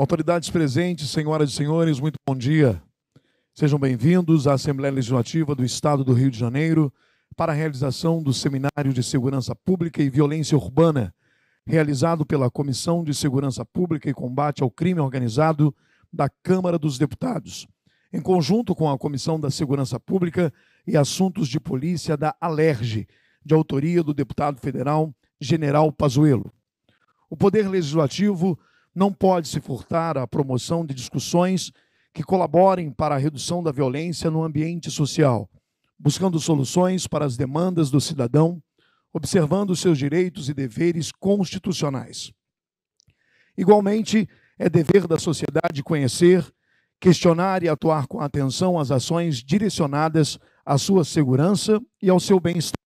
Autoridades presentes, senhoras e senhores, muito bom dia. Sejam bem-vindos à Assembleia Legislativa do Estado do Rio de Janeiro para a realização do Seminário de Segurança Pública e Violência Urbana, realizado pela Comissão de Segurança Pública e Combate ao Crime Organizado da Câmara dos Deputados, em conjunto com a Comissão da Segurança Pública e Assuntos de Polícia da Alerge, de autoria do deputado federal General Pazuello. O Poder Legislativo não pode se furtar à promoção de discussões que colaborem para a redução da violência no ambiente social, buscando soluções para as demandas do cidadão observando seus direitos e deveres constitucionais. Igualmente, é dever da sociedade conhecer, questionar e atuar com atenção as ações direcionadas à sua segurança e ao seu bem-estar,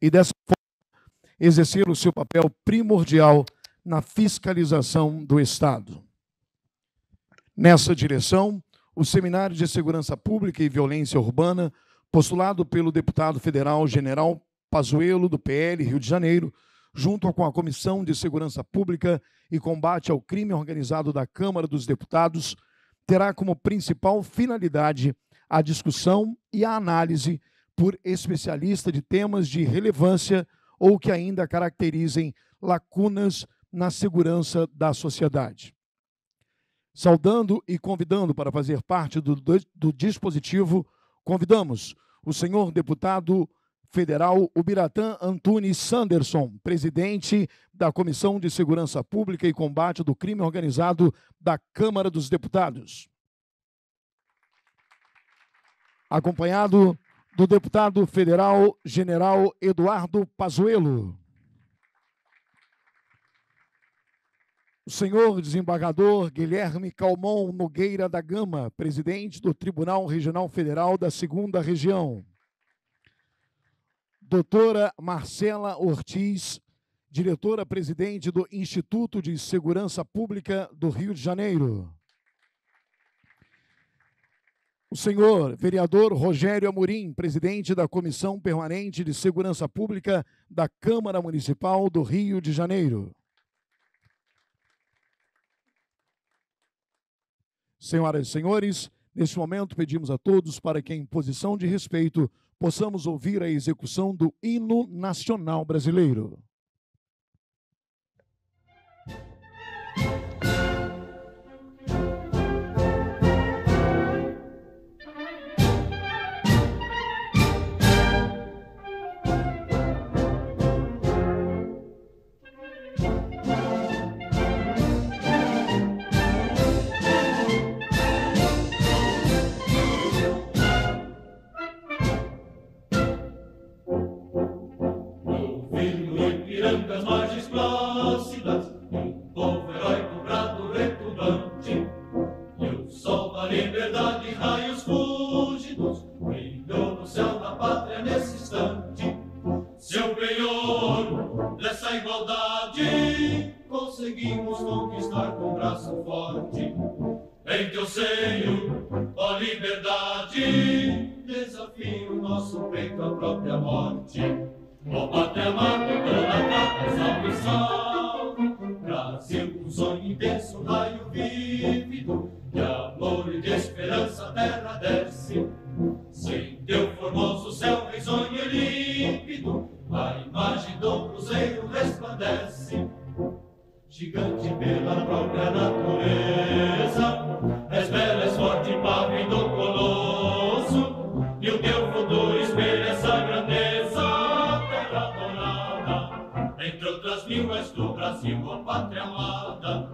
e dessa forma exercer o seu papel primordial na fiscalização do Estado. Nessa direção, o Seminário de Segurança Pública e Violência Urbana, postulado pelo deputado federal general Pazuello, do PL Rio de Janeiro, junto com a Comissão de Segurança Pública e Combate ao Crime Organizado da Câmara dos Deputados, terá como principal finalidade a discussão e a análise por especialista de temas de relevância ou que ainda caracterizem lacunas na segurança da sociedade. Saudando e convidando para fazer parte do, do, do dispositivo, convidamos o senhor deputado Federal, Ubiratã Antunes Sanderson, presidente da Comissão de Segurança Pública e Combate do Crime Organizado da Câmara dos Deputados. Acompanhado do deputado federal general Eduardo Pazuello. O senhor desembargador Guilherme Calmon Nogueira da Gama, presidente do Tribunal Regional Federal da Segunda Região doutora Marcela Ortiz, diretora-presidente do Instituto de Segurança Pública do Rio de Janeiro. O senhor vereador Rogério Amorim, presidente da Comissão Permanente de Segurança Pública da Câmara Municipal do Rio de Janeiro. Senhoras e senhores, neste momento pedimos a todos para que, em posição de respeito, possamos ouvir a execução do hino nacional brasileiro. plácidas, um povo heróico, brado, retumbante. E o sol da liberdade, raios fúlgidos, brilhou no céu da pátria nesse instante. Seu penhor dessa igualdade, conseguimos conquistar com braço forte. Em teu seio, ó liberdade, desafio nosso peito à própria morte. Mopatema, Granada, salve, salve. É Brasil, um sonho intenso, raio vívido, de amor e de esperança, terra desce. Sem teu formoso céu, risonho e límpido, a imagem do cruzeiro resplandece. Gigante pela própria natureza, és bela, és forte, pátria color. da Silva Patrelada, amada.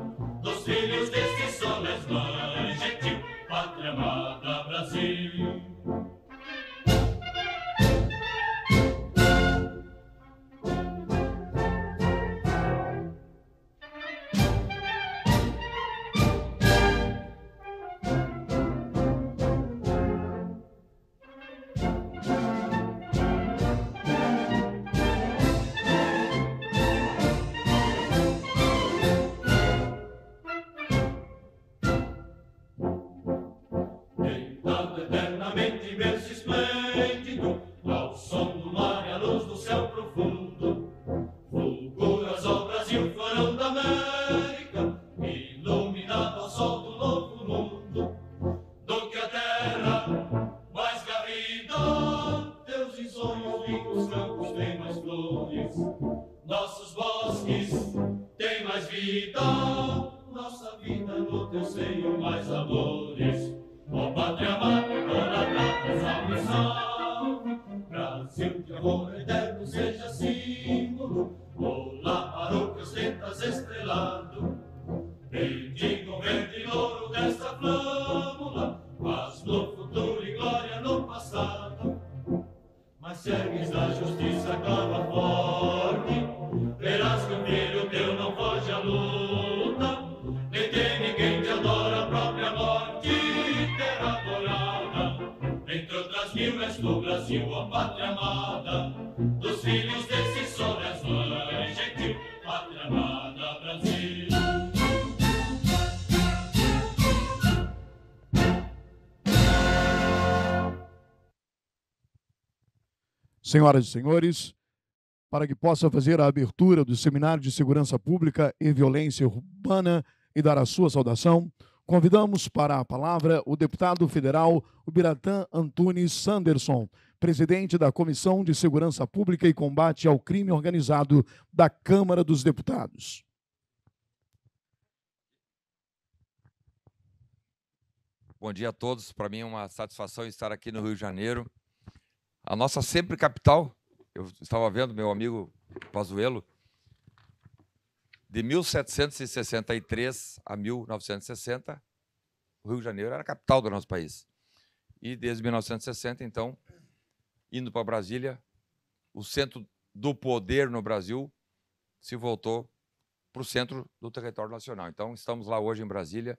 senhoras e senhores, para que possa fazer a abertura do Seminário de Segurança Pública e Violência Urbana e dar a sua saudação, convidamos para a palavra o deputado federal Ubiratã Antunes Sanderson, presidente da Comissão de Segurança Pública e Combate ao Crime Organizado da Câmara dos Deputados. Bom dia a todos. Para mim é uma satisfação estar aqui no Rio de Janeiro a nossa sempre capital, eu estava vendo meu amigo Pazuello, de 1763 a 1960, o Rio de Janeiro era a capital do nosso país. E desde 1960, então, indo para Brasília, o centro do poder no Brasil se voltou para o centro do território nacional. Então, estamos lá hoje em Brasília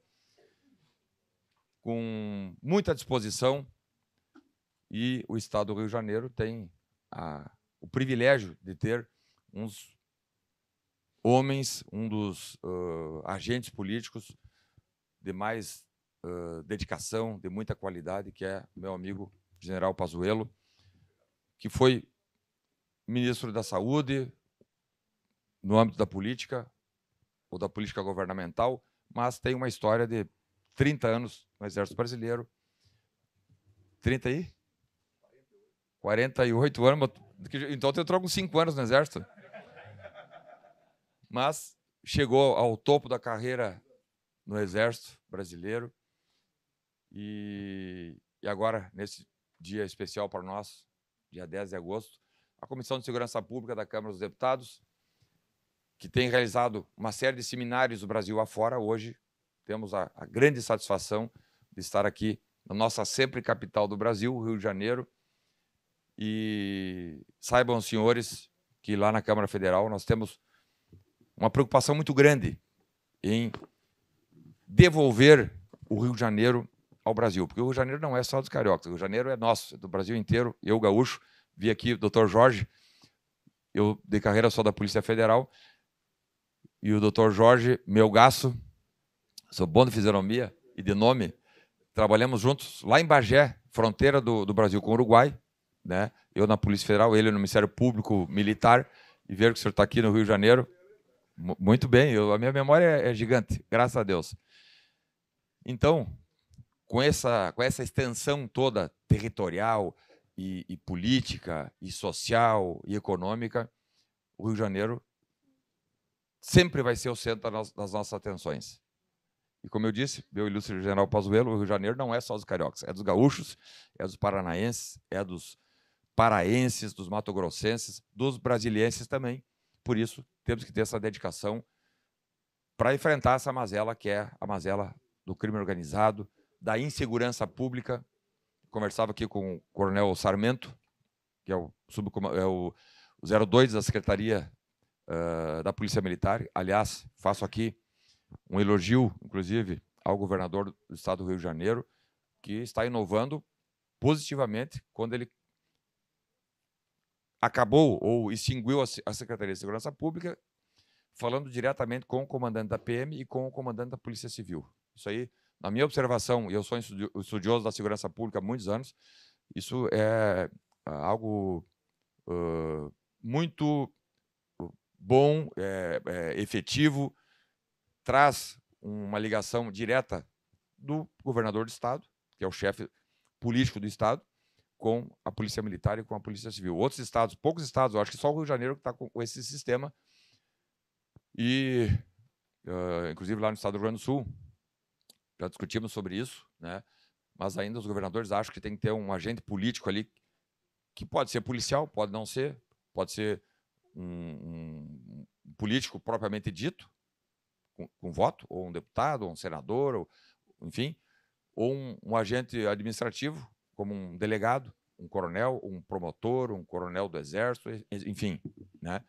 com muita disposição e o estado do Rio de Janeiro tem a, o privilégio de ter uns homens, um dos uh, agentes políticos de mais uh, dedicação, de muita qualidade, que é meu amigo general Pazuello, que foi ministro da Saúde no âmbito da política ou da política governamental, mas tem uma história de 30 anos no Exército Brasileiro. 30 aí? 48 anos, então eu entrou com 5 anos no exército. Mas chegou ao topo da carreira no exército brasileiro. E, e agora, nesse dia especial para nós, dia 10 de agosto, a Comissão de Segurança Pública da Câmara dos Deputados, que tem realizado uma série de seminários do Brasil afora, hoje temos a, a grande satisfação de estar aqui na nossa sempre capital do Brasil, Rio de Janeiro, e saibam, senhores, que lá na Câmara Federal nós temos uma preocupação muito grande em devolver o Rio de Janeiro ao Brasil, porque o Rio de Janeiro não é só dos cariocas, o Rio de Janeiro é nosso, é do Brasil inteiro. Eu, gaúcho, vi aqui o doutor Jorge, eu de carreira só da Polícia Federal, e o doutor Jorge, meu gaço, sou bom de fisionomia e de nome, trabalhamos juntos lá em Bagé, fronteira do, do Brasil com o Uruguai, né? Eu na Polícia Federal, ele no Ministério Público Militar, e ver que o senhor está aqui no Rio de Janeiro. muito bem, eu, a minha memória é, é gigante, graças a Deus. Então, com essa, com essa extensão toda territorial e, e política, e social e econômica, o Rio de Janeiro sempre vai ser o centro das nossas atenções. E como eu disse, meu ilustre general Pazuello, o Rio de Janeiro não é só dos cariocas, é dos gaúchos, é dos paranaenses, é dos paraenses, dos mato-grossenses, dos brasilienses também. Por isso, temos que ter essa dedicação para enfrentar essa mazela que é a mazela do crime organizado, da insegurança pública. Conversava aqui com o Coronel Sarmento, que é o, é o 02 da Secretaria uh, da Polícia Militar. Aliás, faço aqui um elogio, inclusive, ao governador do estado do Rio de Janeiro, que está inovando positivamente quando ele acabou ou extinguiu a Secretaria de Segurança Pública, falando diretamente com o comandante da PM e com o comandante da Polícia Civil. Isso aí, na minha observação, e eu sou estudioso da segurança pública há muitos anos, isso é ah, algo uh, muito ah, bom, é, é, efetivo, traz uma ligação direta do governador do Estado, que é o chefe político do Estado, com a Polícia Militar e com a Polícia Civil. Outros estados, poucos estados, acho que só o Rio de Janeiro que está com esse sistema. E, uh, inclusive, lá no estado do Rio Grande do Sul, já discutimos sobre isso, né? mas ainda os governadores acham que tem que ter um agente político ali, que pode ser policial, pode não ser, pode ser um, um político propriamente dito, com, com, voto, ou um deputado, ou um senador, ou, enfim, ou um, um agente administrativo, como um delegado, um coronel, um promotor, um coronel do exército, enfim, né?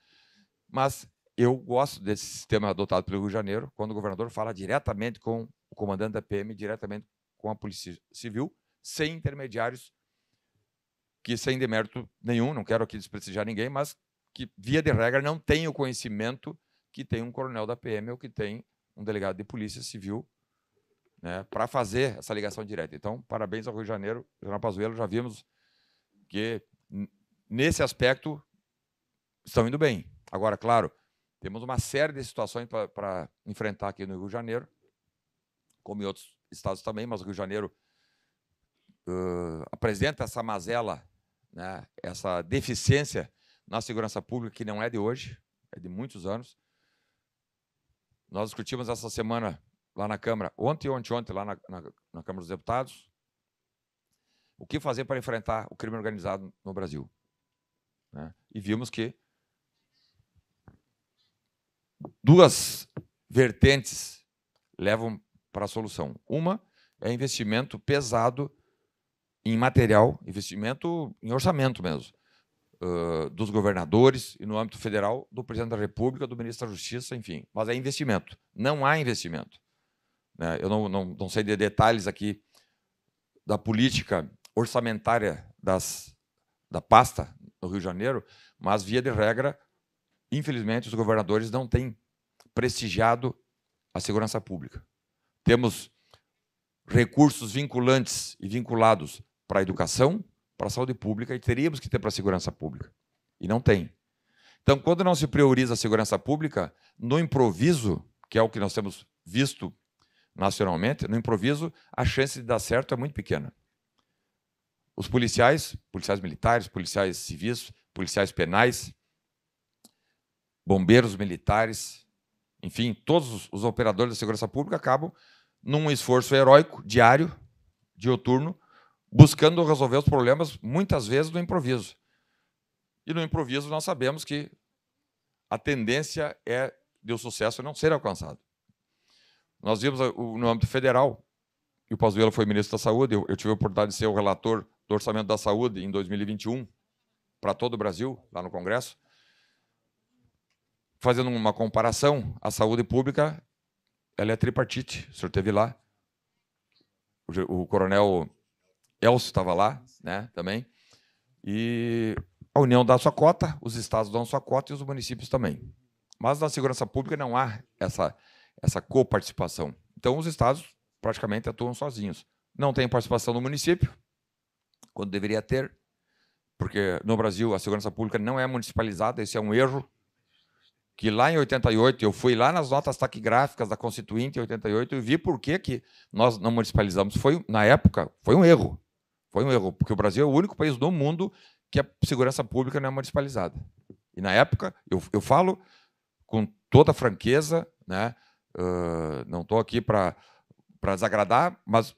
Mas eu gosto desse sistema adotado pelo Rio de Janeiro, quando o governador fala diretamente com o comandante da PM, diretamente com a Polícia Civil, sem intermediários, que sem demérito nenhum, não quero aqui desprestigiar ninguém, mas que, via de regra, não tem o conhecimento que tem um coronel da PM ou que tem um delegado de Polícia Civil né, para fazer essa ligação direta. Então, parabéns ao Rio de Janeiro, Jornal Pazuello, já vimos que nesse aspecto estão indo bem. Agora, claro, temos uma série de situações para enfrentar aqui no Rio de Janeiro, como em outros estados também, mas o Rio de Janeiro uh, apresenta essa mazela, né, essa deficiência na segurança pública que não é de hoje, é de muitos anos. Nós discutimos essa semana lá na Câmara, ontem, ontem, ontem, lá na, na, na Câmara dos Deputados, o que fazer para enfrentar o crime organizado no Brasil. Né? E vimos que duas vertentes levam para a solução. Uma é investimento pesado em material, investimento em orçamento mesmo, uh, dos governadores e no âmbito federal, do presidente da República, do ministro da Justiça, enfim. Mas é investimento. Não há investimento. Né? Eu não, não, não sei de detalhes aqui da política orçamentária das, da pasta no Rio de Janeiro, mas, via de regra, infelizmente, os governadores não têm prestigiado a segurança pública. Temos recursos vinculantes e vinculados para a educação, para a saúde pública e teríamos que ter para a segurança pública. E não tem. Então, quando não se prioriza a segurança pública, no improviso, que é o que nós temos visto nacionalmente, no improviso, a chance de dar certo é muito pequena. Os policiais, policiais militares, policiais civis, policiais penais, bombeiros militares, enfim, todos os operadores da segurança pública acabam num esforço heróico, diário, dioturno, buscando resolver os problemas, muitas vezes no improviso. E no improviso nós sabemos que a tendência é de o sucesso não ser alcançado. Nós vimos no âmbito federal, e o Pazuello foi ministro da Saúde, eu, eu tive a oportunidade de ser o relator do Orçamento da Saúde em 2021, para todo o Brasil, lá no Congresso. Fazendo uma comparação, a saúde pública ela é tripartite. O senhor esteve lá. O, o coronel Elcio estava lá né, também. E a União dá sua cota, os estados dão sua cota e os municípios também. Mas na segurança pública não há essa essa coparticipação. Então, os estados praticamente atuam sozinhos. Não tem participação do município, quando deveria ter, porque no Brasil a segurança pública não é municipalizada, esse é um erro. Que lá em 88, eu fui lá nas notas taquigráficas da Constituinte em 88 e vi por que, que nós não municipalizamos. Foi, na época, foi um erro. Foi um erro, porque o Brasil é o único país do mundo que a segurança pública não é municipalizada. E na época, eu, eu falo com toda franqueza, né, Uh, não estou aqui para desagradar, mas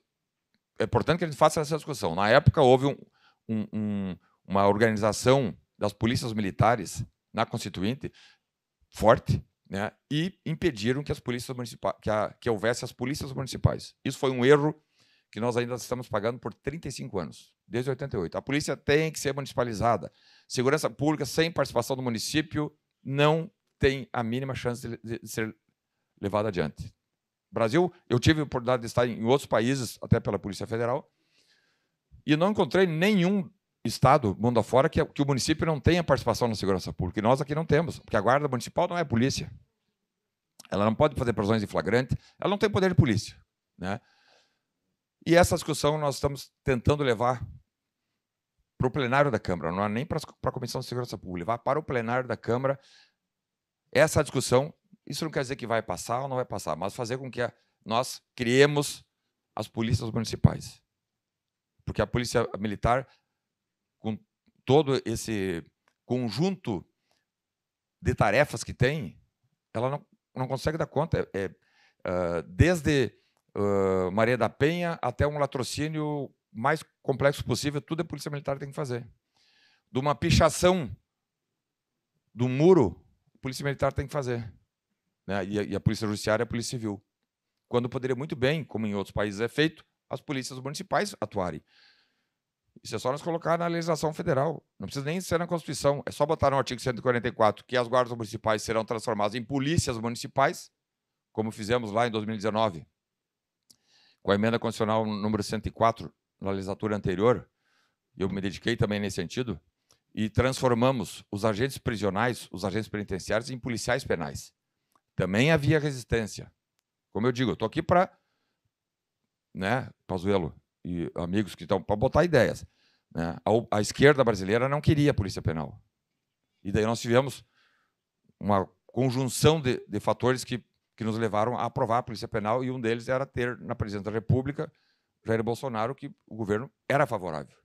é importante que a gente faça essa discussão. Na época, houve um, um, um, uma organização das polícias militares na Constituinte forte, né? E impediram que as polícias municipais, que, a, que houvesse as polícias municipais. Isso foi um erro que nós ainda estamos pagando por 35 anos, desde 88. A polícia tem que ser municipalizada. Segurança pública sem participação do município não tem a mínima chance de, de ser levada adiante. Brasil, eu tive a oportunidade de estar em outros países, até pela Polícia Federal, e não encontrei nenhum estado, mundo afora, que, que o município não tenha participação na segurança pública. E nós aqui não temos, porque a Guarda Municipal não é polícia. Ela não pode fazer prisões em flagrante, ela não tem poder de polícia. Né? E essa discussão nós estamos tentando levar para o plenário da Câmara, não é nem para a Comissão de Segurança Pública, levar para o plenário da Câmara essa discussão isso não quer dizer que vai passar ou não vai passar, mas fazer com que a, nós criemos as polícias municipais. Porque a polícia militar, com todo esse conjunto de tarefas que tem, ela não, não consegue dar conta. É, é, ah, desde uh, Maria da Penha até um latrocínio mais complexo possível, tudo a polícia militar tem que fazer. De uma pichação do muro, a polícia militar tem que fazer né? e, a, e a polícia judiciária e a polícia civil. Quando poderia muito bem, como em outros países é feito, as polícias municipais atuarem. Isso é só nós colocar na legislação federal. Não precisa nem ser na Constituição. É só botar no artigo 144 que as guardas municipais serão transformadas em polícias municipais, como fizemos lá em 2019, com a emenda constitucional número 104, na legislatura anterior. Eu me dediquei também nesse sentido. E transformamos os agentes prisionais, os agentes penitenciários, em policiais penais também havia resistência. Como eu digo, eu estou aqui para, né, Pazuello e amigos que estão, para botar ideias. Né? A, a, esquerda brasileira não queria a polícia penal. E daí nós tivemos uma conjunção de, de fatores que, que nos levaram a aprovar a polícia penal, e um deles era ter na presidência da República Jair Bolsonaro, que o governo era favorável.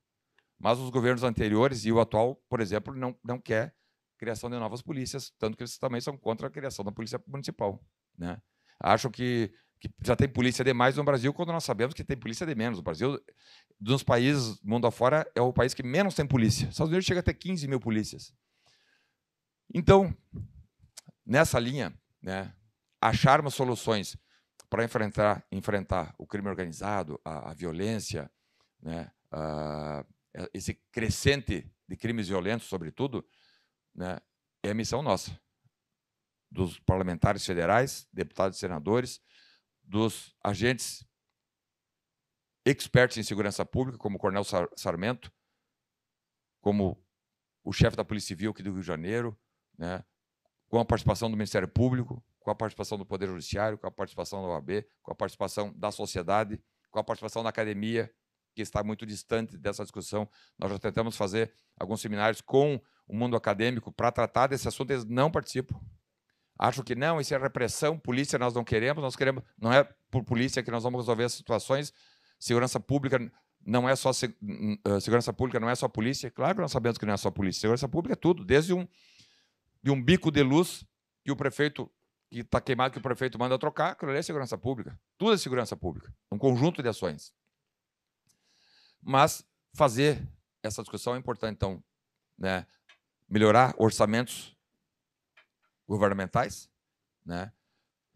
Mas os governos anteriores e o atual, por exemplo, não, não quer criação de novas polícias, tanto que eles também são contra a criação da polícia municipal. Né? Acham que, que já tem polícia demais no Brasil, quando nós sabemos que tem polícia de menos. O Brasil, dos países, mundo afora, é o país que menos tem polícia. Os Estados Unidos chega até 15 mil polícias. Então, nessa linha, né, acharmos soluções para enfrentar, enfrentar o crime organizado, a, a violência, né, a, esse crescente de crimes violentos, sobretudo, né, é missão nossa, dos parlamentares federais, deputados e senadores, dos agentes expertos em segurança pública, como o Coronel Sarmento, como o chefe da Polícia Civil aqui do Rio de Janeiro, né, com a participação do Ministério Público, com a participação do Poder Judiciário, com a participação da OAB, com a participação da sociedade, com a participação da academia, que está muito distante dessa discussão. Nós já tentamos fazer alguns seminários com o mundo acadêmico para tratar desse assunto, eles não participam. acho que não, isso é repressão, polícia nós não queremos, nós queremos. Não é por polícia que nós vamos resolver as situações. Segurança pública não é só hum, hum, segurança pública, não é só polícia. Claro que nós sabemos que não é só polícia. Segurança pública é tudo, desde um, de um bico de luz que o prefeito que está queimado que o prefeito manda trocar, aquilo é segurança pública. Tudo é segurança pública, um conjunto de ações. Mas fazer essa discussão é importante. Então, né, melhorar orçamentos governamentais, né?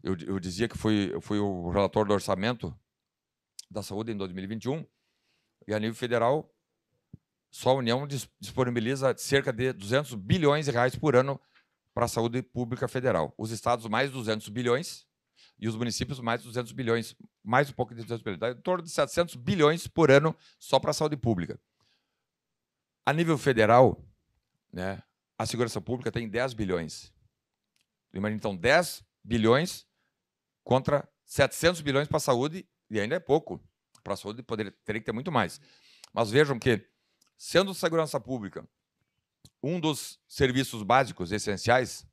Eu, eu dizia que fui, eu fui o relator do orçamento da saúde em 2021 e a nível federal só a União disponibiliza cerca de 200 bilhões de reais por ano para a saúde pública federal. Os estados mais 200 bilhões e os municípios mais 200 bilhões, mais um pouco de 200 bilhões, em torno de 700 bilhões por ano só para a saúde pública. A nível federal, né, a segurança pública tem 10 bilhões. Imagina, então, 10 bilhões contra 700 bilhões para a saúde, e ainda é pouco. Para a saúde poderia, teria que ter muito mais. Mas vejam que, sendo segurança pública um dos serviços básicos essenciais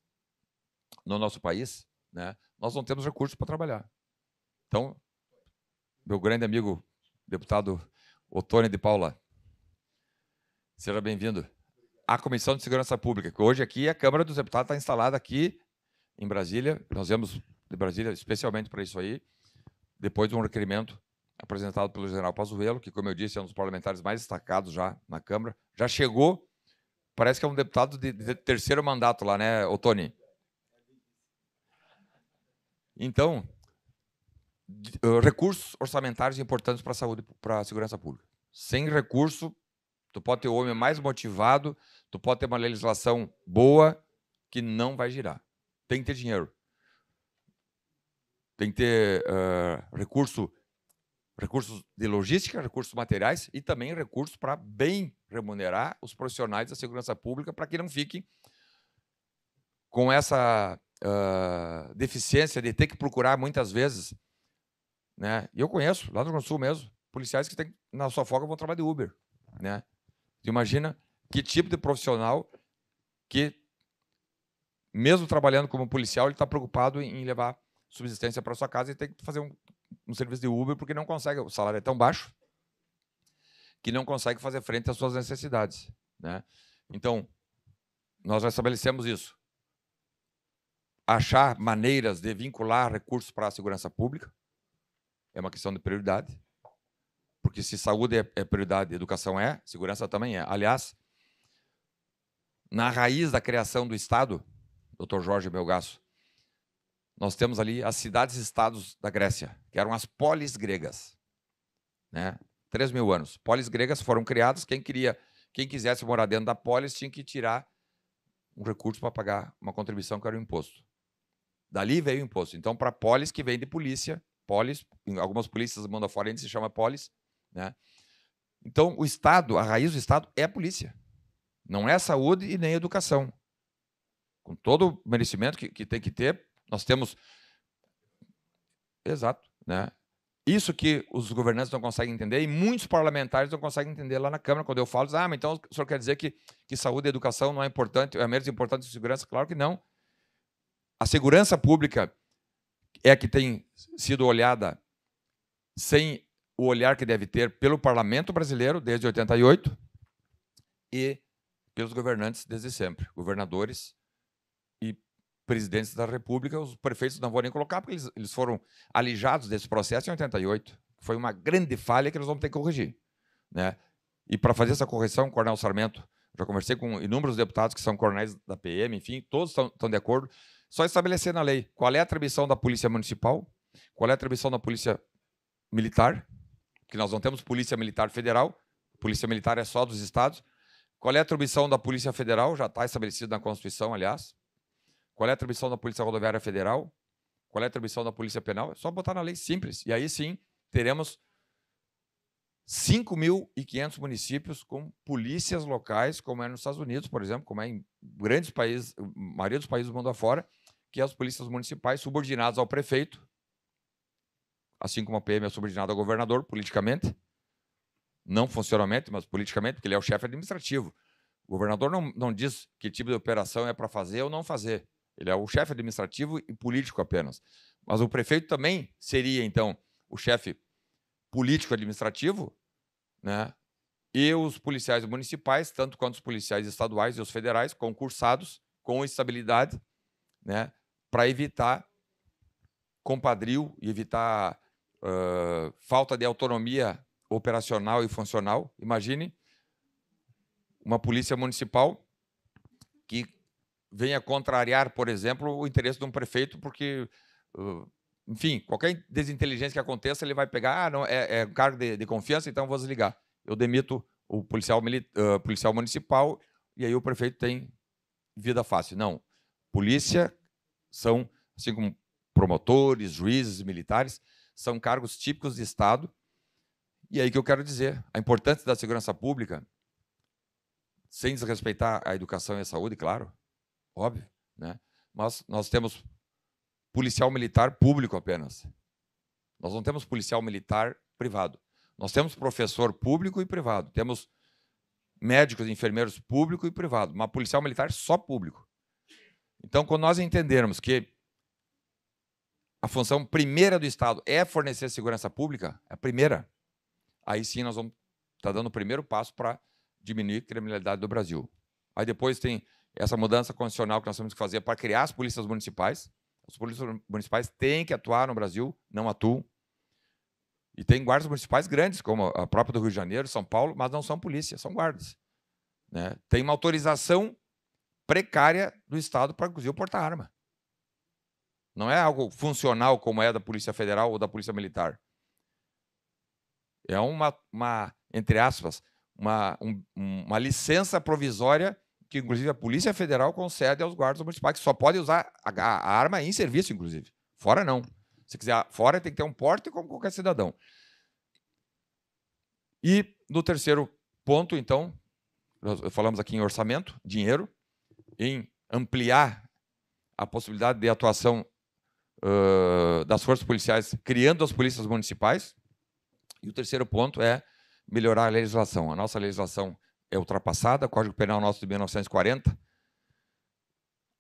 no nosso país, né, nós não temos recursos para trabalhar. Então, meu grande amigo, deputado Otônio de Paula, seja bem-vindo a Comissão de Segurança Pública, que hoje aqui a Câmara dos Deputados está instalada aqui em Brasília. Nós viemos de Brasília especialmente para isso aí, depois de um requerimento apresentado pelo general Pazuello, que, como eu disse, é um dos parlamentares mais destacados já na Câmara. Já chegou, parece que é um deputado de, terceiro mandato lá, né, Otoni? Então, eh, recursos orçamentários importantes para a saúde, para a segurança pública. Sem recurso, Tu pode ter o homem mais motivado, tu pode ter uma legislação boa que não vai girar. Tem que ter dinheiro. Tem que ter uh, recurso, recursos de logística, recursos materiais e também recursos para bem remunerar os profissionais da segurança pública para que não fiquem com essa uh, deficiência de ter que procurar muitas vezes. Né? E eu conheço, lá no Rio Grande do Sul mesmo, policiais que tem, na sua folga vão trabalhar de Uber. Né? Você imagina que tipo de profissional que, mesmo trabalhando como policial, ele está preocupado em levar subsistência para sua casa e tem que fazer um, um serviço de Uber porque não consegue, o salário é tão baixo que não consegue fazer frente às suas necessidades, né? Então, nós estabelecemos isso. Achar maneiras de vincular recursos para a segurança pública é uma questão de prioridade porque se saúde é, é, prioridade, educação é, segurança também é. Aliás, na raiz da criação do Estado, Dr. Jorge Belgaço, nós temos ali as cidades-estados da Grécia, que eram as polis gregas. Né? Três mil anos. Polis gregas foram criadas, quem queria, quem quisesse morar dentro da polis tinha que tirar um recurso para pagar uma contribuição que era o imposto. Dali veio o imposto. Então, para polis que vem de polícia, polis, algumas polícias do mundo afora a gente se chama polis, né? Então, o Estado, a raiz do Estado é a polícia. Não é saúde e nem educação. Com todo o merecimento que, que tem que ter, nós temos. Exato. Né? Isso que os governantes não conseguem entender e muitos parlamentares não conseguem entender lá na Câmara. Quando eu falo, ah, mas então o senhor quer dizer que, que saúde e educação não é importante, é menos importante que segurança? Claro que não. A segurança pública é a que tem sido olhada sem o olhar que deve ter pelo parlamento brasileiro desde 88 e pelos governantes desde sempre, governadores e presidentes da República, os prefeitos não vão nem colocar porque eles, eles foram alijados desse processo em 88. Foi uma grande falha que nós vamos ter que corrigir, né? E para fazer essa correção, Coronel Sarmento, já conversei com inúmeros deputados que são coronéis da PM, enfim, todos estão, estão de acordo. Só estabelecer na lei qual é a atribuição da Polícia Municipal, qual é a atribuição da Polícia Militar, que nós não temos Polícia Militar Federal, Polícia Militar é só dos estados. Qual é a atribuição da Polícia Federal? Já está estabelecido na Constituição, aliás. Qual é a atribuição da Polícia Rodoviária Federal? Qual é a atribuição da Polícia Penal? É só botar na lei simples. E aí sim teremos 5.500 municípios com polícias locais, como é nos Estados Unidos, por exemplo, como é em grandes países, maioria dos países do mundo afora, que é as polícias municipais subordinadas ao prefeito, assim como a PM é subordinada ao governador politicamente, não funcionalmente, mas politicamente, porque ele é o chefe administrativo. O governador não, não diz que tipo de operação é para fazer ou não fazer. Ele é o chefe administrativo e político apenas. Mas o prefeito também seria, então, o chefe político-administrativo, né? e os policiais municipais, tanto quanto os policiais estaduais e os federais, concursados com estabilidade, né? para evitar compadrio e evitar uh, falta de autonomia operacional e funcional. Imagine uma polícia municipal que venha contrariar, por exemplo, o interesse de um prefeito, porque, uh, enfim, qualquer desinteligência que aconteça, ele vai pegar, ah, não, é, é um cargo de, de, confiança, então vou desligar. Eu demito o policial, uh, policial municipal e aí o prefeito tem vida fácil. Não, polícia são, assim como promotores, juízes, militares, são cargos típicos de Estado. E é aí que eu quero dizer, a importância da segurança pública, sem desrespeitar a educação e a saúde, claro, óbvio, né? mas nós temos policial militar público apenas. Nós não temos policial militar privado. Nós temos professor público e privado. Temos médicos, enfermeiros público e privado, mas policial militar só público. Então, quando nós entendermos que a função primeira do Estado é fornecer segurança pública, é a primeira, aí sim nós vamos estar tá dando o primeiro passo para diminuir a criminalidade do Brasil. Aí depois tem essa mudança constitucional que nós temos que fazer para criar as polícias municipais. Os polícias municipais têm que atuar no Brasil, não atuam. E tem guardas municipais grandes, como a própria do Rio de Janeiro, São Paulo, mas não são polícia, são guardas. Né? Tem uma autorização precária do Estado para, inclusive, portar arma. Não é algo funcional como é da Polícia Federal ou da Polícia Militar. É uma, uma entre aspas, uma, um, uma licença provisória que, inclusive, a Polícia Federal concede aos guardas municipais, que só podem usar a, a, arma em serviço, inclusive. Fora, não. Se quiser, fora tem que ter um porte como qualquer cidadão. E no terceiro ponto, então, falamos aqui em orçamento, dinheiro, em ampliar a possibilidade de atuação uh, das forças policiais, criando as polícias municipais. E o terceiro ponto é melhorar a legislação. A nossa legislação é ultrapassada, o Código Penal nosso de 1940.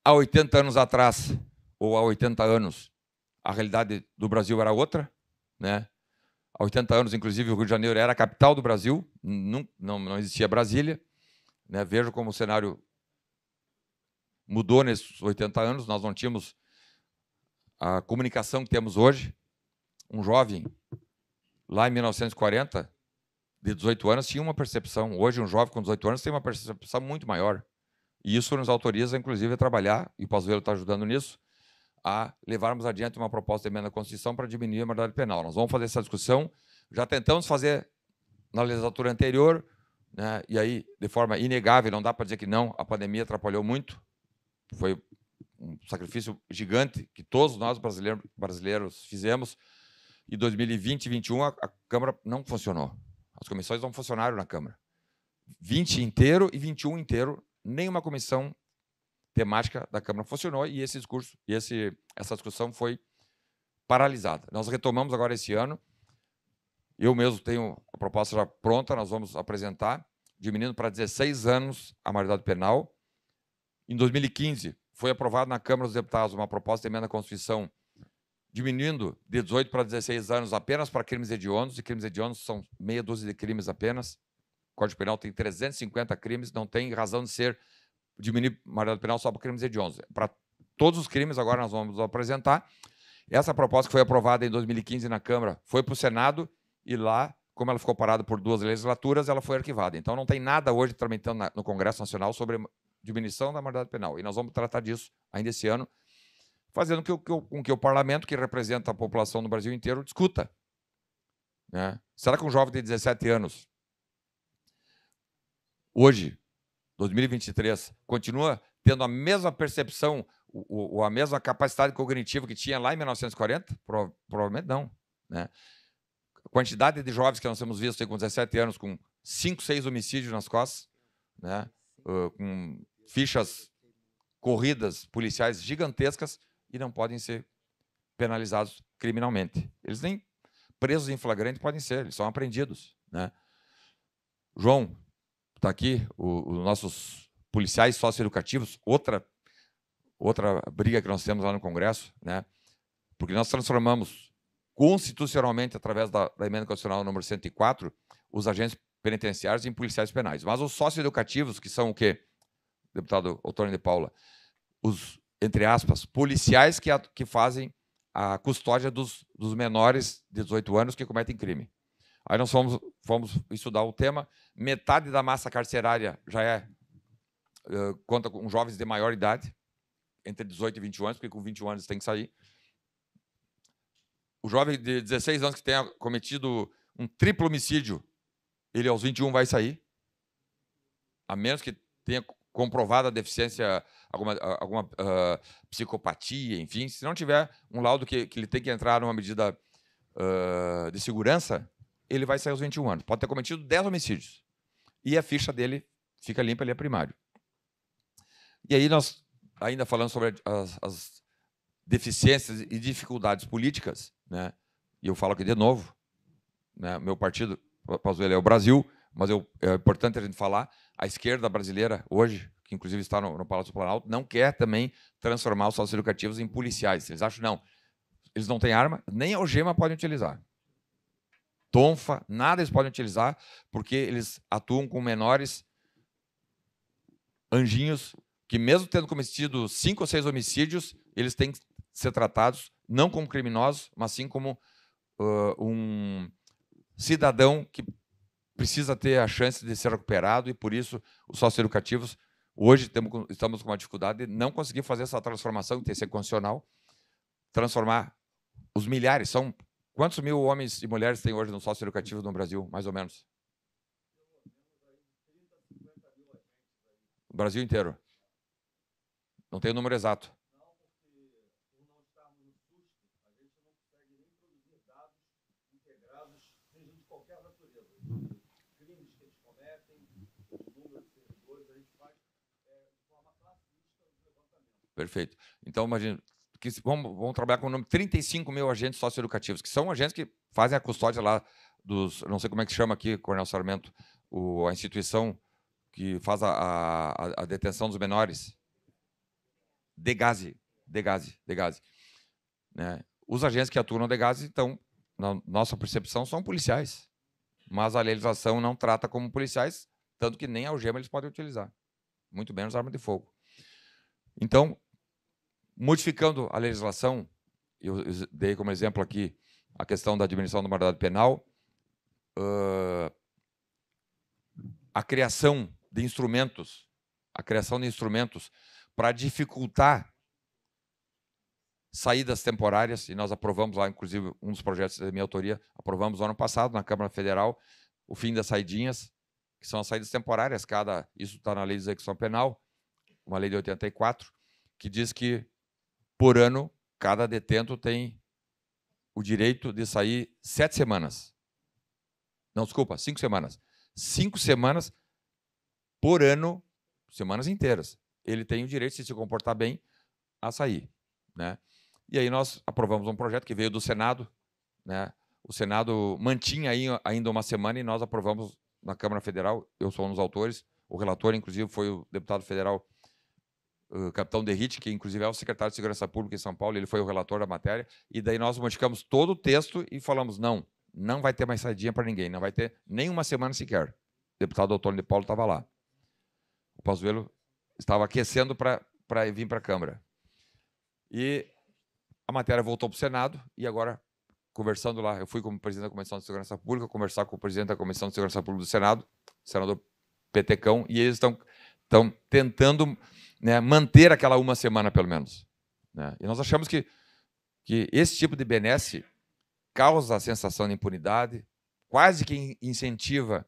Há 80 anos atrás, ou há 80 anos, a realidade do Brasil era outra. Né? Há 80 anos, inclusive, o Rio de Janeiro era a capital do Brasil, não, não, não existia Brasília. Né? Vejo como o cenário mudou nesses 80 anos, nós não tínhamos a comunicação que temos hoje, um jovem lá em 1940, de 18 anos, tinha uma percepção. Hoje, um jovem com 18 anos tem uma percepção muito maior. E isso nos autoriza, inclusive, a trabalhar, e o Pazuello está ajudando nisso, a levarmos adiante uma proposta de emenda à Constituição para diminuir a moralidade penal. Nós vamos fazer essa discussão. Já tentamos fazer na legislatura anterior, né? e aí, de forma inegável, não dá para dizer que não, a pandemia atrapalhou muito. Foi um sacrifício gigante que todos nós brasileiros, brasileiros fizemos. E 2020 e 2021 a, a, Câmara não funcionou. As comissões não funcionaram na Câmara. 20 inteiro e 21 inteiro, nenhuma comissão temática da Câmara funcionou e esse discurso, e esse, essa discussão foi paralisada. Nós retomamos agora esse ano. Eu mesmo tenho a proposta já pronta, nós vamos apresentar, diminuindo para 16 anos a maioridade penal. Em 2015, foi aprovada na Câmara dos Deputados uma proposta de emenda à Constituição diminuindo de 18 para 16 anos apenas para crimes hediondos, e crimes hediondos são meia dúzia de crimes apenas. O Código Penal tem 350 crimes, não tem razão de ser diminuir o do penal só para crimes hediondos. Para todos os crimes, agora nós vamos apresentar. Essa proposta que foi aprovada em 2015 na Câmara foi para o Senado e lá, como ela ficou parada por duas legislaturas, ela foi arquivada. Então não tem nada hoje tramitando no Congresso Nacional sobre diminuição da mortalidade penal. E nós vamos tratar disso ainda esse ano, fazendo com que, o, com que o parlamento, que representa a população do Brasil inteiro, discuta. Né? Será que um jovem de 17 anos, hoje, 2023, continua tendo a mesma percepção o, a mesma capacidade cognitiva que tinha lá em 1940? Pro, provavelmente não. Né? A quantidade de jovens que nós temos visto com 17 anos, com 5, 6 homicídios nas costas, né? Uh, com fichas corridas policiais gigantescas e não podem ser penalizados criminalmente. Eles nem presos em flagrante podem ser, eles são apreendidos. Né? João, está aqui, os nossos policiais socioeducativos, outra, outra briga que nós temos lá no Congresso, né? porque nós transformamos constitucionalmente, através da, da emenda constitucional número 104, os agentes penitenciários em policiais penais. Mas os socioeducativos, que são o quê? deputado Otônio de Paula, os, entre aspas, policiais que, a, que fazem a custódia dos, dos, menores de 18 anos que cometem crime. Aí nós fomos, fomos estudar o tema, metade da massa carcerária já é, uh, conta com jovens de maior idade, entre 18 e 21 anos, porque com 21 anos tem que sair. O jovem de 16 anos que tenha cometido um triplo homicídio, ele aos 21 vai sair, a menos que tenha comprovada a deficiência, alguma, alguma uh, psicopatia, enfim, se não tiver um laudo que, que ele tem que entrar numa medida uh, de segurança, ele vai sair aos 21 anos. Pode ter cometido 10 homicídios. E a ficha dele fica limpa, ele é primário. E aí nós, ainda falando sobre as, as deficiências e dificuldades políticas, né? e eu falo aqui de novo, né? meu partido, ele é o Brasil, mas eu, é importante a gente falar, a esquerda brasileira, hoje, que inclusive está no, no Palácio do Planalto, não quer também transformar os sócios educativos em policiais. Eles acham, não, eles não têm arma, nem algema podem utilizar. Tonfa, nada eles podem utilizar, porque eles atuam com menores anjinhos que, mesmo tendo cometido cinco ou seis homicídios, eles têm que ser tratados não como criminosos, mas sim como uh, um cidadão que precisa ter a chance de ser recuperado e, por isso, os educativos hoje temos, estamos com uma dificuldade de não conseguir fazer essa transformação constitucional, transformar os milhares, são quantos mil homens e mulheres tem hoje no educativo no Brasil, mais ou menos? O Brasil inteiro. Não tem o número exato. Perfeito. Então, imagina, que vamos, vamos trabalhar com o nome 35 mil agentes socioeducativos, que são agentes que fazem a custódia lá dos. Não sei como é que chama aqui, Coronel Sarmento, o, a instituição que faz a, a, a detenção dos menores. Degase. Degase. Degase. Né? Os agentes que atuam no Degase, então, na nossa percepção, são policiais. Mas a legislação não trata como policiais, tanto que nem algema eles podem utilizar, muito menos arma de fogo. Então, modificando a legislação, eu dei como exemplo aqui a questão da diminuição do mandado penal, uh, a criação de instrumentos, a criação de instrumentos para dificultar saídas temporárias, e nós aprovamos lá, inclusive, um dos projetos da minha autoria, aprovamos no ano passado na Câmara Federal, o fim das saidinhas, que são as saídas temporárias, cada isso está na lei de execução penal, uma lei de 84, que diz que por ano cada detento tem o direito de sair sete semanas. Não, desculpa, cinco semanas. Cinco semanas por ano, semanas inteiras. Ele tem o direito, se se comportar bem, a sair. Né? E aí nós aprovamos um projeto que veio do Senado. Né? O Senado mantinha ainda uma semana e nós aprovamos na Câmara Federal. Eu sou um dos autores. O relator, inclusive, foi o deputado federal o capitão Derrite, que inclusive é o secretário de Segurança Pública em São Paulo, ele foi o relator da matéria, e daí nós modificamos todo o texto e falamos: não, não vai ter mais saidinha para ninguém, não vai ter nem uma semana sequer. O deputado Antônio de Paulo estava lá. O Pazuello estava aquecendo para vir para a Câmara. E a matéria voltou para o Senado e agora, conversando lá, eu fui como presidente da Comissão de Segurança Pública conversar com o presidente da Comissão de Segurança Pública do Senado, senador Petecão, e eles estão tentando né, manter aquela uma semana, pelo menos. Né? E nós achamos que, que esse tipo de benesse causa a sensação de impunidade, quase que incentiva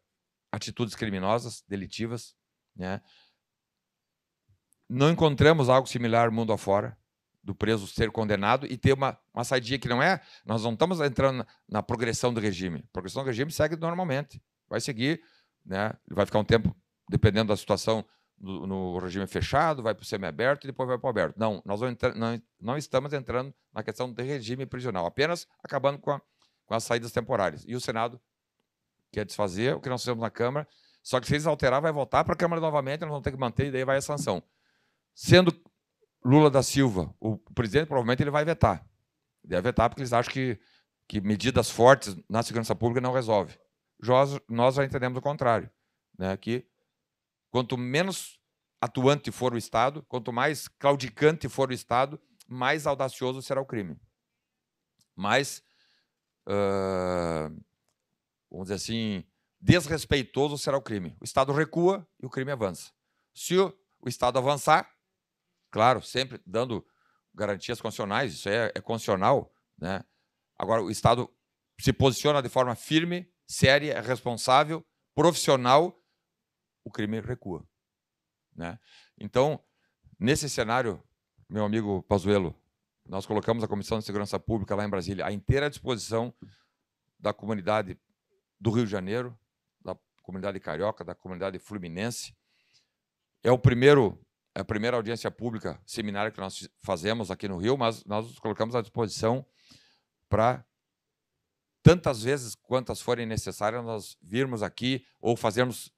atitudes criminosas, delitivas. Né? Não encontramos algo similar mundo afora, do preso ser condenado e ter uma, uma saidinha que não é. Nós não estamos entrando na, na progressão do regime. A progressão do regime segue normalmente, vai seguir, né? vai ficar um tempo, dependendo da situação no regime fechado, vai para o semiaberto e depois vai para o aberto. Não, nós não, não, não, estamos entrando na questão do regime prisional, apenas acabando com, a, com as saídas temporárias. E o Senado quer desfazer o que nós fizemos na Câmara, só que se eles alterar, vai voltar para a Câmara novamente, nós vamos ter que manter e daí vai a sanção. Sendo Lula da Silva, o presidente provavelmente ele vai vetar. Deve vetar porque eles acham que, que medidas fortes na segurança pública não resolve. Nós, nós já entendemos o contrário, né? que Quanto menos atuante for o Estado, quanto mais claudicante for o Estado, mais audacioso será o crime. Mais, uh, vamos dizer assim, desrespeitoso será o crime. O Estado recua e o crime avança. Se o, o Estado avançar, claro, sempre dando garantias constitucionais, isso é, é constitucional, né? Agora, o Estado se posiciona de forma firme, séria, responsável, profissional o crime recua. Né? Então, nesse cenário, meu amigo Pazuello, nós colocamos a Comissão de Segurança Pública lá em Brasília à inteira disposição da comunidade do Rio de Janeiro, da comunidade carioca, da comunidade fluminense. É o primeiro é a primeira audiência pública, seminário que nós fazemos aqui no Rio, mas nós nos colocamos à disposição para tantas vezes quantas forem necessárias nós virmos aqui ou fazermos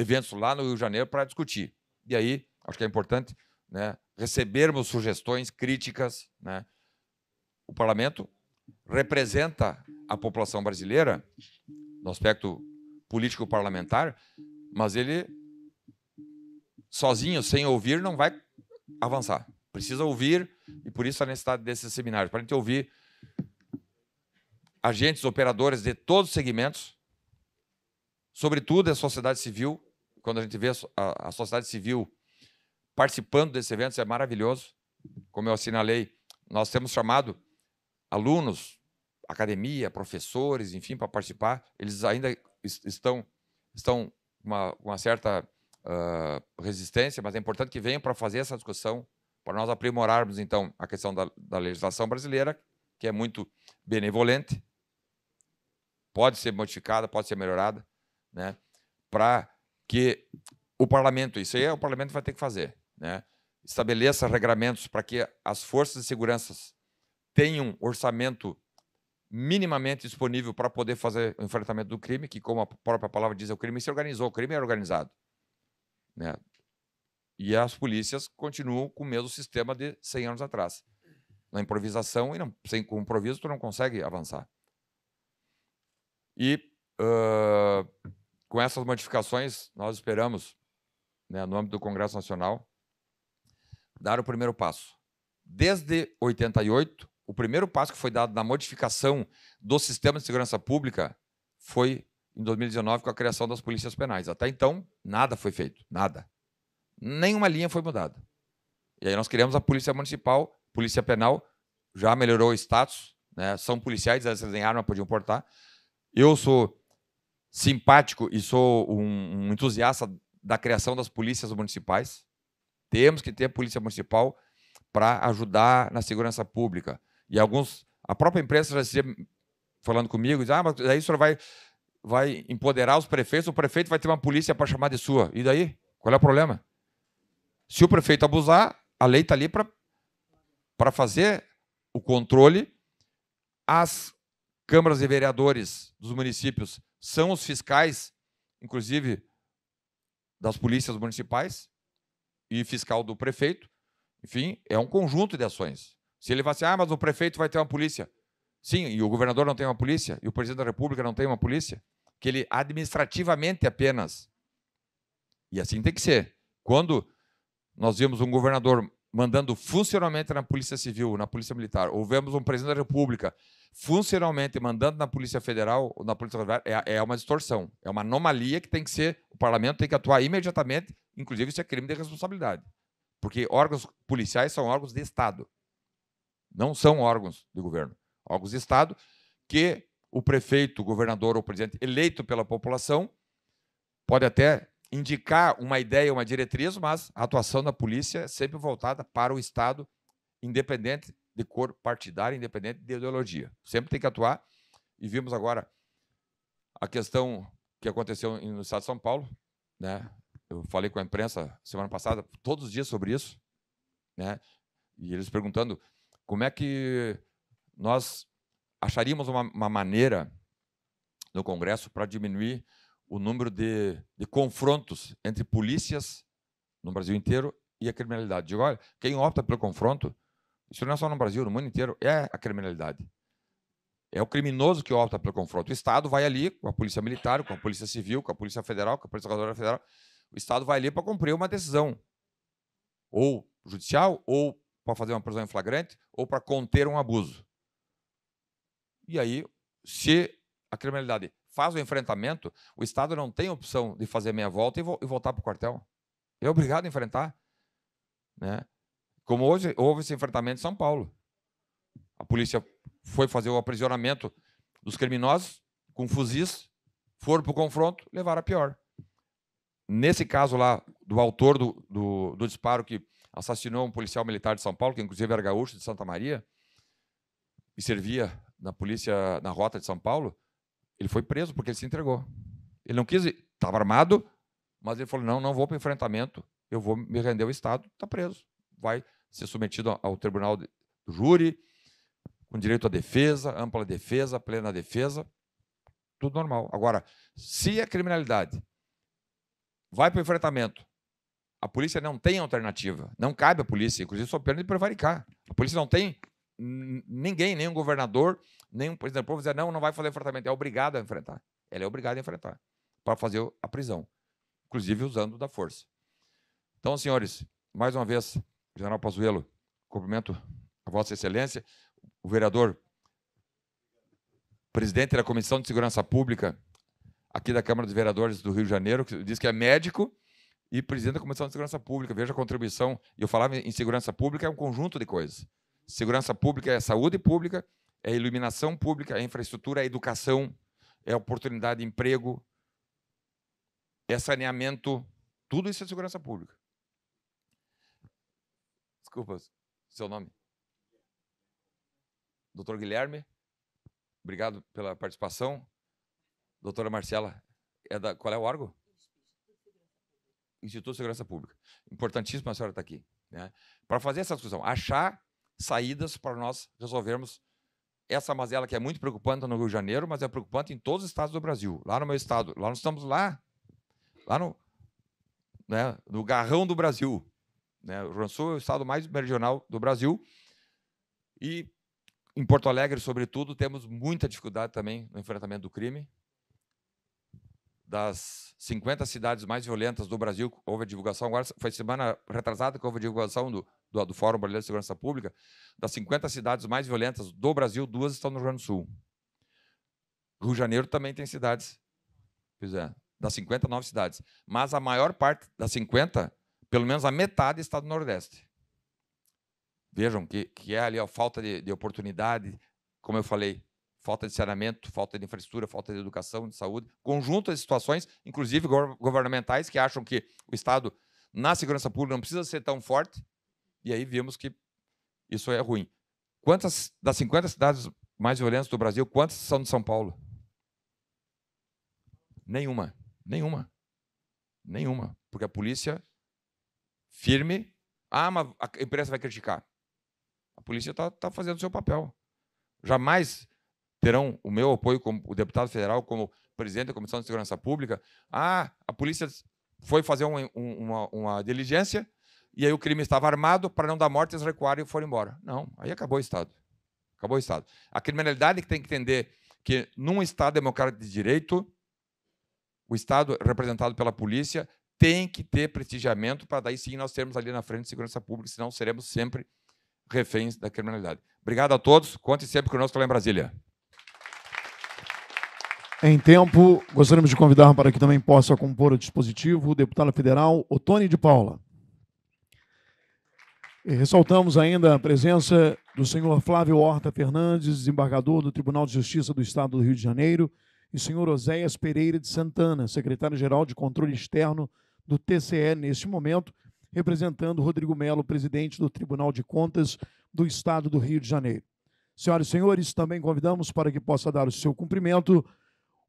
eventos lá no Rio de Janeiro para discutir. E aí, acho que é importante né, recebermos sugestões, críticas. Né? O parlamento representa a população brasileira no aspecto político-parlamentar, mas ele sozinho, sem ouvir, não vai avançar. Precisa ouvir, e por isso a necessidade desses seminários, para a gente ouvir agentes, operadores de todos os segmentos, sobretudo a sociedade civil, quando a gente vê a, a sociedade civil participando desses eventos, é maravilhoso. Como eu assinalei, nós temos chamado alunos, academia, professores, enfim, para participar. Eles ainda estão estão uma, uma certa uh, resistência, mas é importante que venham para fazer essa discussão, para nós aprimorarmos, então, a questão da, da legislação brasileira, que é muito benevolente, pode ser modificada, pode ser melhorada, né, para que o parlamento, isso aí é, o parlamento vai ter que fazer, né? estabeleça regramentos para que as forças de segurança tenham orçamento minimamente disponível para poder fazer o enfrentamento do crime, que, como a própria palavra diz, é o crime se organizou, o crime é organizado. Né? E as polícias continuam com o mesmo sistema de 100 anos atrás. Na improvisação, e não, sem, com improviso, tu não consegue avançar. E uh, com essas modificações, nós esperamos, né, no âmbito do Congresso Nacional, dar o primeiro passo. Desde 88, o primeiro passo que foi dado na modificação do sistema de segurança pública foi em 2019 com a criação das polícias penais. Até então, nada foi feito, nada. Nenhuma linha foi mudada. E aí nós criamos a Polícia Municipal, Polícia Penal, já melhorou o status, né? são policiais, eles têm arma, podiam portar. Eu sou simpático e sou um, um entusiasta da criação das polícias municipais. Temos que ter polícia municipal para ajudar na segurança pública. E alguns, a própria imprensa já dizia, falando comigo, diz, ah, mas aí o senhor vai, vai empoderar os prefeitos, o prefeito vai ter uma polícia para chamar de sua. E daí? Qual é o problema? Se o prefeito abusar, a lei está ali para fazer o controle. As câmaras de vereadores dos municípios são os fiscais, inclusive das polícias municipais e fiscal do prefeito. Enfim, é um conjunto de ações. Se ele vai assim, ah, mas o prefeito vai ter uma polícia. Sim, e o governador não tem uma polícia, e o presidente da República não tem uma polícia, que ele administrativamente apenas. E assim tem que ser. Quando nós vimos um governador mandando funcionalmente na Polícia Civil, na Polícia Militar, ou vemos um presidente da República funcionalmente mandando na Polícia Federal ou na Polícia Rodoviária, é, é uma distorção, é uma anomalia que tem que ser, o parlamento tem que atuar imediatamente, inclusive isso é crime de responsabilidade, porque órgãos policiais são órgãos de Estado, não são órgãos de governo, órgãos de Estado que o prefeito, o governador ou presidente eleito pela população pode até indicar uma ideia, uma diretriz, mas a atuação da polícia é sempre voltada para o Estado, independente de cor partidária, independente de ideologia. Sempre tem que atuar. E vimos agora a questão que aconteceu no Estado de São Paulo. Né? Eu falei com a imprensa semana passada, todos os dias sobre isso. Né? E eles perguntando como é que nós acharíamos uma, uma maneira no Congresso para diminuir o número de, de confrontos entre polícias no Brasil inteiro e a criminalidade. Digo, olha, quem opta pelo confronto, isso não é só no Brasil, no mundo inteiro, é a criminalidade. É o criminoso que opta pelo confronto. O Estado vai ali com a Polícia Militar, com a Polícia Civil, com a Polícia Federal, com a Polícia Rodoviária Federal. O Estado vai ali para cumprir uma decisão, ou judicial, ou para fazer uma prisão em flagrante, ou para conter um abuso. E aí, se a criminalidade faz o enfrentamento, o Estado não tem opção de fazer meia volta e, vo e voltar para o quartel. É obrigado a enfrentar. Né? Como hoje houve esse enfrentamento em São Paulo. A polícia foi fazer o aprisionamento dos criminosos com fuzis, foram para o confronto, levaram a pior. Nesse caso lá, do autor do, do, do disparo que assassinou um policial militar de São Paulo, que inclusive era gaúcho de Santa Maria, e servia na polícia, na rota de São Paulo, ele foi preso porque ele se entregou. Ele não quis, estava armado, mas ele falou: não, não vou para enfrentamento, eu vou me render ao Estado, está preso. Vai ser submetido ao tribunal do júri, com direito à defesa, ampla defesa, plena defesa, tudo normal. Agora, se a criminalidade vai para o enfrentamento, a polícia não tem alternativa, não cabe à polícia, inclusive só pena de prevaricar. A polícia não tem ninguém, nenhum governador, Nenhum, presidente do povo dizer, não, não vai fazer enfrentamento. É obrigado a enfrentar. Ela é obrigada a enfrentar para fazer a prisão, inclusive usando da força. Então, senhores, mais uma vez, General Pazuello, cumprimento a Vossa Excelência, o vereador, presidente da Comissão de Segurança Pública aqui da Câmara dos Vereadores do Rio de Janeiro, que diz que é médico e presidente da Comissão de Segurança Pública. Veja a contribuição. E eu falava em segurança pública é um conjunto de coisas. Segurança pública é saúde pública, é a iluminação pública, é a infraestrutura, é a educação, é oportunidade de emprego, é saneamento, tudo isso é segurança pública. Desculpa, seu nome? Doutor Guilherme, obrigado pela participação. Doutora Marcela, é da, qual é o órgão? Instituto de Segurança Pública. Importantíssimo a senhora estar tá aqui. Né? Para fazer essa discussão, achar saídas para nós resolvermos essa mazela que é muito preocupante no Rio de Janeiro, mas é preocupante em todos os estados do Brasil. Lá no meu estado, lá nós estamos lá, lá no, né, no garrão do Brasil. Né? O Rio Sul é o estado mais meridional do Brasil. E em Porto Alegre, sobretudo, temos muita dificuldade também no enfrentamento do crime das 50 cidades mais violentas do Brasil, houve a divulgação agora, foi semana retrasada que houve a divulgação do, do, do Fórum Brasileiro de Segurança Pública, das 50 cidades mais violentas do Brasil, duas estão no Rio Grande do Sul. Rio de Janeiro também tem cidades, pois é, das 59 cidades, mas a maior parte das 50, pelo menos a metade está no Nordeste. Vejam que, que é ali a falta de, de oportunidade, como eu falei, falta de saneamento, falta de infraestrutura, falta de educação, de saúde, conjunto de situações, inclusive governamentais, que acham que o Estado na segurança pública não precisa ser tão forte, e aí vimos que isso é ruim. Quantas das 50 cidades mais violentas do Brasil, quantas são de São Paulo? Nenhuma, nenhuma, nenhuma, porque a polícia firme, ah, mas a imprensa vai criticar. A polícia está tá fazendo o seu papel. Jamais terão o meu apoio como o deputado federal, como presidente da Comissão de Segurança Pública. Ah, a polícia foi fazer um, um, uma, uma diligência e aí o crime estava armado para não dar morte, eles recuaram e foram embora. Não, aí acabou o Estado. Acabou o Estado. A criminalidade que tem que entender que num Estado democrático de direito, o Estado representado pela polícia tem que ter prestigiamento para daí sim nós termos ali na frente segurança pública, senão seremos sempre reféns da criminalidade. Obrigado a todos. Conte sempre conosco lá em Brasília. Em tempo, gostaríamos de convidar para que também possa compor o dispositivo o deputado federal Otone de Paula. E ressaltamos ainda a presença do senhor Flávio Horta Fernandes, desembargador do Tribunal de Justiça do Estado do Rio de Janeiro, e senhor Oséias Pereira de Santana, secretário-geral de Controle Externo do TCE neste momento, representando Rodrigo Melo, presidente do Tribunal de Contas do Estado do Rio de Janeiro. Senhoras e senhores, também convidamos para que possa dar o seu cumprimento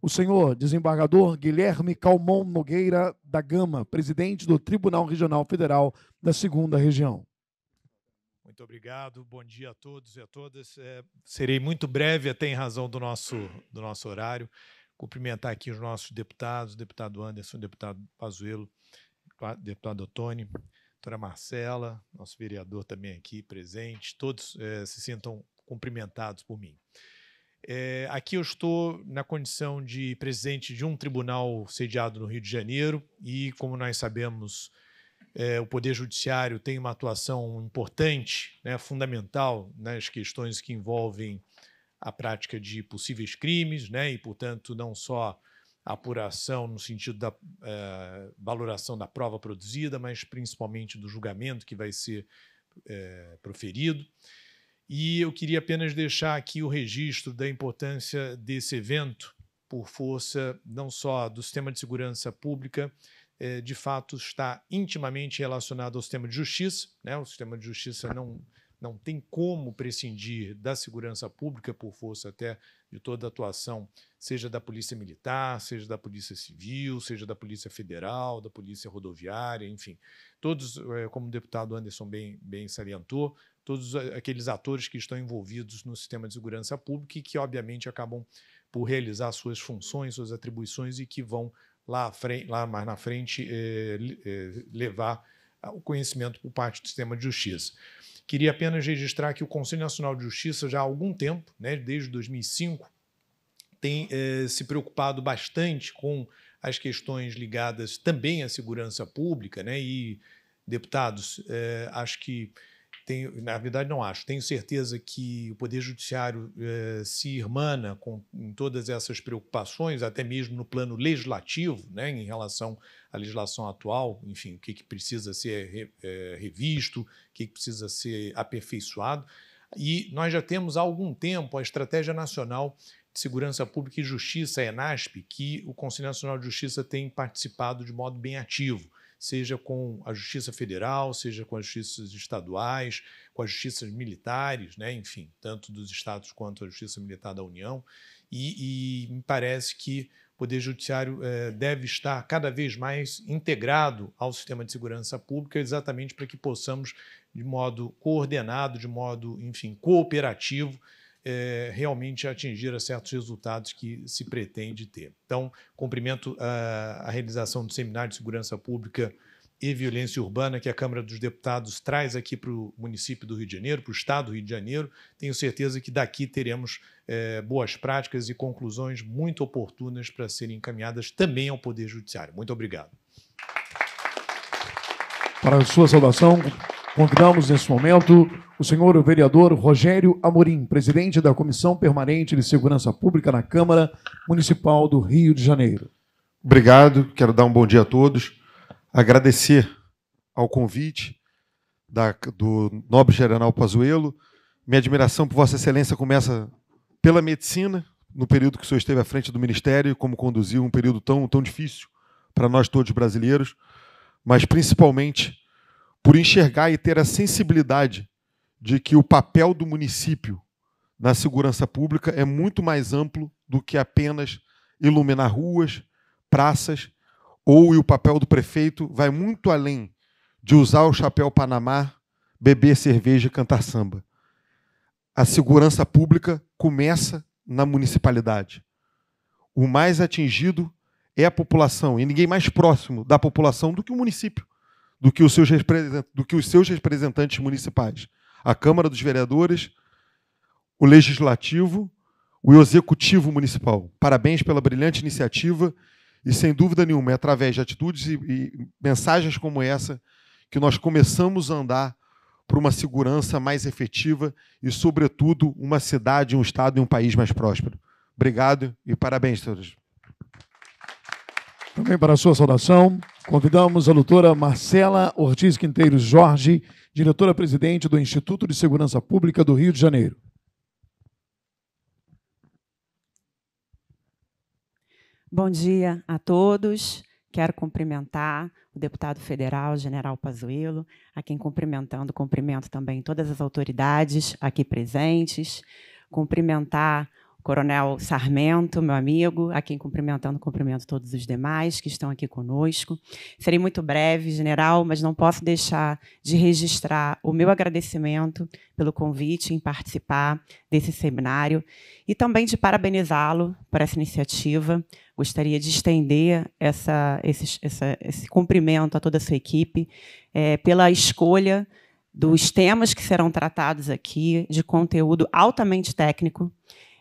o senhor desembargador Guilherme Calmon Nogueira da Gama, presidente do Tribunal Regional Federal da Segunda Região. Muito obrigado, bom dia a todos e a todas. É, serei muito breve, até em razão do nosso, do nosso horário. Cumprimentar aqui os nossos deputados, deputado Anderson, deputado Pazuello, deputado Otoni, doutora Marcela, nosso vereador também aqui presente. Todos é, se sintam cumprimentados por mim. É, aqui eu estou na condição de presidente de um tribunal sediado no Rio de Janeiro e, como nós sabemos, é, o Poder Judiciário tem uma atuação importante, né, fundamental nas questões que envolvem a prática de possíveis crimes, né, e, portanto, não só a apuração no sentido da é, valoração da prova produzida, mas principalmente do julgamento que vai ser é, proferido. E eu queria apenas deixar aqui o registro da importância desse evento, por força não só do sistema de segurança pública, é, de fato está intimamente relacionado ao sistema de justiça. Né? O sistema de justiça não, não tem como prescindir da segurança pública, por força até de toda a atuação, seja da Polícia Militar, seja da Polícia Civil, seja da Polícia Federal, da Polícia Rodoviária, enfim. Todos, é, como o deputado Anderson bem, bem salientou, todos aqueles atores que estão envolvidos no sistema de segurança pública e que, obviamente, acabam por realizar suas funções, suas atribuições e que vão lá, frente, lá mais na frente eh, eh, levar ah, o conhecimento por parte do sistema de justiça. Queria apenas registrar que o Conselho Nacional de Justiça, já há algum tempo, né, desde 2005, tem eh, se preocupado bastante com as questões ligadas também à segurança pública, né, e deputados, acho que tenho, na verdade não acho, tenho certeza que o Poder Judiciário eh, se irmana com todas essas preocupações, até mesmo no plano legislativo, né, em relação à legislação atual, enfim, o que, que precisa ser re, eh, revisto, o que, que precisa ser aperfeiçoado. E nós já temos há algum tempo a Estratégia Nacional de Segurança Pública e Justiça, a ENASP, que o Conselho Nacional de Justiça tem participado de modo bem ativo seja com a Justiça Federal, seja com as justiças estaduais, com as justiças militares, né? enfim, tanto dos estados quanto a Justiça Militar da União. E, e me parece que o Poder Judiciário eh, deve estar cada vez mais integrado ao sistema de segurança pública, exatamente para que possamos, de modo coordenado, de modo, enfim, cooperativo, é, realmente atingir certos resultados que se pretende ter. Então, cumprimento a, ah, a realização do Seminário de Segurança Pública e Violência Urbana que a Câmara dos Deputados traz aqui para o município do Rio de Janeiro, para o estado do Rio de Janeiro. Tenho certeza que daqui teremos é, boas práticas e conclusões muito oportunas para serem encaminhadas também ao Poder Judiciário. Muito obrigado. Para a sua saudação, Convidamos nesse momento o senhor vereador Rogério Amorim, presidente da Comissão Permanente de Segurança Pública na Câmara Municipal do Rio de Janeiro. Obrigado, quero dar um bom dia a todos. Agradecer ao convite da, do nobre general Pazuello. Minha admiração por Vossa Excelência começa pela medicina, no período que o senhor esteve à frente do Ministério, como conduziu um período tão, tão difícil para nós todos brasileiros, mas principalmente por enxergar e ter a sensibilidade de que o papel do município na segurança pública é muito mais amplo do que apenas iluminar ruas, praças, ou e o papel do prefeito vai muito além de usar o chapéu Panamá, beber cerveja e cantar samba. A segurança pública começa na municipalidade. O mais atingido é a população, e ninguém mais próximo da população do que o município do que os seus, do que os seus representantes municipais, a Câmara dos Vereadores, o Legislativo, o Executivo Municipal. Parabéns pela brilhante iniciativa e, sem dúvida nenhuma, é através de atitudes e, e mensagens como essa que nós começamos a andar para uma segurança mais efetiva e, sobretudo, uma cidade, um estado e um país mais próspero. Obrigado e parabéns, senhores. Também para a sua saudação, convidamos a doutora Marcela Ortiz Quinteiros Jorge, diretora-presidente do Instituto de Segurança Pública do Rio de Janeiro. Bom dia a todos. Quero cumprimentar o deputado federal, general Pazuello, a quem cumprimentando, cumprimento também todas as autoridades aqui presentes, cumprimentar Coronel Sarmento, meu amigo, a quem cumprimentando, cumprimento todos os demais que estão aqui conosco. Serei muito breve, general, mas não posso deixar de registrar o meu agradecimento pelo convite em participar desse seminário e também de parabenizá-lo por essa iniciativa. Gostaria de estender essa, esse, essa, esse cumprimento a toda a sua equipe é, pela escolha dos temas que serão tratados aqui, de conteúdo altamente técnico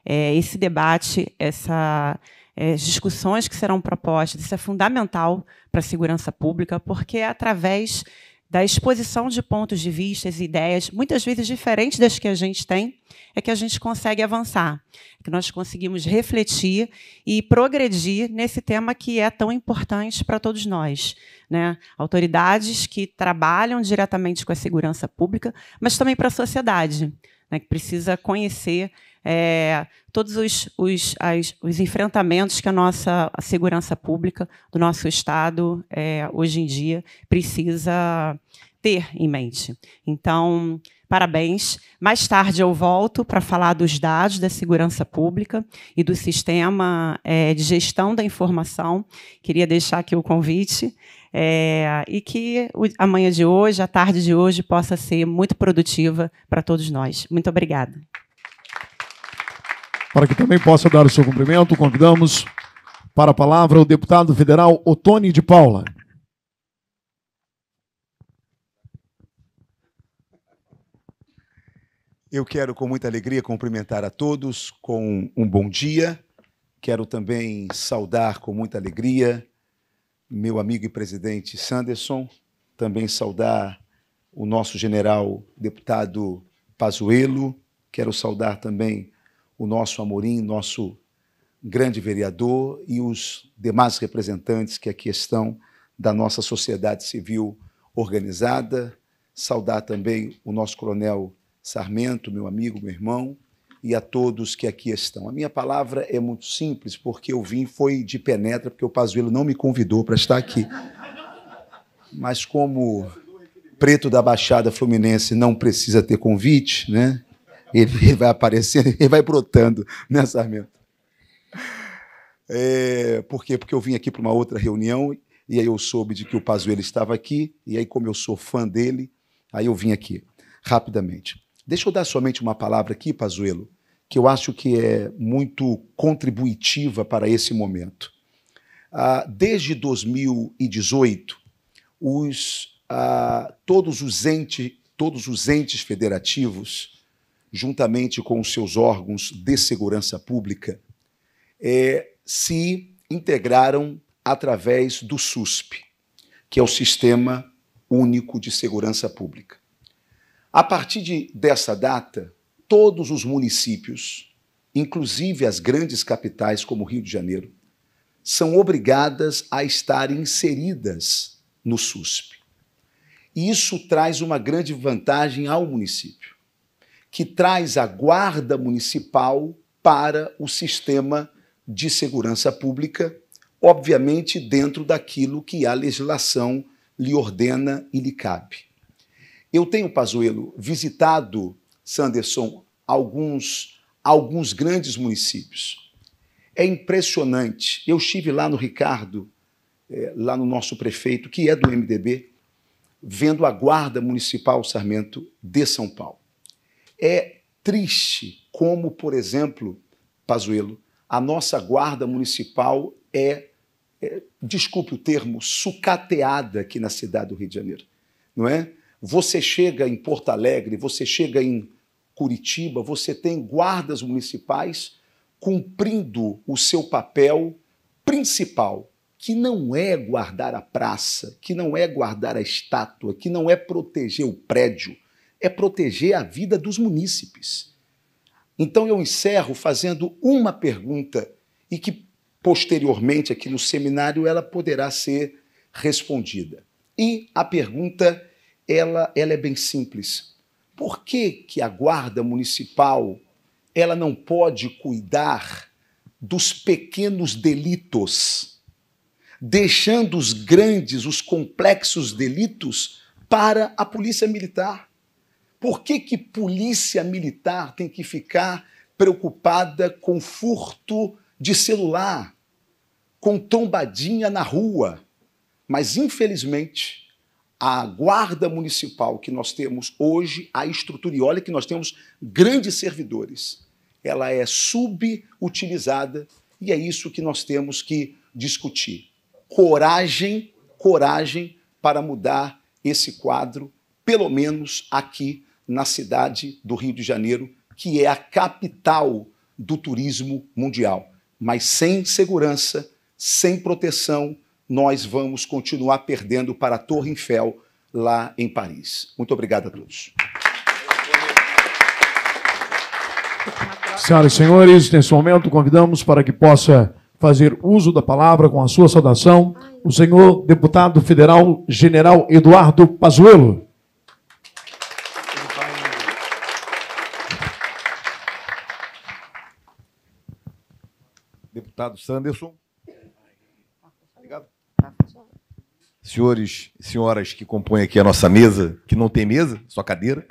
é, esse debate, essas é, discussões que serão propostas, isso é fundamental para a segurança pública, porque é através da exposição de pontos de vista e ideias, muitas vezes diferentes das que a gente tem, é que a gente consegue avançar, é que nós conseguimos refletir e progredir nesse tema que é tão importante para todos nós. Né? Autoridades que trabalham diretamente com a segurança pública, mas também para a sociedade, né, que precisa conhecer é, todos os, os, as, os enfrentamentos que a nossa a segurança pública do nosso Estado, é, hoje em dia, precisa ter em mente. Então, parabéns. Mais tarde eu volto para falar dos dados da segurança pública e do sistema é, de gestão da informação. Queria deixar aqui o convite. É, e que a manhã de hoje, a tarde de hoje, possa ser muito produtiva para todos nós. Muito obrigada. Para que também possa dar o seu cumprimento, convidamos para a palavra o deputado federal Otone de Paula. Eu quero, com muita alegria, cumprimentar a todos com um bom dia. Quero também saudar com muita alegria meu amigo e presidente Sanderson, também saudar o nosso general deputado Pazuello, quero saudar também o nosso Amorim, nosso grande vereador e os demais representantes que aqui estão da nossa sociedade civil organizada. Saudar também o nosso coronel Sarmento, meu amigo, meu irmão, e a todos que aqui estão. A minha palavra é muito simples, porque eu vim foi de penetra, porque o Pazuello não me convidou para estar aqui. Mas como preto da Baixada Fluminense não precisa ter convite, né? Ele vai aparecendo, ele vai brotando, né, Sarmento? É, por quê? Porque eu vim aqui para uma outra reunião e aí eu soube de que o Pazuello estava aqui e aí como eu sou fã dele, aí eu vim aqui rapidamente. Deixa eu dar somente uma palavra aqui, Pazuello, que eu acho que é muito contributiva para esse momento. Ah, desde 2018, os, ah, todos, os todos os entes federativos juntamente com os seus órgãos de segurança pública, é, se integraram através do SUSP, que é o Sistema Único de Segurança Pública. A partir de, dessa data, todos os municípios, inclusive as grandes capitais como Rio de Janeiro, são obrigadas a estar inseridas no SUSP. E isso traz uma grande vantagem ao município que traz a Guarda Municipal para o sistema de segurança pública, obviamente dentro daquilo que a legislação lhe ordena e lhe cabe. Eu tenho, Pazuello, visitado, Sanderson, alguns, alguns grandes municípios. É impressionante. Eu estive lá no Ricardo, eh, lá no nosso prefeito, que é do MDB, vendo a Guarda Municipal Sarmento de São Paulo. É triste como, por exemplo, Pazuello, a nossa guarda municipal é, é, desculpe o termo, sucateada aqui na cidade do Rio de Janeiro, não é? Você chega em Porto Alegre, você chega em Curitiba, você tem guardas municipais cumprindo o seu papel principal, que não é guardar a praça, que não é guardar a estátua, que não é proteger o prédio, é proteger a vida dos munícipes. Então eu encerro fazendo uma pergunta e que posteriormente aqui no seminário ela poderá ser respondida. E a pergunta ela, ela é bem simples. Por que, que a guarda municipal ela não pode cuidar dos pequenos delitos, deixando os grandes, os complexos delitos para a polícia militar? Por que, que polícia militar tem que ficar preocupada com furto de celular, com tombadinha na rua? Mas, infelizmente, a guarda municipal que nós temos hoje, a estrutura, e olha que nós temos grandes servidores, ela é subutilizada e é isso que nós temos que discutir. Coragem, coragem para mudar esse quadro, pelo menos aqui na cidade do Rio de Janeiro, que é a capital do turismo mundial. Mas sem segurança, sem proteção, nós vamos continuar perdendo para a Torre Eiffel lá em Paris. Muito obrigado a todos. Senhoras e senhores, nesse momento convidamos para que possa fazer uso da palavra com a sua saudação o senhor deputado federal general Eduardo Pazuello. deputado Sanderson. Senhores e senhoras que compõem aqui a nossa mesa, que não tem mesa, só cadeira.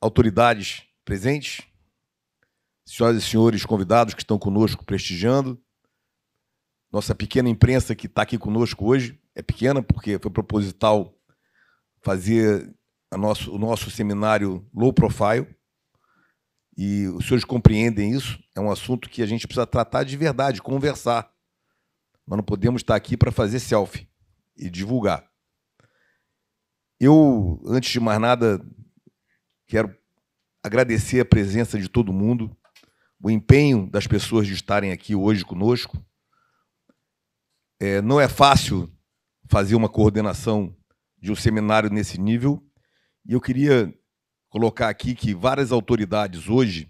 Autoridades presentes. Senhoras e senhores convidados que estão conosco prestigiando. Nossa pequena imprensa que está aqui conosco hoje. É pequena porque foi proposital fazer nosso, o nosso seminário low profile e os senhores compreendem isso? É um assunto que a gente precisa tratar de verdade, conversar. Mas não podemos estar aqui para fazer selfie e divulgar. Eu, antes de mais nada, quero agradecer a presença de todo mundo, o empenho das pessoas de estarem aqui hoje conosco. É, não é fácil fazer uma coordenação de um seminário nesse nível, e eu queria colocar aqui que várias autoridades hoje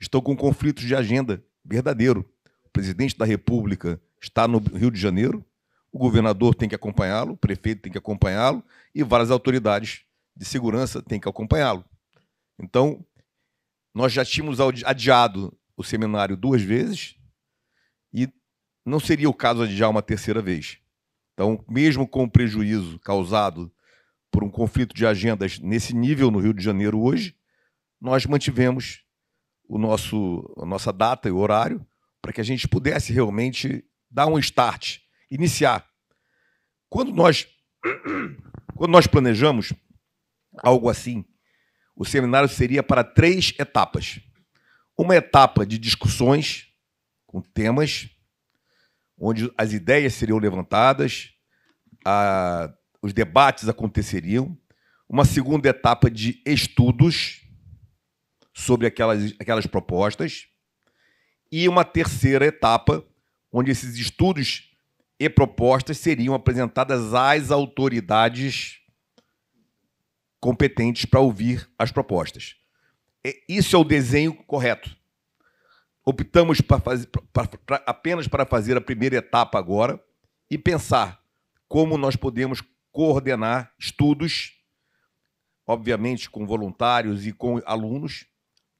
estão com conflitos de agenda verdadeiro. O presidente da República está no Rio de Janeiro, o governador tem que acompanhá-lo, o prefeito tem que acompanhá-lo e várias autoridades de segurança têm que acompanhá-lo. Então, nós já tínhamos adiado o seminário duas vezes e não seria o caso de adiar uma terceira vez. Então, mesmo com o prejuízo causado por um conflito de agendas nesse nível no Rio de Janeiro hoje, nós mantivemos o nosso, a nossa data e horário para que a gente pudesse realmente dar um start, iniciar. Quando nós, quando nós planejamos algo assim, o seminário seria para três etapas. Uma etapa de discussões com temas, onde as ideias seriam levantadas, a os debates aconteceriam, uma segunda etapa de estudos sobre aquelas, aquelas propostas e uma terceira etapa onde esses estudos e propostas seriam apresentadas às autoridades competentes para ouvir as propostas. É, isso é o desenho correto. Optamos para fazer, apenas para fazer a primeira etapa agora e pensar como nós podemos coordenar estudos, obviamente com voluntários e com alunos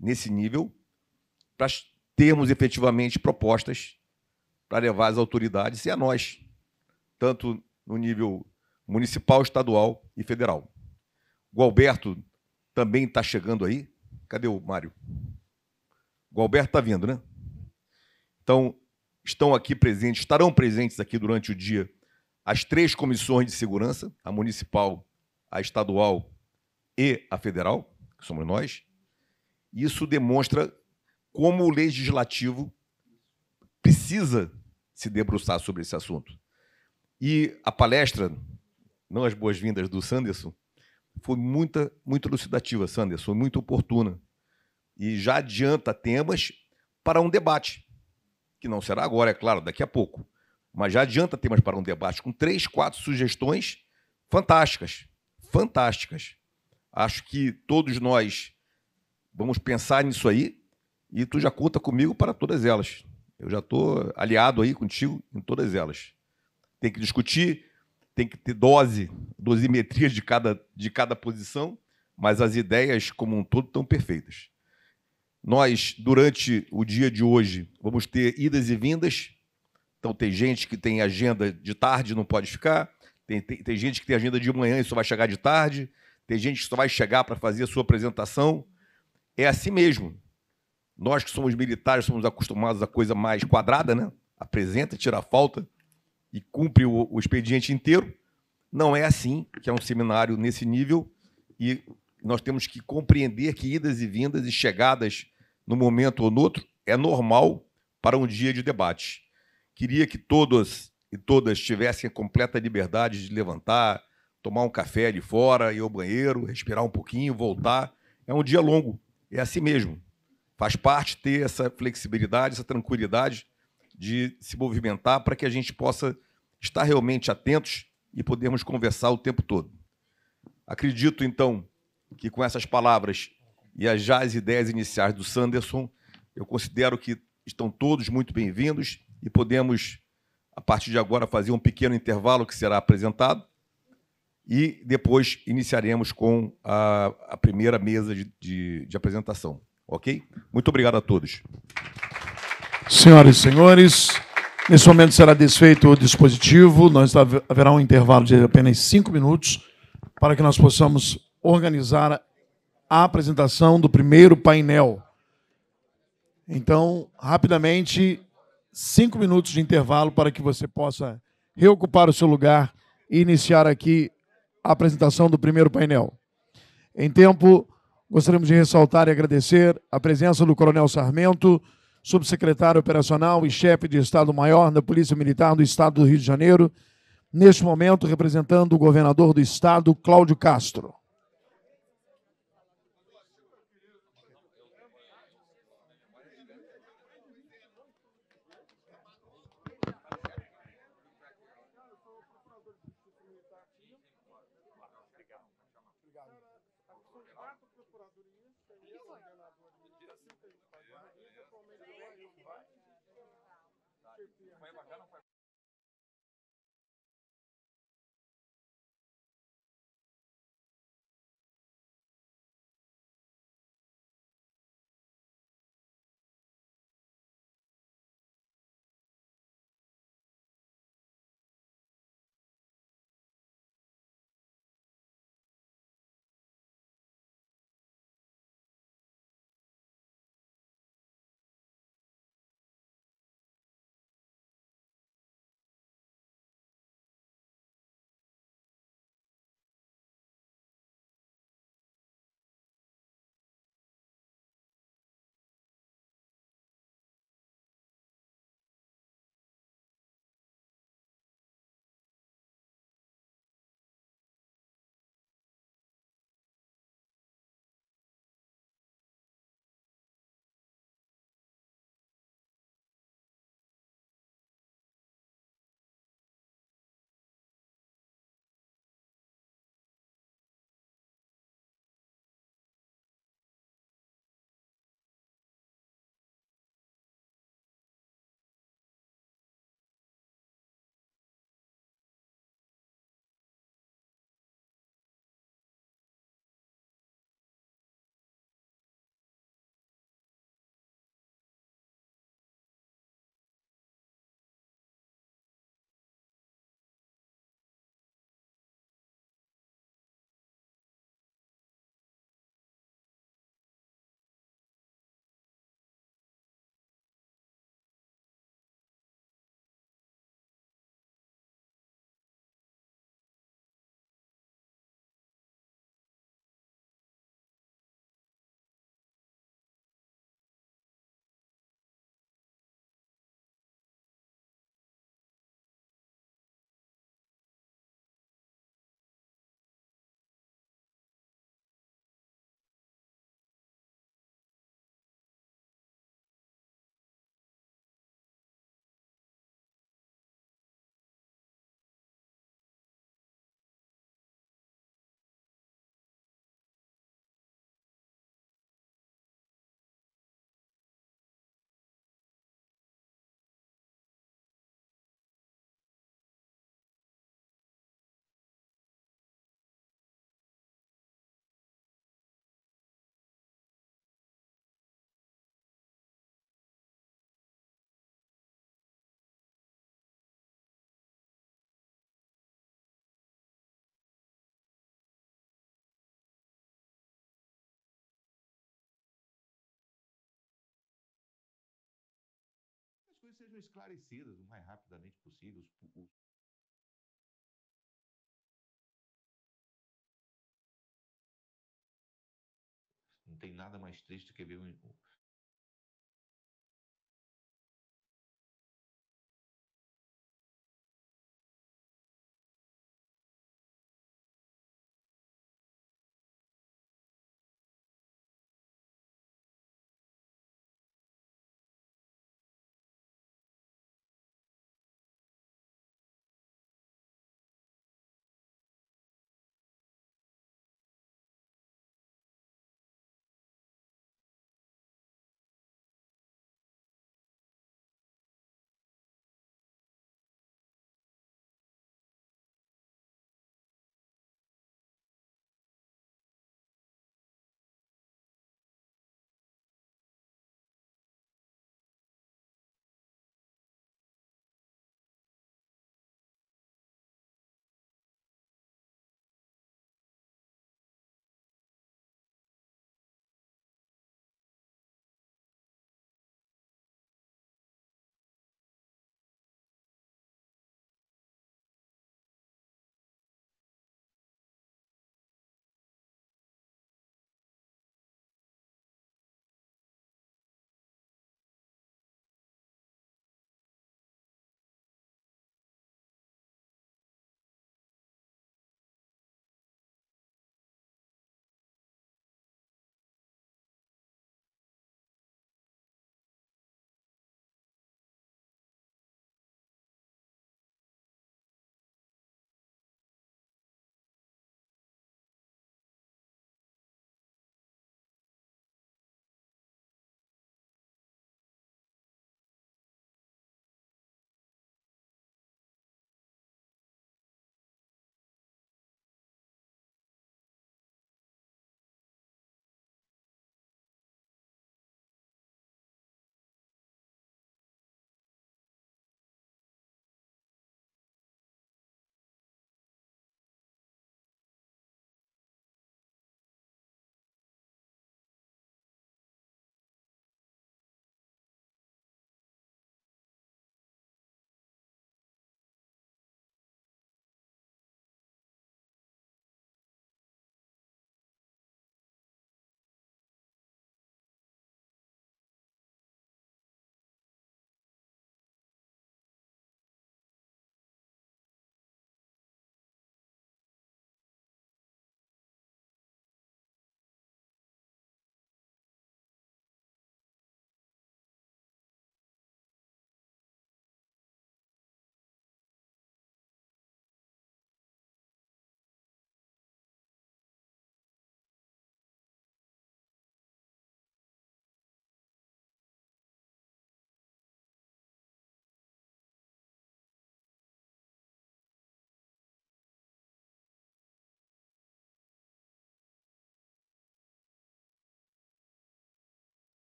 nesse nível, para termos efetivamente propostas para levar às autoridades e a nós, tanto no nível municipal, estadual e federal. O Alberto também está chegando aí. Cadê o Mário? O Alberto está vindo, né? Então, estão aqui presentes, estarão presentes aqui durante o dia as três comissões de segurança, a municipal, a estadual e a federal, que somos nós. Isso demonstra como o legislativo precisa se debruçar sobre esse assunto. E a palestra, não as boas-vindas do Sanderson, foi muita, muito elucidativa, Sanderson, muito oportuna. E já adianta temas para um debate, que não será agora, é claro, daqui a pouco, mas já adianta temas para um debate com três, quatro sugestões fantásticas. Fantásticas. Acho que todos nós vamos pensar nisso aí e tu já conta comigo para todas elas. Eu já estou aliado aí contigo em todas elas. Tem que discutir, tem que ter dose, dosimetrias de cada, de cada posição, mas as ideias como um todo estão perfeitas. Nós, durante o dia de hoje, vamos ter idas e vindas, então tem gente que tem agenda de tarde e não pode ficar, tem, tem, tem, gente que tem agenda de manhã e só vai chegar de tarde, tem gente que só vai chegar para fazer a sua apresentação. É assim mesmo. Nós que somos militares somos acostumados a coisa mais quadrada, né? Apresenta, tira a falta e cumpre o, o expediente inteiro. Não é assim que é um seminário nesse nível e nós temos que compreender que idas e vindas e chegadas no momento ou no outro é normal para um dia de debate. Queria que todos e todas tivessem a completa liberdade de levantar, tomar um café ali fora, ir ao banheiro, respirar um pouquinho, voltar. É um dia longo, é assim mesmo. Faz parte ter essa flexibilidade, essa tranquilidade de se movimentar para que a gente possa estar realmente atentos e podermos conversar o tempo todo. Acredito, então, que com essas palavras e as já as ideias iniciais do Sanderson, eu considero que estão todos muito bem-vindos e podemos, a partir de agora, fazer um pequeno intervalo que será apresentado e depois iniciaremos com a, a primeira mesa de, de, de apresentação. Ok? Muito obrigado a todos. Senhoras e senhores, nesse momento será desfeito o dispositivo, nós haverá um intervalo de apenas cinco minutos para que nós possamos organizar a apresentação do primeiro painel. Então, rapidamente, cinco minutos de intervalo para que você possa reocupar o seu lugar e iniciar aqui a apresentação do primeiro painel. Em tempo, gostaríamos de ressaltar e agradecer a presença do Coronel Sarmento, subsecretário operacional e chefe de Estado-Maior da Polícia Militar do Estado do Rio de Janeiro, neste momento representando o governador do Estado, Cláudio Castro. sejam esclarecidas o mais rapidamente possível. Os, não tem nada mais triste do que ver um,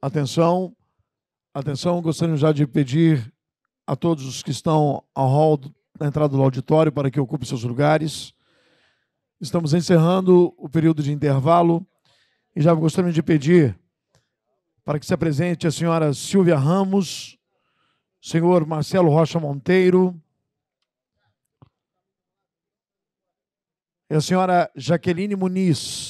Atenção, atenção, Gostaria já de pedir a todos os que estão ao hall na entrada do auditório para que ocupem seus lugares. Estamos encerrando o período de intervalo e já gostaria de pedir para que se apresente a senhora Silvia Ramos, senhor Marcelo Rocha Monteiro, e a senhora Jaqueline Muniz.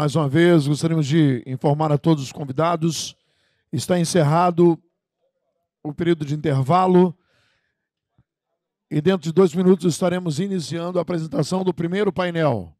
Mais uma vez, gostaríamos de informar a todos os convidados: está encerrado o período de intervalo e dentro de dois minutos estaremos iniciando a apresentação do primeiro painel.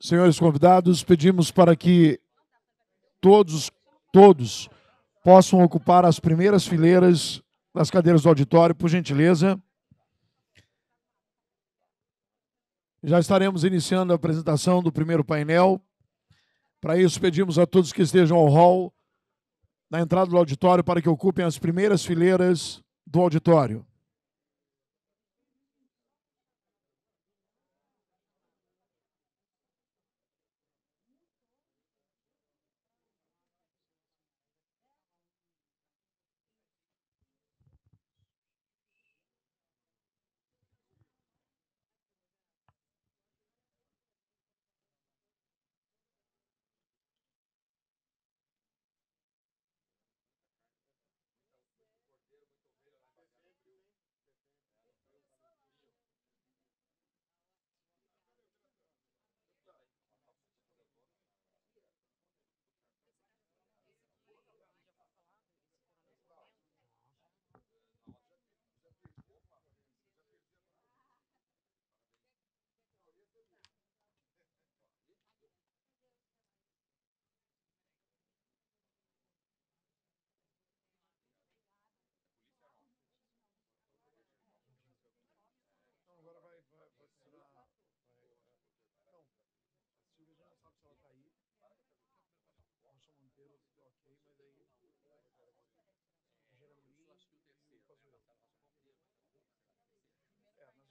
senhores convidados, pedimos para que todos, todos possam ocupar as primeiras fileiras das cadeiras do auditório, por gentileza. Já estaremos iniciando a apresentação do primeiro painel. Para isso, pedimos a todos que estejam ao hall, na entrada do auditório, para que ocupem as primeiras fileiras do auditório.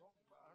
talking about.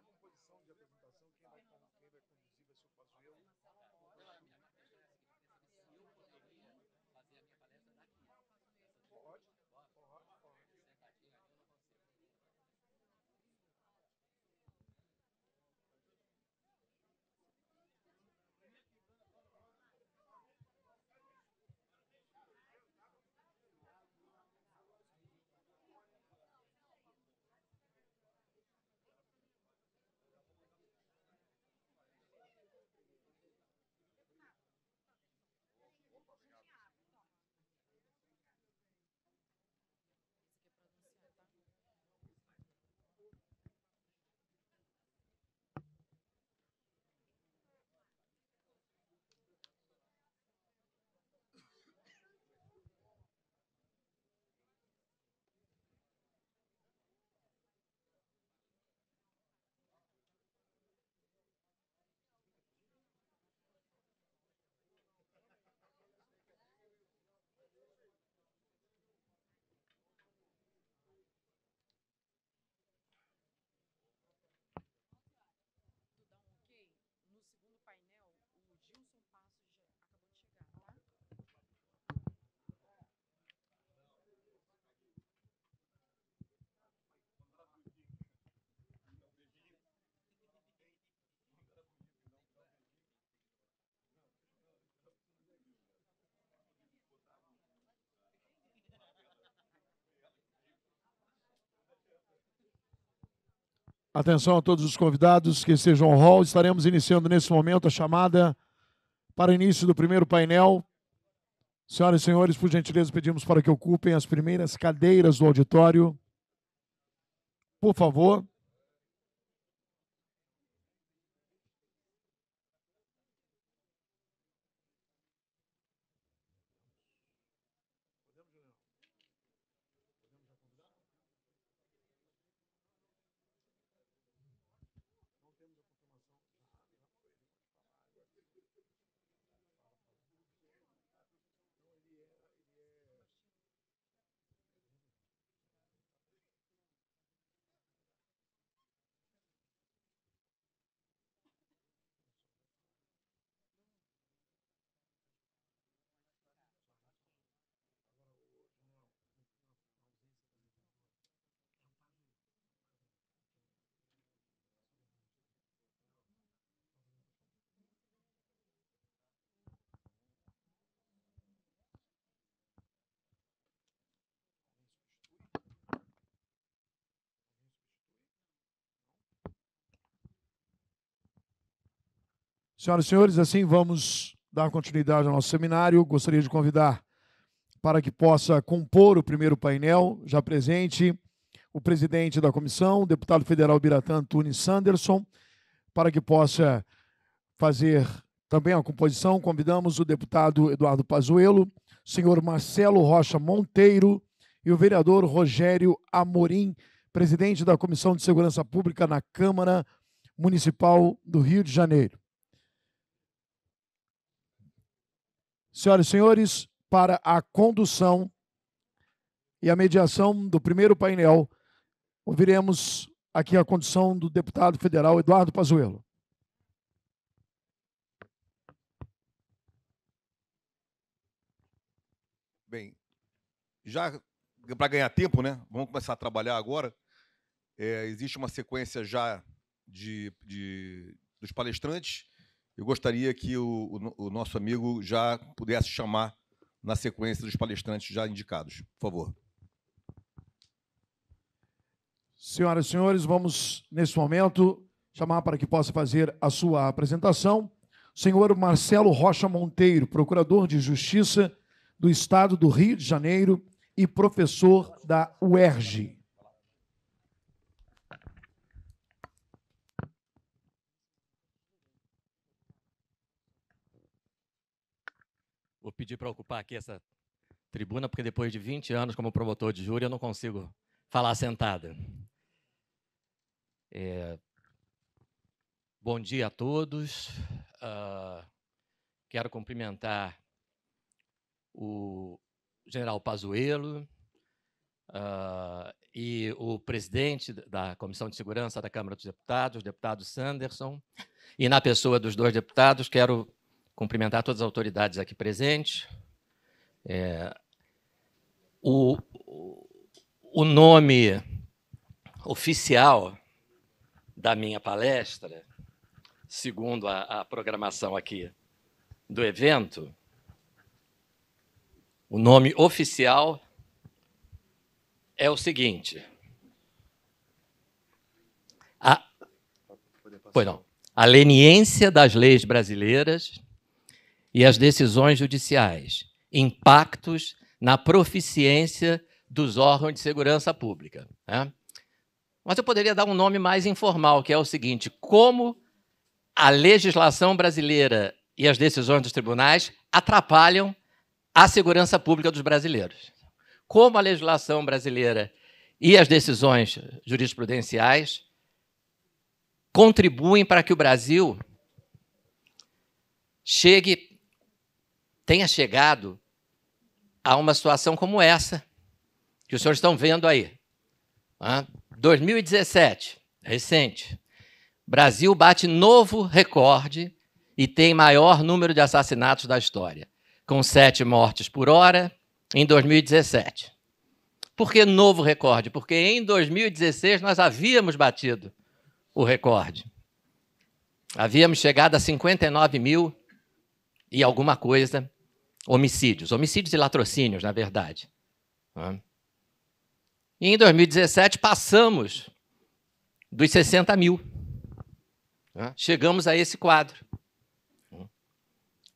Atenção a todos os convidados que estejam ao hall. Estaremos iniciando nesse momento a chamada para início do primeiro painel. Senhoras e senhores, por gentileza, pedimos para que ocupem as primeiras cadeiras do auditório. Por favor. Senhoras e senhores, assim vamos dar continuidade ao nosso seminário. Gostaria de convidar para que possa compor o primeiro painel, já presente, o presidente da comissão, deputado federal Biratã Antunes Sanderson, para que possa fazer também a composição. Convidamos o deputado Eduardo Pazuello, senhor Marcelo Rocha Monteiro e o vereador Rogério Amorim, presidente da Comissão de Segurança Pública na Câmara Municipal do Rio de Janeiro. Senhoras e senhores, para a condução e a mediação do primeiro painel, ouviremos aqui a condução do deputado federal Eduardo Pazuello. Bem, já para ganhar tempo, né? Vamos começar a trabalhar agora. É, existe uma sequência já de, de dos palestrantes eu gostaria que o, o, o nosso amigo já pudesse chamar na sequência dos palestrantes já indicados. Por favor. Senhoras e senhores, vamos, nesse momento, chamar para que possa fazer a sua apresentação o senhor Marcelo Rocha Monteiro, procurador de Justiça do Estado do Rio de Janeiro e professor da UERJ. pedir para ocupar aqui essa tribuna, porque depois de 20 anos como promotor de júri, eu não consigo falar sentada. É... Bom dia a todos. Uh, quero cumprimentar o general Pazuello uh, e o presidente da Comissão de Segurança da Câmara dos Deputados, o deputado Sanderson, e na pessoa dos dois deputados, quero cumprimentar todas as autoridades aqui presentes. É, o, o nome oficial da minha palestra, segundo a, a programação aqui do evento, o nome oficial é o seguinte. A, pois não. A leniência das leis brasileiras e as decisões judiciais, impactos na proficiência dos órgãos de segurança pública. Né? Mas eu poderia dar um nome mais informal, que é o seguinte: como a legislação brasileira e as decisões dos tribunais atrapalham a segurança pública dos brasileiros. Como a legislação brasileira e as decisões jurisprudenciais contribuem para que o Brasil chegue tenha chegado a uma situação como essa que os senhores estão vendo aí. 2017, recente. Brasil bate novo recorde e tem maior número de assassinatos da história, com sete mortes por hora em 2017. Por que novo recorde? Porque em 2016 nós havíamos batido o recorde. Havíamos chegado a 59 mil e alguma coisa homicídios, homicídios e latrocínios, na verdade. Tá? E em 2017 passamos dos 60 mil. Tá? Chegamos a esse quadro.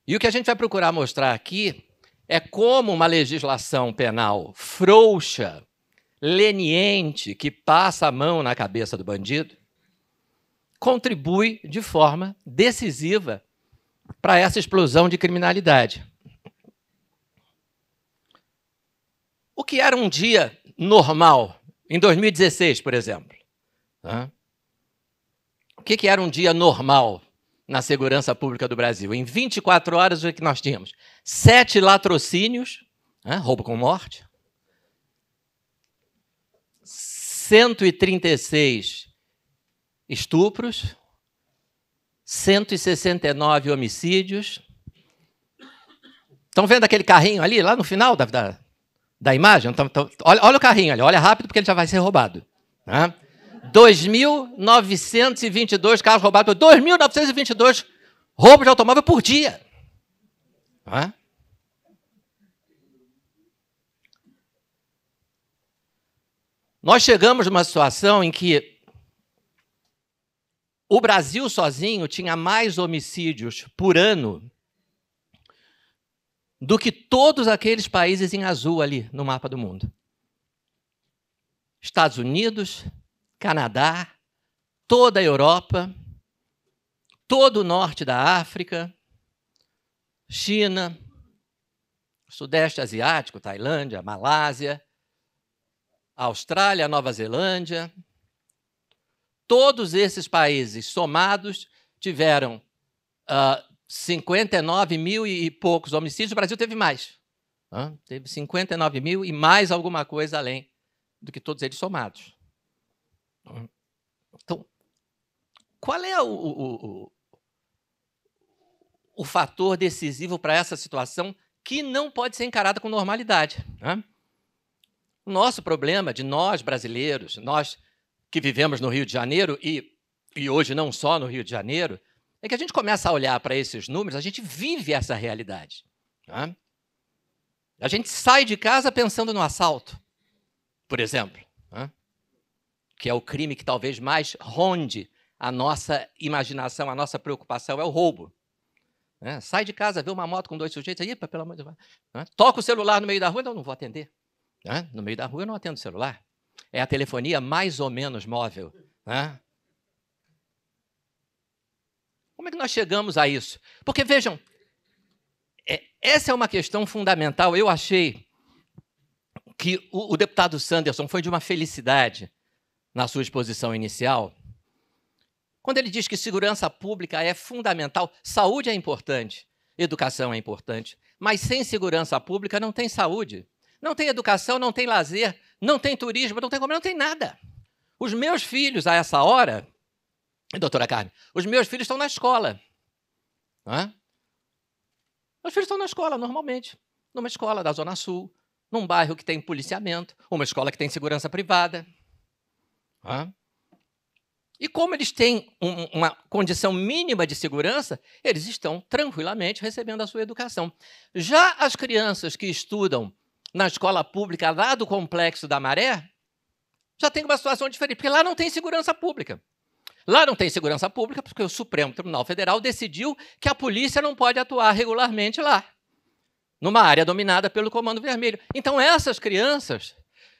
E o que a gente vai procurar mostrar aqui é como uma legislação penal frouxa, leniente, que passa a mão na cabeça do bandido, contribui de forma decisiva para essa explosão de criminalidade. o que era um dia normal, em 2016, por exemplo. Né? O que, que era um dia normal na segurança pública do Brasil? Em 24 horas, o que nós tínhamos? Sete latrocínios, né? roubo com morte, 136 estupros, 169 homicídios. Estão vendo aquele carrinho ali, lá no final da, da, da imagem. Então, então, olha, olha, o carrinho olha rápido porque ele já vai ser roubado. Né? 2.922 carros roubados, 2.922 roubos de automóvel por dia. Né? Nós chegamos numa situação em que o Brasil sozinho tinha mais homicídios por ano do que todos aqueles países em azul ali no mapa do mundo. Estados Unidos, Canadá, toda a Europa, todo o norte da África, China, Sudeste Asiático, Tailândia, Malásia, Austrália, Nova Zelândia. Todos esses países somados tiveram uh, 59 mil e poucos homicídios, o Brasil teve mais. Teve 59 mil e mais alguma coisa além do que todos eles somados. Hum. Então, qual é o, o, o, o fator decisivo para essa situação que não pode ser encarada com normalidade? O nosso problema de nós brasileiros, nós que vivemos no Rio de Janeiro e, e hoje não só no Rio de Janeiro, é que a gente começa a olhar para esses números, a gente vive essa realidade. Né? A gente sai de casa pensando no assalto, por exemplo, né? que é o crime que talvez mais ronde a nossa imaginação, a nossa preocupação, é o roubo. Né? Sai de casa, vê uma moto com dois sujeitos, aí, pelo amor de Deus, né? toca o celular no meio da rua, não, não vou atender. Né? No meio da rua eu não atendo o celular. É a telefonia mais ou menos móvel. Né? Como é que nós chegamos a isso? Porque vejam, é, essa é uma questão fundamental. Eu achei que o, o deputado Sanderson foi de uma felicidade na sua exposição inicial, quando ele diz que segurança pública é fundamental, saúde é importante, educação é importante, mas sem segurança pública não tem saúde, não tem educação, não tem lazer, não tem turismo, não tem comida, não tem nada. Os meus filhos, a essa hora, doutora Carmen, os meus filhos estão na escola. Hã? Meus filhos estão na escola, normalmente. Numa escola da Zona Sul, num bairro que tem policiamento, uma escola que tem segurança privada. Hã? E como eles têm um, uma condição mínima de segurança, eles estão tranquilamente recebendo a sua educação. Já as crianças que estudam na escola pública lá do Complexo da Maré, já tem uma situação diferente, porque lá não tem segurança pública. Lá não tem segurança pública, porque o Supremo Tribunal Federal decidiu que a polícia não pode atuar regularmente lá, numa área dominada pelo Comando Vermelho. Então, essas crianças,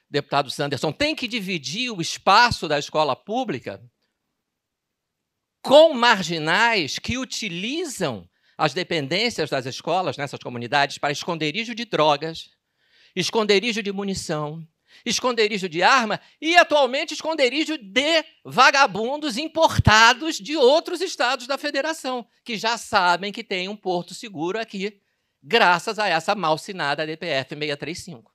deputado Sanderson, têm que dividir o espaço da escola pública com marginais que utilizam as dependências das escolas nessas comunidades para esconderijo de drogas, esconderijo de munição, esconderijo de arma e, atualmente, esconderijo de vagabundos importados de outros estados da federação, que já sabem que tem um porto seguro aqui, graças a essa malsinada DPF 635.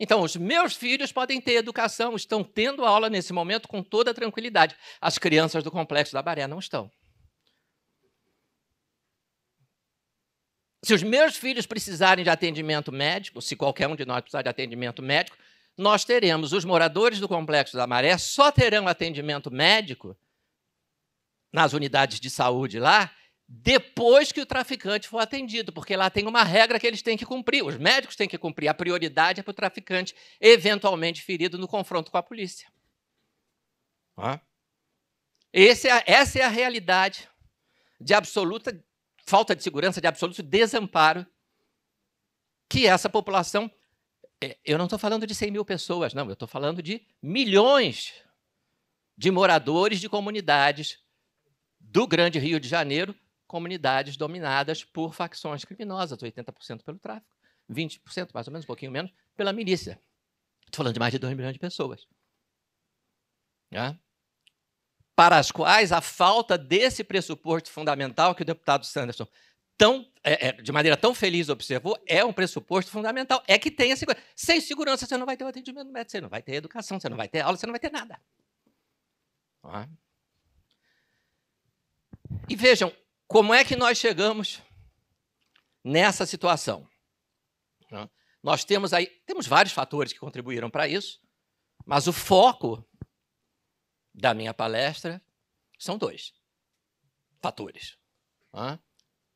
Então, os meus filhos podem ter educação, estão tendo aula nesse momento com toda tranquilidade. As crianças do Complexo da Baré não estão. Se os meus filhos precisarem de atendimento médico, se qualquer um de nós precisar de atendimento médico, nós teremos, os moradores do Complexo da Maré só terão atendimento médico nas unidades de saúde lá depois que o traficante for atendido, porque lá tem uma regra que eles têm que cumprir, os médicos têm que cumprir. A prioridade é para o traficante eventualmente ferido no confronto com a polícia. Ah. É, essa é a realidade de absoluta falta de segurança, de absoluto desamparo que essa população. É, eu não estou falando de 100 mil pessoas, não, eu estou falando de milhões de moradores de comunidades do Grande Rio de Janeiro, comunidades dominadas por facções criminosas, 80% pelo tráfico, 20%, mais ou menos, um pouquinho menos, pela milícia. Estou falando de mais de 2 milhões de pessoas. Né? para as quais a falta desse pressuposto fundamental que o deputado Sanderson tão, é, é de maneira tão feliz observou, é um pressuposto fundamental. É que tem a segurança. Sem segurança, você não vai ter o atendimento médico, você não vai ter educação, você não vai ter aula, você não vai ter nada. É? E vejam, como é que nós chegamos nessa situação? É? Nós temos aí, temos vários fatores que contribuíram para isso, mas o foco da minha palestra são dois fatores: né?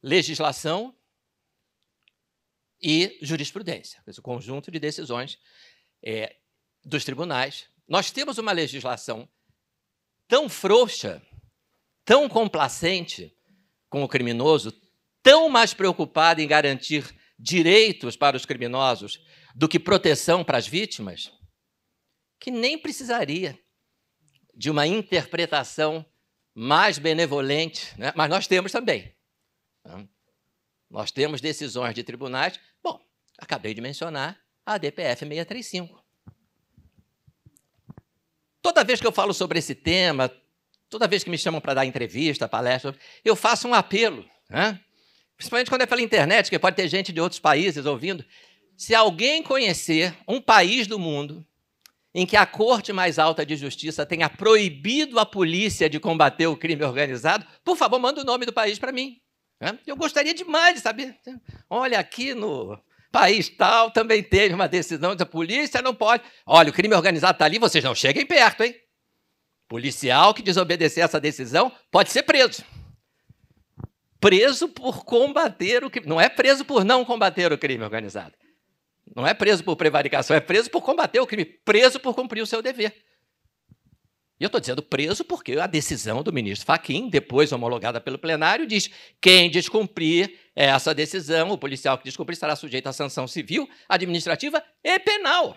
legislação e jurisprudência, o conjunto de decisões é, dos tribunais. Nós temos uma legislação tão frouxa, tão complacente com o criminoso, tão mais preocupada em garantir direitos para os criminosos do que proteção para as vítimas, que nem precisaria de uma interpretação mais benevolente, né? mas nós temos também. Né? Nós temos decisões de tribunais. Bom, acabei de mencionar a DPF 635. Toda vez que eu falo sobre esse tema, toda vez que me chamam para dar entrevista, palestra, eu faço um apelo, né? principalmente quando é pela internet, que pode ter gente de outros países ouvindo. Se alguém conhecer um país do mundo em que a Corte mais alta de justiça tenha proibido a polícia de combater o crime organizado, por favor, manda o nome do país para mim. Eu gostaria demais de saber. Olha, aqui no país tal também teve uma decisão da polícia, não pode. Olha, o crime organizado está ali, vocês não cheguem perto, hein? Policial que desobedecer essa decisão pode ser preso. Preso por combater o crime. Não é preso por não combater o crime organizado. Não é preso por prevaricação, é preso por combater o crime, preso por cumprir o seu dever. E eu estou dizendo preso porque a decisão do ministro Faquim, depois homologada pelo plenário, diz quem descumprir essa decisão, o policial que descumprir estará sujeito à sanção civil, administrativa e penal.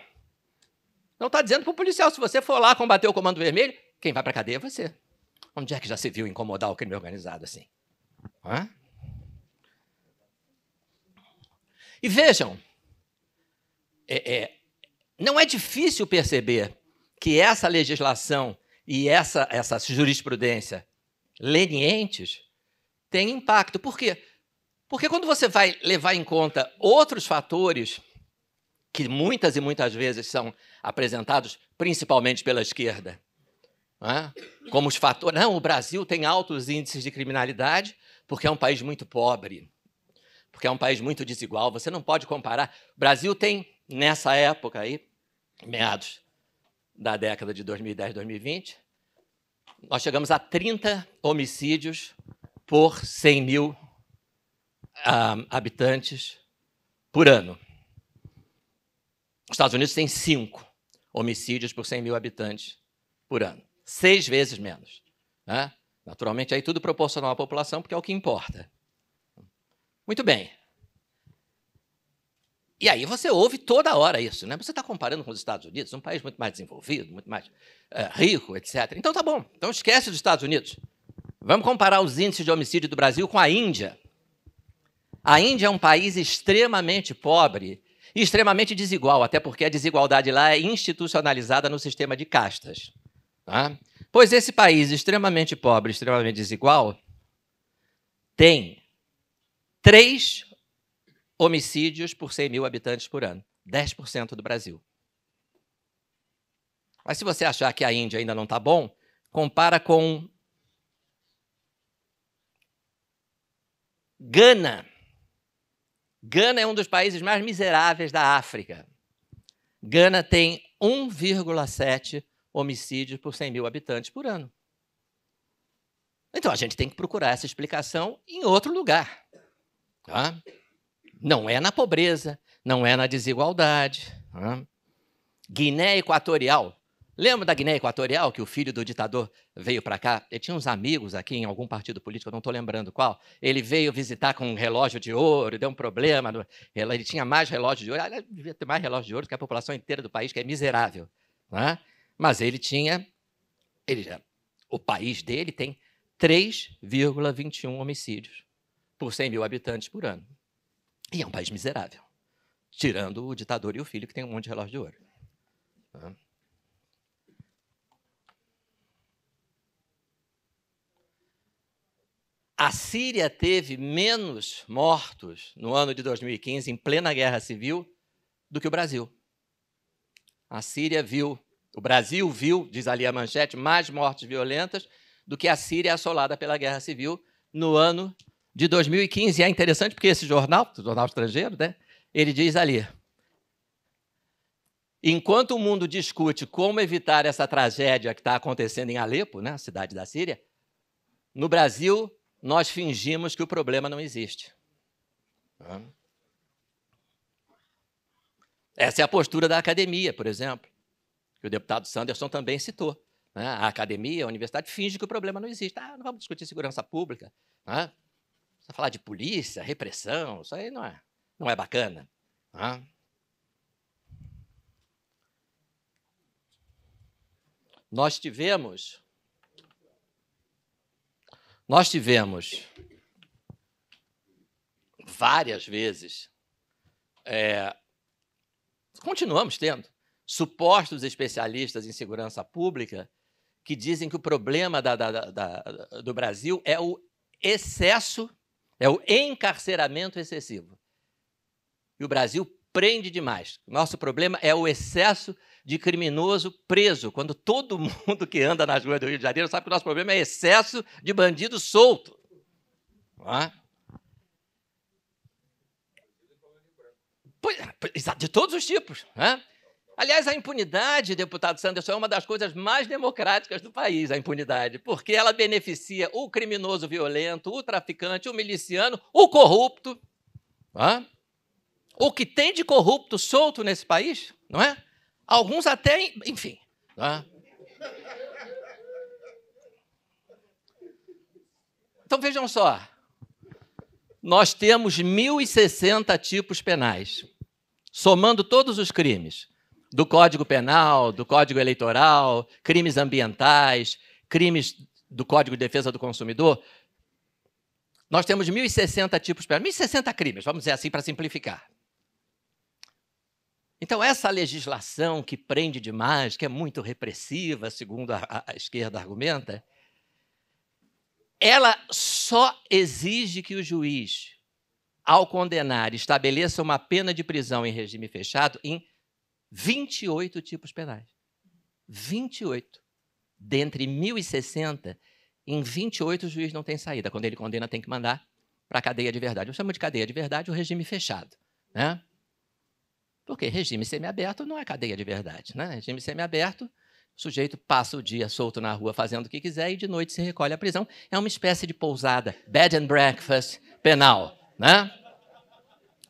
Não está dizendo para o policial, se você for lá combater o Comando Vermelho, quem vai para a cadeia é você. Onde é que já se viu incomodar o crime organizado assim? Hã? E vejam, é, é, não é difícil perceber que essa legislação e essa, essa jurisprudência lenientes têm impacto. Por quê? Porque quando você vai levar em conta outros fatores que muitas e muitas vezes são apresentados, principalmente pela esquerda, é? como os fatores. Não, o Brasil tem altos índices de criminalidade porque é um país muito pobre, porque é um país muito desigual. Você não pode comparar. O Brasil tem nessa época aí, meados da década de 2010, 2020, nós chegamos a 30 homicídios por 100 mil ah, habitantes por ano. Os Estados Unidos têm 5 homicídios por 100 mil habitantes por ano. Seis vezes menos. Né? Naturalmente, aí tudo proporcional à população, porque é o que importa. Muito bem. E aí você ouve toda hora isso, né? Você está comparando com os Estados Unidos, um país muito mais desenvolvido, muito mais eh, rico, etc. Então tá bom, então esquece dos Estados Unidos. Vamos comparar os índices de homicídio do Brasil com a Índia. A Índia é um país extremamente pobre e extremamente desigual, até porque a desigualdade lá é institucionalizada no sistema de castas. Tá? Pois esse país extremamente pobre, extremamente desigual, tem três homicídios por 100 mil habitantes por ano. 10% do Brasil. Mas se você achar que a Índia ainda não está bom, compara com Gana. Gana é um dos países mais miseráveis da África. Gana tem 1,7 homicídios por 100 mil habitantes por ano. Então a gente tem que procurar essa explicação em outro lugar. Tá? Não é na pobreza, não é na desigualdade. Né? Guiné Equatorial. Lembra da Guiné Equatorial, que o filho do ditador veio para cá? Ele tinha uns amigos aqui em algum partido político, eu não estou lembrando qual. Ele veio visitar com um relógio de ouro, deu um problema. No... Ele tinha mais relógio de ouro. Ele devia ter mais relógio de ouro que a população inteira do país, que é miserável. Né? Mas ele tinha. Ele, o país dele tem 3,21 homicídios por 100 mil habitantes por ano. E é um país miserável, tirando o ditador e o filho, que tem um monte de relógio de ouro. A Síria teve menos mortos no ano de 2015, em plena guerra civil, do que o Brasil. A Síria viu, o Brasil viu, diz ali a manchete, mais mortes violentas do que a Síria assolada pela guerra civil no ano de 2015. E é interessante porque esse jornal, jornal estrangeiro, né, ele diz ali: enquanto o mundo discute como evitar essa tragédia que está acontecendo em Alepo, né, cidade da Síria, no Brasil nós fingimos que o problema não existe. Essa é a postura da academia, por exemplo, que o deputado Sanderson também citou. Né, a academia, a universidade finge que o problema não existe. Ah, não vamos discutir segurança pública. Ah, só falar de polícia, repressão, isso aí não é, não é bacana. Né? Nós tivemos. Nós tivemos várias vezes, é, continuamos tendo, supostos especialistas em segurança pública que dizem que o problema da, da, da, do Brasil é o excesso é o encarceramento excessivo. E o Brasil prende demais. Nosso problema é o excesso de criminoso preso, quando todo mundo que anda nas ruas do Rio de Janeiro sabe que o nosso problema é excesso de bandido solto. É? Pois, é, de todos os tipos. Né? Aliás, a impunidade, deputado Sanderson, é uma das coisas mais democráticas do país, a impunidade, porque ela beneficia o criminoso violento, o traficante, o miliciano, o corrupto. O que tem de corrupto solto nesse país, não é? Alguns até, enfim. Então vejam só. Nós temos 1.060 tipos penais, somando todos os crimes do Código Penal, do Código Eleitoral, crimes ambientais, crimes do Código de Defesa do Consumidor. Nós temos 1.060 tipos penais, 1.060 crimes, vamos dizer assim para simplificar. Então, essa legislação que prende demais, que é muito repressiva, segundo a, a esquerda argumenta, ela só exige que o juiz, ao condenar, estabeleça uma pena de prisão em regime fechado em 28 tipos penais. 28. Dentre 1060, em 28 o juiz não tem saída. Quando ele condena, tem que mandar para a cadeia de verdade. Eu chamo de cadeia de verdade o regime fechado. Né? Porque regime semiaberto não é cadeia de verdade. Né? Regime semiaberto, o sujeito passa o dia solto na rua fazendo o que quiser e de noite se recolhe à prisão. É uma espécie de pousada, bed and breakfast penal. Né?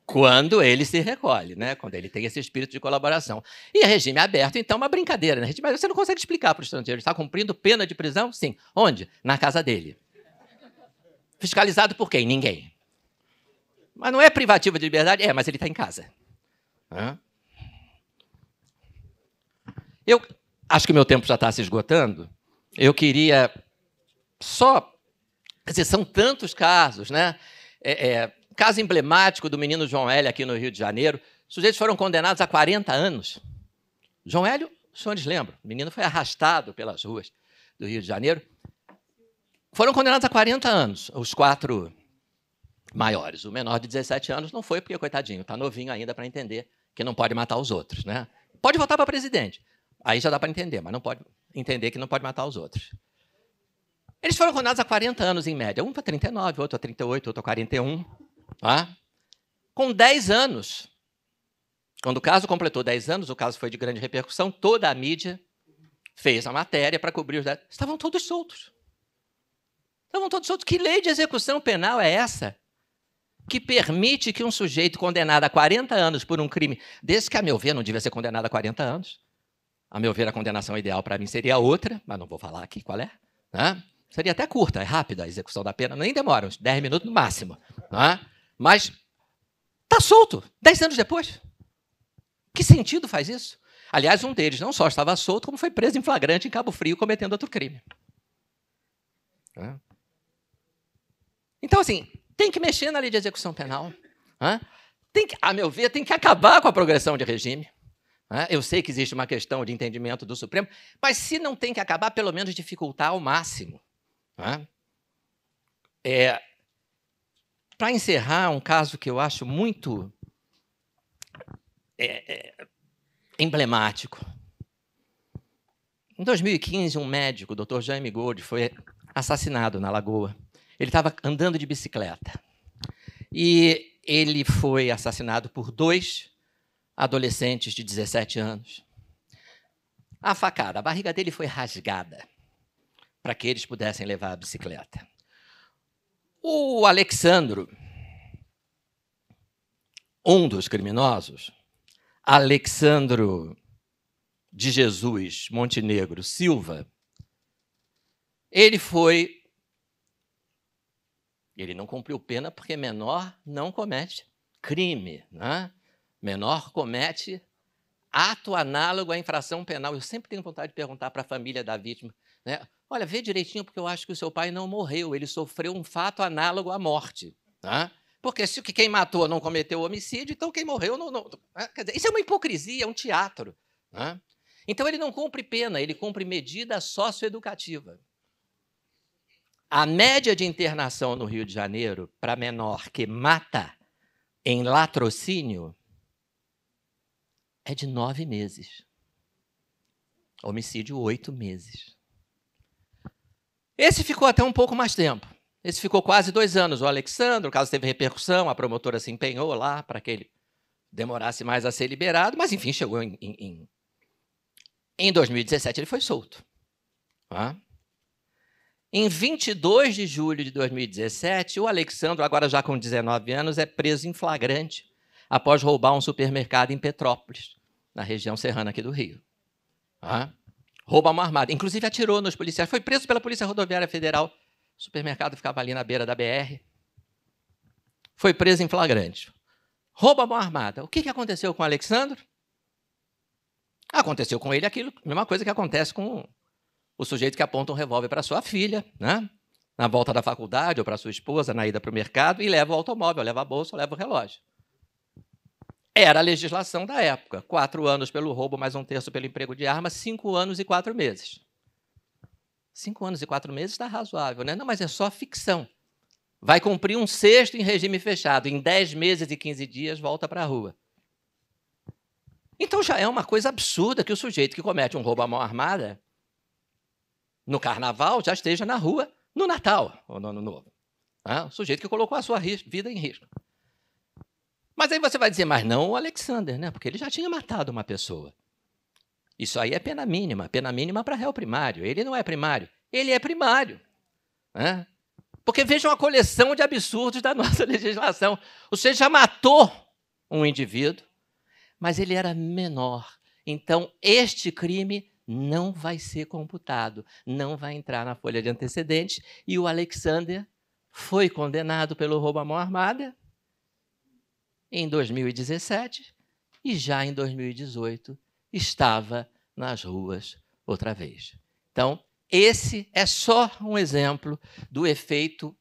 Quando ele se recolhe, né? quando ele tem esse espírito de colaboração. E é regime aberto, então, é uma brincadeira. Né? Mas você não consegue explicar para o estrangeiro. Está cumprindo pena de prisão? Sim. Onde? Na casa dele. Fiscalizado por quem? Ninguém. Mas não é privativa de liberdade? É, mas ele está em casa. Hã? Eu acho que meu tempo já está se esgotando. Eu queria só. Quer dizer, são tantos casos, né? É, é, caso emblemático do menino João Hélio aqui no Rio de Janeiro. Os sujeitos foram condenados a 40 anos. João Hélio, os senhores lembram, o menino foi arrastado pelas ruas do Rio de Janeiro. Foram condenados a 40 anos, os quatro maiores. O menor de 17 anos não foi, porque, coitadinho, está novinho ainda para entender que não pode matar os outros. Né? Pode votar para presidente. Aí já dá para entender, mas não pode entender que não pode matar os outros. Eles foram condenados a 40 anos em média, um para 39, outro a 38, outro a 41. Tá? Com 10 anos, quando o caso completou 10 anos, o caso foi de grande repercussão, toda a mídia fez a matéria para cobrir os 10. Estavam todos soltos. Estavam todos soltos. Que lei de execução penal é essa? Que permite que um sujeito condenado a 40 anos por um crime, desse que, a meu ver, não devia ser condenado a 40 anos, a meu ver, a condenação ideal para mim seria outra, mas não vou falar aqui qual é. Né? Seria até curta, é rápida a execução da pena, nem demora, uns 10 minutos no máximo. Né? Mas está solto, dez anos depois. Que sentido faz isso? Aliás, um deles não só estava solto, como foi preso em flagrante em Cabo Frio cometendo outro crime. É. Então, assim, tem que mexer na lei de execução penal. Tem que, a meu ver, tem que acabar com a progressão de regime. Eu sei que existe uma questão de entendimento do Supremo, mas se não tem que acabar, pelo menos dificultar ao máximo. É, para encerrar, um caso que eu acho muito é, é, emblemático. Em 2015, um médico, o Dr. Jaime Gold, foi assassinado na Lagoa. Ele estava andando de bicicleta. E ele foi assassinado por dois adolescentes de 17 anos. A facada, a barriga dele foi rasgada para que eles pudessem levar a bicicleta. O Alexandro, um dos criminosos, Alexandro de Jesus Montenegro Silva, ele foi. Ele não cumpriu pena porque menor não comete crime. Né? Menor comete ato análogo à infração penal. Eu sempre tenho vontade de perguntar para a família da vítima né? Olha, vê direitinho, porque eu acho que o seu pai não morreu, ele sofreu um fato análogo à morte. Tá? Porque se quem matou não cometeu homicídio, então quem morreu não. não né? dizer, isso é uma hipocrisia, é um teatro. Né? Então ele não cumpre pena, ele cumpre medida socioeducativa. A média de internação no Rio de Janeiro para menor que mata em latrocínio é de nove meses. Homicídio, oito meses. Esse ficou até um pouco mais tempo. Esse ficou quase dois anos. O Alexandre, o caso teve repercussão, a promotora se empenhou lá para que ele demorasse mais a ser liberado, mas enfim, chegou em. Em, em 2017 ele foi solto. Em 22 de julho de 2017, o Alexandre, agora já com 19 anos, é preso em flagrante após roubar um supermercado em Petrópolis, na região serrana aqui do Rio rouba uma armada. Inclusive atirou nos policiais, foi preso pela Polícia Rodoviária Federal. O supermercado ficava ali na beira da BR. Foi preso em flagrante. Rouba uma armada. O que, que aconteceu com o Alexandre? Aconteceu com ele aquilo, mesma coisa que acontece com o sujeito que aponta um revólver para sua filha, né? na volta da faculdade ou para sua esposa, na ida para o mercado, e leva o automóvel, leva a bolsa, leva o relógio. Era a legislação da época: quatro anos pelo roubo, mais um terço pelo emprego de arma, cinco anos e quatro meses. Cinco anos e quatro meses está razoável, né? Não, mas é só ficção. Vai cumprir um sexto em regime fechado, em dez meses e quinze dias volta para a rua. Então já é uma coisa absurda que o sujeito que comete um roubo à mão armada no carnaval já esteja na rua no Natal ou no Ano Novo. Ah, o sujeito que colocou a sua vida em risco. Mas aí você vai dizer, mas não o Alexander, né? Porque ele já tinha matado uma pessoa. Isso aí é pena mínima, pena mínima para réu primário. Ele não é primário, ele é primário. Né? Porque vejam a coleção de absurdos da nossa legislação. Você já matou um indivíduo, mas ele era menor. Então, este crime não vai ser computado, não vai entrar na folha de antecedentes. E o Alexander foi condenado pelo roubo à mão armada em 2017 e já em 2018 estava nas ruas outra vez. Então, esse é só um exemplo do efeito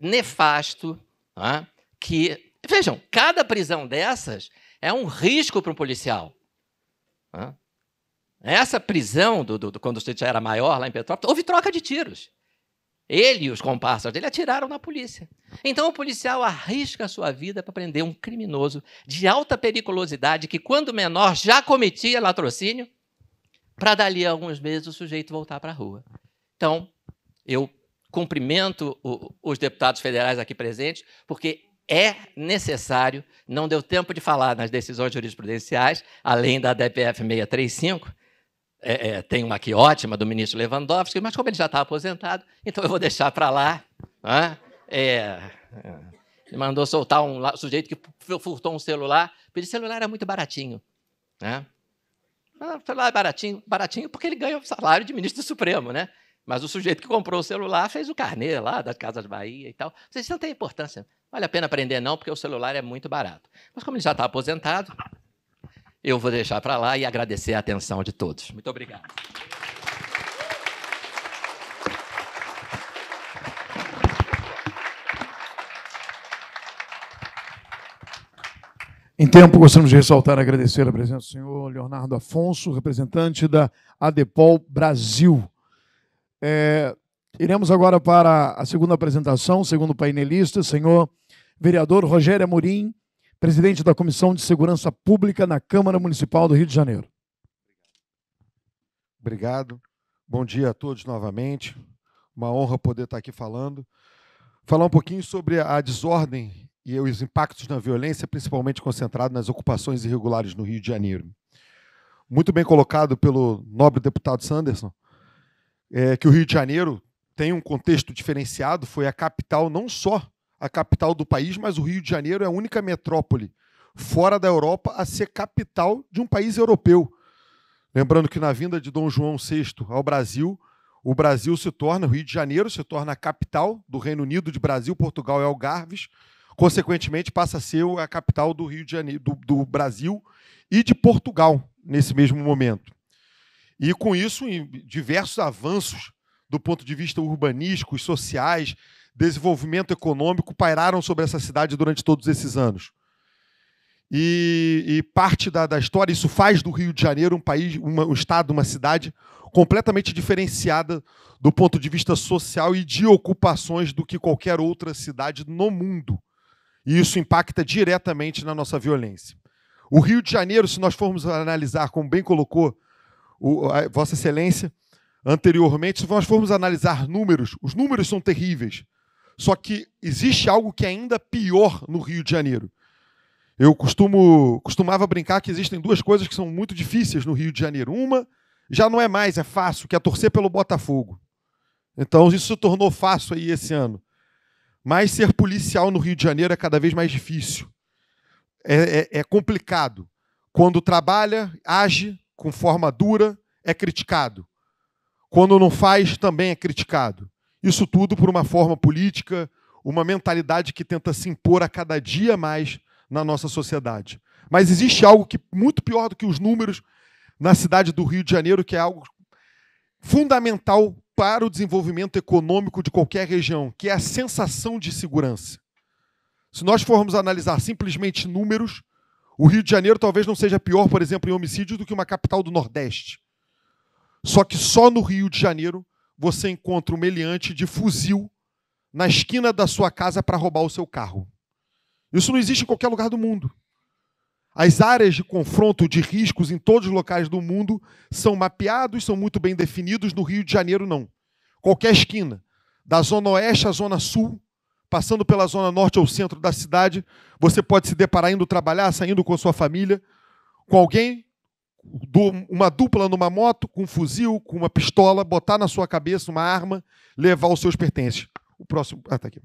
nefasto é? que. Vejam, cada prisão dessas é um risco para um policial. É? Essa prisão, do, do, quando o já era maior lá em Petrópolis, houve troca de tiros. Ele e os comparsas dele atiraram na polícia. Então o policial arrisca a sua vida para prender um criminoso de alta periculosidade que, quando menor, já cometia latrocínio, para dali a alguns meses o sujeito voltar para a rua. Então, eu cumprimento o, os deputados federais aqui presentes, porque é necessário, não deu tempo de falar nas decisões jurisprudenciais, além da DPF 635, é, é, tem uma aqui ótima do ministro Lewandowski, mas como ele já está aposentado, então eu vou deixar para lá. Né? É, ele mandou soltar um sujeito que furtou um celular, porque o celular era muito baratinho. Né? Ah, o celular é baratinho, baratinho porque ele ganha o salário de ministro supremo, né? Mas o sujeito que comprou o celular fez o carnê lá das Casas Bahia e tal. Vocês não tem importância. vale a pena aprender, não, porque o celular é muito barato. Mas como ele já está aposentado, eu vou deixar para lá e agradecer a atenção de todos. Muito obrigado. Em tempo, gostamos de ressaltar e agradecer a presença do senhor Leonardo Afonso, representante da ADEPOL Brasil. É, iremos agora para a segunda apresentação, segundo painelista, senhor vereador Rogério Amorim, presidente da Comissão de Segurança Pública na Câmara Municipal do Rio de Janeiro. Obrigado. Bom dia a todos novamente. Uma honra poder estar aqui falando. Falar um pouquinho sobre a desordem e os impactos na violência, principalmente concentrado nas ocupações irregulares no Rio de Janeiro. Muito bem colocado pelo nobre deputado Sanderson, é, que o Rio de Janeiro tem um contexto diferenciado, foi a capital não só a capital do país, mas o Rio de Janeiro é a única metrópole fora da Europa a ser capital de um país europeu. Lembrando que na vinda de Dom João VI ao Brasil, o Brasil se torna, o Rio de Janeiro se torna a capital do Reino Unido de Brasil, Portugal e Algarves, consequentemente passa a ser a capital do Rio de Janeiro, do, do Brasil e de Portugal nesse mesmo momento. E com isso, diversos avanços do ponto de vista urbanístico, sociais, desenvolvimento econômico pairaram sobre essa cidade durante todos esses anos. E, e parte da, da, história, isso faz do Rio de Janeiro um país, uma, um estado, uma cidade completamente diferenciada do ponto de vista social e de ocupações do que qualquer outra cidade no mundo. E isso impacta diretamente na nossa violência. O Rio de Janeiro, se nós formos analisar, como bem colocou o, a, Vossa Excelência anteriormente, se nós formos analisar números, os números são terríveis. Só que existe algo que é ainda pior no Rio de Janeiro. Eu costumo, costumava brincar que existem duas coisas que são muito difíceis no Rio de Janeiro. Uma já não é mais, é fácil, que é torcer pelo Botafogo. Então isso se tornou fácil aí esse ano. Mas ser policial no Rio de Janeiro é cada vez mais difícil. É, é, é complicado. Quando trabalha, age com forma dura, é criticado. Quando não faz, também é criticado. Isso tudo por uma forma política, uma mentalidade que tenta se impor a cada dia mais na nossa sociedade. Mas existe algo que muito pior do que os números na cidade do Rio de Janeiro, que é algo fundamental para o desenvolvimento econômico de qualquer região, que é a sensação de segurança. Se nós formos analisar simplesmente números, o Rio de Janeiro talvez não seja pior, por exemplo, em homicídios do que uma capital do Nordeste. Só que só no Rio de Janeiro você encontra um meliante de fuzil na esquina da sua casa para roubar o seu carro. Isso não existe em qualquer lugar do mundo. As áreas de confronto de riscos em todos os locais do mundo são mapeados, são muito bem definidos. No Rio de Janeiro, não. Qualquer esquina, da zona oeste à zona sul, passando pela zona norte ao centro da cidade, você pode se deparar indo trabalhar, saindo com sua família, com alguém uma dupla numa moto, com um fuzil, com uma pistola, botar na sua cabeça uma arma, levar os seus pertences. O próximo. Ah, tá aqui.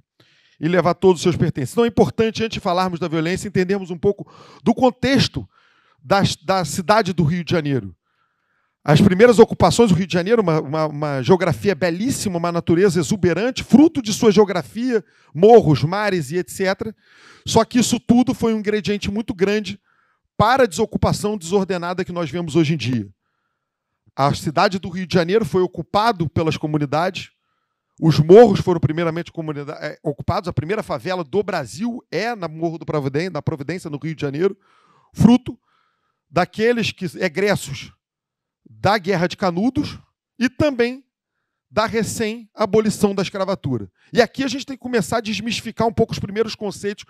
E levar todos os seus pertences. Então é importante, antes de falarmos da violência, entendermos um pouco do contexto da, da cidade do Rio de Janeiro. As primeiras ocupações do Rio de Janeiro, uma, uma, uma geografia belíssima, uma natureza exuberante, fruto de sua geografia, morros, mares e etc. Só que isso tudo foi um ingrediente muito grande para a desocupação desordenada que nós vemos hoje em dia. A cidade do Rio de Janeiro foi ocupada pelas comunidades, os morros foram primeiramente é, ocupados, a primeira favela do Brasil é na Morro do Providência, na Providência, no Rio de Janeiro, fruto daqueles que egressos da Guerra de Canudos e também da recém-abolição da escravatura. E aqui a gente tem que começar a desmistificar um pouco os primeiros conceitos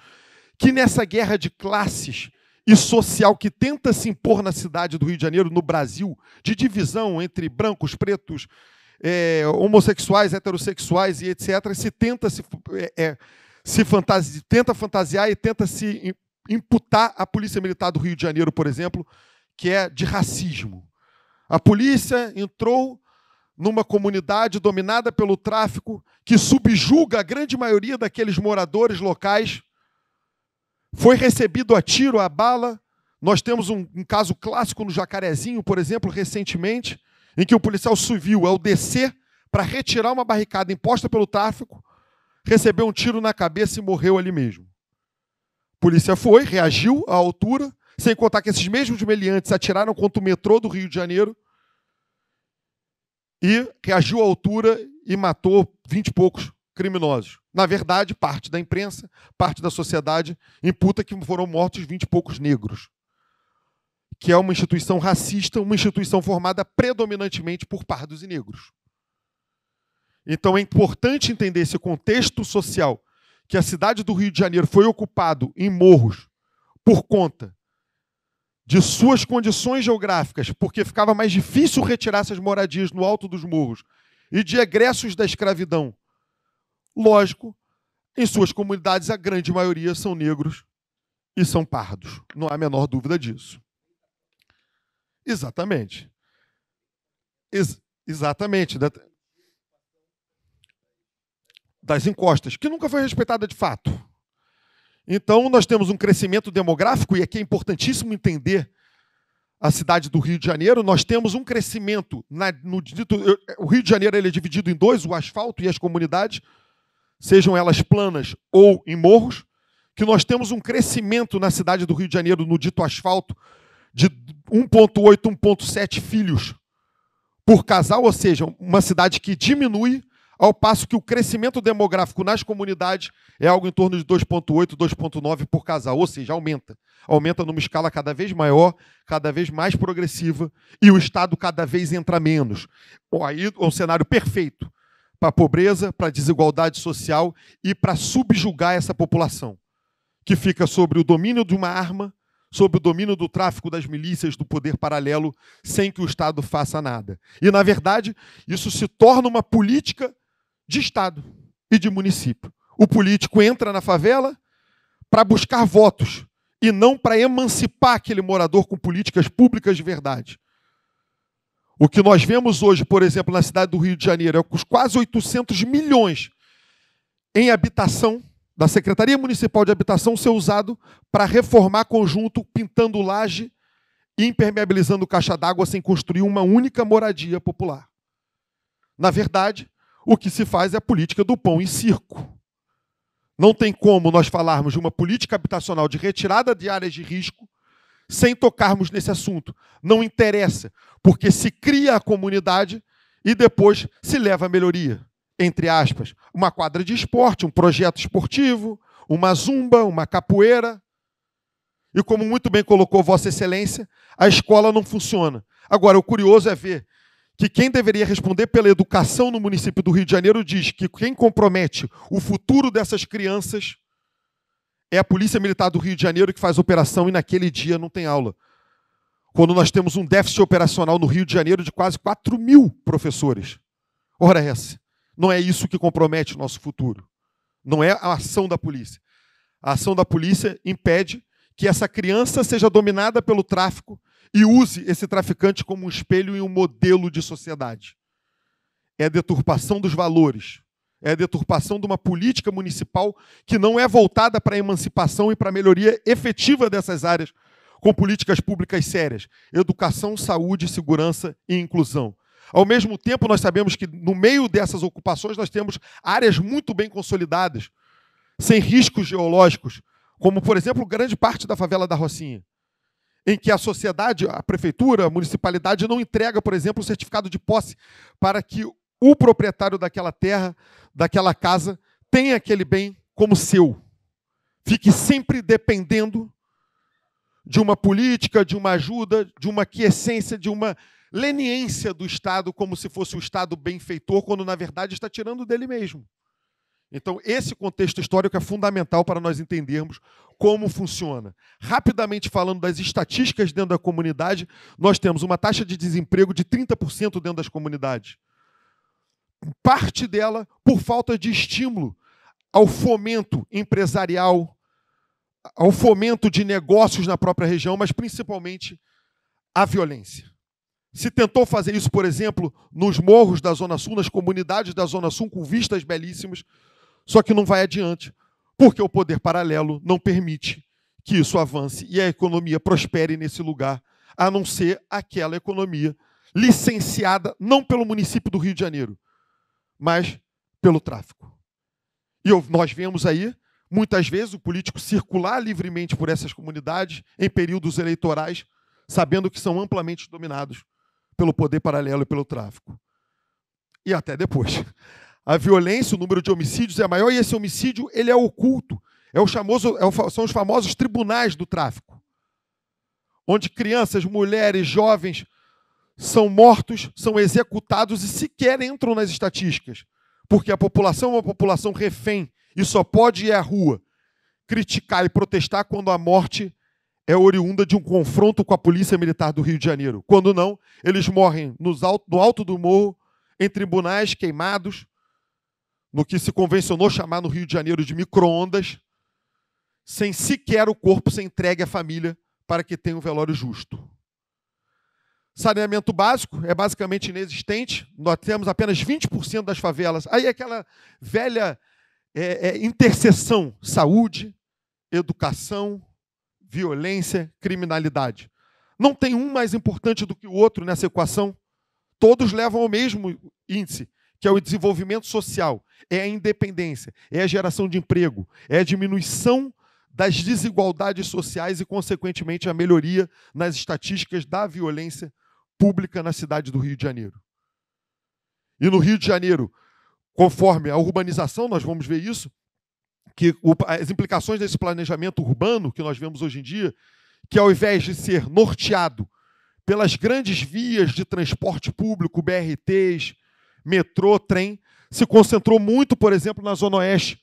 que nessa guerra de classes e social que tenta se impor na cidade do Rio de Janeiro, no Brasil, de divisão entre brancos, pretos, é, homossexuais, heterossexuais e etc., se tenta se, é, é, se fantasi tenta fantasiar e tenta se imputar à Polícia Militar do Rio de Janeiro, por exemplo, que é de racismo. A polícia entrou numa comunidade dominada pelo tráfico que subjuga a grande maioria daqueles moradores locais foi recebido a tiro, a bala. Nós temos um, um caso clássico no Jacarezinho, por exemplo, recentemente, em que o policial civil, ao descer para retirar uma barricada imposta pelo tráfico, recebeu um tiro na cabeça e morreu ali mesmo. A polícia foi, reagiu à altura, sem contar que esses mesmos meliantes atiraram contra o metrô do Rio de Janeiro e reagiu à altura e matou vinte e poucos criminosos. Na verdade, parte da imprensa, parte da sociedade imputa que foram mortos vinte e poucos negros, que é uma instituição racista, uma instituição formada predominantemente por pardos e negros. Então é importante entender esse contexto social que a cidade do Rio de Janeiro foi ocupado em morros por conta de suas condições geográficas, porque ficava mais difícil retirar essas moradias no alto dos morros, e de egressos da escravidão, Lógico, em suas comunidades, a grande maioria são negros e são pardos. Não há a menor dúvida disso. Exatamente. Ex exatamente. Das encostas, que nunca foi respeitada de fato. Então, nós temos um crescimento demográfico, e aqui é importantíssimo entender a cidade do Rio de Janeiro, nós temos um crescimento. Na, no, o Rio de Janeiro ele é dividido em dois, o asfalto e as comunidades sejam elas planas ou em morros, que nós temos um crescimento na cidade do Rio de Janeiro no dito asfalto de 1.8, 1.7 filhos por casal, ou seja, uma cidade que diminui, ao passo que o crescimento demográfico nas comunidades é algo em torno de 2.8, 2.9 por casal, ou seja, aumenta. Aumenta numa escala cada vez maior, cada vez mais progressiva, e o Estado cada vez entra menos. Bom, aí é um cenário perfeito para a pobreza, para a desigualdade social e para subjugar essa população, que fica sobre o domínio de uma arma, sobre o domínio do tráfico das milícias, do poder paralelo, sem que o Estado faça nada. E, na verdade, isso se torna uma política de Estado e de município. O político entra na favela para buscar votos e não para emancipar aquele morador com políticas públicas de verdade. O que nós vemos hoje, por exemplo, na cidade do Rio de Janeiro, é os quase 800 milhões em habitação da Secretaria Municipal de Habitação ser usado para reformar conjunto, pintando laje e impermeabilizando caixa d'água sem construir uma única moradia popular. Na verdade, o que se faz é a política do pão e circo. Não tem como nós falarmos de uma política habitacional de retirada de áreas de risco sem tocarmos nesse assunto. Não interessa, porque se cria a comunidade e depois se leva à melhoria. Entre aspas, uma quadra de esporte, um projeto esportivo, uma zumba, uma capoeira. E como muito bem colocou Vossa Excelência, a escola não funciona. Agora, o curioso é ver que quem deveria responder pela educação no município do Rio de Janeiro diz que quem compromete o futuro dessas crianças é a Polícia Militar do Rio de Janeiro que faz operação e naquele dia não tem aula. Quando nós temos um déficit operacional no Rio de Janeiro de quase 4 mil professores. Ora essa. Não é isso que compromete o nosso futuro. Não é a ação da polícia. A ação da polícia impede que essa criança seja dominada pelo tráfico e use esse traficante como um espelho e um modelo de sociedade. É a deturpação dos valores, é a deturpação de uma política municipal que não é voltada para a emancipação e para a melhoria efetiva dessas áreas com políticas públicas sérias: educação, saúde, segurança e inclusão. Ao mesmo tempo, nós sabemos que no meio dessas ocupações nós temos áreas muito bem consolidadas, sem riscos geológicos, como, por exemplo, grande parte da favela da Rocinha, em que a sociedade, a prefeitura, a municipalidade não entrega, por exemplo, o certificado de posse para que o proprietário daquela terra, daquela casa, tem aquele bem como seu. Fique sempre dependendo de uma política, de uma ajuda, de uma quiescência, de uma leniência do Estado, como se fosse o Estado benfeitor, quando na verdade está tirando dele mesmo. Então, esse contexto histórico é fundamental para nós entendermos como funciona. Rapidamente falando das estatísticas dentro da comunidade, nós temos uma taxa de desemprego de 30% dentro das comunidades parte dela por falta de estímulo ao fomento empresarial, ao fomento de negócios na própria região, mas principalmente à violência. Se tentou fazer isso, por exemplo, nos morros da Zona Sul, nas comunidades da Zona Sul, com vistas belíssimas, só que não vai adiante, porque o poder paralelo não permite que isso avance e a economia prospere nesse lugar, a não ser aquela economia licenciada não pelo município do Rio de Janeiro, mas pelo tráfico. E nós vemos aí, muitas vezes, o político circular livremente por essas comunidades em períodos eleitorais, sabendo que são amplamente dominados pelo poder paralelo e pelo tráfico. E até depois. A violência, o número de homicídios é maior e esse homicídio ele é oculto. É o chamoso, é o, são os famosos tribunais do tráfico, onde crianças, mulheres, jovens são mortos, são executados e sequer entram nas estatísticas, porque a população é uma população refém e só pode ir à rua criticar e protestar quando a morte é oriunda de um confronto com a Polícia Militar do Rio de Janeiro. Quando não, eles morrem nos alto, no alto do morro, em tribunais queimados, no que se convencionou chamar no Rio de Janeiro de micro-ondas, sem sequer o corpo ser entregue à família para que tenha um velório justo. Saneamento básico é basicamente inexistente. Nós temos apenas 20% das favelas. Aí é aquela velha é, é, interseção: saúde, educação, violência, criminalidade. Não tem um mais importante do que o outro nessa equação. Todos levam ao mesmo índice, que é o desenvolvimento social, é a independência, é a geração de emprego, é a diminuição das desigualdades sociais e, consequentemente, a melhoria nas estatísticas da violência pública na cidade do Rio de Janeiro. E no Rio de Janeiro, conforme a urbanização, nós vamos ver isso, que as implicações desse planejamento urbano que nós vemos hoje em dia, que ao invés de ser norteado pelas grandes vias de transporte público, BRTs, metrô, trem, se concentrou muito, por exemplo, na Zona Oeste,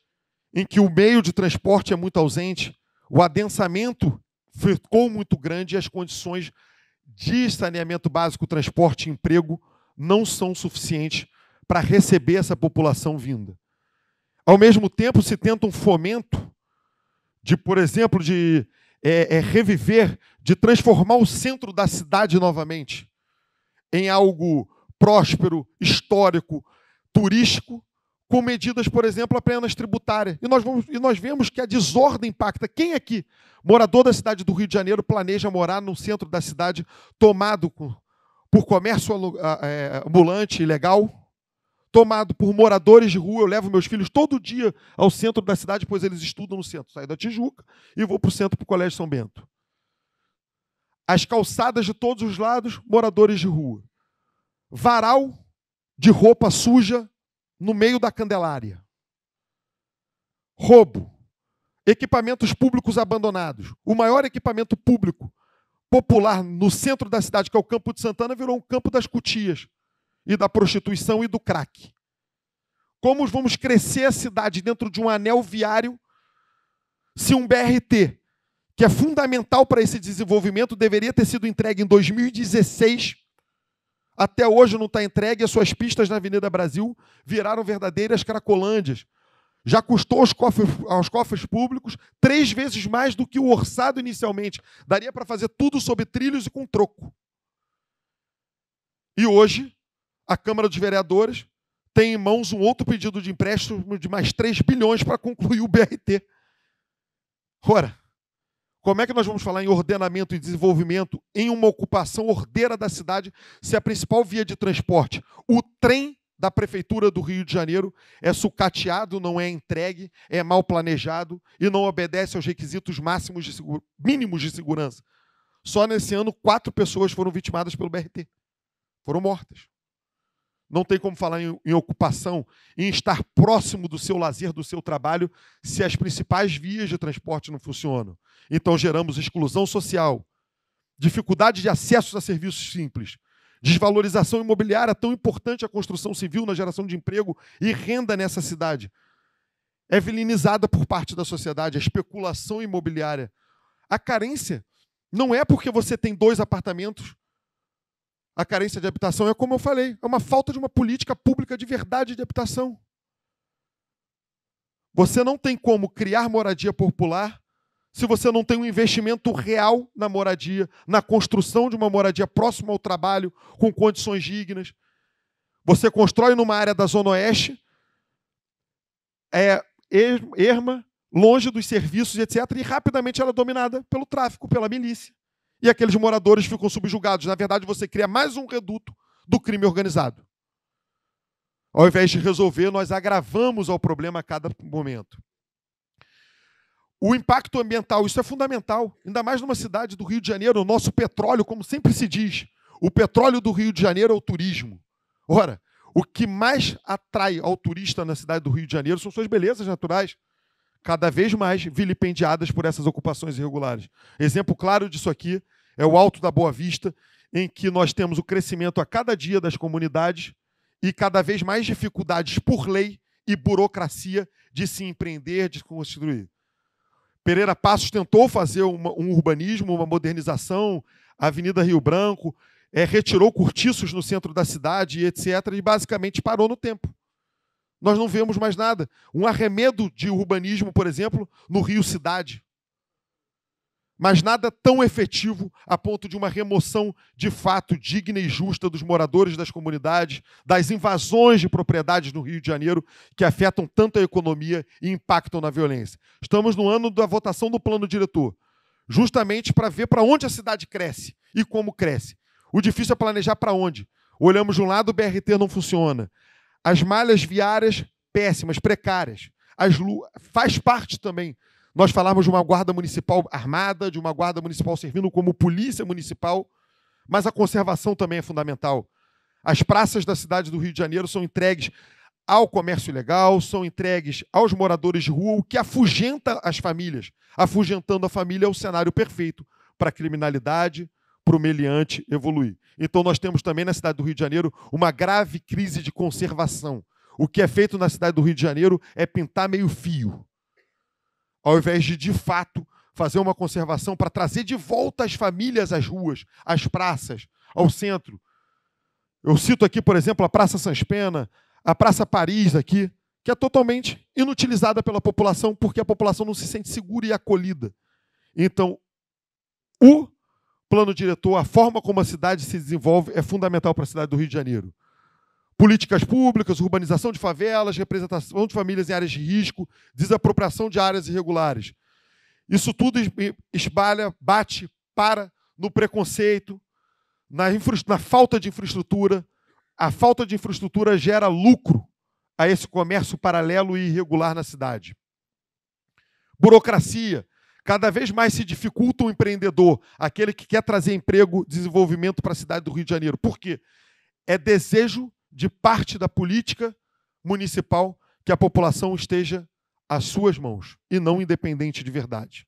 em que o meio de transporte é muito ausente, o adensamento ficou muito grande e as condições de saneamento básico, transporte e emprego não são suficientes para receber essa população vinda. Ao mesmo tempo, se tenta um fomento de, por exemplo, de é, é, reviver, de transformar o centro da cidade novamente em algo próspero, histórico, turístico, com medidas, por exemplo, apenas tributárias. E nós, vamos, e nós vemos que a desordem impacta. Quem aqui, morador da cidade do Rio de Janeiro, planeja morar no centro da cidade tomado por comércio ah, é, ambulante ilegal? Tomado por moradores de rua, eu levo meus filhos todo dia ao centro da cidade, pois eles estudam no centro. Saio da Tijuca e vou para o centro, para o Colégio São Bento. As calçadas de todos os lados, moradores de rua. Varal de roupa suja no meio da Candelária. Roubo. Equipamentos públicos abandonados. O maior equipamento público popular no centro da cidade, que é o Campo de Santana, virou um campo das cutias e da prostituição e do crack. Como vamos crescer a cidade dentro de um anel viário se um BRT, que é fundamental para esse desenvolvimento, deveria ter sido entregue em 2016 até hoje não está entregue, as suas pistas na Avenida Brasil viraram verdadeiras cracolândias. Já custou aos cofres, aos cofres públicos três vezes mais do que o orçado inicialmente. Daria para fazer tudo sob trilhos e com troco. E hoje, a Câmara dos Vereadores tem em mãos um outro pedido de empréstimo de mais 3 bilhões para concluir o BRT. Ora, como é que nós vamos falar em ordenamento e desenvolvimento em uma ocupação ordeira da cidade se a principal via de transporte, o trem da Prefeitura do Rio de Janeiro, é sucateado, não é entregue, é mal planejado e não obedece aos requisitos máximos de mínimos de segurança? Só nesse ano, quatro pessoas foram vitimadas pelo BRT. Foram mortas. Não tem como falar em, em ocupação, em estar próximo do seu lazer, do seu trabalho, se as principais vias de transporte não funcionam. Então geramos exclusão social, dificuldade de acesso a serviços simples, desvalorização imobiliária tão importante à construção civil na geração de emprego e renda nessa cidade. É vilinizada por parte da sociedade, a especulação imobiliária. A carência não é porque você tem dois apartamentos a carência de habitação é como eu falei, é uma falta de uma política pública de verdade de habitação. Você não tem como criar moradia popular se você não tem um investimento real na moradia, na construção de uma moradia próxima ao trabalho, com condições dignas. Você constrói numa área da Zona Oeste, é erma, longe dos serviços, etc., e rapidamente ela é dominada pelo tráfico, pela milícia e aqueles moradores ficam subjugados. Na verdade, você cria mais um reduto do crime organizado. Ao invés de resolver, nós agravamos o problema a cada momento. O impacto ambiental, isso é fundamental, ainda mais numa cidade do Rio de Janeiro, o nosso petróleo, como sempre se diz, o petróleo do Rio de Janeiro é o turismo. Ora, o que mais atrai ao turista na cidade do Rio de Janeiro são suas belezas naturais, cada vez mais vilipendiadas por essas ocupações irregulares. Exemplo claro disso aqui é o Alto da Boa Vista, em que nós temos o crescimento a cada dia das comunidades e cada vez mais dificuldades por lei e burocracia de se empreender, de se construir. Pereira Passos tentou fazer uma, um urbanismo, uma modernização, Avenida Rio Branco, é, retirou cortiços no centro da cidade, etc., e basicamente parou no tempo nós não vemos mais nada. Um arremedo de urbanismo, por exemplo, no Rio Cidade. Mas nada tão efetivo a ponto de uma remoção de fato digna e justa dos moradores das comunidades, das invasões de propriedades no Rio de Janeiro que afetam tanto a economia e impactam na violência. Estamos no ano da votação do plano diretor, justamente para ver para onde a cidade cresce e como cresce. O difícil é planejar para onde. Olhamos de um lado, o BRT não funciona. As malhas viárias péssimas, precárias. As lu... Faz parte também nós falarmos de uma guarda municipal armada, de uma guarda municipal servindo como polícia municipal, mas a conservação também é fundamental. As praças da cidade do Rio de Janeiro são entregues ao comércio ilegal, são entregues aos moradores de rua, o que afugenta as famílias. Afugentando a família é o cenário perfeito para a criminalidade, para o meliante evoluir. Então, nós temos também na cidade do Rio de Janeiro uma grave crise de conservação. O que é feito na cidade do Rio de Janeiro é pintar meio fio, ao invés de, de fato, fazer uma conservação para trazer de volta as famílias às ruas, às praças, ao centro. Eu cito aqui, por exemplo, a Praça Sans Pena, a Praça Paris aqui, que é totalmente inutilizada pela população porque a população não se sente segura e acolhida. Então, o plano diretor, a forma como a cidade se desenvolve é fundamental para a cidade do Rio de Janeiro. Políticas públicas, urbanização de favelas, representação de famílias em áreas de risco, desapropriação de áreas irregulares. Isso tudo espalha, bate, para no preconceito, na, na falta de infraestrutura. A falta de infraestrutura gera lucro a esse comércio paralelo e irregular na cidade. Burocracia, Cada vez mais se dificulta o empreendedor, aquele que quer trazer emprego, desenvolvimento para a cidade do Rio de Janeiro. Por quê? É desejo de parte da política municipal que a população esteja às suas mãos e não independente de verdade.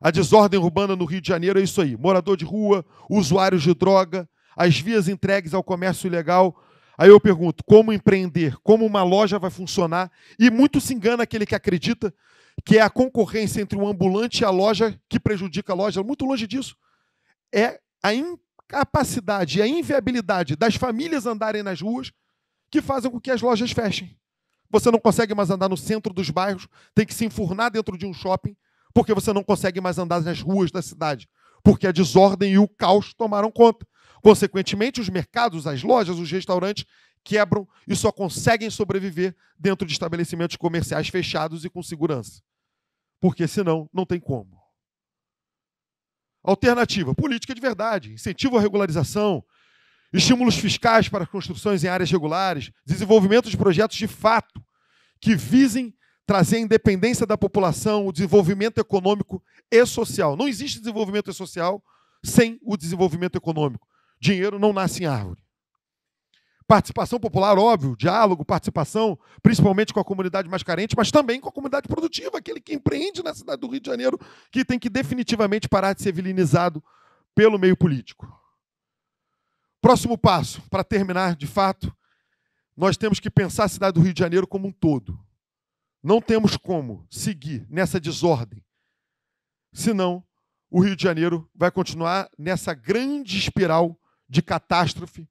A desordem urbana no Rio de Janeiro é isso aí: morador de rua, usuários de droga, as vias entregues ao comércio ilegal. Aí eu pergunto: como empreender? Como uma loja vai funcionar? E muito se engana aquele que acredita que é a concorrência entre o ambulante e a loja que prejudica a loja, muito longe disso. É a incapacidade a inviabilidade das famílias andarem nas ruas que fazem com que as lojas fechem. Você não consegue mais andar no centro dos bairros, tem que se enfurnar dentro de um shopping, porque você não consegue mais andar nas ruas da cidade, porque a desordem e o caos tomaram conta. Consequentemente, os mercados, as lojas, os restaurantes quebram e só conseguem sobreviver dentro de estabelecimentos comerciais fechados e com segurança. Porque senão não tem como. Alternativa: política de verdade, incentivo à regularização, estímulos fiscais para construções em áreas regulares, desenvolvimento de projetos de fato que visem trazer a independência da população, o desenvolvimento econômico e social. Não existe desenvolvimento social sem o desenvolvimento econômico. Dinheiro não nasce em árvore. Participação popular, óbvio, diálogo, participação, principalmente com a comunidade mais carente, mas também com a comunidade produtiva, aquele que empreende na cidade do Rio de Janeiro, que tem que definitivamente parar de ser vilinizado pelo meio político. Próximo passo, para terminar de fato, nós temos que pensar a cidade do Rio de Janeiro como um todo. Não temos como seguir nessa desordem, senão o Rio de Janeiro vai continuar nessa grande espiral de catástrofe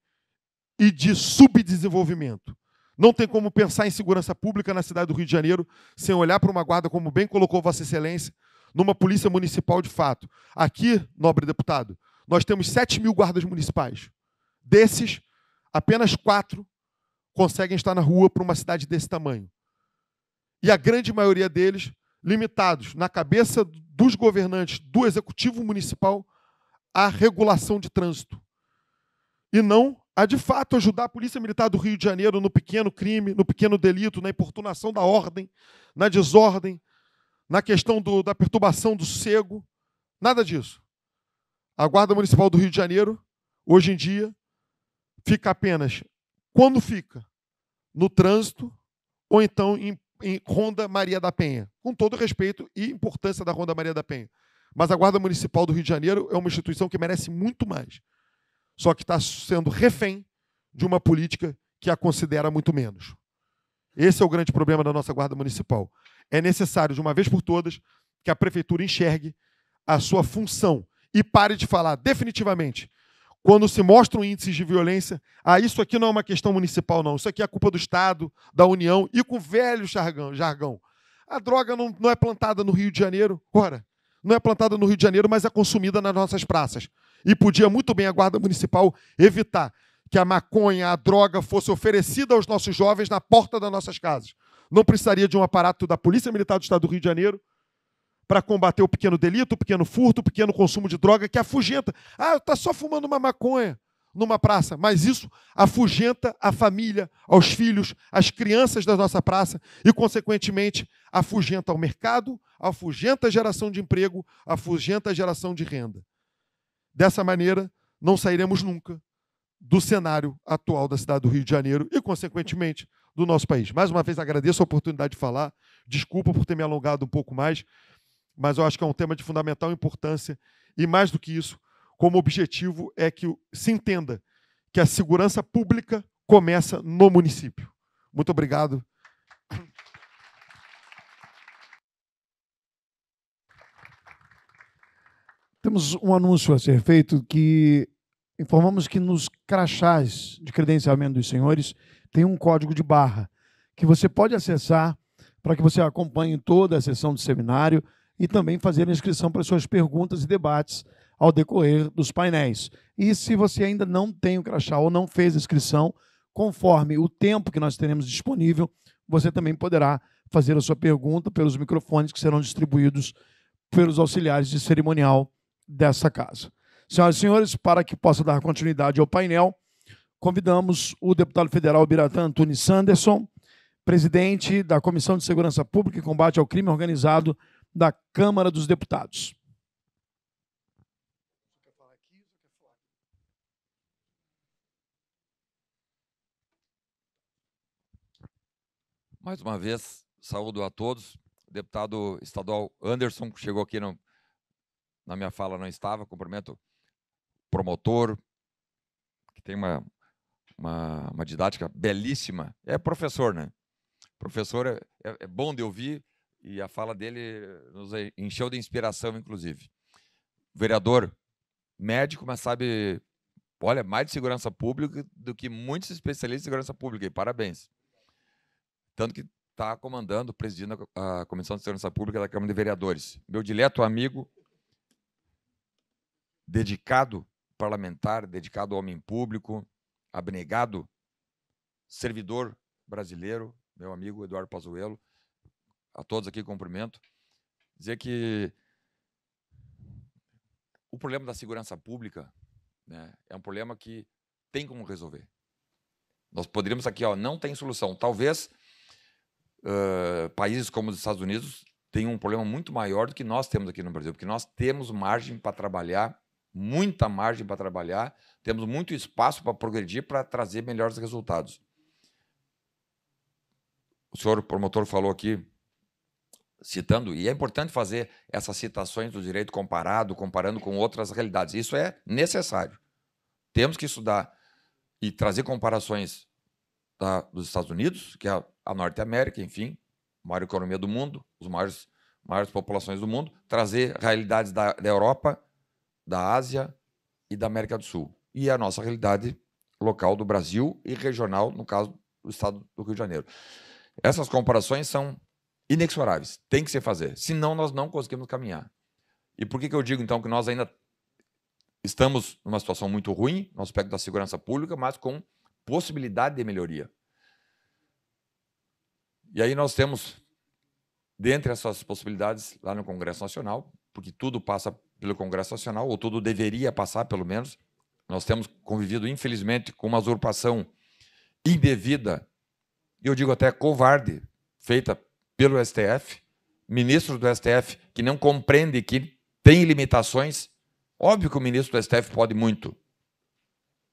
e de subdesenvolvimento. Não tem como pensar em segurança pública na cidade do Rio de Janeiro sem olhar para uma guarda, como bem colocou Vossa Excelência, numa polícia municipal de fato. Aqui, nobre deputado, nós temos 7 mil guardas municipais. Desses, apenas quatro conseguem estar na rua para uma cidade desse tamanho. E a grande maioria deles limitados, na cabeça dos governantes do executivo municipal, à regulação de trânsito. E não a de fato ajudar a Polícia Militar do Rio de Janeiro no pequeno crime, no pequeno delito, na importunação da ordem, na desordem, na questão do, da perturbação do sossego, nada disso. A Guarda Municipal do Rio de Janeiro, hoje em dia, fica apenas quando fica no trânsito ou então em, em Ronda Maria da Penha, com todo respeito e importância da Ronda Maria da Penha. Mas a Guarda Municipal do Rio de Janeiro é uma instituição que merece muito mais só que está sendo refém de uma política que a considera muito menos. Esse é o grande problema da nossa Guarda Municipal. É necessário, de uma vez por todas, que a Prefeitura enxergue a sua função e pare de falar definitivamente. Quando se mostram índices de violência, ah, isso aqui não é uma questão municipal, não. Isso aqui é culpa do Estado, da União e com velho jargão. jargão. A droga não, não é plantada no Rio de Janeiro, ora, não é plantada no Rio de Janeiro, mas é consumida nas nossas praças e podia muito bem a Guarda Municipal evitar que a maconha, a droga fosse oferecida aos nossos jovens na porta das nossas casas. Não precisaria de um aparato da Polícia Militar do Estado do Rio de Janeiro para combater o pequeno delito, o pequeno furto, o pequeno consumo de droga que afugenta. Ah, está só fumando uma maconha numa praça, mas isso afugenta a família, aos filhos, às crianças da nossa praça e, consequentemente, afugenta ao mercado, afugenta a geração de emprego, afugenta a geração de renda. Dessa maneira, não sairemos nunca do cenário atual da cidade do Rio de Janeiro e, consequentemente, do nosso país. Mais uma vez, agradeço a oportunidade de falar. Desculpa por ter me alongado um pouco mais, mas eu acho que é um tema de fundamental importância. E, mais do que isso, como objetivo é que se entenda que a segurança pública começa no município. Muito obrigado Temos um anúncio a ser feito que informamos que nos crachás de credenciamento dos senhores tem um código de barra que você pode acessar para que você acompanhe toda a sessão do seminário e também fazer a inscrição para suas perguntas e debates ao decorrer dos painéis. E se você ainda não tem o crachá ou não fez a inscrição, conforme o tempo que nós teremos disponível, você também poderá fazer a sua pergunta pelos microfones que serão distribuídos pelos auxiliares de cerimonial dessa casa. Senhoras e senhores, para que possa dar continuidade ao painel, convidamos o deputado federal Biratã Antunes Sanderson, presidente da Comissão de Segurança Pública e Combate ao Crime Organizado da Câmara dos Deputados. Mais uma vez, saúdo a todos. Deputado estadual Anderson, que chegou aqui no na minha fala não estava, cumprimento promotor, que tem uma, uma, uma didática belíssima. É professor, né? Professor é, é, é bom de ouvir e a fala dele nos encheu de inspiração, inclusive. Vereador, médico, mas sabe, olha, mais de segurança pública do que muitos especialistas em segurança pública, e parabéns. Tanto que está comandando, presidindo a Comissão de Segurança Pública da Câmara de Vereadores. Meu dileto amigo, dedicado parlamentar, dedicado homem público, abnegado servidor brasileiro, meu amigo Eduardo Pazuello, a todos aqui cumprimento, dizer que o problema da segurança pública né, é um problema que tem como resolver. Nós poderíamos aqui, ó, não tem solução. Talvez uh, países como os Estados Unidos tenham um problema muito maior do que nós temos aqui no Brasil, porque nós temos margem para trabalhar muita margem para trabalhar, temos muito espaço para progredir, para trazer melhores resultados. O senhor promotor falou aqui, citando, e é importante fazer essas citações do direito comparado, comparando com outras realidades. Isso é necessário. Temos que estudar e trazer comparações da, dos Estados Unidos, que é a, a Norte América, enfim, maior economia do mundo, os maiores maiores populações do mundo, trazer realidades da, da Europa, da Ásia e da América do Sul. E é a nossa realidade local do Brasil e regional, no caso do estado do Rio de Janeiro. Essas comparações são inexoráveis, tem que se fazer, senão nós não conseguimos caminhar. E por que, que eu digo então que nós ainda estamos numa situação muito ruim no aspecto da segurança pública, mas com possibilidade de melhoria? E aí nós temos, dentre essas possibilidades, lá no Congresso Nacional, porque tudo passa pelo Congresso Nacional, ou tudo deveria passar, pelo menos. Nós temos convivido, infelizmente, com uma usurpação indevida, e eu digo até covarde, feita pelo STF, ministro do STF que não compreende que tem limitações. Óbvio que o ministro do STF pode muito,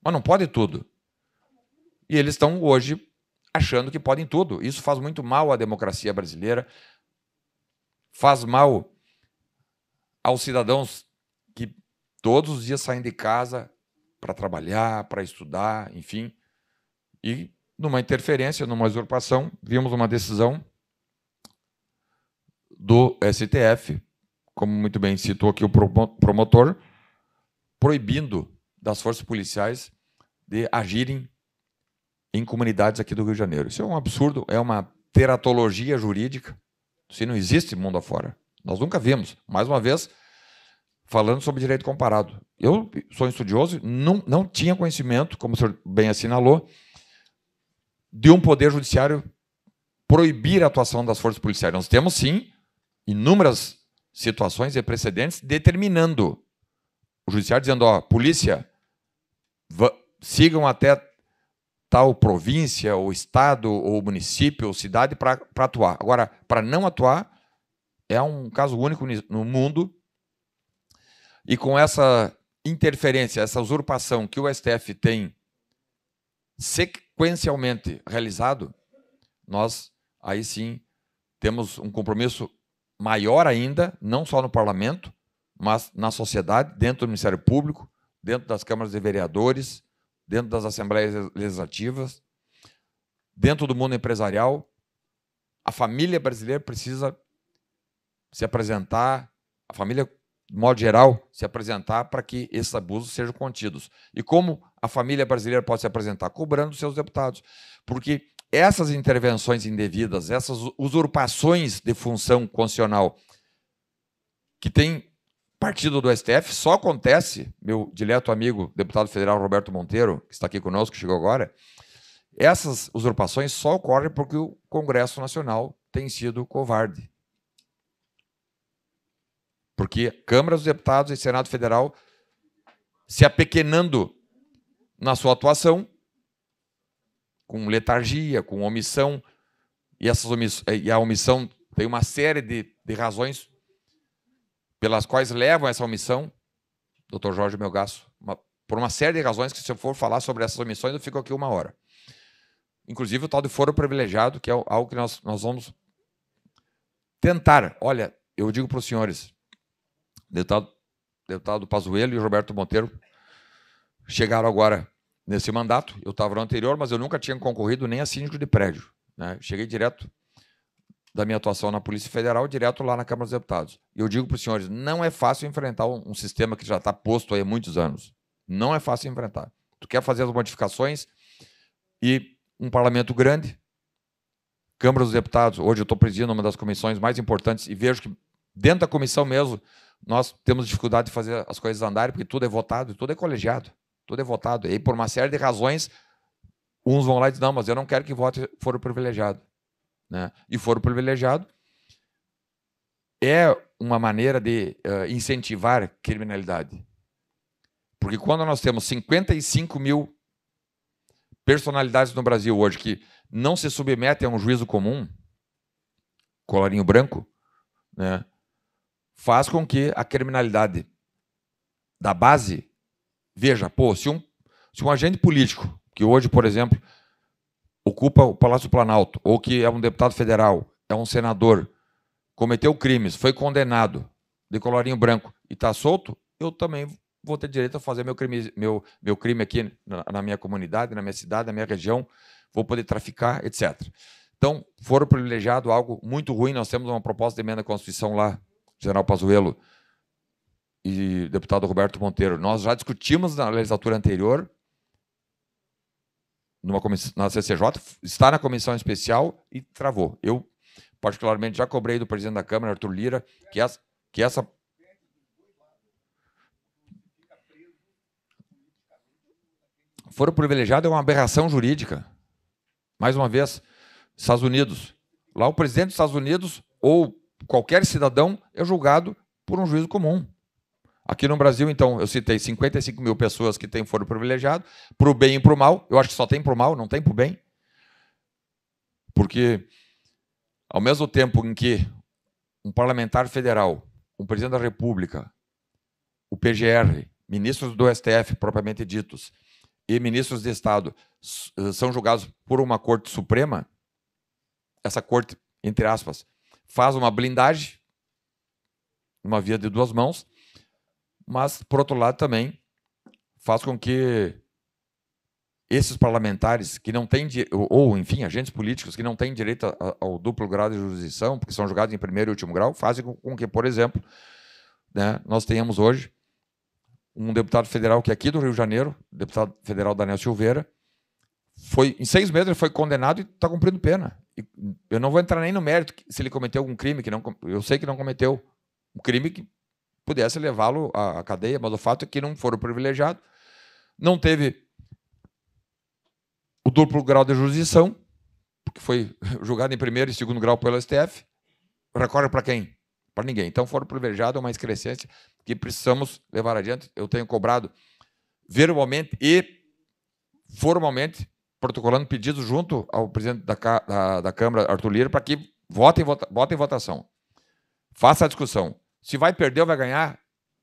mas não pode tudo. E eles estão hoje achando que podem tudo. Isso faz muito mal à democracia brasileira, faz mal aos cidadãos que todos os dias saem de casa para trabalhar, para estudar, enfim. E numa interferência, numa usurpação, vimos uma decisão do STF, como muito bem citou aqui o promotor, proibindo das forças policiais de agirem em comunidades aqui do Rio de Janeiro. Isso é um absurdo, é uma teratologia jurídica. Isso não existe mundo afora. Nós nunca vimos. Mais uma vez, falando sobre direito comparado. Eu sou estudioso, não, não tinha conhecimento, como o senhor bem assinalou, de um poder judiciário proibir a atuação das forças policiais. Nós temos, sim, inúmeras situações e precedentes determinando o judiciário dizendo, ó, polícia, sigam até tal província, ou estado, ou município, ou cidade para atuar. Agora, para não atuar, é um caso único no mundo. E com essa interferência, essa usurpação que o STF tem sequencialmente realizado, nós aí sim temos um compromisso maior ainda, não só no parlamento, mas na sociedade, dentro do Ministério Público, dentro das câmaras de vereadores, dentro das assembleias legislativas, dentro do mundo empresarial. A família brasileira precisa se apresentar, a família, de modo geral, se apresentar para que esses abusos sejam contidos. E como a família brasileira pode se apresentar? Cobrando seus deputados. Porque essas intervenções indevidas, essas usurpações de função constitucional que tem partido do STF, só acontece, meu dileto amigo, deputado federal Roberto Monteiro, que está aqui conosco, chegou agora, essas usurpações só ocorrem porque o Congresso Nacional tem sido covarde. Porque Câmara dos Deputados e Senado Federal se apequenando na sua atuação, com letargia, com omissão, e, essas omiss eh, e a omissão tem uma série de, de razões pelas quais levam essa omissão, doutor Jorge Melgaço, uma, por uma série de razões que se eu for falar sobre essas omissões eu fico aqui uma hora. Inclusive o tal de foro privilegiado, que é algo que nós, nós vamos tentar. Olha, eu digo para os senhores, deputado, deputado Pazuello e Roberto Monteiro chegaram agora nesse mandato. Eu estava no anterior, mas eu nunca tinha concorrido nem a síndico de prédio. Né? Cheguei direto da minha atuação na Polícia Federal, direto lá na Câmara dos Deputados. E eu digo para os senhores, não é fácil enfrentar um, um sistema que já está posto há muitos anos. Não é fácil enfrentar. Tu quer fazer as modificações e um parlamento grande, Câmara dos Deputados, hoje eu estou presidindo uma das comissões mais importantes e vejo que dentro da comissão mesmo nós temos dificuldade de fazer as coisas andarem, porque tudo é votado, tudo é colegiado, tudo é votado. E aí, por uma série de razões, uns vão lá e dizem, não, mas eu não quero que vote o privilegiado. Né? E o privilegiado é uma maneira de uh, incentivar criminalidade. Porque quando nós temos 55 mil personalidades no Brasil hoje que não se submetem a um juízo comum, colarinho branco, né? faz com que a criminalidade da base veja, pô, se um, se um agente político, que hoje, por exemplo, ocupa o Palácio Planalto, ou que é um deputado federal, é um senador, cometeu crimes, foi condenado de colorinho branco e está solto, eu também vou ter direito a fazer meu crime, meu, meu crime aqui na, na, minha comunidade, na minha cidade, na minha região, vou poder traficar, etc. Então, foram privilegiado algo muito ruim. Nós temos uma proposta de emenda à Constituição lá general Pazuello e deputado Roberto Monteiro, nós já discutimos na legislatura anterior, numa na CCJ, está na comissão especial e travou. Eu, particularmente, já cobrei do presidente da Câmara, Arthur Lira, que essa. Que essa foram privilegiados é uma aberração jurídica. Mais uma vez, Estados Unidos. Lá o presidente dos Estados Unidos ou qualquer cidadão é julgado por um juízo comum. Aqui no Brasil, então, eu citei 55 mil pessoas que têm foro privilegiado, para o bem e para o mal. Eu acho que só tem para o mal, não tem para o bem. Porque, ao mesmo tempo em que um parlamentar federal, um presidente da República, o PGR, ministros do STF propriamente ditos e ministros de Estado são julgados por uma Corte Suprema, essa Corte, entre aspas, faz uma blindagem, uma via de duas mãos, mas, por outro lado, também faz com que esses parlamentares que não têm, ou enfim, agentes políticos que não têm direito ao duplo grau de jurisdição, porque são julgados em primeiro e último grau, fazem com que, por exemplo, né, nós tenhamos hoje um deputado federal que é aqui do Rio de Janeiro, deputado federal Daniel Silveira, foi em seis meses ele foi condenado e está cumprindo pena eu não vou entrar nem no mérito se ele cometeu algum crime, que não, eu sei que não cometeu um crime que pudesse levá-lo à cadeia, mas o fato é que não foram privilegiados, não teve o duplo grau de jurisdição, porque foi julgado em primeiro e segundo grau pelo STF, recorre para quem? Para ninguém. Então foram privilegiados, é uma excrescência que precisamos levar adiante. Eu tenho cobrado verbalmente e formalmente protocolando pedido junto ao presidente da, da, da Câmara, Arthur Lira, para que votem, vota, em votação. Faça a discussão. Se vai perder ou vai ganhar,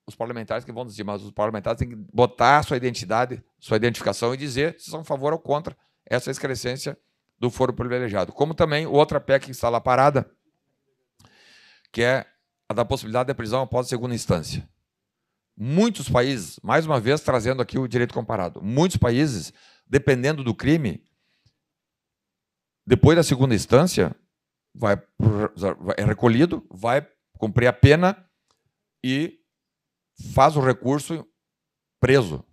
os parlamentares que vão dizer, mas os parlamentares têm que botar sua identidade, sua identificação e dizer se são a favor ou contra essa excrescência do foro privilegiado. Como também outra PEC que está lá parada, que é a da possibilidade da prisão após a segunda instância. Muitos países, mais uma vez trazendo aqui o direito comparado, muitos países dependendo do crime, depois da segunda instância, vai, é recolhido, vai cumprir a pena e faz o recurso preso.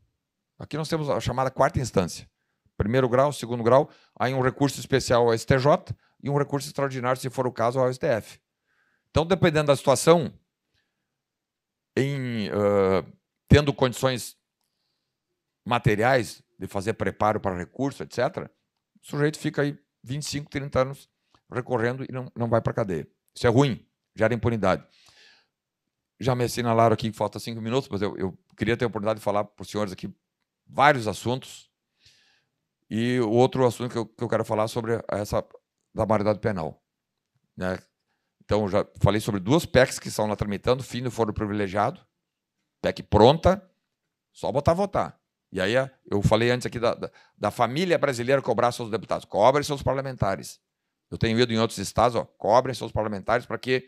Aqui nós temos a chamada quarta instância. Primeiro grau, segundo grau, aí um recurso especial ao STJ e um recurso extraordinário, se for o caso, ao STF. Então, dependendo da situação, em, uh, tendo condições materiais de fazer preparo para recurso, etc., o sujeito fica aí 25, 30 anos recorrendo e não, não vai para a cadeia. Isso é ruim, gera impunidade. Já me assinalaram aqui que falta cinco minutos, mas eu, eu queria ter a oportunidade de falar para os senhores aqui vários assuntos. E o outro assunto que eu, que eu quero falar sobre essa da maioridade penal. Né? Então, já falei sobre duas PECs que estão lá tramitando, fim do foro privilegiado, PEC pronta, só botar votar. E aí eh, eu falei antes aqui da, da, da família brasileira cobrar seus deputados. Cobrem seus parlamentares. Eu tenho ido em outros estados, ó, cobrem seus parlamentares para que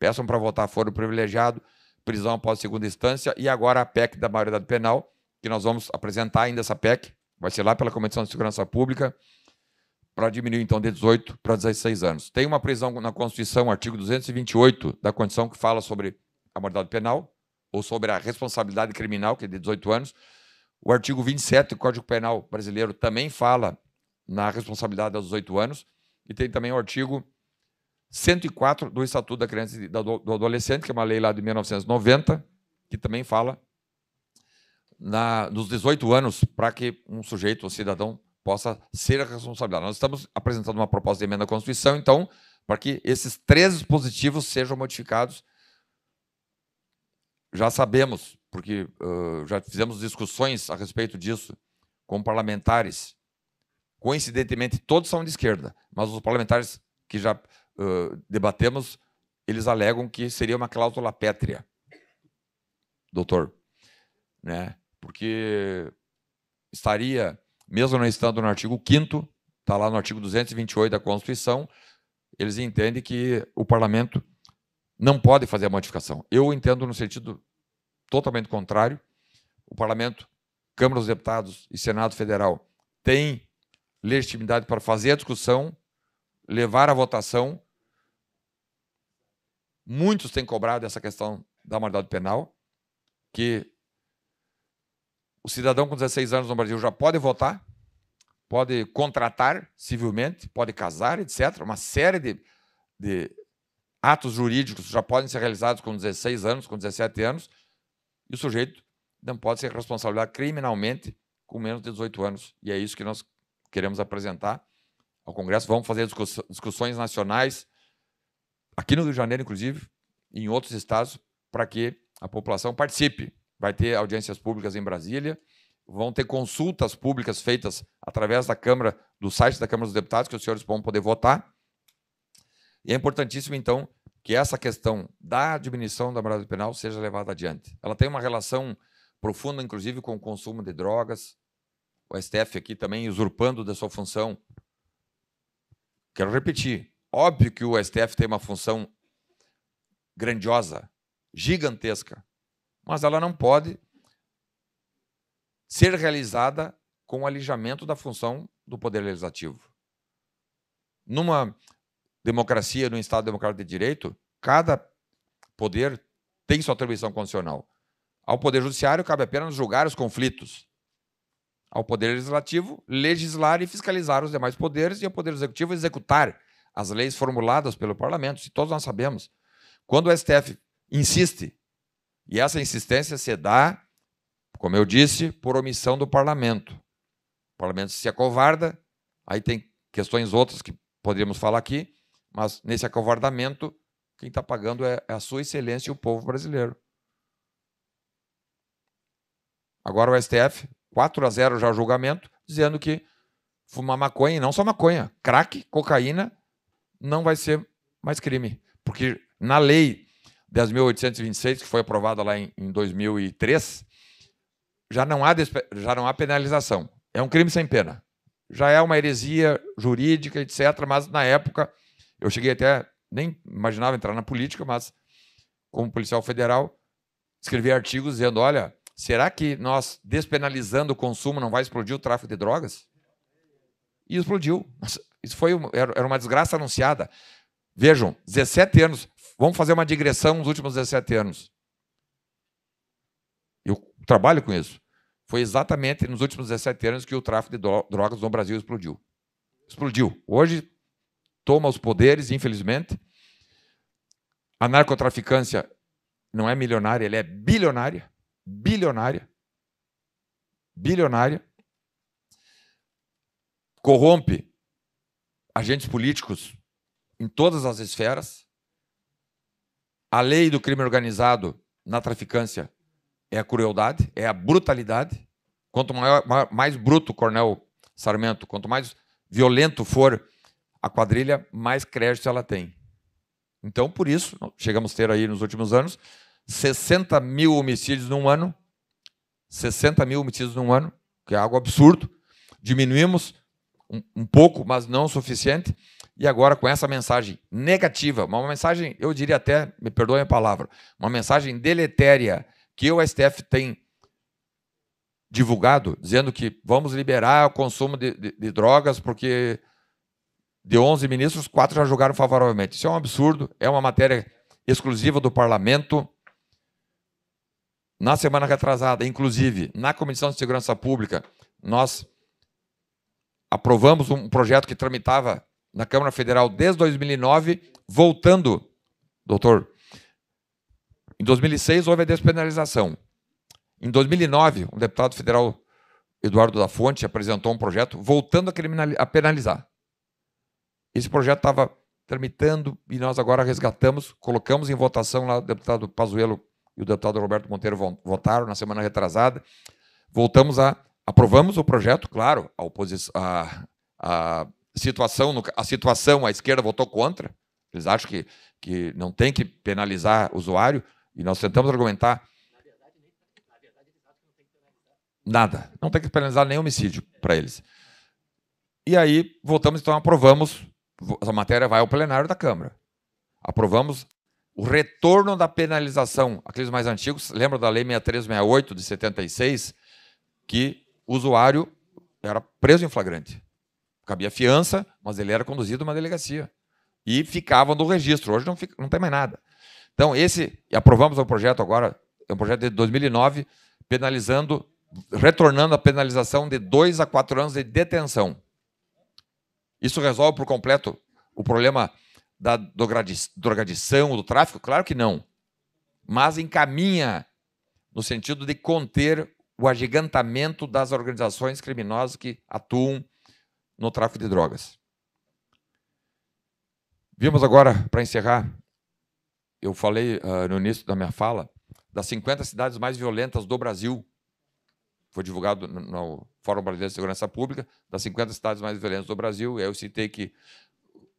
peçam para votar foro privilegiado, prisão após segunda instância e agora a PEC da maioridade penal, que nós vamos apresentar ainda essa PEC, vai ser lá pela Comissão de Segurança Pública, para diminuir então de 18 para 16 anos. Tem uma prisão na Constituição, artigo 228 da Constituição, que fala sobre a maioridade penal ou sobre a responsabilidade criminal, que é de 18 anos, o artigo 27 do Código Penal brasileiro também fala na responsabilidade aos 18 anos e tem também o artigo 104 do Estatuto da Criança e do Adolescente, que é uma lei lá de 1990, que também fala na, dos 18 anos para que um sujeito, um cidadão, possa ser responsabilizado. Nós estamos apresentando uma proposta de emenda à Constituição, então, para que esses três dispositivos sejam modificados. Já sabemos porque uh, já fizemos discussões a respeito disso com parlamentares. Coincidentemente, todos são de esquerda, mas os parlamentares que já uh, debatemos, eles alegam que seria uma cláusula pétrea, doutor, né? Porque estaria, mesmo não estando no artigo 5 está lá no artigo 228 da Constituição, eles entendem que o parlamento não pode fazer a modificação. Eu entendo no sentido totalmente contrário. O parlamento, Câmara dos Deputados e Senado Federal têm legitimidade para fazer a discussão, levar a votação. Muitos têm cobrado essa questão da moralidade penal, que o cidadão com 16 anos no Brasil já pode votar, pode contratar civilmente, pode casar, etc. Uma série de, de atos jurídicos já podem ser realizados com 16 anos, com 17 anos, e o sujeito não pode ser responsabilizado criminalmente com menos de 18 anos. E é isso que nós queremos apresentar ao Congresso. Vamos fazer discussões nacionais, aqui no Rio de Janeiro, inclusive, e em outros estados, para que a população participe. Vai ter audiências públicas em Brasília, vão ter consultas públicas feitas através da Câmara, do site da Câmara dos Deputados, que os senhores vão poder votar. E é importantíssimo, então, que essa questão da diminuição da moralidade penal seja levada adiante. Ela tem uma relação profunda, inclusive, com o consumo de drogas. O STF aqui também usurpando da sua função. Quero repetir: óbvio que o STF tem uma função grandiosa, gigantesca, mas ela não pode ser realizada com o alijamento da função do Poder Legislativo. Numa democracia num Estado democrático de direito, cada poder tem sua atribuição constitucional. Ao Poder Judiciário cabe apenas julgar os conflitos. Ao Poder Legislativo, legislar e fiscalizar os demais poderes, e ao Poder Executivo, executar as leis formuladas pelo Parlamento. Se todos nós sabemos, quando o STF insiste, e essa insistência se dá, como eu disse, por omissão do Parlamento. O Parlamento se acovarda, aí tem questões outras que poderíamos falar aqui, mas nesse acovardamento, quem está pagando é, é a Sua Excelência e o povo brasileiro. Agora o STF, 4 a 0 já o julgamento, dizendo que fumar maconha, e não só maconha, crack, cocaína, não vai ser mais crime. Porque na lei 10.826, que foi aprovada lá em, 2003, já não, há já não há penalização. É um crime sem pena. Já é uma heresia jurídica, etc., mas na época eu cheguei até, nem imaginava entrar na política, mas como policial federal, escrevi artigos dizendo: olha, será que nós despenalizando o consumo não vai explodir o tráfico de drogas? E explodiu. Isso foi uma, era uma desgraça anunciada. Vejam, 17 anos. Vamos fazer uma digressão nos últimos 17 anos. Eu trabalho com isso. Foi exatamente nos últimos 17 anos que o tráfico de drogas no Brasil explodiu. Explodiu. Hoje toma os poderes, infelizmente. A narcotraficância não é milionária, ela é bilionária. Bilionária. Bilionária. Corrompe agentes políticos em todas as esferas. A lei do crime organizado na traficância é a crueldade, é a brutalidade. Quanto maior, mais bruto o Cornel Sarmento, quanto mais violento for a quadrilha mais crédito ela tem. Então, por isso, chegamos a ter aí nos últimos anos 60 mil homicídios num ano, 60 mil homicídios num ano, que é algo absurdo. Diminuímos um, um pouco, mas não o suficiente. E agora, com essa mensagem negativa, uma mensagem, eu diria até, me perdoem a palavra, uma mensagem deletéria que o STF tem divulgado, dizendo que vamos liberar o consumo de, de, de drogas porque de 11 ministros, quatro já julgaram favoravelmente. Isso é um absurdo, é uma matéria exclusiva do parlamento. Na semana retrasada, inclusive, na Comissão de Segurança Pública, nós aprovamos um projeto que tramitava na Câmara Federal desde 2009, voltando, doutor, em 2006 houve a despenalização. Em 2009, o deputado federal Eduardo da Fonte apresentou um projeto voltando a, a penalizar. Esse projeto estava tramitando e nós agora resgatamos, colocamos em votação lá o deputado Pazuello e o deputado Roberto Monteiro votaram na semana retrasada. Voltamos a aprovamos o projeto, claro, a oposição, a, a situação, a situação, a esquerda votou contra. Eles acham que, que não tem que penalizar o usuário e nós tentamos argumentar. Nada, não tem que penalizar nenhum homicídio para eles. E aí voltamos então aprovamos essa matéria vai ao plenário da Câmara. Aprovamos o retorno da penalização. Aqueles mais antigos, lembra da Lei 6368 de 76, que o usuário era preso em flagrante. Cabia fiança, mas ele era conduzido a uma delegacia. E ficava no registro. Hoje não, fica, não tem mais nada. Então, esse, aprovamos o um projeto agora, é um projeto de 2009, penalizando, retornando a penalização de dois a quatro anos de detenção. Isso resolve por completo o problema da drogadição, do tráfico? Claro que não. Mas encaminha no sentido de conter o agigantamento das organizações criminosas que atuam no tráfico de drogas. Vimos agora, para encerrar, eu falei uh, no início da minha fala, das 50 cidades mais violentas do Brasil foi divulgado no, no Fórum Brasileiro de Segurança Pública, das 50 cidades mais violentas do Brasil. E aí eu citei que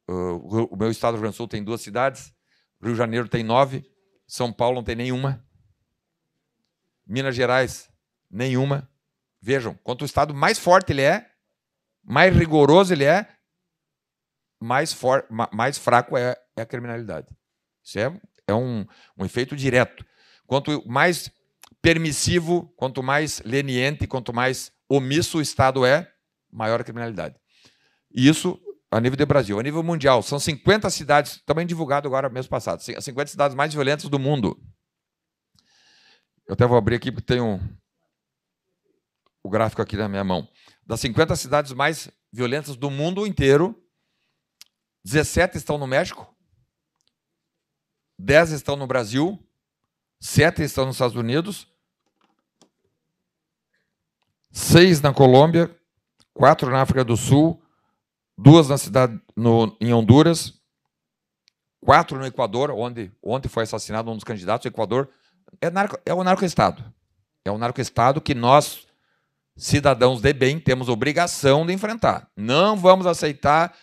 uh, o meu estado do Rio Grande do Sul tem duas cidades, Rio de Janeiro tem nove, São Paulo não tem nenhuma, Minas Gerais, nenhuma. Vejam, quanto o estado mais forte ele é, mais rigoroso ele é, mais, for, mais fraco é, é a criminalidade. Isso é, é um, um efeito direto. Quanto mais permissivo, quanto mais leniente, quanto mais omisso o Estado é, maior a criminalidade. E isso a nível do Brasil. A nível mundial, são 50 cidades, também divulgado agora mês passado, as 50 cidades mais violentas do mundo. Eu até vou abrir aqui, porque tem um, o gráfico aqui na minha mão. Das 50 cidades mais violentas do mundo inteiro, 17 estão no México, 10 estão no Brasil, 7 estão nos Estados Unidos, seis na Colômbia, quatro na África do Sul, duas na cidade no, em Honduras, quatro no Equador, onde ontem foi assassinado um dos candidatos. Equador é, narco, é um narco-estado. É um narco-estado que nós, cidadãos de bem, temos obrigação de enfrentar. Não vamos aceitar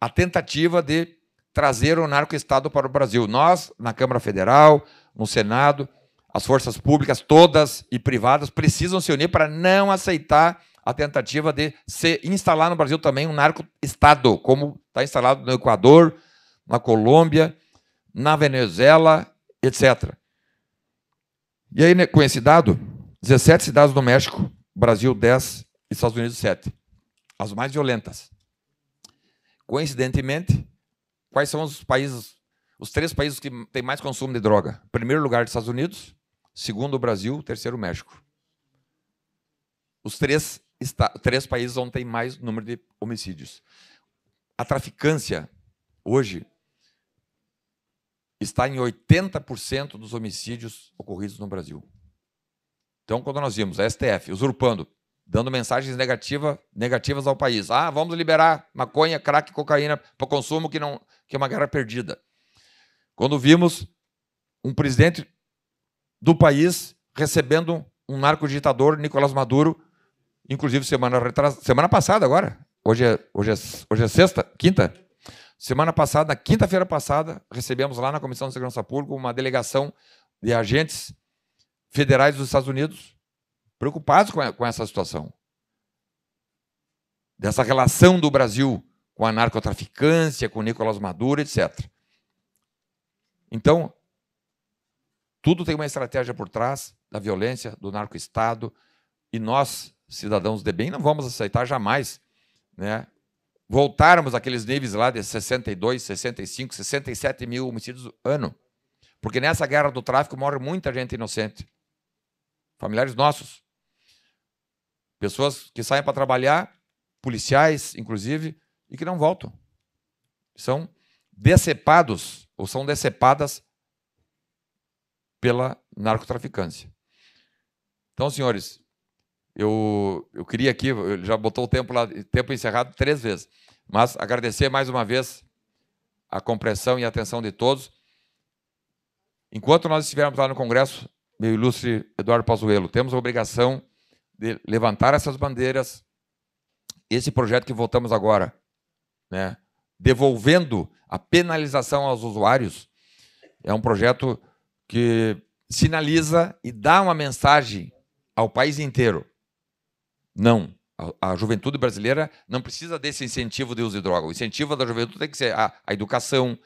a tentativa de trazer o narco-estado para o Brasil. Nós, na Câmara Federal, no Senado, as forças públicas, todas e privadas, precisam se unir para não aceitar a tentativa de se instalar no Brasil também um narco-estado, como está instalado no Equador, na Colômbia, na Venezuela, etc. E aí, né, com esse dado, 17 cidades do México, Brasil 10 e Estados Unidos 7. As mais violentas. Coincidentemente, quais são os países, os três países que têm mais consumo de droga? Em primeiro lugar, Estados Unidos, segundo o Brasil, terceiro o México. Os três, está, três países onde tem mais número de homicídios. A traficância, hoje, está em 80% dos homicídios ocorridos no Brasil. Então, quando nós vimos a STF usurpando, dando mensagens negativa, negativas ao país, ah, vamos liberar maconha, crack, cocaína para consumo que não que é uma guerra perdida. Quando vimos um presidente do país recebendo um narco-ditador, Nicolás Maduro, inclusive semana retras... semana passada agora, hoje é, hoje, é, hoje é sexta, quinta, semana passada, na quinta-feira passada, recebemos lá na Comissão de Segurança Pública uma delegação de agentes federais dos Estados Unidos preocupados com, com essa situação, dessa relação do Brasil com a narcotraficância, com Nicolás Maduro, etc. Então, tudo tem uma estratégia por trás da violência, do narco-estado, e nós, cidadãos de bem, não vamos aceitar jamais né, voltarmos àqueles níveis lá de 62, 65, 67 mil homicídios ano. Porque nessa guerra do tráfico morre muita gente inocente. Familiares nossos. Pessoas que saem para trabalhar, policiais, inclusive, e que não voltam. São decepados ou são decepadas pela narcotraficância. Então, senhores, eu, eu queria aqui, eu já botou o tempo lá, tempo encerrado três vezes, mas agradecer mais uma vez a compreensão e a atenção de todos. Enquanto nós estivermos lá no Congresso, meu ilustre Eduardo Pazuello, temos a obrigação de levantar essas bandeiras, esse projeto que votamos agora, né, devolvendo a penalização aos usuários, é um projeto que sinaliza e dá uma mensagem ao país inteiro. Não, a, juventude brasileira não precisa desse incentivo de uso de droga. O incentivo da juventude tem que ser a, a educação,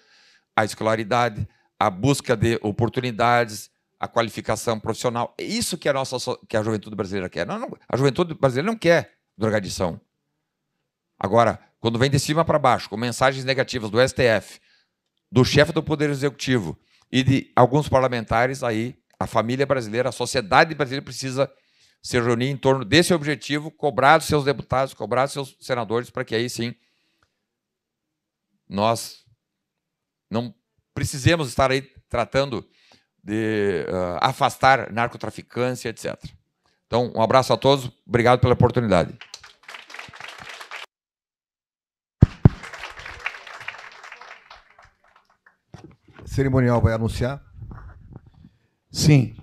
a escolaridade, a busca de oportunidades, a qualificação profissional. É isso que a nossa que a juventude brasileira quer. Não, não, a juventude brasileira não quer drogadição. Agora, quando vem de cima para baixo, com mensagens negativas do STF, do chefe do Poder Executivo, e de alguns parlamentares aí, a família brasileira, a sociedade brasileira precisa se reunir em torno desse objetivo, cobrar dos seus deputados, cobrar dos seus senadores, para que aí sim nós não precisemos estar aí tratando de uh, afastar narcotraficantes, etc. Então, um abraço a todos, obrigado pela oportunidade. cerimonial vai anunciar? Sim.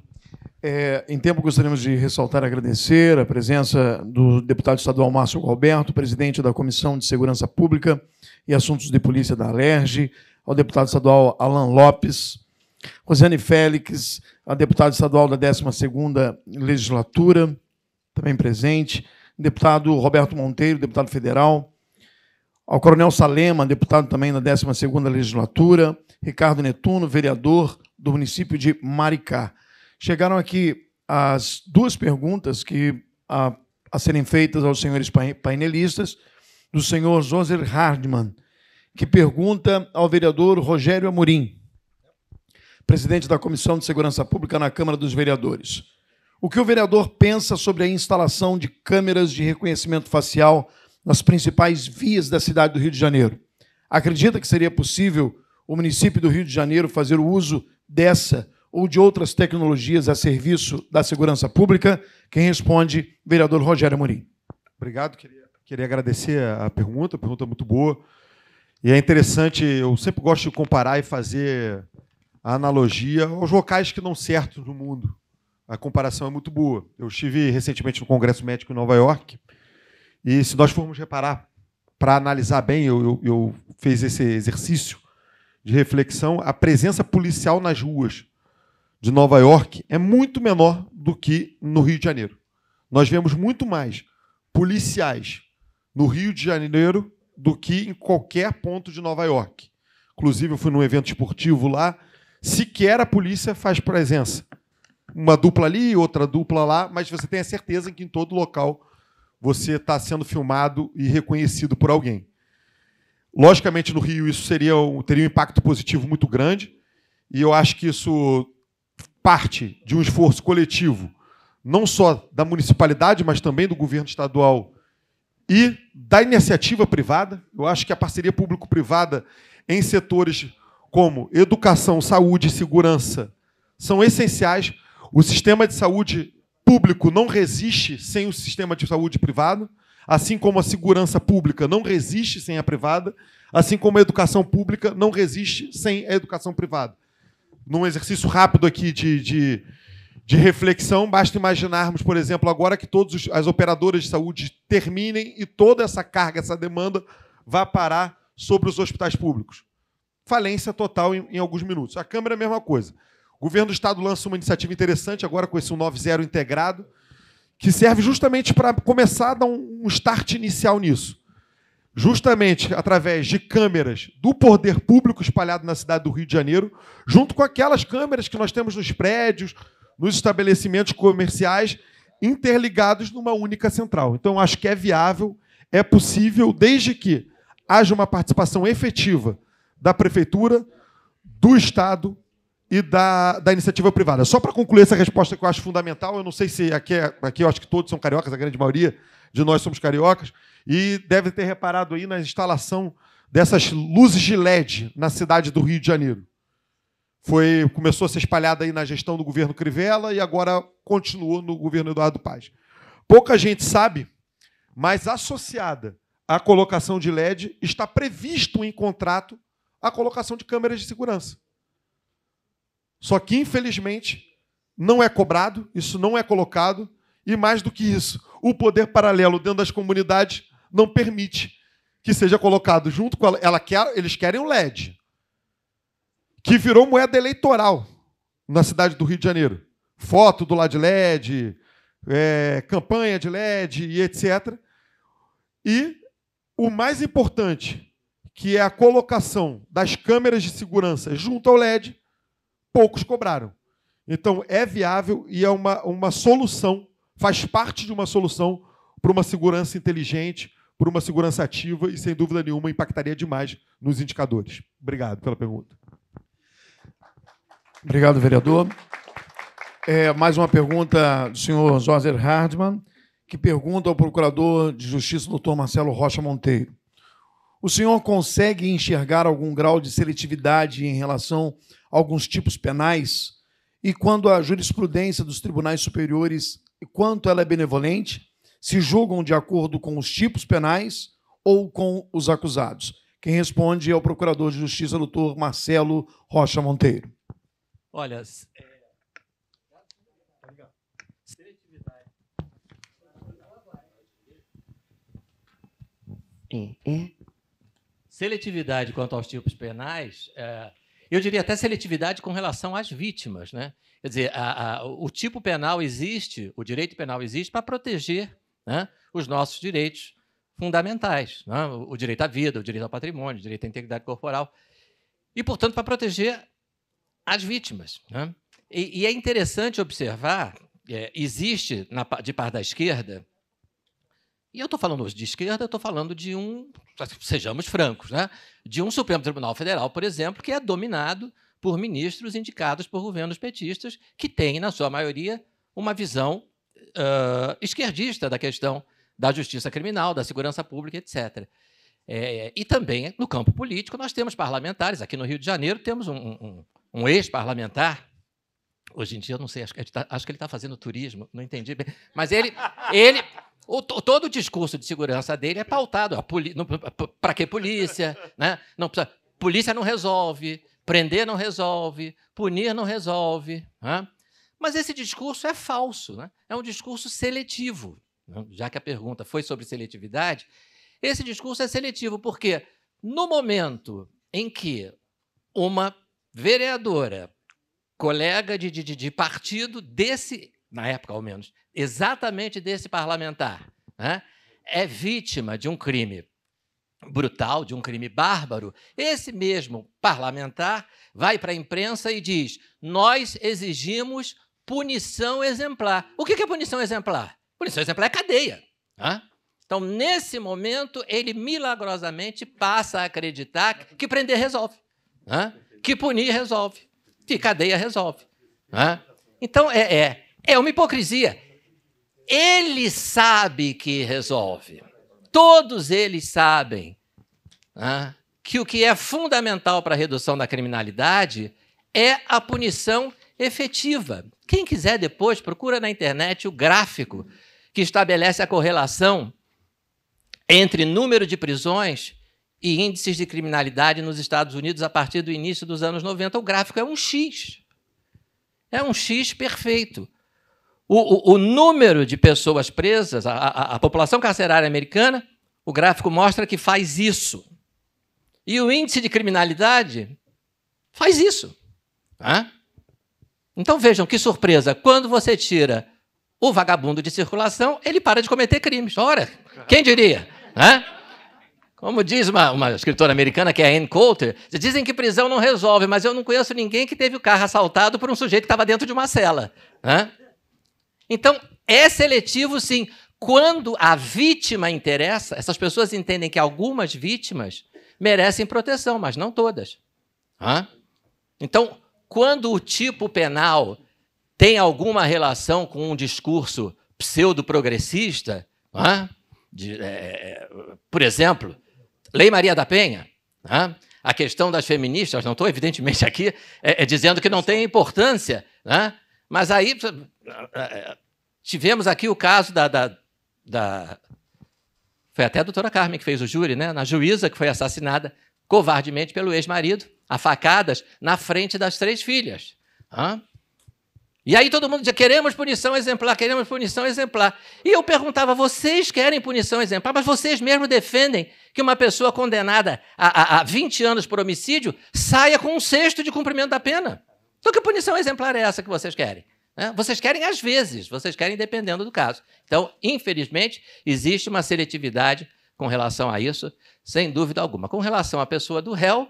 É, em tempo, gostaríamos de ressaltar e agradecer a presença do deputado estadual Márcio Alberto, presidente da Comissão de Segurança Pública e Assuntos de Polícia da Alerj, ao deputado estadual Alan Lopes, Rosiane Félix, a deputada estadual da 12ª Legislatura, também presente, deputado Roberto Monteiro, deputado federal, ao Coronel Salema, deputado também na 12ª legislatura, Ricardo Netuno, vereador do município de Maricá. Chegaram aqui as duas perguntas que a, a serem feitas aos senhores painelistas, do senhor José Hardman, que pergunta ao vereador Rogério Amorim, presidente da Comissão de Segurança Pública na Câmara dos Vereadores. O que o vereador pensa sobre a instalação de câmeras de reconhecimento facial nas principais vias da cidade do Rio de Janeiro. Acredita que seria possível o município do Rio de Janeiro fazer o uso dessa ou de outras tecnologias a serviço da segurança pública? Quem responde, vereador Rogério Amorim. Obrigado, queria, queria agradecer a pergunta, a pergunta é muito boa. E é interessante, eu sempre gosto de comparar e fazer a analogia aos locais que dão certo no mundo. A comparação é muito boa. Eu estive recentemente no Congresso Médico em Nova York, e se nós formos reparar, para analisar bem, eu, eu, eu fiz esse exercício de reflexão, a presença policial nas ruas de Nova York é muito menor do que no Rio de Janeiro. Nós vemos muito mais policiais no Rio de Janeiro do que em qualquer ponto de Nova York. Inclusive, eu fui num evento esportivo lá, sequer a polícia faz presença. Uma dupla ali, outra dupla lá, mas você tem a certeza que em todo local você está sendo filmado e reconhecido por alguém. Logicamente, no Rio, isso seria um, teria um impacto positivo muito grande, e eu acho que isso parte de um esforço coletivo, não só da municipalidade, mas também do governo estadual e da iniciativa privada. Eu acho que a parceria público-privada em setores como educação, saúde e segurança são essenciais. O sistema de saúde público não resiste sem o sistema de saúde privado, assim como a segurança pública não resiste sem a privada, assim como a educação pública não resiste sem a educação privada. Num exercício rápido aqui de, de, de reflexão, basta imaginarmos, por exemplo, agora que todas as operadoras de saúde terminem e toda essa carga, essa demanda vá parar sobre os hospitais públicos. Falência total em, em alguns minutos. A Câmara, é a mesma coisa. O governo do Estado lança uma iniciativa interessante agora com esse 190 integrado, que serve justamente para começar a dar um start inicial nisso. Justamente através de câmeras do poder público espalhado na cidade do Rio de Janeiro, junto com aquelas câmeras que nós temos nos prédios, nos estabelecimentos comerciais, interligados numa única central. Então, acho que é viável, é possível, desde que haja uma participação efetiva da prefeitura, do Estado e da, da iniciativa privada. Só para concluir essa resposta que eu acho fundamental, eu não sei se aqui, é, aqui eu acho que todos são cariocas, a grande maioria de nós somos cariocas, e deve ter reparado aí na instalação dessas luzes de LED na cidade do Rio de Janeiro. Foi, começou a ser espalhada aí na gestão do governo Crivella e agora continuou no governo Eduardo Paz. Pouca gente sabe, mas associada à colocação de LED está previsto em contrato a colocação de câmeras de segurança. Só que, infelizmente, não é cobrado, isso não é colocado, e mais do que isso, o poder paralelo dentro das comunidades não permite que seja colocado junto com ela. ela quer, eles querem o LED, que virou moeda eleitoral na cidade do Rio de Janeiro. Foto do lado de LED, é, campanha de LED e etc. E o mais importante, que é a colocação das câmeras de segurança junto ao LED, poucos cobraram. Então, é viável e é uma, uma solução, faz parte de uma solução para uma segurança inteligente, para uma segurança ativa e, sem dúvida nenhuma, impactaria demais nos indicadores. Obrigado pela pergunta. Obrigado, vereador. É, mais uma pergunta do senhor José Hardman, que pergunta ao procurador de justiça, doutor Marcelo Rocha Monteiro. O senhor consegue enxergar algum grau de seletividade em relação alguns tipos penais, e quando a jurisprudência dos tribunais superiores, quanto ela é benevolente, se julgam de acordo com os tipos penais ou com os acusados. Quem responde é o Procurador de Justiça, doutor Marcelo Rocha Monteiro. Olha, é, é, Seletividade quanto aos tipos penais, é, eu diria até seletividade com relação às vítimas. Né? Quer dizer, a, a, o tipo penal existe, o direito penal existe para proteger né, os nossos direitos fundamentais: né? o, o direito à vida, o direito ao patrimônio, o direito à integridade corporal. E, portanto, para proteger as vítimas. Né? E, e, é interessante observar: é, existe, na, de parte da esquerda, e eu estou falando de esquerda, eu estou falando de um, sejamos francos, né? de um Supremo Tribunal Federal, por exemplo, que é dominado por ministros indicados por governos petistas, que têm, na sua maioria, uma visão uh, esquerdista da questão da justiça criminal, da segurança pública, etc. É, e também no campo político, nós temos parlamentares. Aqui no Rio de Janeiro, temos um, um, um ex-parlamentar. Hoje em dia, eu não sei, acho que tá, ele está tá fazendo turismo, não entendi bem. Mas ele, ele, o, todo o discurso de segurança dele é pautado. Para que polícia? Né? Não precisa, polícia não resolve, prender não resolve, punir não resolve. Né? Mas esse discurso é falso, né? é um discurso seletivo. Né? Já que a pergunta foi sobre seletividade, esse discurso é seletivo, porque no momento em que uma vereadora, colega de, de, de partido desse, na época ao menos, exatamente desse parlamentar, né, é vítima de um crime brutal, de um crime bárbaro, esse mesmo parlamentar vai para a imprensa e diz: Nós exigimos punição exemplar. O que é punição exemplar? Punição exemplar é cadeia. Né? Então, nesse momento, ele milagrosamente passa a acreditar que prender resolve, né? que punir resolve, que cadeia resolve. Né? Então, é, é, é uma hipocrisia ele sabe que resolve. Todos eles sabem né, que o que é fundamental para a redução da criminalidade é a punição efetiva. Quem quiser depois, procura na internet o gráfico que estabelece a correlação entre número de prisões e índices de criminalidade nos Estados Unidos a partir do início dos anos 90. O gráfico é um X. É um X perfeito. O, o, o número de pessoas presas, a, a, a população carcerária americana, o gráfico mostra que faz isso. E o índice de criminalidade faz isso. Então vejam que surpresa, quando você tira o vagabundo de circulação, ele para de cometer crimes. Ora, quem diria? Como diz uma, uma, escritora americana, que é Ann Coulter, dizem que prisão não resolve, mas eu não conheço ninguém que teve o carro assaltado por um sujeito que estava dentro de uma cela. Né? Então, é seletivo sim. Quando a vítima interessa, essas pessoas entendem que algumas vítimas merecem proteção, mas não todas. Hã? Então, quando o tipo penal tem alguma relação com um discurso pseudo-progressista, é, é, por exemplo, Lei Maria da Penha, hã? a questão das feministas, não estou evidentemente aqui é, é, dizendo que não tem importância, hã? mas aí ah, é. tivemos aqui o caso da, da, da, Foi até a doutora Carmen que fez o júri, né? Na juíza que foi assassinada covardemente pelo ex-marido, a facadas, na frente das três filhas. Hã? E aí todo mundo dizia: queremos punição exemplar, queremos punição exemplar. E eu perguntava: vocês querem punição exemplar, mas vocês mesmo defendem que uma pessoa condenada a, a, a 20 anos por homicídio saia com um sexto de cumprimento da pena. Então, que punição exemplar é essa que vocês querem? Né? Vocês querem às vezes, vocês querem dependendo do caso. Então, infelizmente, existe uma seletividade com relação a isso, sem dúvida alguma. Com relação à pessoa do réu,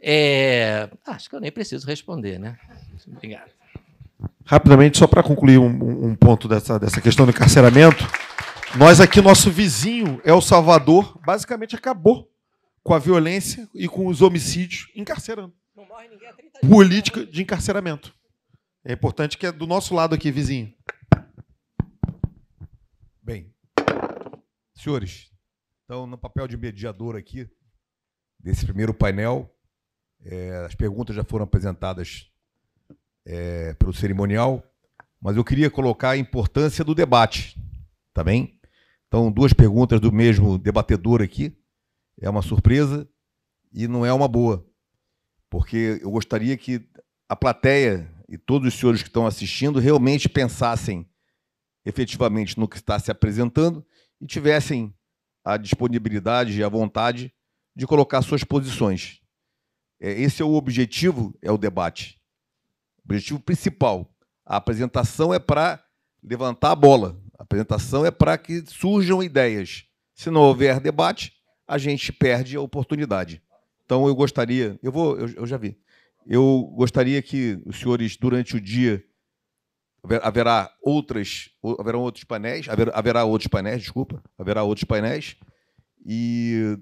é... acho que eu nem preciso responder, né? Obrigado. Rapidamente, só para concluir um, um ponto dessa, dessa questão do encarceramento. Nós aqui, nosso vizinho El é Salvador, basicamente acabou com a violência e com os homicídios encarcerando. Não morre ninguém há 30 dias. Política né? de encarceramento. É importante que é do nosso lado aqui, vizinho. Bem, senhores, então, no papel de mediador aqui, desse primeiro painel, é, as perguntas já foram apresentadas é, pelo cerimonial, mas eu queria colocar a importância do debate, tá bem? Então, duas perguntas do mesmo debatedor aqui. É uma surpresa e não é uma boa, porque eu gostaria que a plateia e todos os senhores que estão assistindo realmente pensassem efetivamente no que está se apresentando e tivessem a disponibilidade e a vontade de colocar suas posições. É, esse é o objetivo, é o debate. O objetivo principal. A apresentação é para levantar a bola. A apresentação é para que surjam ideias. Se não houver debate, a gente perde a oportunidade. Então eu gostaria, eu vou, eu, eu já vi. Eu gostaria que os senhores, durante o dia, haverá outras, haverão outros painéis, haverá outros painéis, desculpa, haverá outros painéis. E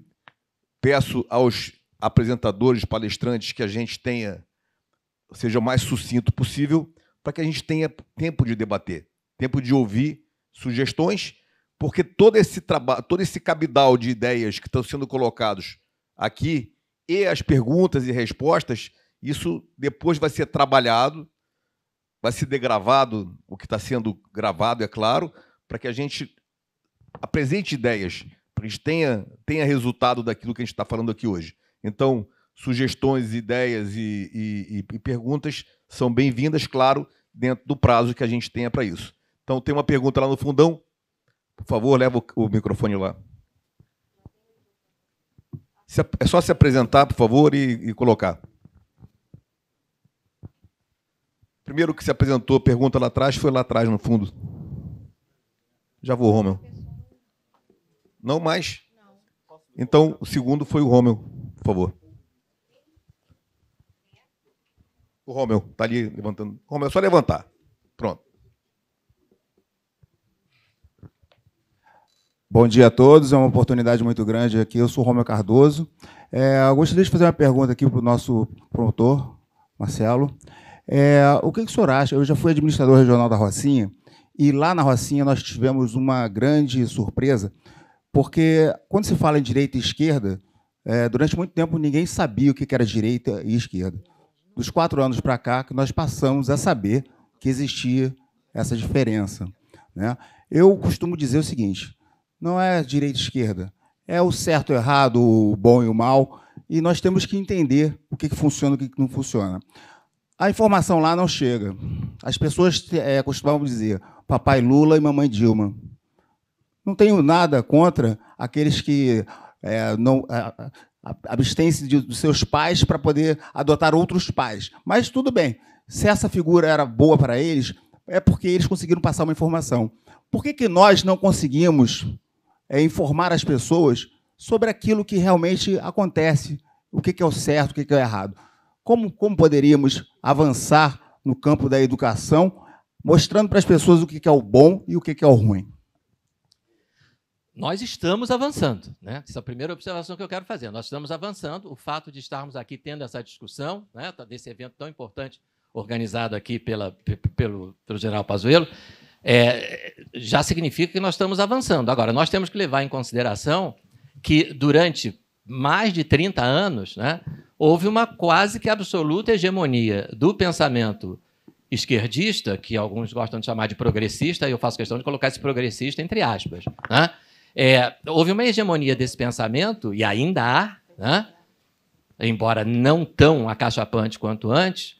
peço aos apresentadores, palestrantes, que a gente tenha, seja o mais sucinto possível, para que a gente tenha tempo de debater, tempo de ouvir sugestões, porque todo esse trabalho, todo esse cabidal de ideias que estão sendo colocados aqui e as perguntas e respostas isso depois vai ser trabalhado, vai ser degravado o que está sendo gravado, é claro, para que a gente apresente ideias, para que a gente tenha, tenha resultado daquilo que a gente está falando aqui hoje. Então, sugestões, ideias e, e, e perguntas são bem-vindas, claro, dentro do prazo que a gente tenha para isso. Então, tem uma pergunta lá no fundão. Por favor, leva o, o microfone lá. Se, é só se apresentar, por favor, e, e colocar. Primeiro que se apresentou, pergunta lá atrás, foi lá atrás, no fundo. Já vou, Romeu. Não mais? Então, o segundo foi o Romeu, por favor. O Romeu, está ali levantando. Romeu, é só levantar. Pronto. Bom dia a todos, é uma oportunidade muito grande aqui. Eu sou o Romeu Cardoso. É, eu gostaria de fazer uma pergunta aqui para o nosso promotor, Marcelo. É, o que, que o senhor acha? Eu já fui administrador regional da Rocinha e lá na Rocinha nós tivemos uma grande surpresa, porque quando se fala em direita e esquerda, é, durante muito tempo ninguém sabia o que era direita e esquerda. Dos quatro anos para cá, que nós passamos a saber que existia essa diferença. Né? Eu costumo dizer o seguinte: não é direita e esquerda, é o certo, o errado, o bom e o mal, e nós temos que entender o que, que funciona e o que, que não funciona. A informação lá não chega. As pessoas é, costumavam dizer papai Lula e mamãe Dilma. Não tenho nada contra aqueles que é, não é, eh, abstêm-se dos seus pais para poder adotar outros pais. Mas tudo bem. Se essa figura era boa para eles, é porque eles conseguiram passar uma informação. Por que, que nós não conseguimos é, informar as pessoas sobre aquilo que realmente acontece? O que, que é o certo, o que, que é o errado? como, como poderíamos avançar no campo da educação, mostrando para as pessoas o que é o bom e o que é o ruim? Nós estamos avançando, né? Essa é a primeira observação que eu quero fazer. Nós estamos avançando. O fato de estarmos aqui tendo essa discussão, né, tá, desse evento tão importante organizado aqui pela, pelo, pelo general Pazuello, é, já significa que nós estamos avançando. Agora, nós temos que levar em consideração que durante mais de 30 anos, né, houve uma quase que absoluta hegemonia do pensamento esquerdista, que alguns gostam de chamar de progressista, e eu faço questão de colocar esse progressista entre aspas. Né? É, houve uma hegemonia desse pensamento, e ainda há, né? embora não tão acachapante quanto antes,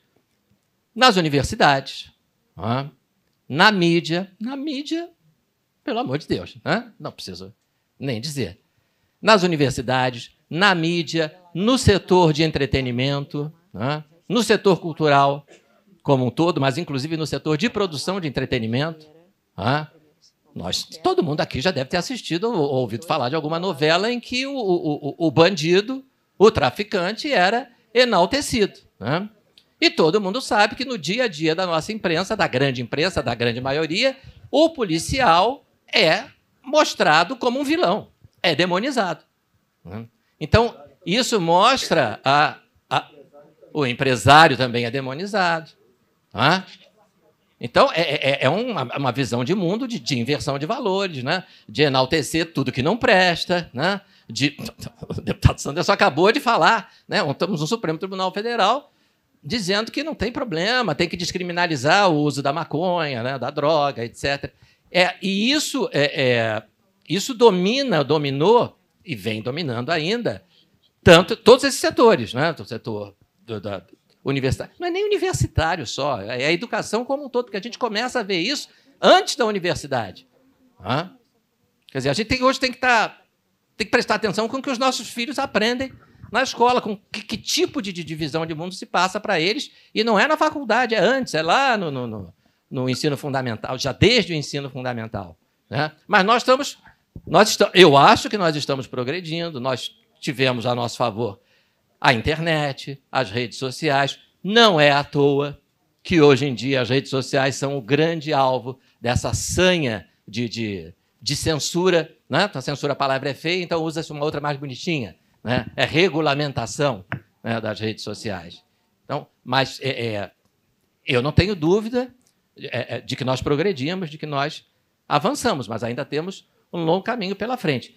nas universidades, né? na mídia. Na mídia, pelo amor de Deus, né? não preciso nem dizer. Nas universidades, na mídia, no setor de entretenimento, né? no setor cultural como um todo, mas inclusive no setor de produção de entretenimento. Né? Nós, todo mundo aqui já deve ter assistido ou ouvido falar de alguma novela em que o, o, o bandido, o traficante, era enaltecido. Né? E todo mundo sabe que no dia a dia da nossa imprensa, da grande imprensa, da grande maioria, o policial é mostrado como um vilão, é demonizado. Né. Então, isso mostra a, a, o empresário também é demonizado. Tá? Então, é, é, é uma, uma, visão de mundo de, de, inversão de valores, né? de enaltecer tudo que não presta. Né? De, o deputado Sanderson acabou de falar, né? estamos no Supremo Tribunal Federal, dizendo que não tem problema, tem que descriminalizar o uso da maconha, né? da droga, etc. É, e isso, é, é, isso domina, dominou e vem dominando ainda tanto, todos esses setores, né? O setor do, da universidade, Não é nem universitário só, é a educação como um todo, porque a gente começa a ver isso antes da universidade. Hã? Quer dizer, a gente tem, hoje tem que, estar tá, tem que prestar atenção com o que os nossos filhos aprendem na escola, com que, que tipo de, de, divisão de mundo se passa para eles, e não é na faculdade, é antes, é lá no, no, no, no ensino fundamental, já desde o ensino fundamental. Né? Mas nós estamos. Nós estamos, eu acho que nós estamos progredindo, nós tivemos a nosso favor? A internet, as redes sociais. Não é à toa que hoje em dia as redes sociais são o grande alvo dessa sanha de, de, de censura. Né? Então, a censura, a palavra é feia, então usa-se uma outra mais bonitinha. Né? É regulamentação né, das redes sociais. Então, mas é, é, eu não tenho dúvida é, é, de que nós progredimos, de que nós avançamos, mas ainda temos um longo caminho pela frente.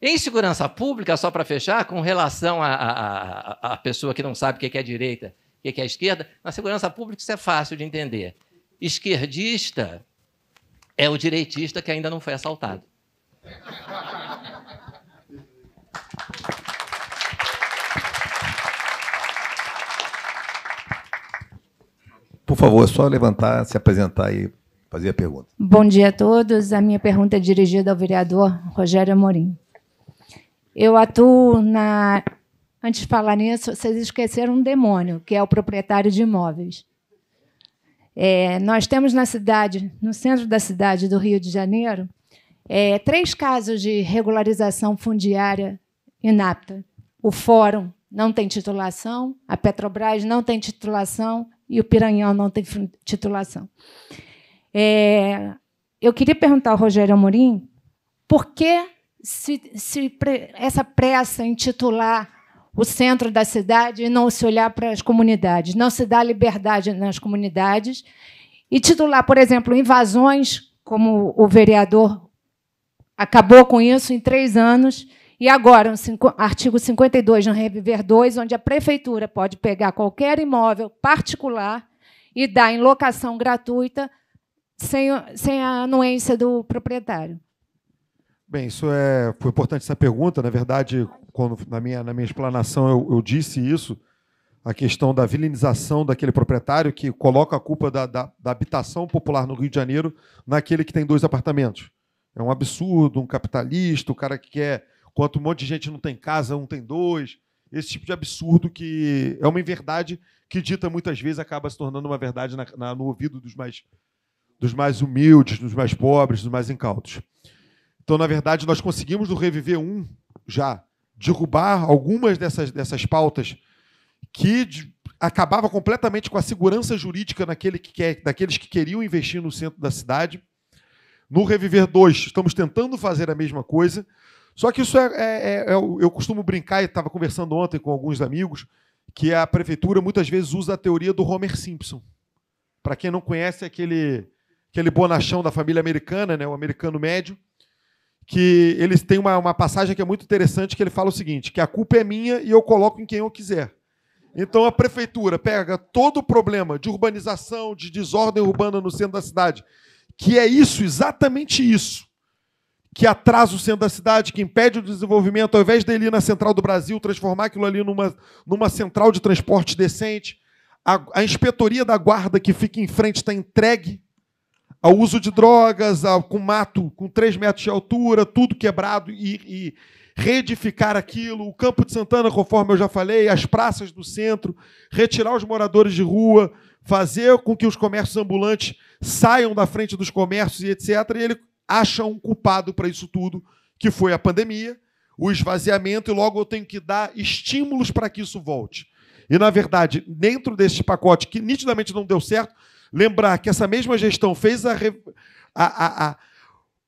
Em segurança pública, só para fechar, com relação à pessoa que não sabe o que é, é direita, o é, que é esquerda, na segurança pública isso é fácil de entender. Esquerdista é o direitista que ainda não foi assaltado. Por favor, é só levantar, se apresentar e fazer a pergunta. Bom dia a todos. A minha pergunta é dirigida ao vereador Rogério Amorim. Eu atuo na. Antes de falar nisso, vocês esqueceram um demônio, que é o proprietário de imóveis. É, nós temos na cidade, no centro da cidade do Rio de Janeiro, é, três casos de regularização fundiária inapta. O Fórum não tem titulação, a Petrobras não tem titulação e o Piranhão não tem titulação. É, eu queria perguntar ao Rogério Amorim por que se, se pre, essa pressa em titular o centro da cidade e não se olhar para as comunidades, não se dá liberdade nas comunidades. E titular, por exemplo, invasões, como o vereador acabou com isso em três anos, e agora, artigo 52 no Reviver 2, onde a prefeitura pode pegar qualquer imóvel particular e dar em locação gratuita sem, sem a anuência do proprietário. Bem, isso é foi importante essa pergunta. Na verdade, quando, na, minha, na minha explanação eu, eu disse isso, a questão da vilinização daquele proprietário que coloca a culpa da, da, da habitação popular no Rio de Janeiro naquele que tem dois apartamentos. É um absurdo, um capitalista, o cara que quer enquanto um monte de gente não tem casa, um tem dois. Esse tipo de absurdo que é uma inverdade que dita muitas vezes acaba se tornando uma verdade na, na, no ouvido dos mais, dos mais humildes, dos mais pobres, dos mais incautos. Então, na verdade, nós conseguimos no Reviver 1 já derrubar algumas dessas, dessas pautas que de, acabava completamente com a segurança jurídica naquele que quer, daqueles que queriam investir no centro da cidade. No Reviver 2, estamos tentando fazer a mesma coisa, só que isso é, é, é, é eu costumo brincar, e estava conversando ontem com alguns amigos, que a prefeitura muitas vezes usa a teoria do Homer Simpson. Para quem não conhece, é aquele, aquele bonachão da família americana, né, o americano médio, que eles têm uma, uma passagem que é muito interessante, que ele fala o seguinte, que a culpa é minha e eu coloco em quem eu quiser. Então a prefeitura pega todo o problema de urbanização, de desordem urbana no centro da cidade, que é isso, exatamente isso, que atrasa o centro da cidade, que impede o desenvolvimento, ao invés dele ir na central do Brasil, transformar aquilo ali numa, numa central de transporte decente. A, a inspetoria da guarda que fica em frente está entregue ao uso de drogas, ao, com mato com 3 metros de altura, tudo quebrado e, e reedificar aquilo, o Campo de Santana, conforme eu já falei, as praças do centro, retirar os moradores de rua, fazer com que os comércios ambulantes saiam da frente dos comércios e etc. E ele acha um culpado para isso tudo, que foi a pandemia, o esvaziamento, e logo eu tenho que dar estímulos para que isso volte. E, na verdade, dentro desse pacote, que nitidamente não deu certo, lembrar que essa mesma gestão fez a, a, a,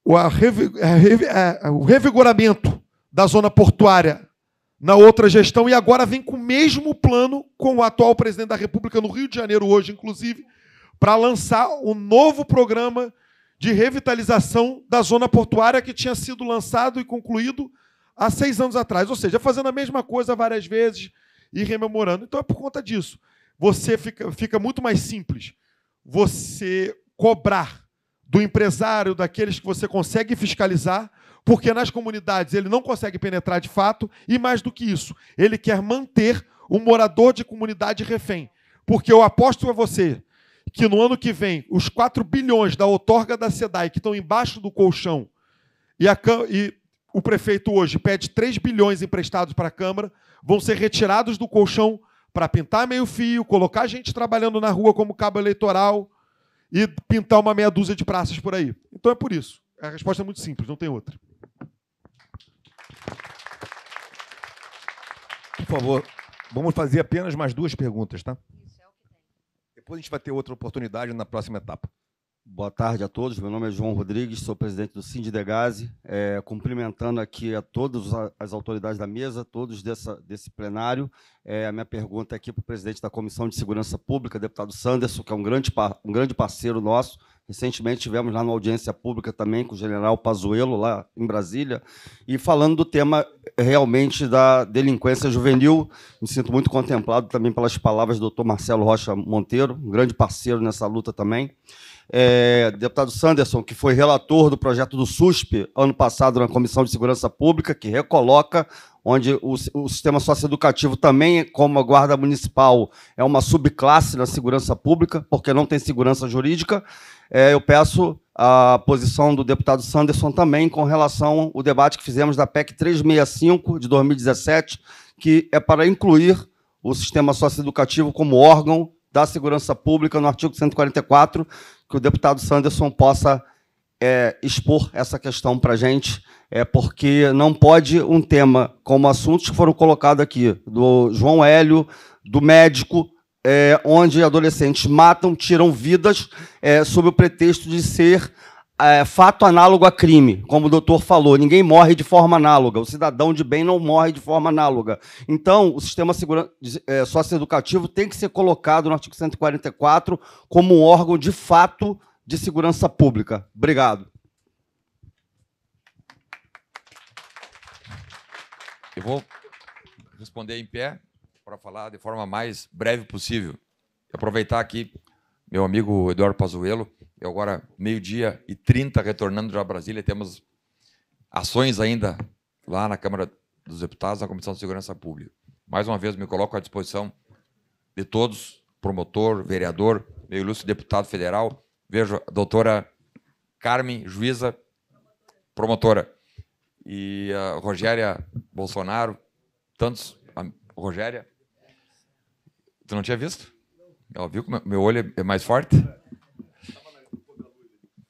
o revigoramento da zona portuária na outra gestão e agora vem com o mesmo plano com o atual presidente da República no Rio de Janeiro hoje, inclusive, para lançar o um novo programa de revitalização da zona portuária que tinha sido lançado e concluído há seis anos atrás. Ou seja, fazendo a mesma coisa várias vezes e rememorando. Então é por conta disso. Você fica, fica muito mais simples você cobrar do empresário, daqueles que você consegue fiscalizar, porque nas comunidades ele não consegue penetrar de fato, e mais do que isso, ele quer manter o um morador de comunidade refém. Porque eu aposto a você que no ano que vem os 4 bilhões da outorga da SEDAI que estão embaixo do colchão e, a, e o prefeito hoje pede 3 bilhões emprestados para a Câmara, vão ser retirados do colchão para pintar meio fio, colocar gente trabalhando na rua como cabo eleitoral e pintar uma meia dúzia de praças por aí. Então é por isso. A resposta é muito simples, não tem outra. Por favor, vamos fazer apenas mais duas perguntas, tá? É Depois a gente vai ter outra oportunidade na próxima etapa. Boa tarde a todos. Meu nome é João Rodrigues, sou presidente do Sindidegase, é, cumprimentando aqui a todas as autoridades da mesa, todos dessa, desse plenário. É, a minha pergunta é aqui para o presidente da Comissão de Segurança Pública, deputado Sanderson, que é um grande, um grande parceiro nosso. Recentemente tivemos lá numa audiência pública também com o general Pazuello, lá em Brasília, e falando do tema eh, realmente da delinquência juvenil. Me sinto muito contemplado também pelas palavras do doutor Marcelo Rocha Monteiro, um grande parceiro nessa luta também é, deputado Sanderson, que foi relator do projeto do SUSP ano passado na Comissão de Segurança Pública, que recoloca onde o, o sistema socioeducativo também, é como a Guarda Municipal, é uma subclasse na segurança pública, porque não tem segurança jurídica. É, eu peço a posição do deputado Sanderson também com relação ao debate que fizemos da PEC 365 de 2017, que é para incluir o sistema socioeducativo como órgão da Segurança Pública, no artigo 144, que o deputado Sanderson possa é, expor essa questão para a gente, é, porque não pode um tema como assuntos que foram colocados aqui, do João Hélio, do médico, é, onde adolescentes matam, tiram vidas, é, sob o pretexto de ser é, fato análogo a crime, como o doutor falou, ninguém morre de forma análoga, o cidadão de bem não morre de forma análoga. Então, o sistema é, socioeducativo tem que ser colocado no artigo 144 como um órgão de fato de segurança pública. Obrigado. Eu vou responder em pé para falar de forma mais breve possível. Aproveitar aqui meu amigo Eduardo Pazuello, e agora, meio-dia e 30, retornando já a Brasília, temos ações ainda lá na Câmara dos Deputados, na Comissão de Segurança Pública. Mais uma vez, me coloco à disposição de todos, promotor, vereador, meu ilustre deputado federal. Vejo a doutora Carmen, juíza, promotora, e a Rogéria Bolsonaro, tantos. A Rogéria, tu não tinha visto? Ela viu como meu olho é mais forte?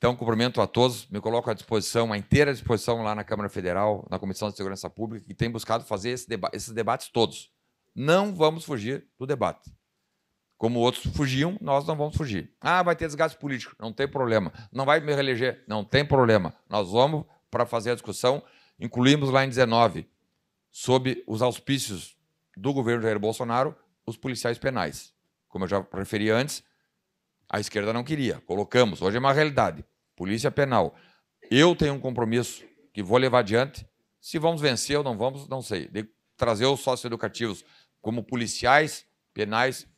Então, cumprimento a todos, me coloco à disposição, à inteira disposição lá na Câmara Federal, na Comissão de Segurança Pública, que tem buscado fazer esse deba esses debates todos. Não vamos fugir do debate. Como outros fugiam, nós não vamos fugir. Ah, vai ter desgaste político, não tem problema. Não vai me reeleger, não tem problema. Nós vamos para fazer a discussão, incluímos lá em 19, sob os auspícios do governo Jair Bolsonaro, os policiais penais. Como eu já referi antes, a esquerda não queria, colocamos, hoje é uma realidade. Polícia Penal. Eu tenho um compromisso que vou levar adiante. Se vamos vencer ou não vamos, não sei. De trazer os sócios educativos como policiais penais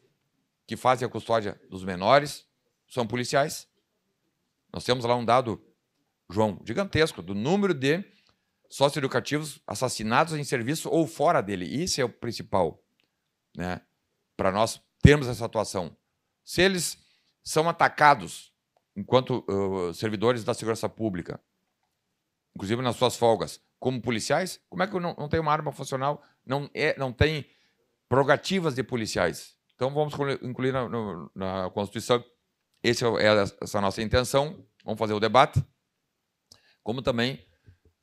que fazem a custódia dos menores, são policiais. Nós temos lá um dado, João, gigantesco, do número de sócios educativos assassinados em serviço ou fora dele. Isso é o principal, né? Para nós termos essa atuação. Se eles são atacados enquanto uh, servidores da segurança pública, inclusive nas suas folgas, como policiais, como é que não, não tem uma arma funcional, não, é, não tem prerrogativas de policiais? Então vamos incluir na, no, na Constituição, essa é, é essa nossa intenção, vamos fazer o debate, como também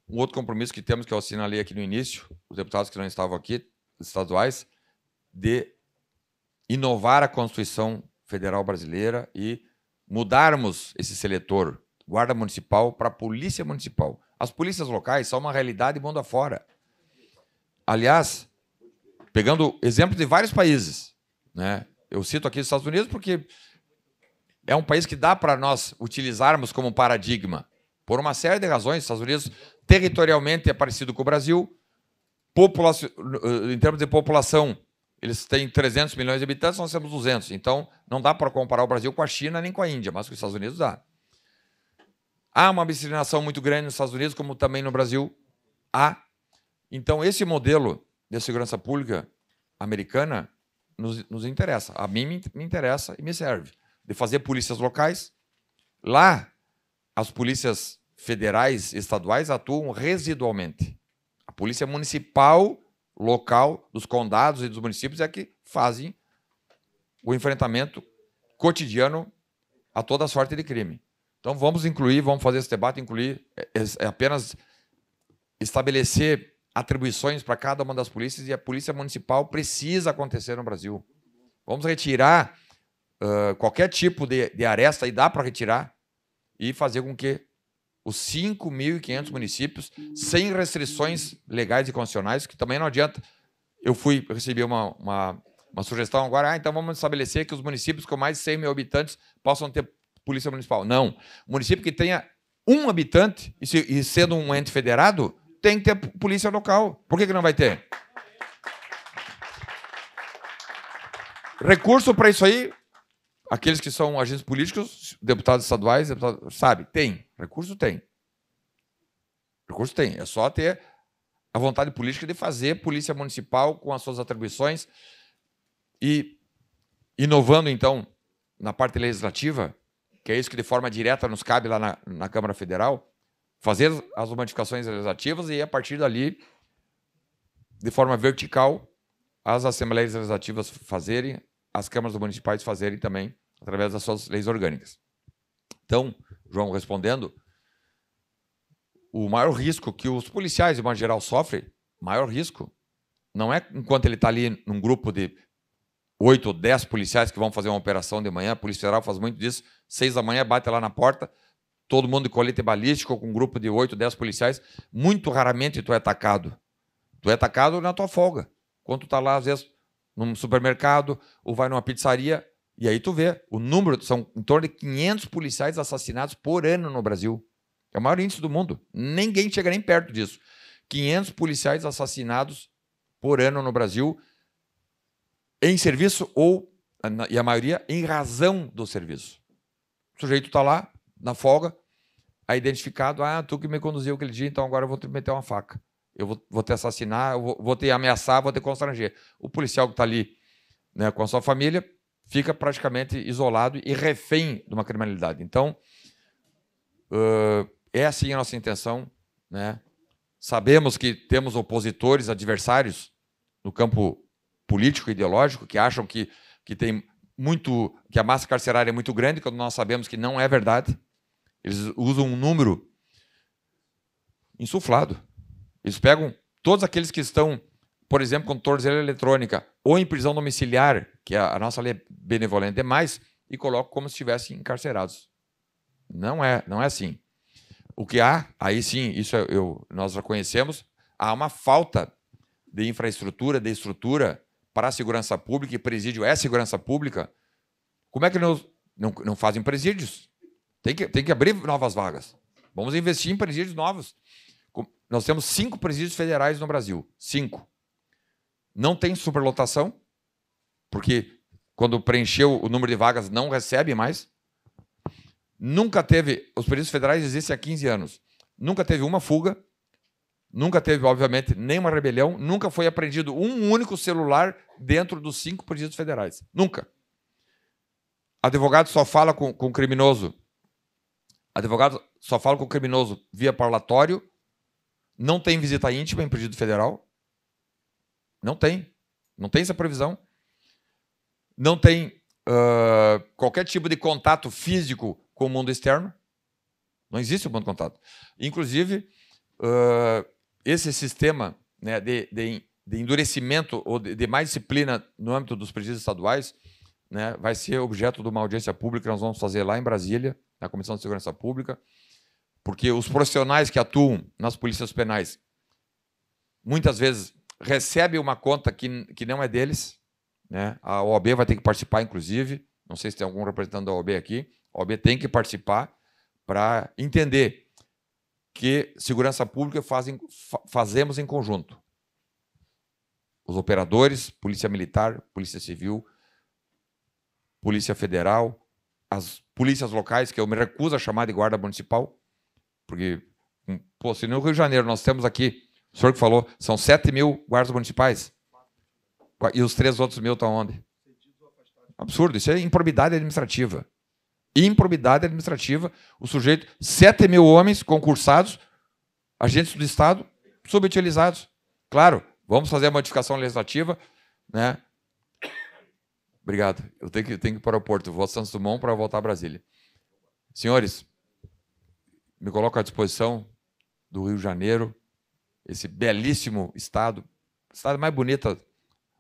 um outro compromisso que temos, que eu assinalei aqui no início, os deputados que não estavam aqui, estaduais, de inovar a Constituição Federal Brasileira e mudarmos esse seletor guarda municipal para polícia municipal. As polícias locais são uma realidade mundo afora. Aliás, pegando exemplos de vários países, né? Eu cito aqui os Estados Unidos porque é um país que dá para nós utilizarmos como paradigma. Por uma série de razões, os Estados Unidos territorialmente é parecido com o Brasil, população, eh, em termos de população, eles têm 300 milhões de habitantes, nós temos 200. Então, não dá para comparar o Brasil com a China nem com a Índia, mas com os Estados Unidos dá. Há uma miscigenação muito grande nos Estados Unidos, como também no Brasil há. Então, esse modelo de segurança pública americana nos, nos interessa. A mim me, me interessa e me serve. De fazer polícias locais. Lá, as polícias federais e estaduais atuam residualmente. A polícia municipal local dos condados e dos municípios é que fazem o enfrentamento cotidiano a toda sorte de crime. Então vamos incluir, vamos fazer esse debate, incluir é, é, é apenas estabelecer atribuições para cada uma das polícias e a polícia municipal precisa acontecer no Brasil. Vamos retirar uh, qualquer tipo de, de aresta e dá para retirar e fazer com que os 5.500 municípios sem restrições legais e constitucionais, que também não adianta. Eu fui receber uma, uma, uma, sugestão agora, ah, então vamos estabelecer que os municípios com mais de 100 mil habitantes possam ter polícia municipal. Não. O município que tenha um habitante, e, se, e sendo um ente federado, tem que ter polícia local. Por que, que não vai ter? Recurso para isso aí, aqueles que são agentes políticos, deputados estaduais, deputados, sabe, tem. Recurso tem. Recurso tem. É só ter a vontade política de fazer polícia municipal com as suas atribuições e inovando, então, na parte legislativa, que é isso que de forma direta nos cabe lá na, na Câmara Federal, fazer as modificações legislativas e, a partir dali, de forma vertical, as assembleias legislativas fazerem, as câmaras municipais fazerem também, através das suas leis orgânicas. Então, João respondendo, o maior risco que os policiais, de uma geral, sofrem, maior risco, não é enquanto ele está ali num grupo de oito ou dez policiais que vão fazer uma operação de manhã, a Polícia Federal faz muito disso, seis da manhã bate lá na porta, todo mundo de colete balístico, com um grupo de oito, dez policiais, muito raramente tu é atacado. Tu é atacado na tua folga. Quando tu tá lá, às vezes, num supermercado, ou vai numa pizzaria, e aí tu vê, o número são em torno de 500 policiais assassinados por ano no Brasil. É o maior índice do mundo. Ninguém chega nem perto disso. 500 policiais assassinados por ano no Brasil em serviço ou, e a maioria, em razão do serviço. O sujeito está lá, na folga, é identificado, ah, tu que me conduziu aquele dia, então agora eu vou te meter uma faca. Eu vou, vou te assassinar, eu vou, vou te ameaçar, vou te constranger. O policial que está ali né, com a sua família fica praticamente isolado e refém de uma criminalidade. Então, uh, é assim a nossa intenção. Né? Sabemos que temos opositores, adversários no campo político e ideológico que acham que, que tem muito que a massa carcerária é muito grande, quando nós sabemos que não é verdade. Eles usam um número insuflado. Eles pegam todos aqueles que estão por exemplo, com tornozeleira eletrônica, ou em prisão domiciliar, que a, a nossa lei é benevolente demais, e coloco como se estivessem encarcerados. Não é, não é assim. O que há, aí sim, isso eu, nós reconhecemos, há uma falta de infraestrutura, de estrutura para a segurança pública, e presídio é segurança pública. Como é que não, não, não fazem presídios? Tem que, tem que abrir novas vagas. Vamos investir em presídios novos. Nós temos cinco presídios federais no Brasil. Cinco não tem superlotação, porque quando preencheu o número de vagas não recebe mais. Nunca teve, os peritos federais existem há 15 anos, nunca teve uma fuga, nunca teve, obviamente, nenhuma rebelião, nunca foi apreendido um único celular dentro dos cinco peritos federais. Nunca. Advogado só fala com, com criminoso. Advogado só fala com criminoso via parlatório, não tem visita íntima em pedido federal, não tem. Não tem essa previsão. Não tem uh, qualquer tipo de contato físico com o mundo externo. Não existe o um mundo de contato. Inclusive, uh, esse sistema né, de, de, de, endurecimento ou de, de, mais disciplina no âmbito dos presídios estaduais né, vai ser objeto de uma audiência pública que nós vamos fazer lá em Brasília, na Comissão de Segurança Pública, porque os profissionais que atuam nas polícias penais muitas vezes recebe uma conta que, que não é deles, né? A OAB vai ter que participar, inclusive. Não sei se tem algum representante da OAB aqui. A OAB tem que participar para entender que segurança pública fazem, fazemos em conjunto. Os operadores, Polícia Militar, Polícia Civil, Polícia Federal, as polícias locais, que eu me recuso a chamar de Guarda Municipal, porque, hum, pô, se no Rio de Janeiro nós temos aqui o senhor que falou, são 7 mil guardas municipais. E os três outros mil estão onde? Absurdo, isso é improbidade administrativa. Improbidade administrativa, o sujeito, 7 mil homens concursados, agentes do Estado, subutilizados. Claro, vamos fazer a modificação legislativa, né? Obrigado. Eu tenho que, tenho que ir para o porto, Vou a Santos Dumont para voltar a Brasília. Senhores, me coloco à disposição do Rio de Janeiro, esse belíssimo estado, estado mais bonita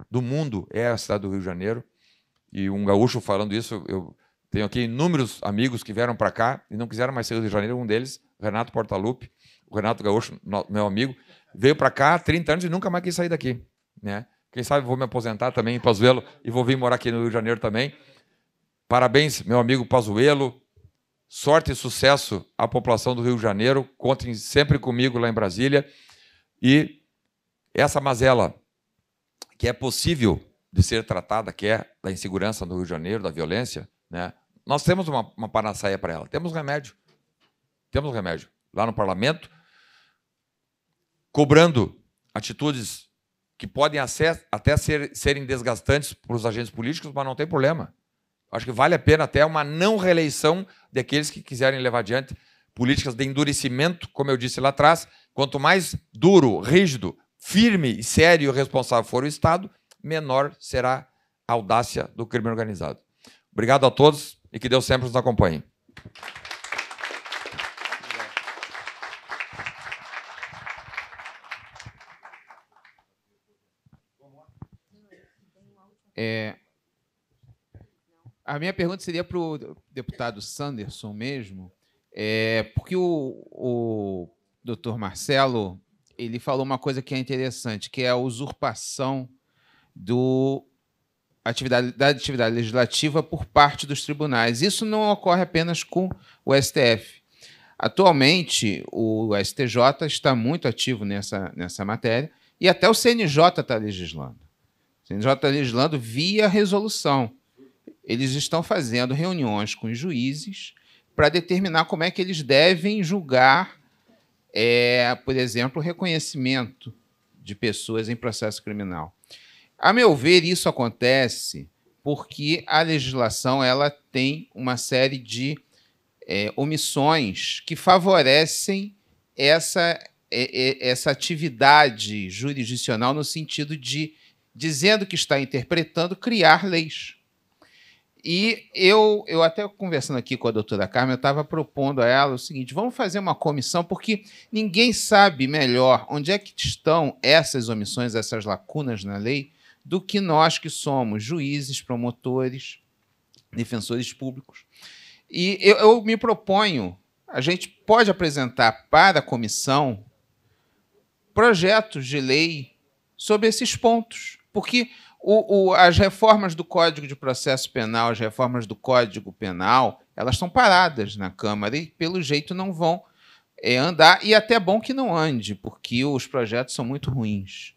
do mundo é a cidade do Rio de Janeiro. E um gaúcho falando isso, eu tenho aqui inúmeros amigos que vieram para cá e não quiseram mais sair do Rio de Janeiro. Um deles, Renato Portaluppi, o Renato Gaúcho, meu amigo, veio para cá há 30 anos e nunca mais quis sair daqui. Né? Quem sabe vou me aposentar também em Pazuelo e vou vir morar aqui no Rio de Janeiro também. Parabéns, meu amigo Pazuelo. Sorte e sucesso à população do Rio de Janeiro. Contem sempre comigo lá em Brasília. E essa mazela que é possível de ser tratada, que é da insegurança no Rio de Janeiro, da violência, né? nós temos uma, uma panaceia para ela. Temos remédio. Temos remédio. Lá no parlamento, cobrando atitudes que podem até ser, serem desgastantes para os agentes políticos, mas não tem problema. Acho que vale a pena até uma não reeleição daqueles que quiserem levar adiante políticas de endurecimento, como eu disse lá atrás, quanto mais duro, rígido, firme, sério e responsável for o Estado, menor será a audácia do crime organizado. Obrigado a todos e que Deus sempre nos acompanhe. É, a minha pergunta seria para o deputado Sanderson mesmo. É, porque o, o Dr. Marcelo ele falou uma coisa que é interessante, que é a usurpação do atividade, da atividade legislativa por parte dos tribunais. Isso não ocorre apenas com o STF. Atualmente, o STJ está muito ativo nessa, nessa matéria e até o CNJ está legislando. O CNJ está legislando via resolução. Eles estão fazendo reuniões com os juízes para determinar como é que eles devem julgar, é, por exemplo, o reconhecimento de pessoas em processo criminal. A meu ver, isso acontece porque a legislação ela tem uma série de é, omissões que favorecem essa, é, é essa atividade jurisdicional no sentido de, dizendo que está interpretando, criar leis. E eu, eu até conversando aqui com a doutora Carmen, eu estava propondo a ela o seguinte: vamos fazer uma comissão, porque ninguém sabe melhor onde é que estão essas omissões, essas lacunas na lei, do que nós que somos juízes, promotores, defensores públicos. E eu, eu me proponho, a gente pode apresentar para a comissão projetos de lei sobre esses pontos, porque o, o, as reformas do Código de Processo Penal, as reformas do Código Penal, elas estão paradas na Câmara e, pelo jeito, não vão é, andar. E até bom que não ande, porque os projetos são muito ruins.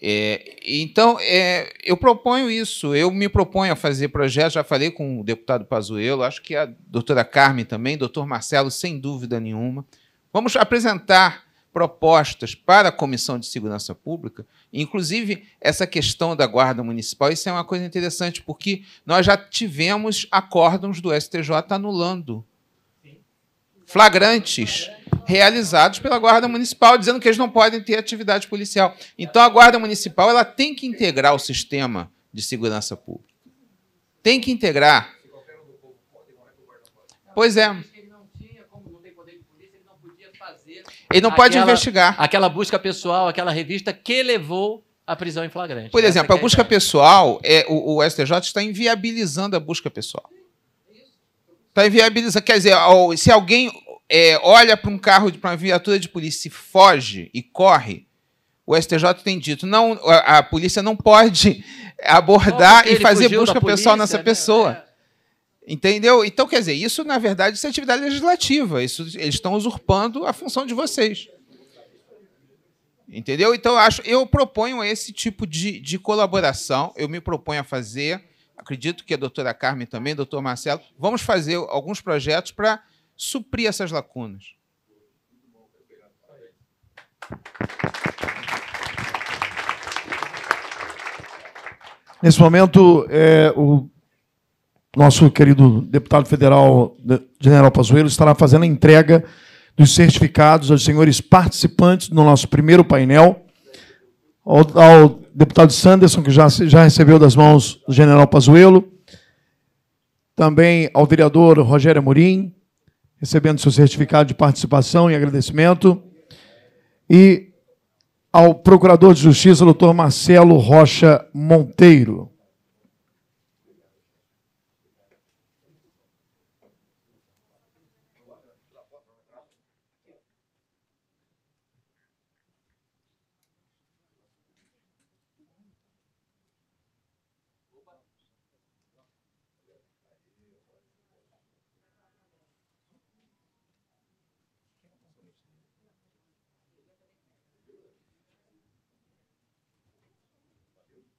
É, então, é, eu proponho isso. Eu me proponho a fazer projetos. Já falei com o deputado Pazuello, acho que a doutora Carmen também, doutor Marcelo, sem dúvida nenhuma. Vamos apresentar propostas para a Comissão de Segurança Pública Inclusive, essa questão da Guarda Municipal, isso é uma coisa interessante, porque nós já tivemos acordos do STJ anulando flagrantes realizados pela Guarda Municipal, dizendo que eles não podem ter atividade policial. Então, a Guarda Municipal ela tem que integrar o sistema de segurança pública. Tem que integrar. Pois é. Ele não aquela, pode investigar. Aquela busca pessoal, aquela revista que levou à prisão em flagrante. Por né? exemplo, a busca é. pessoal, é, o, o STJ está inviabilizando a busca pessoal. Está inviabilizando. Quer dizer, se alguém é, olha para um carro, para uma viatura de polícia e foge e corre, o STJ tem dito, não, a, a polícia não pode abordar e fazer busca pessoal nessa né? pessoa. É. Entendeu? Então, quer dizer, isso, na verdade, isso é atividade legislativa. Isso, eles estão usurpando a função de vocês. Entendeu? Então, eu, acho, eu proponho esse tipo de, de colaboração, eu me proponho a fazer, acredito que a doutora Carmen também, doutor Marcelo, vamos fazer alguns projetos para suprir essas lacunas. Nesse momento, é, o nosso querido deputado federal, né, General Pazuello, estará fazendo a entrega dos certificados aos senhores participantes no nosso primeiro painel, ao, ao deputado Sanderson, que já, já recebeu das mãos do General Pazuello, também ao vereador Rogério Amorim, recebendo seu certificado de participação e agradecimento, e ao Procurador de Justiça, doutor Marcelo Rocha Monteiro.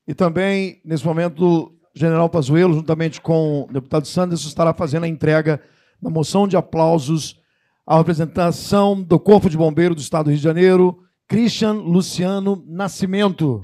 E também, nesse momento, o general Pazuello, juntamente com o deputado Sanderson, estará fazendo a entrega da moção de aplausos à representação do Corpo de Bombeiros do Estado do Rio de Janeiro, Christian Luciano Nascimento.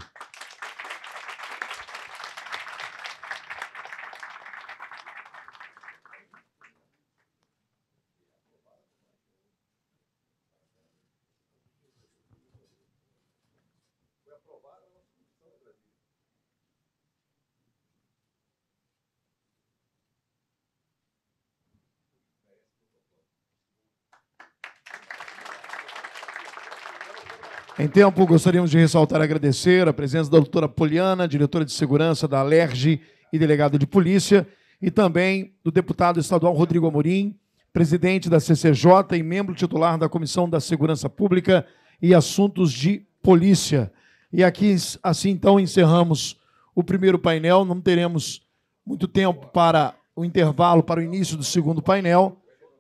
tempo, gostaríamos de ressaltar e agradecer a presença da doutora Poliana, diretora de segurança da LERJ e delegado de polícia, e também do deputado estadual Rodrigo Amorim, presidente da CCJ e membro titular da Comissão da Segurança Pública e Assuntos de Polícia. E aqui, assim então, encerramos o primeiro painel. Não teremos muito tempo para o intervalo para o início do segundo painel.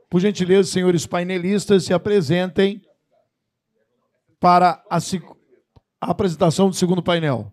Por gentileza, senhores painelistas, se apresentem para a, a apresentação do segundo painel.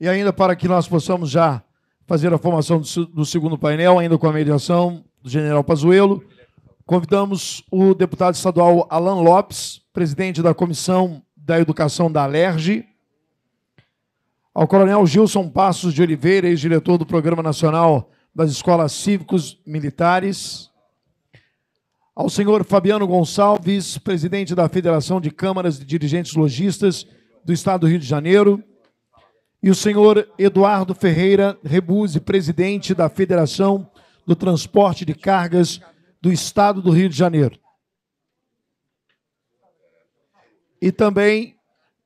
E ainda para que nós possamos já fazer a formação do segundo painel, ainda com a mediação do general Pazuello, convidamos o deputado estadual Alan Lopes, presidente da Comissão da Educação da Alerj, ao coronel Gilson Passos de Oliveira, ex-diretor do Programa Nacional das Escolas Cívicos Militares, ao senhor Fabiano Gonçalves, presidente da Federação de Câmaras de Dirigentes Logistas do Estado do Rio de Janeiro, e o senhor Eduardo Ferreira Rebuse, presidente da Federação do Transporte de Cargas do Estado do Rio de Janeiro. E também,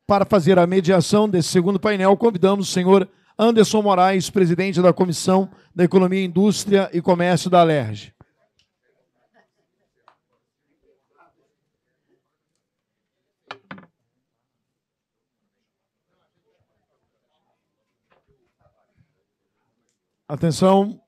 para fazer a mediação desse segundo painel, convidamos o senhor Anderson Moraes, presidente da Comissão da Economia, Indústria e Comércio da Alerj. Atenção,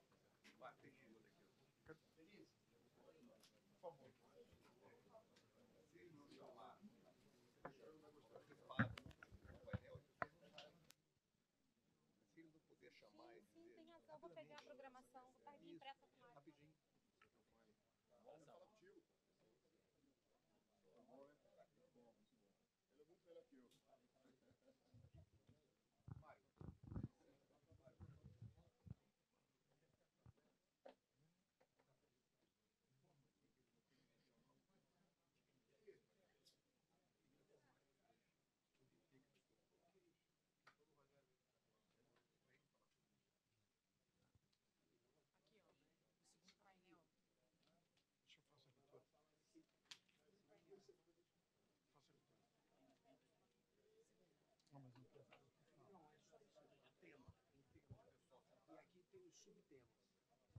subtemas.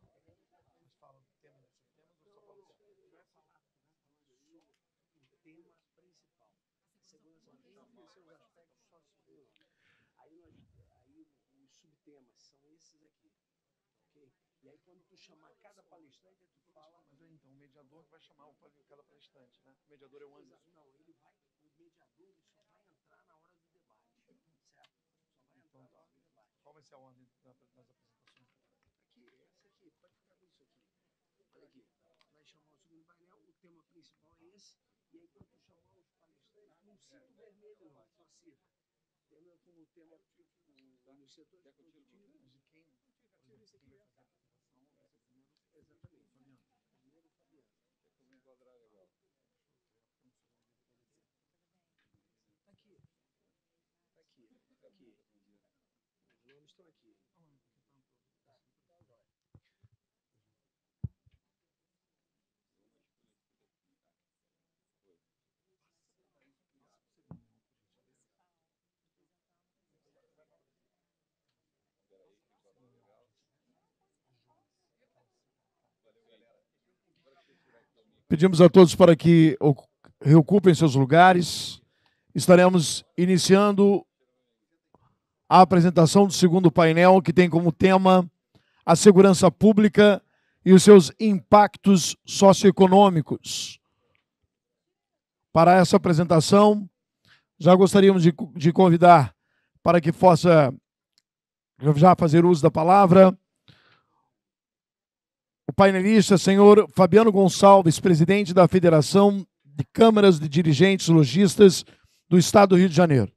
Mas falam temas e subtemas ou só falam temas? Vai falar, vai falar só o tema principal. Segurança ambiental vão ser os é aspectos socioeconômicos. Aí, os subtemas são esses aqui. Ok? E aí quando tu chamar cada palestrante, tu fala. Mas é então o mediador que vai chamar o, cada palestrante, né? O mediador é o Anderson. Não, ele vai, o mediador só vai entrar na hora do debate. Certo? Só vai então entrar então, na tá. hora do debate. Qual vai ser a ordem das apresentações? chamar o segundo painel, o tema principal é esse, e aí quando eu chamar os palestrantes, não sinto vermelho não, só cita. Tema com o tema é tá. nos setores produtivos de quem aqui Exatamente. Tá aqui. Tá aqui. Os nomes estão aqui. Pedimos a todos para que reocupem seus lugares. Estaremos iniciando a apresentação do segundo painel, que tem como tema a segurança pública e os seus impactos socioeconômicos. Para essa apresentação, já gostaríamos de, de convidar para que possa já fazer uso da palavra o painelista, senhor Fabiano Gonçalves, presidente da Federação de Câmaras de Dirigentes Logistas do Estado do Rio de Janeiro.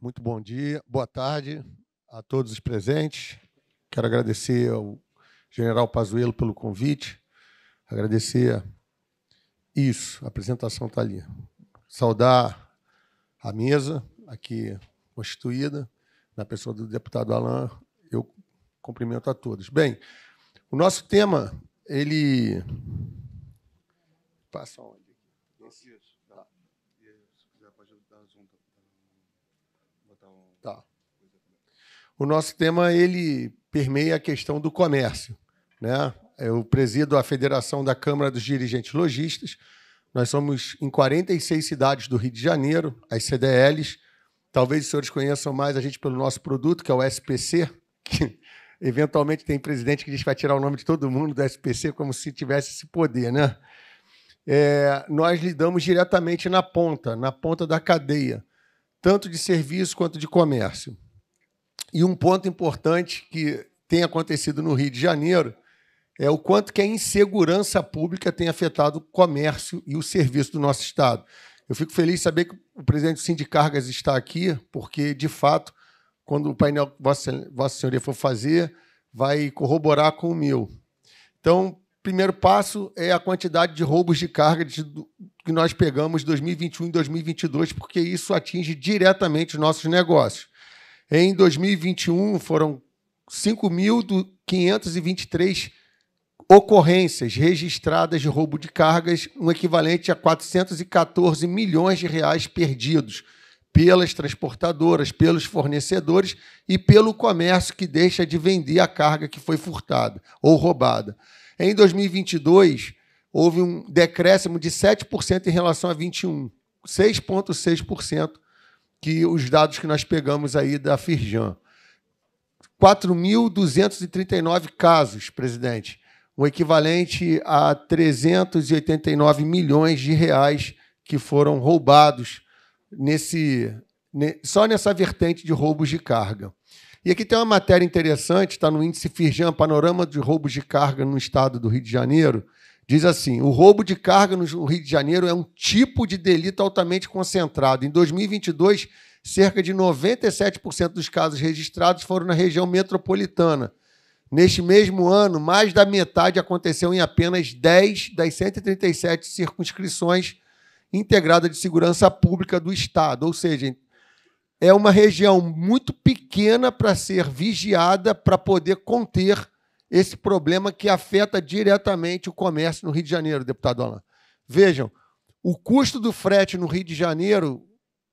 Muito bom dia, boa tarde a todos os presentes. Quero agradecer ao general Pazuello pelo convite, agradecer isso, a apresentação está ali. Saudar a mesa aqui constituída, na pessoa do deputado Alain, eu cumprimento a todos. Bem, o nosso tema, ele. Passa onde? Isso. Tá. Se quiser, pode dar zoom. Tá. O nosso tema, ele permeia a questão do comércio. Né? Eu presido a Federação da Câmara dos Dirigentes Logistas. Nós somos em 46 cidades do Rio de Janeiro, as CDLs, Talvez os senhores conheçam mais a gente pelo nosso produto, que é o SPC, que eventualmente tem presidente que diz que vai tirar o nome de todo mundo do SPC como se tivesse esse poder, né? É, nós lidamos diretamente na ponta, na ponta da cadeia, tanto de serviço quanto de comércio. E um ponto importante que tem acontecido no Rio de Janeiro é o quanto que a insegurança pública tem afetado o comércio e o serviço do nosso Estado. Eu fico feliz de saber que o presidente do Sindicargas está aqui, porque, de fato, quando o painel Vossa, Vossa Senhoria for fazer, vai corroborar com o meu. Então, primeiro passo é a quantidade de roubos de carga de, que nós pegamos em 2021 e 2022, porque isso atinge diretamente os nossos negócios. Em 2021, foram 5.523 ocorrências registradas de roubo de cargas, um equivalente a 414 milhões de reais perdidos pelas transportadoras, pelos fornecedores e pelo comércio que deixa de vender a carga que foi furtada ou roubada. Em 2022, houve um decréscimo de 7% em relação a 21, 6.6% que os dados que nós pegamos aí da Firjan. 4.239 casos, presidente o equivalente a 389 milhões de reais que foram roubados nesse só nessa vertente de roubos de carga. E aqui tem uma matéria interessante, está no índice Firjan, Panorama de Roubos de Carga no Estado do Rio de Janeiro. Diz assim: o roubo de carga no Rio de Janeiro é um tipo de delito altamente concentrado. Em 2022, cerca de 97% dos casos registrados foram na região metropolitana Neste mesmo ano, mais da metade aconteceu em apenas 10 das 137 circunscrições integradas de segurança pública do Estado. Ou seja, é uma região muito pequena para ser vigiada para poder conter esse problema que afeta diretamente o comércio no Rio de Janeiro, deputado Alain. Vejam, o custo do frete no Rio de Janeiro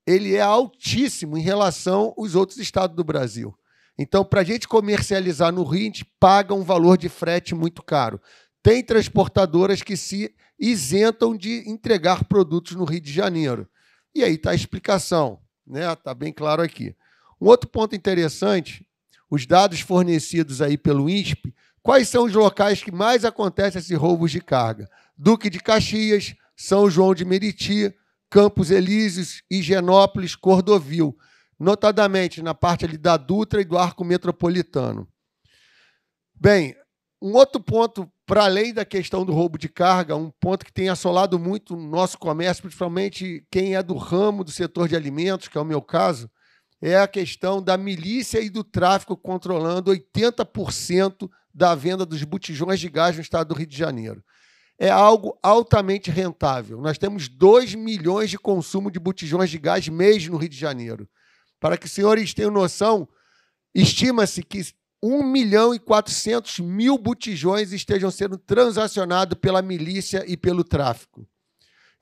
ele é altíssimo em relação aos outros estados do Brasil. Então, para a gente comercializar no Rio, a gente paga um valor de frete muito caro. Tem transportadoras que se isentam de entregar produtos no Rio de Janeiro. E aí está a explicação, né? Está bem claro aqui. Um outro ponto interessante: os dados fornecidos aí pelo INSP, quais são os locais que mais acontecem esses roubos de carga? Duque de Caxias, São João de Meriti, Campos Elíseos, Higienópolis, Cordovil notadamente na parte ali da Dutra e do Arco Metropolitano. Bem, um outro ponto, para além da questão do roubo de carga, um ponto que tem assolado muito o nosso comércio, principalmente quem é do ramo do setor de alimentos, que é o meu caso, é a questão da milícia e do tráfico controlando 80% da venda dos botijões de gás no estado do Rio de Janeiro. É algo altamente rentável. Nós temos 2 milhões de consumo de botijões de gás mês no Rio de Janeiro. Para que os senhores tenham noção, estima-se que 1 milhão e 400 mil botijões estejam sendo transacionados pela milícia e pelo tráfico.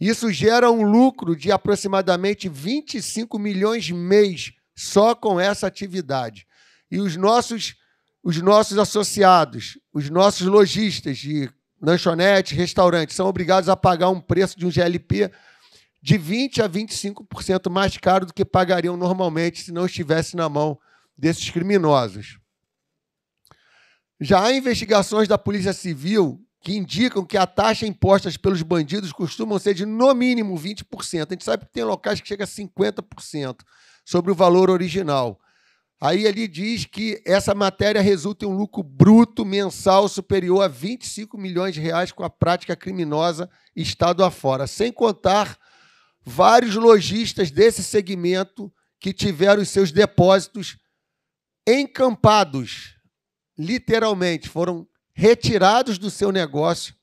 Isso gera um lucro de aproximadamente 25 milhões mês só com essa atividade. E os nossos, os nossos associados, os nossos lojistas de lanchonetes, restaurantes, são obrigados a pagar um preço de um GLP de 20% a 25% mais caro do que pagariam normalmente se não estivesse na mão desses criminosos. Já há investigações da Polícia Civil que indicam que a taxa imposta pelos bandidos costuma ser de no mínimo 20%. A gente sabe que tem locais que chega a 50% sobre o valor original. Aí ele diz que essa matéria resulta em um lucro bruto mensal superior a 25 milhões de reais com a prática criminosa estado afora, sem contar vários lojistas desse segmento que tiveram os seus depósitos encampados, literalmente, foram retirados do seu negócio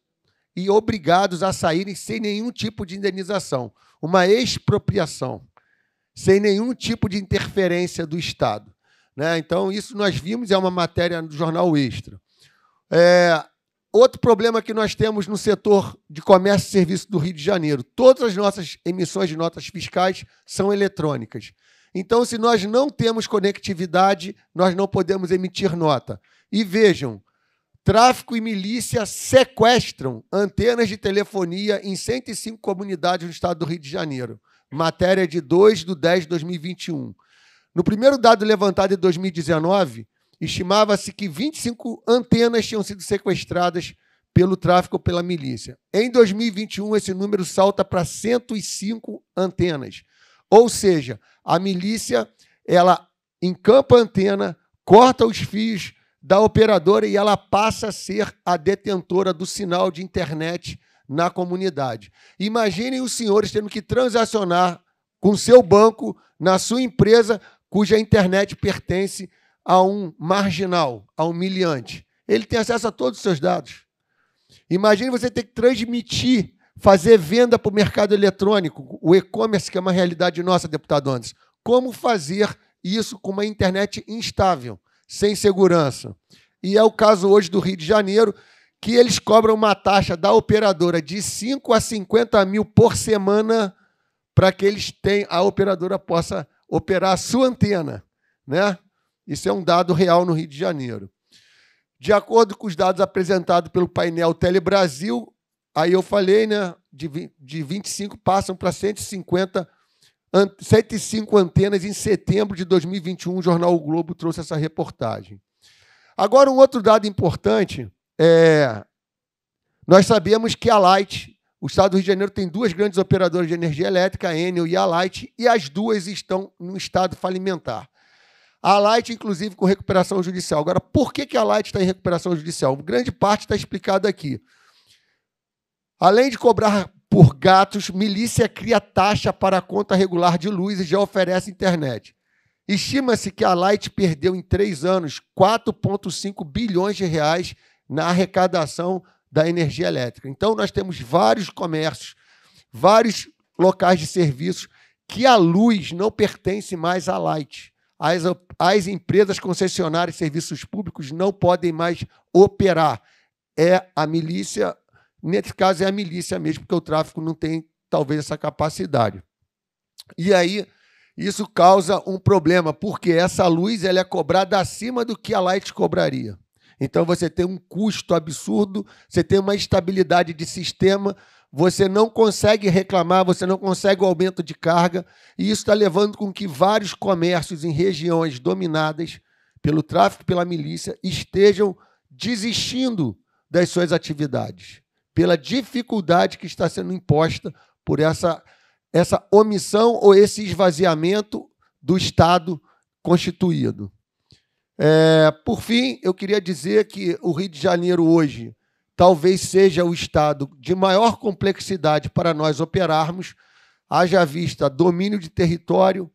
e obrigados a saírem sem nenhum tipo de indenização, uma expropriação, sem nenhum tipo de interferência do Estado. Né? Então, isso nós vimos, é uma matéria do jornal Extra. É, Outro problema que nós temos no setor de comércio e serviço do Rio de Janeiro: todas as nossas emissões de notas fiscais são eletrônicas. Então, se nós não temos conectividade, nós não podemos emitir nota. E vejam, tráfico e milícia sequestram antenas de telefonia em 105 comunidades no estado do Rio de Janeiro. Matéria de 2 de 10 de 2021. No primeiro dado levantado em 2019, Estimava-se que 25 antenas tinham sido sequestradas pelo tráfico pela milícia. Em 2021, esse número salta para 105 antenas. Ou seja, a milícia ela encampa a antena, corta os fios da operadora e ela passa a ser a detentora do sinal de internet na comunidade. Imaginem os senhores tendo que transacionar com seu banco na sua empresa cuja internet pertence a um marginal, a um humilhante. Ele tem acesso a todos os seus dados. Imagine você ter que transmitir, fazer venda para o mercado eletrônico, o e-commerce, que é uma realidade nossa, deputado Anderson. Como fazer isso com uma internet instável, sem segurança? E é o caso hoje do Rio de Janeiro, que eles cobram uma taxa da operadora de 5 a 50 mil por semana para que eles tenham, a operadora possa operar a sua antena. Né? Isso é um dado real no Rio de Janeiro. De acordo com os dados apresentados pelo painel Telebrasil, aí eu falei, né, de, de 25 passam para 150 105 antenas em setembro de 2021, o jornal o Globo trouxe essa reportagem. Agora, um outro dado importante é nós sabemos que a Light, o estado do Rio de Janeiro tem duas grandes operadoras de energia elétrica, a Enel e a Light, e as duas estão no estado falimentar. A Light, inclusive, com recuperação judicial. Agora, por que, que a Light está em recuperação judicial? Grande parte está explicada aqui. Além de cobrar por gatos, milícia cria taxa para a conta regular de luz e já oferece internet. Estima-se que a Light perdeu em três anos 4,5 bilhões de reais na arrecadação da energia elétrica. Então, nós temos vários comércios, vários locais de serviços que a luz não pertence mais à Light as, as empresas concessionárias de serviços públicos não podem mais operar. É a milícia, nesse caso é a milícia mesmo, porque o tráfico não tem talvez essa capacidade. E aí isso causa um problema, porque essa luz ela é cobrada acima do que a Light cobraria. Então você tem um custo absurdo, você tem uma estabilidade de sistema, você não consegue reclamar, você não consegue o aumento de carga, e isso está levando com que vários comércios em regiões dominadas pelo tráfico pela milícia estejam desistindo das suas atividades, pela dificuldade que está sendo imposta por essa, essa omissão ou esse esvaziamento do Estado constituído. É, por fim, eu queria dizer que o Rio de Janeiro hoje talvez seja o estado de maior complexidade para nós operarmos, haja vista domínio de território,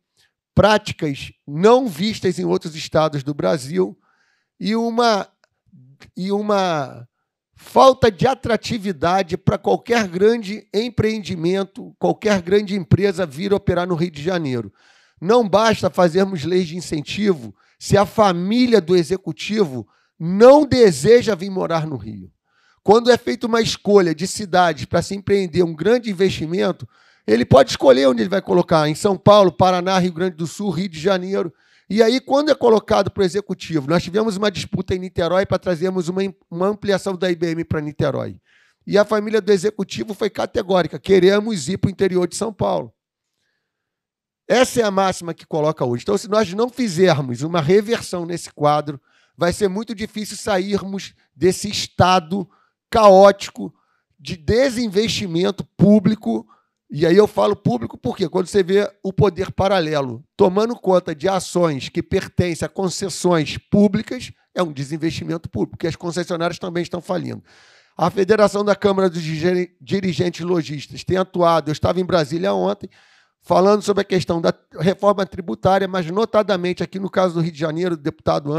práticas não vistas em outros estados do Brasil e uma, e uma falta de atratividade para qualquer grande empreendimento, qualquer grande empresa vir operar no Rio de Janeiro. Não basta fazermos leis de incentivo se a família do executivo não deseja vir morar no Rio. Quando é feita uma escolha de cidade para se empreender um grande investimento, ele pode escolher onde ele vai colocar, em São Paulo, Paraná, Rio Grande do Sul, Rio de Janeiro. E aí, quando é colocado para o executivo, nós tivemos uma disputa em Niterói para trazermos uma, uma ampliação da IBM para Niterói. E a família do executivo foi categórica: queremos ir para o interior de São Paulo. Essa é a máxima que coloca hoje. Então, se nós não fizermos uma reversão nesse quadro, vai ser muito difícil sairmos desse estado caótico de desinvestimento público. E aí eu falo público porque quando você vê o poder paralelo tomando conta de ações que pertencem a concessões públicas, é um desinvestimento público, porque as concessionárias também estão falindo. A Federação da Câmara dos Dirigentes Logistas tem atuado, eu estava em Brasília ontem, falando sobre a questão da reforma tributária, mas notadamente aqui no caso do Rio de Janeiro, deputado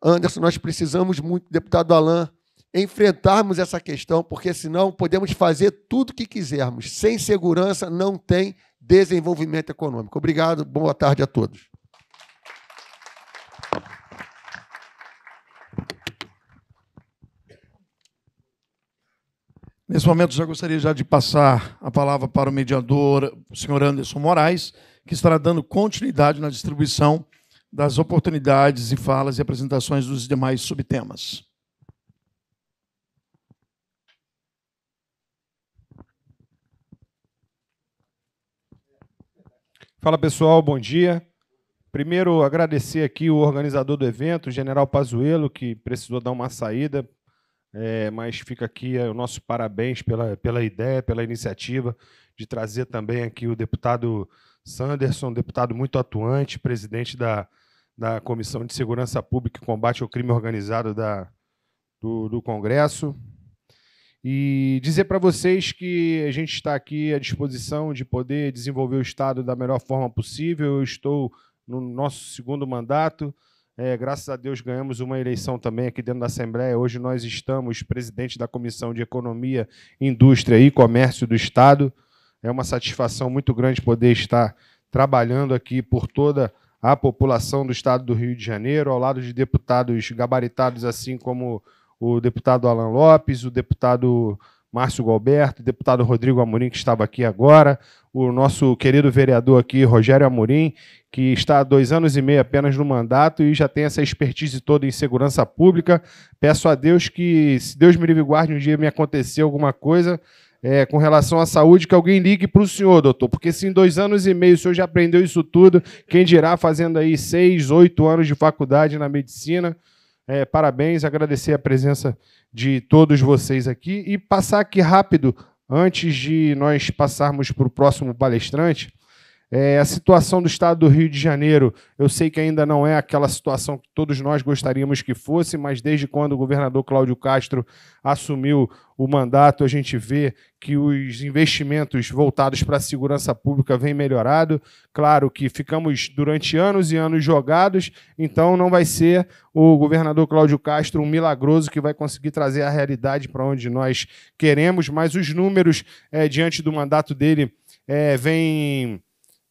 Anderson, nós precisamos muito, deputado Alain, enfrentarmos essa questão, porque senão podemos fazer tudo o que quisermos. Sem segurança não tem desenvolvimento econômico. Obrigado, boa tarde a todos. Nesse momento, já gostaria já de passar a palavra para o mediador, o senhor Anderson Moraes, que estará dando continuidade na distribuição das oportunidades e falas e apresentações dos demais subtemas. Fala pessoal, bom dia. Primeiro, agradecer aqui o organizador do evento, o General Pazuello, que precisou dar uma saída, é, mas fica aqui é, o nosso parabéns pela, pela ideia, pela iniciativa de trazer também aqui o deputado Sanderson, deputado muito atuante, presidente da, da Comissão de Segurança Pública e Combate ao Crime Organizado da, do, do Congresso e dizer para vocês que a gente está aqui à disposição de poder desenvolver o Estado da melhor forma possível. Eu estou no nosso segundo mandato. É, graças a Deus ganhamos uma eleição também aqui dentro da Assembleia. Hoje nós estamos presidente da Comissão de Economia, Indústria e Comércio do Estado. É uma satisfação muito grande poder estar trabalhando aqui por toda a população do Estado do Rio de Janeiro, ao lado de deputados gabaritados, assim como o deputado Alan Lopes, o deputado Márcio Galberto, o deputado Rodrigo Amorim, que estava aqui agora, o nosso querido vereador aqui, Rogério Amorim, que está há dois anos e meio apenas no mandato e já tem essa expertise toda em segurança pública. Peço a Deus que, se Deus me livre guarde, um dia me acontecer alguma coisa, é, com relação à saúde, que alguém ligue para o senhor, doutor, porque se em dois anos e meio o senhor já aprendeu isso tudo, quem dirá fazendo aí seis, oito anos de faculdade na medicina, é, parabéns, agradecer a presença de todos vocês aqui e passar aqui rápido, antes de nós passarmos para o próximo palestrante, é, a situação do estado do Rio de Janeiro, eu sei que ainda não é aquela situação que todos nós gostaríamos que fosse, mas desde quando o governador Cláudio Castro assumiu o mandato, a gente vê que os investimentos voltados para a segurança pública vêm melhorado. Claro que ficamos durante anos e anos jogados, então não vai ser o governador Cláudio Castro um milagroso que vai conseguir trazer a realidade para onde nós queremos, mas os números é, diante do mandato dele é, vêm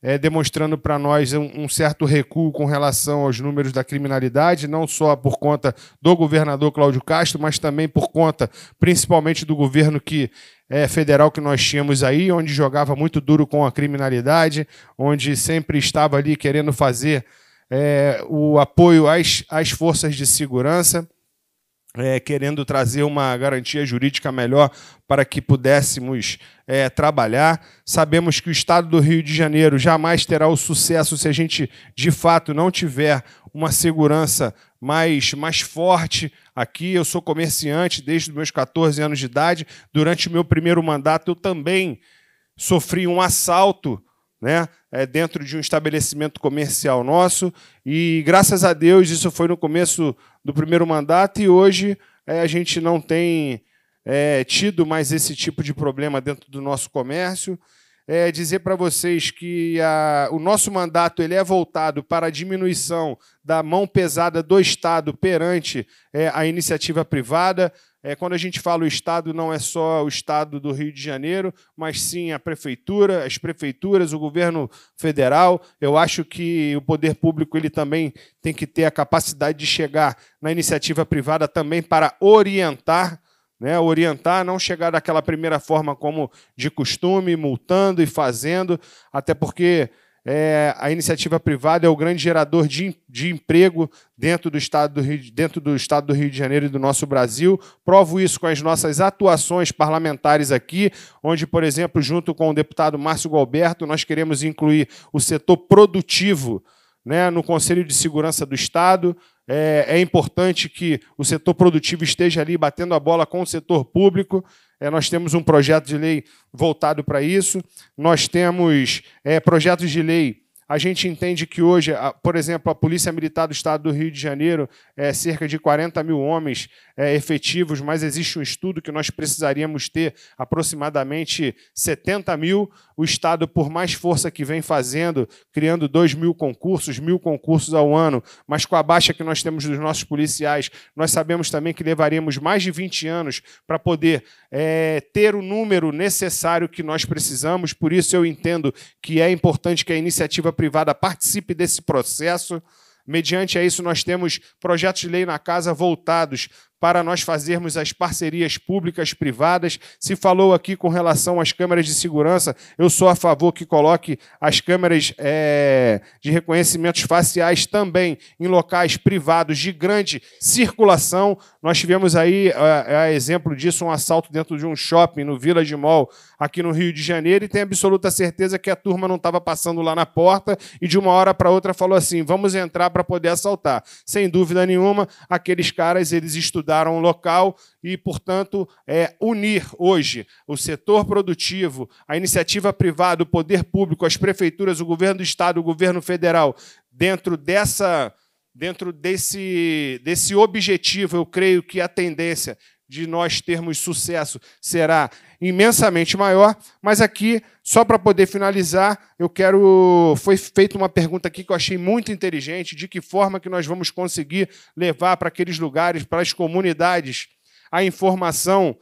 é, demonstrando para nós um, um, certo recuo com relação aos números da criminalidade, não só por conta do governador Cláudio Castro, mas também por conta, principalmente, do governo que é, federal que nós tínhamos aí, onde jogava muito duro com a criminalidade, onde sempre estava ali querendo fazer é, o apoio às, às forças de segurança é, querendo trazer uma garantia jurídica melhor para que pudéssemos é, trabalhar. Sabemos que o Estado do Rio de Janeiro jamais terá o sucesso se a gente, de fato, não tiver uma segurança mais, mais forte aqui. Eu sou comerciante desde os meus 14 anos de idade. Durante o meu primeiro mandato, eu também sofri um assalto né? É dentro de um estabelecimento comercial nosso e graças a Deus isso foi no começo do primeiro mandato e hoje é, a gente não tem é, tido mais esse tipo de problema dentro do nosso comércio. É, dizer para vocês que a, o nosso mandato ele é voltado para a diminuição da mão pesada do Estado perante é, a iniciativa privada. É, quando a gente fala o Estado, não é só o Estado do Rio de Janeiro, mas sim a Prefeitura, as prefeituras, o governo federal. Eu acho que o poder público ele também tem que ter a capacidade de chegar na iniciativa privada também para orientar. Né, orientar, não chegar daquela primeira forma como de costume, multando e fazendo, até porque é, a iniciativa privada é o grande gerador de, de emprego dentro do, estado do Rio, dentro do estado do Rio de Janeiro e do nosso Brasil. Provo isso com as nossas atuações parlamentares aqui, onde, por exemplo, junto com o deputado Márcio Galberto, nós queremos incluir o setor produtivo né, no Conselho de Segurança do Estado. É, é importante que o setor produtivo esteja ali batendo a bola com o setor público. É, nós temos um projeto de lei voltado para isso, nós temos é, projetos de lei. A gente entende que hoje, a, por exemplo, a Polícia Militar do Estado do Rio de Janeiro é cerca de 40 mil homens é, efetivos, mas existe um estudo que nós precisaríamos ter aproximadamente 70 mil. O Estado, por mais força que vem fazendo, criando 2 mil concursos, mil concursos ao ano, mas com a baixa que nós temos dos nossos policiais, nós sabemos também que levaríamos mais de 20 anos para poder é, ter o número necessário que nós precisamos, por isso eu entendo que é importante que a iniciativa privada participe desse processo. Mediante a isso, nós temos projetos de lei na casa voltados para nós fazermos as parcerias públicas privadas. Se falou aqui com relação às câmeras de segurança, eu sou a favor que coloque as câmeras é, de reconhecimentos faciais também em locais privados de grande circulação. Nós tivemos aí, a, é, a é, exemplo disso, um assalto dentro de um shopping no de Mall aqui no Rio de Janeiro e tenho absoluta certeza que a turma não estava passando lá na porta e de uma hora para outra falou assim: vamos entrar para poder assaltar. Sem dúvida nenhuma, aqueles caras eles estudaram o local e, portanto, é, unir hoje o setor produtivo, a iniciativa privada, o poder público, as prefeituras, o governo do estado, o governo federal, dentro dessa dentro desse, desse objetivo, eu creio que a tendência de nós termos sucesso será imensamente maior. Mas aqui, só para poder finalizar, eu quero. Foi feita uma pergunta aqui que eu achei muito inteligente: de que forma que nós vamos conseguir levar para aqueles lugares, para as comunidades, a informação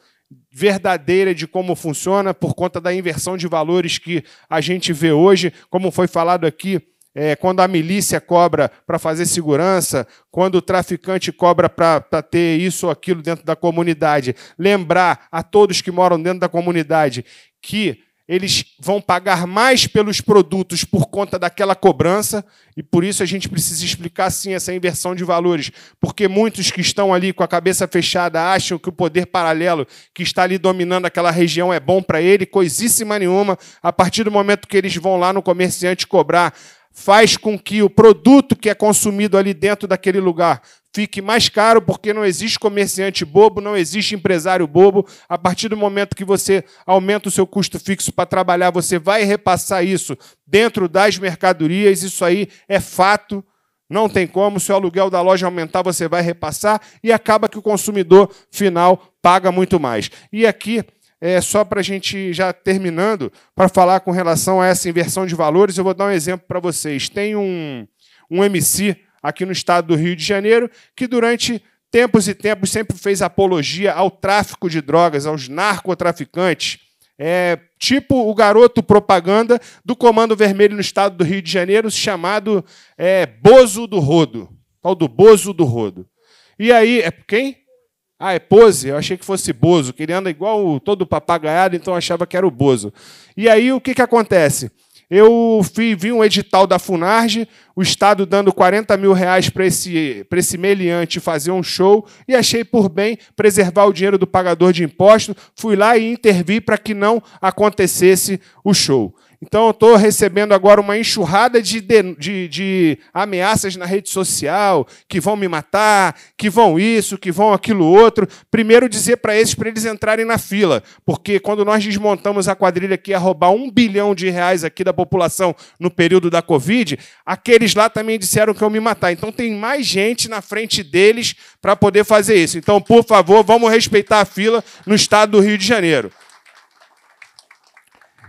verdadeira de como funciona por conta da inversão de valores que a gente vê hoje, como foi falado aqui é, quando a milícia cobra para fazer segurança, quando o traficante cobra para ter isso ou aquilo dentro da comunidade. Lembrar a todos que moram dentro da comunidade que eles vão pagar mais pelos produtos por conta daquela cobrança, e por isso a gente precisa explicar sim essa inversão de valores, porque muitos que estão ali com a cabeça fechada acham que o poder paralelo que está ali dominando aquela região é bom para ele, coisíssima nenhuma. A partir do momento que eles vão lá no comerciante cobrar faz com que o produto que é consumido ali dentro daquele lugar fique mais caro, porque não existe comerciante bobo, não existe empresário bobo. A partir do momento que você aumenta o seu custo fixo para trabalhar, você vai repassar isso dentro das mercadorias. Isso aí é fato. Não tem como, se o aluguel da loja aumentar, você vai repassar e acaba que o consumidor final paga muito mais. E aqui é, só para a gente já terminando, para falar com relação a essa inversão de valores, eu vou dar um exemplo para vocês. Tem um, um MC aqui no estado do Rio de Janeiro que durante tempos e tempos sempre fez apologia ao tráfico de drogas, aos narcotraficantes. É, tipo o garoto propaganda do Comando Vermelho no estado do Rio de Janeiro, chamado é, Bozo do Rodo. Tal do Bozo do Rodo. E aí, é quem? Ah, é pose? Eu achei que fosse Bozo, que ele anda igual o, todo papagaiado, então eu achava que era o Bozo. E aí o que, que acontece? Eu vi, vi um edital da Funarge, o Estado dando 40 mil reais para esse, esse meliante fazer um show, e achei por bem preservar o dinheiro do pagador de impostos. Fui lá e intervi para que não acontecesse o show. Então eu estou recebendo agora uma enxurrada de, de, de, ameaças na rede social, que vão me matar, que vão isso, que vão aquilo outro. Primeiro dizer para esses para eles entrarem na fila, porque quando nós desmontamos a quadrilha que ia roubar um bilhão de reais aqui da população no período da Covid, aqueles lá também disseram que iam me matar. Então tem mais gente na frente deles para poder fazer isso. Então, por favor, vamos respeitar a fila no estado do Rio de Janeiro.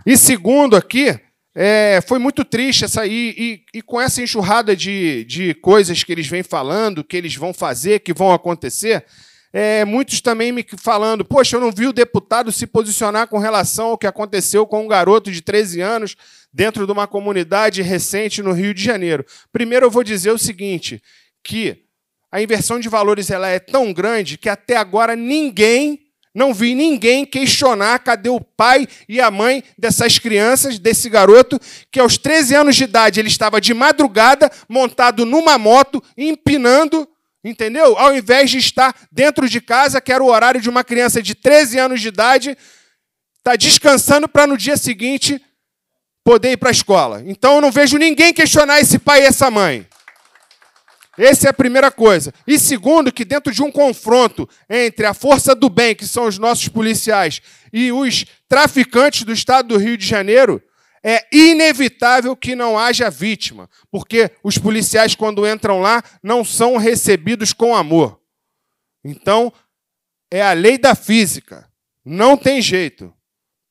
E segundo aqui, é, foi muito triste essa e, e, e, com essa enxurrada de, de coisas que eles vêm falando, que eles vão fazer, que vão acontecer, é, muitos também me falando, poxa, eu não vi o deputado se posicionar com relação ao que aconteceu com um garoto de 13 anos dentro de uma comunidade recente no Rio de Janeiro. Primeiro eu vou dizer o seguinte, que a inversão de valores ela é tão grande que até agora ninguém não vi ninguém questionar cadê o pai e a mãe dessas crianças, desse garoto, que aos 13 anos de idade ele estava de madrugada montado numa moto, empinando, entendeu? Ao invés de estar dentro de casa, que era o horário de uma criança de 13 anos de idade, está descansando para no dia seguinte poder ir para a escola. Então eu não vejo ninguém questionar esse pai e essa mãe. Essa é a primeira coisa. E segundo, que dentro de um confronto entre a força do bem, que são os nossos policiais, e os traficantes do estado do Rio de Janeiro, é inevitável que não haja vítima, porque os policiais, quando entram lá, não são recebidos com amor. Então, é a lei da física. Não tem jeito.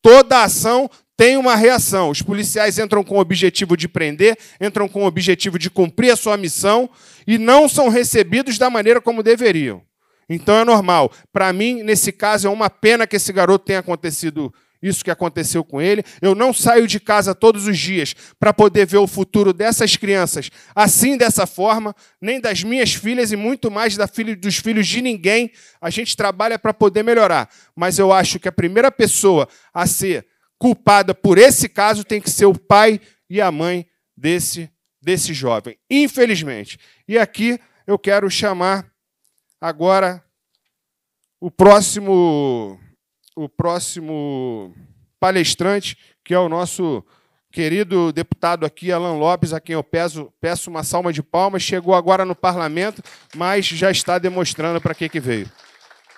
Toda ação tem uma reação. Os policiais entram com o objetivo de prender, entram com o objetivo de cumprir a sua missão e não são recebidos da maneira como deveriam. Então é normal. Para mim, nesse caso, é uma pena que esse garoto tenha acontecido isso que aconteceu com ele. Eu não saio de casa todos os dias para poder ver o futuro dessas crianças assim, dessa forma, nem das minhas filhas e muito mais da filha, dos filhos de ninguém. A gente trabalha para poder melhorar. Mas eu acho que a primeira pessoa a ser culpada por esse caso tem que ser o pai e a mãe desse, desse jovem, infelizmente. E aqui eu quero chamar agora o próximo o próximo palestrante, que é o nosso querido deputado aqui, Alan Lopes, a quem eu peço, peço uma salva de palmas. Chegou agora no parlamento, mas já está demonstrando para que, que veio.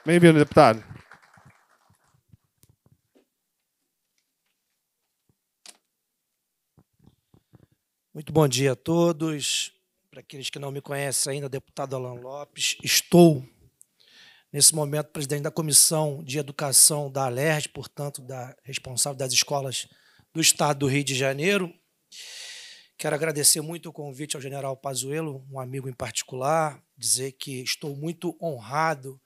Bem-vindo, deputado. Muito bom dia a todos. Para aqueles que não me conhecem ainda, deputado Alan Lopes, estou nesse momento presidente da Comissão de Educação da Alerj, portanto, da responsável das escolas do Estado do Rio de Janeiro. Quero agradecer muito o convite ao general Pazuello, um amigo em particular, dizer que estou muito honrado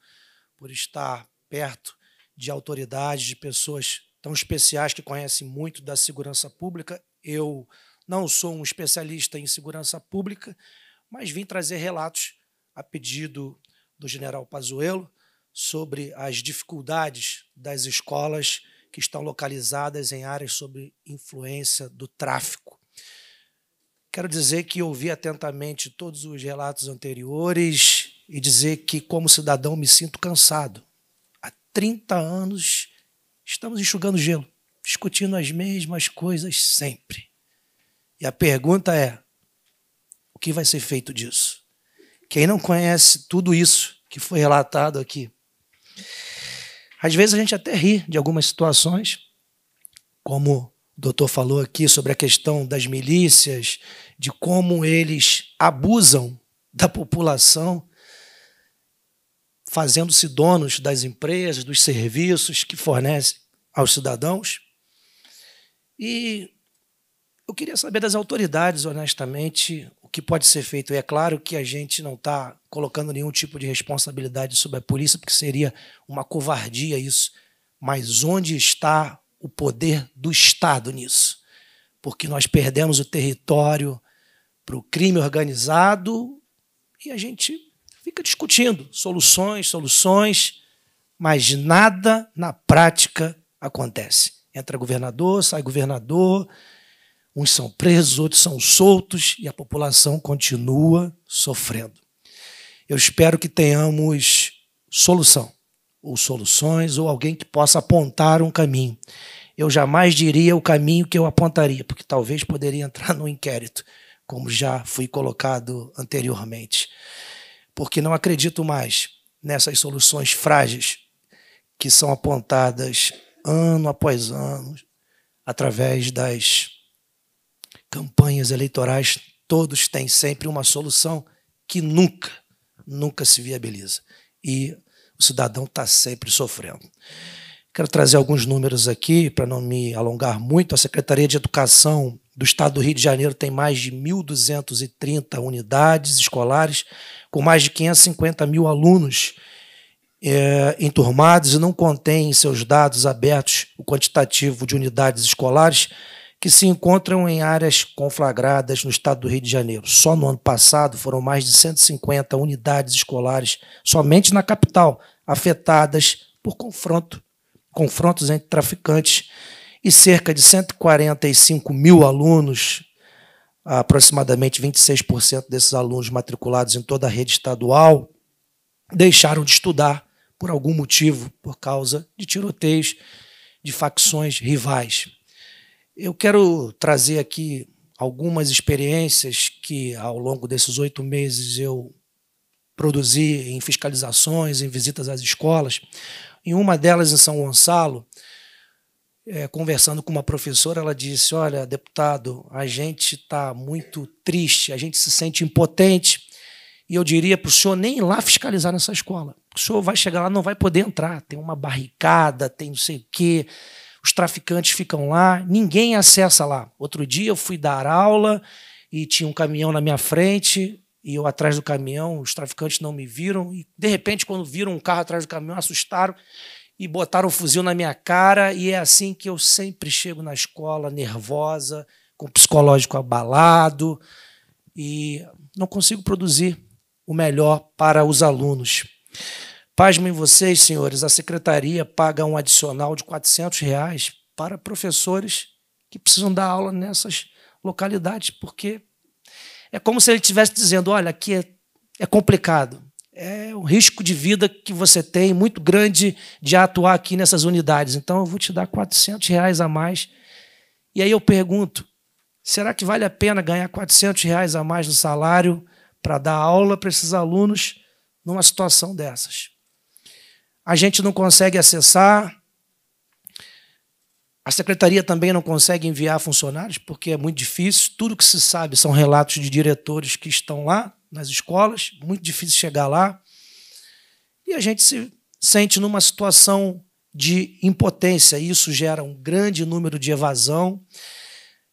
por estar perto de autoridades, de pessoas tão especiais que conhecem muito da segurança pública. Eu não sou um especialista em segurança pública, mas vim trazer relatos a pedido do general Pazuello sobre as dificuldades das escolas que estão localizadas em áreas sob influência do tráfico. Quero dizer que ouvi atentamente todos os relatos anteriores e dizer que, como cidadão, me sinto cansado. Há 30 anos estamos enxugando gelo, discutindo as mesmas coisas sempre. E a pergunta é: o que vai ser feito disso? Quem não conhece tudo isso que foi relatado aqui, às vezes a gente até ri de algumas situações, como o doutor falou aqui sobre a questão das milícias, de como eles abusam da população, fazendo-se donos das empresas, dos serviços que fornecem aos cidadãos. E eu queria saber das autoridades, honestamente, o que pode ser feito. E é claro que a gente não está colocando nenhum tipo de responsabilidade sobre a polícia, porque seria uma covardia isso. Mas onde está o poder do Estado nisso? Porque nós perdemos o território para o crime organizado e a gente fica discutindo soluções, soluções, mas nada na prática acontece. Entra governador, sai governador, Uns são presos, outros são soltos e a população continua sofrendo. Eu espero que tenhamos solução, ou soluções, ou alguém que possa apontar um caminho. Eu jamais diria o caminho que eu apontaria, porque talvez poderia entrar no inquérito, como já fui colocado anteriormente. Porque não acredito mais nessas soluções frágeis que são apontadas ano após ano através das campanhas eleitorais, todos têm sempre uma solução que nunca, nunca se viabiliza. E o cidadão está sempre sofrendo. Quero trazer alguns números aqui, para não me alongar muito. A Secretaria de Educação do Estado do Rio de Janeiro tem mais de 1.230 unidades escolares, com mais de 550 mil alunos é, enturmados, e não contém em seus dados abertos o quantitativo de unidades escolares que se encontram em áreas conflagradas no estado do Rio de Janeiro. Só no ano passado foram mais de 150 unidades escolares, somente na capital, afetadas por confronto, confrontos entre traficantes e cerca de 145 mil alunos, aproximadamente 26% desses alunos matriculados em toda a rede estadual, deixaram de estudar por algum motivo, por causa de tiroteios de facções rivais. Eu quero trazer aqui algumas experiências que, ao longo desses oito meses, eu produzi em fiscalizações, em visitas às escolas. Em uma delas, em São Gonçalo, é, conversando com uma professora, ela disse: Olha, deputado, a gente está muito triste, a gente se sente impotente. E eu diria para o senhor nem ir lá fiscalizar nessa escola. O senhor vai chegar lá, não vai poder entrar. Tem uma barricada, tem não sei o quê os traficantes ficam lá, ninguém acessa lá. Outro dia eu fui dar aula e tinha um caminhão na minha frente e eu atrás do caminhão, os traficantes não me viram e de repente quando viram um carro atrás do caminhão assustaram e botaram o um fuzil na minha cara e é assim que eu sempre chego na escola nervosa, com o psicológico abalado e não consigo produzir o melhor para os alunos. Pasmem vocês, senhores, a secretaria paga um adicional de 400 reais para professores que precisam dar aula nessas localidades, porque é como se ele estivesse dizendo: olha, aqui é, é complicado, é um risco de vida que você tem muito grande de atuar aqui nessas unidades. Então eu vou te dar 400 reais a mais. E aí eu pergunto: será que vale a pena ganhar 400 reais a mais no salário para dar aula para esses alunos numa situação dessas? a gente não consegue acessar, a secretaria também não consegue enviar funcionários, porque é muito difícil. Tudo que se sabe são relatos de diretores que estão lá nas escolas, muito difícil chegar lá. E a gente se sente numa situação de impotência. Isso gera um grande número de evasão.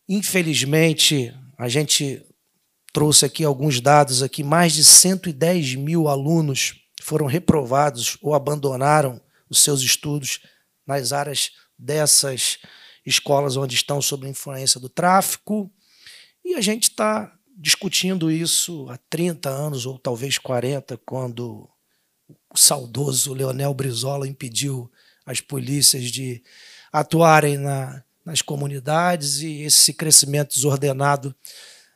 Infelizmente, a gente trouxe aqui alguns dados aqui, mais de 110 mil alunos foram reprovados ou abandonaram os seus estudos nas áreas dessas escolas onde estão sob influência do tráfico. E a gente está discutindo isso há 30 anos, ou talvez 40, quando o saudoso Leonel Brizola impediu as polícias de atuarem na, nas comunidades e esse crescimento desordenado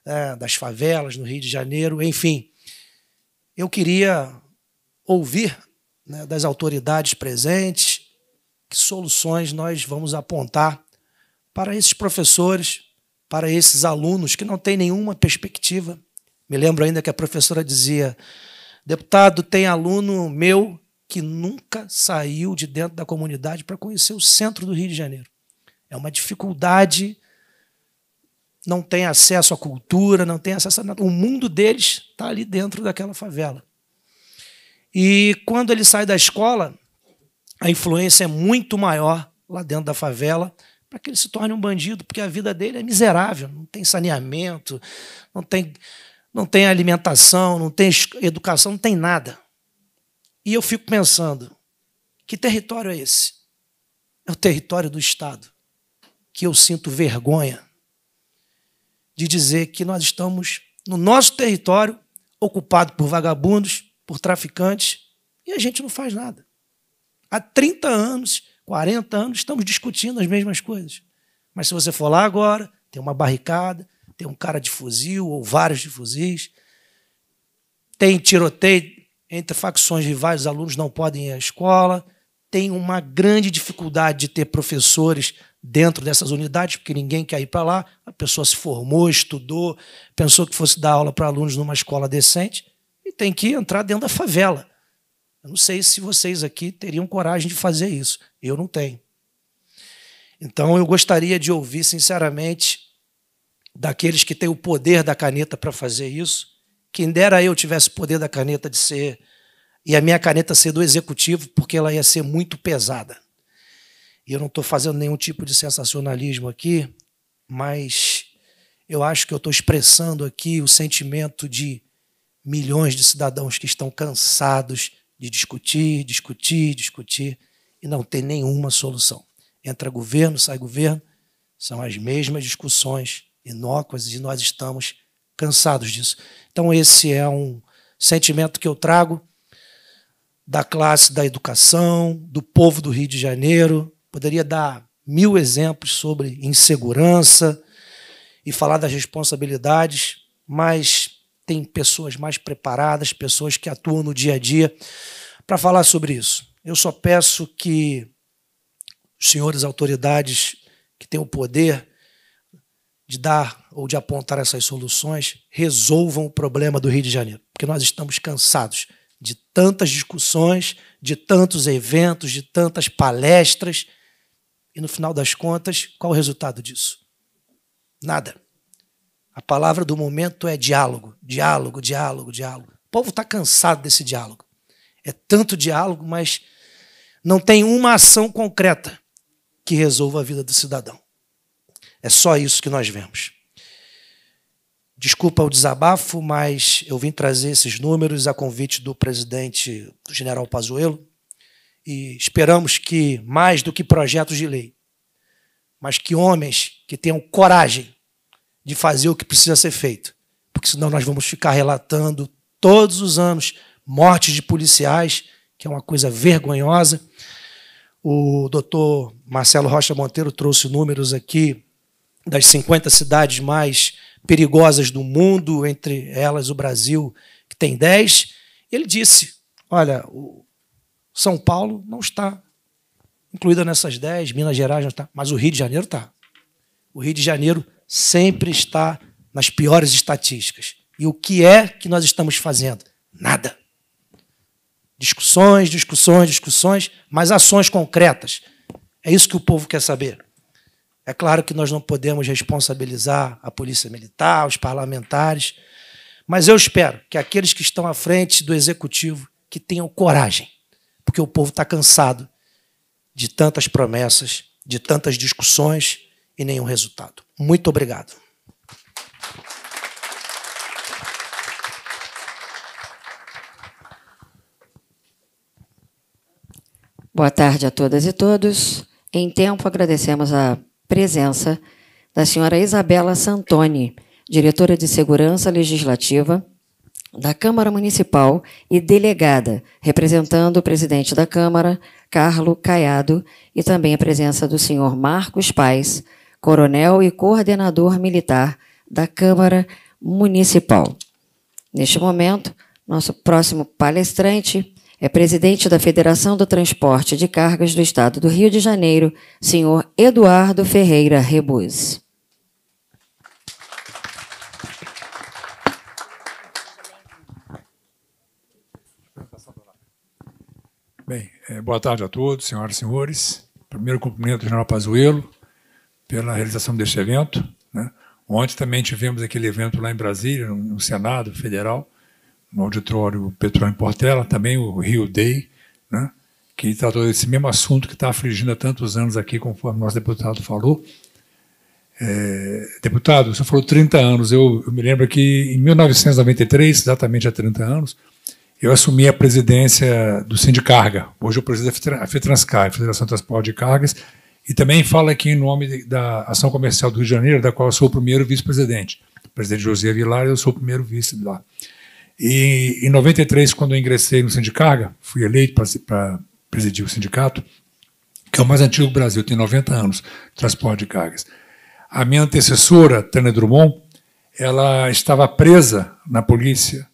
é, das favelas no Rio de Janeiro, enfim. Eu queria ouvir né, das autoridades presentes que soluções nós vamos apontar para esses professores, para esses alunos que não têm nenhuma perspectiva. Me lembro ainda que a professora dizia: deputado, tem aluno meu que nunca saiu de dentro da comunidade para conhecer o centro do Rio de Janeiro. É uma dificuldade, não tem acesso à cultura, não tem acesso a nada. O mundo deles está ali dentro daquela favela. E quando ele sai da escola, a influência é muito maior lá dentro da favela para que ele se torne um bandido, porque a vida dele é miserável, não tem saneamento, não tem, não tem alimentação, não tem educação, não tem nada. E eu fico pensando, que território é esse? É o território do Estado, que eu sinto vergonha de dizer que nós estamos no nosso território ocupado por vagabundos, por traficantes e a gente não faz nada. Há 30 anos, 40 anos, estamos discutindo as mesmas coisas. Mas se você for lá agora, tem uma barricada, tem um cara de fuzil ou vários de fuzis, tem tiroteio entre facções rivais, os alunos não podem ir à escola, tem uma grande dificuldade de ter professores dentro dessas unidades, porque ninguém quer ir para lá. A pessoa se formou, estudou, pensou que fosse dar aula para alunos numa escola decente e tem que entrar dentro da favela. Eu não sei se vocês aqui teriam coragem de fazer isso. Eu não tenho. Então eu gostaria de ouvir, sinceramente, daqueles que têm o poder da caneta para fazer isso. Quem dera eu tivesse o poder da caneta de ser. e a minha caneta ser do executivo, porque ela ia ser muito pesada. E eu não estou fazendo nenhum tipo de sensacionalismo aqui, mas eu acho que eu estou expressando aqui o sentimento de milhões de cidadãos que estão cansados de discutir, discutir, discutir e não tem nenhuma solução. Entra governo, sai governo, são as mesmas discussões inócuas e nós estamos cansados disso. Então, esse é um sentimento que eu trago da classe da educação, do povo do Rio de Janeiro. Poderia dar mil exemplos sobre insegurança e falar das responsabilidades, mas tem pessoas mais preparadas, pessoas que atuam no dia a dia para falar sobre isso. Eu só peço que os senhores autoridades que têm o poder de dar ou de apontar essas soluções resolvam o problema do Rio de Janeiro, porque nós estamos cansados de tantas discussões, de tantos eventos, de tantas palestras. E no final das contas, qual o resultado disso? Nada. A palavra do momento é diálogo, diálogo, diálogo, diálogo. O povo está cansado desse diálogo. É tanto diálogo, mas não tem uma ação concreta que resolva a vida do cidadão. É só isso que nós vemos. Desculpa o desabafo, mas eu vim trazer esses números a convite do presidente, do general Pazuello, e esperamos que, mais do que projetos de lei, mas que homens que tenham coragem de fazer o que precisa ser feito. Porque senão nós vamos ficar relatando todos os anos mortes de policiais, que é uma coisa vergonhosa. O doutor Marcelo Rocha Monteiro trouxe números aqui das 50 cidades mais perigosas do mundo, entre elas o Brasil, que tem 10. Ele disse: olha, São Paulo não está incluída nessas 10, Minas Gerais não está, mas o Rio de Janeiro está. O Rio de Janeiro sempre está nas piores estatísticas. E o que é que nós estamos fazendo? Nada. Discussões, discussões, discussões, mas ações concretas. É isso que o povo quer saber. É claro que nós não podemos responsabilizar a polícia militar, os parlamentares, mas eu espero que aqueles que estão à frente do executivo que tenham coragem, porque o povo está cansado de tantas promessas, de tantas discussões e nenhum resultado. Muito obrigado. Boa tarde a todas e todos. Em tempo, agradecemos a presença da senhora Isabela Santoni, diretora de Segurança Legislativa da Câmara Municipal e delegada, representando o presidente da Câmara, Carlo Caiado, e também a presença do senhor Marcos Paes, coronel e coordenador militar da Câmara Municipal. Neste momento, nosso próximo palestrante é presidente da Federação do Transporte de Cargas do Estado do Rio de Janeiro, senhor Eduardo Ferreira Rebus. Bem, eh, boa tarde a todos, senhoras e senhores. Primeiro cumprimento do general Pazuello, pela realização deste evento. Né? Ontem também tivemos aquele evento lá em Brasília, no, Senado Federal, no auditório Petróleo em Portela, também o Rio Day, né? que tratou desse mesmo assunto que está afligindo há tantos anos aqui, conforme o nosso deputado falou. É, deputado, o senhor falou 30 anos. Eu, eu, me lembro que em 1993, exatamente há 30 anos, eu assumi a presidência do Sindicarga. Hoje eu presido a FETRANSCAR, a Federação de Transporte de Cargas, e também fala aqui em nome da Ação Comercial do Rio de Janeiro, da qual eu sou o primeiro vice-presidente. O presidente José Vilar, eu sou o primeiro vice lá. E em 93, quando eu ingressei no Sindicarga, fui eleito para presidir o sindicato, que é o mais antigo do Brasil, tem 90 anos, transporte de cargas. A minha antecessora, Tânia Drummond, ela estava presa na polícia,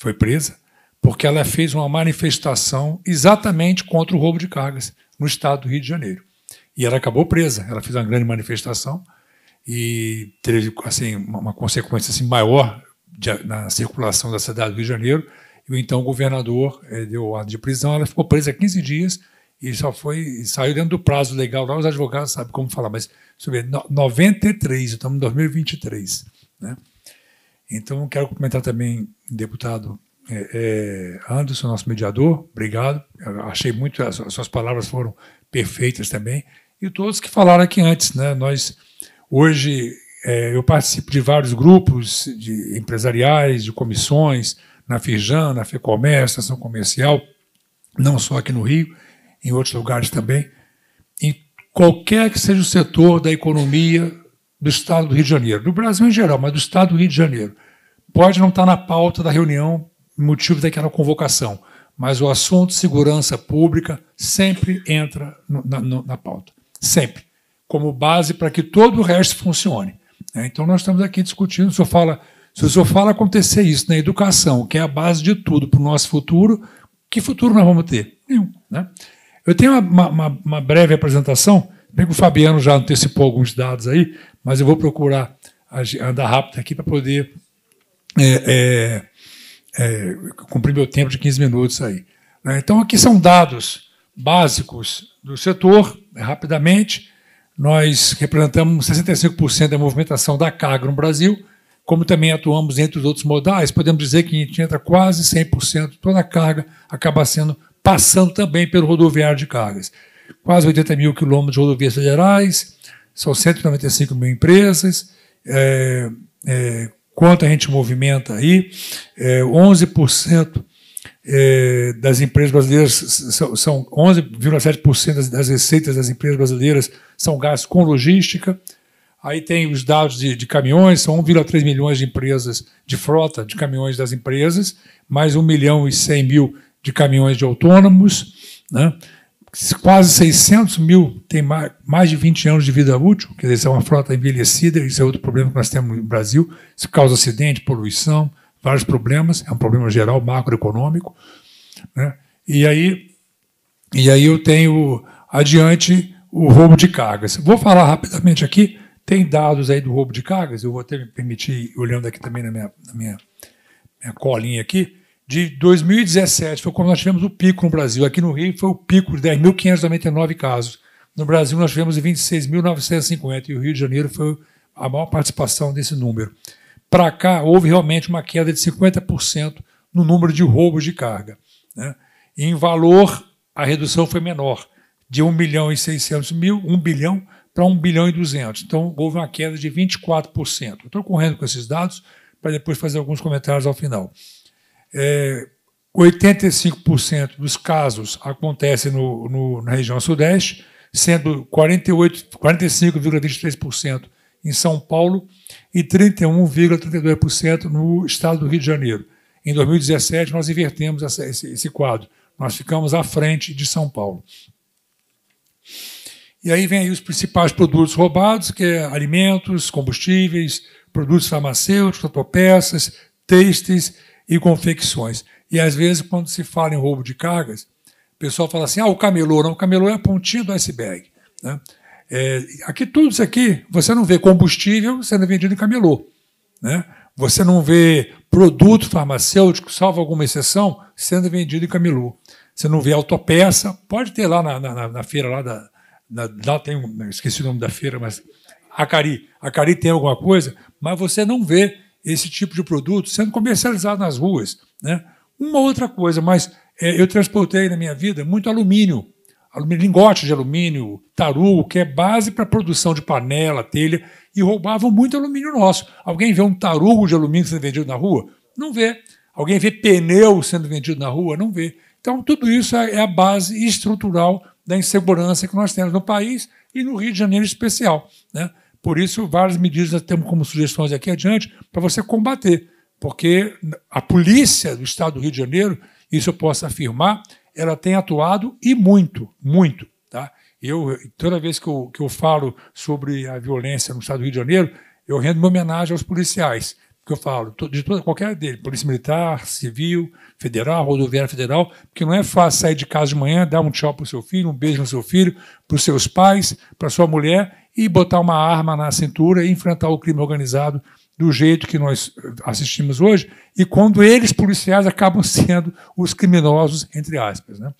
foi presa, porque ela fez uma manifestação exatamente contra o roubo de cargas no estado do Rio de Janeiro. E ela acabou presa. Ela fez uma grande manifestação e teve assim uma consequência assim maior de, na circulação da cidade do Rio de Janeiro. E o então governador é, deu ordem de prisão. Ela ficou presa 15 dias e só foi saiu dentro do prazo legal. Lá os advogados sabem como falar, mas sobre no, 93, estamos em 2023, né? Então quero comentar também deputado é, Anderson, nosso mediador. Obrigado. Eu achei muito as suas palavras foram perfeitas também e todos que falaram aqui antes. Né? Nós, hoje, é, eu participo de vários grupos de empresariais, de comissões, na Firjan, na FEComércio, Ação Comercial, não só aqui no Rio, em outros lugares também. Em qualquer que seja o setor da economia do Estado do Rio de Janeiro, do Brasil em geral, mas do Estado do Rio de Janeiro, pode não estar na pauta da reunião, motivo daquela convocação, mas o assunto segurança pública sempre entra no, na, no, na pauta sempre, como base para que todo o resto funcione. Né? Então nós estamos aqui discutindo, o senhor fala, se o senhor fala acontecer isso na educação, que é a base de tudo para o nosso futuro, que futuro nós vamos ter? Nenhum. Né? Eu tenho uma, uma, uma breve apresentação, bem que o Fabiano já antecipou alguns dados aí, mas eu vou procurar andar rápido aqui para poder é, é, é, cumprir meu tempo de 15 minutos aí. Né? Então, aqui são dados básicos do setor, rapidamente, nós representamos 65% da movimentação da carga no Brasil, como também atuamos entre os outros modais, podemos dizer que a gente entra quase 100%, toda a carga acaba sendo passando também pelo rodoviário de cargas. Quase 80 mil quilômetros de rodovias federais, são 195 mil empresas, é, é, quanto a gente movimenta aí, é, 11% é, das empresas brasileiras, são, são 11,7% das, receitas das empresas brasileiras são gastos com logística. Aí tem os dados de, de caminhões, são 1,3 milhões de empresas de frota de caminhões das empresas, mais 1 milhão e 100 mil de caminhões de autônomos, né? quase 600 mil têm mais de 20 anos de vida útil, quer dizer, isso é uma frota envelhecida, isso é outro problema que nós temos no Brasil, isso causa acidente, poluição, vários problemas, é um problema geral, macroeconômico. Né? E, aí, e aí eu tenho adiante o roubo de cargas. Vou falar rapidamente aqui, tem dados aí do roubo de cargas, eu vou até me permitir, olhando aqui também na minha, na minha, minha colinha aqui, de 2017, foi quando nós tivemos o pico no Brasil. Aqui no Rio foi o pico de 10.599 casos. No Brasil nós tivemos 26.950 e o Rio de Janeiro foi a maior participação desse número para cá houve realmente uma queda de 50% no número de roubos de carga. Né? Em valor, a redução foi menor, de 1 milhão e 600 mil, 1 bilhão, para 1 bilhão e 200. Então, houve uma queda de 24%. Estou correndo com esses dados para depois fazer alguns comentários ao final. É, 85% dos casos acontecem no, no, na região sudeste, sendo 45,23% em São Paulo e 31,32% no estado do Rio de Janeiro. Em 2017, nós invertemos essa, esse, esse quadro. Nós ficamos à frente de São Paulo. E aí vem aí os principais produtos roubados, que é alimentos, combustíveis, produtos farmacêuticos, autopeças, têxteis e confecções. E às vezes, quando se fala em roubo de cargas, o pessoal fala assim: ah, o camelô. Não, o camelô é a pontinha do iceberg. Né? É, aqui tudo isso aqui, você não vê combustível sendo vendido em camelô. Né? Você não vê produto farmacêutico, salvo alguma exceção, sendo vendido em camelô. Você não vê autopeça, pode ter lá na, na, na feira lá da. Na, lá tem, esqueci o nome da feira, mas. Acari. Acari tem alguma coisa, mas você não vê esse tipo de produto sendo comercializado nas ruas. Né? Uma outra coisa, mas é, eu transportei na minha vida muito alumínio lingote de alumínio, taru, que é base para produção de panela, telha, e roubavam muito alumínio nosso. Alguém vê um tarugo de alumínio sendo vendido na rua? Não vê. Alguém vê pneu sendo vendido na rua? Não vê. Então, tudo isso é, é a base estrutural da insegurança que nós temos no país e no Rio de Janeiro em especial. Né? Por isso, várias medidas nós temos como sugestões aqui adiante para você combater, porque a polícia do Estado do Rio de Janeiro, isso eu posso afirmar, ela tem atuado e muito, muito. Tá? Eu, toda vez que eu, que eu falo sobre a violência no estado do Rio de Janeiro, eu rendo uma homenagem aos policiais, porque eu falo de toda, qualquer dele, polícia militar, civil, federal, rodoviária federal, porque não é fácil sair de casa de manhã, dar um tchau para o seu filho, um beijo no seu filho, para os seus pais, para sua mulher e botar uma arma na cintura e enfrentar o crime organizado do jeito que nós assistimos hoje, e quando eles, policiais, acabam sendo os criminosos, entre aspas. Né?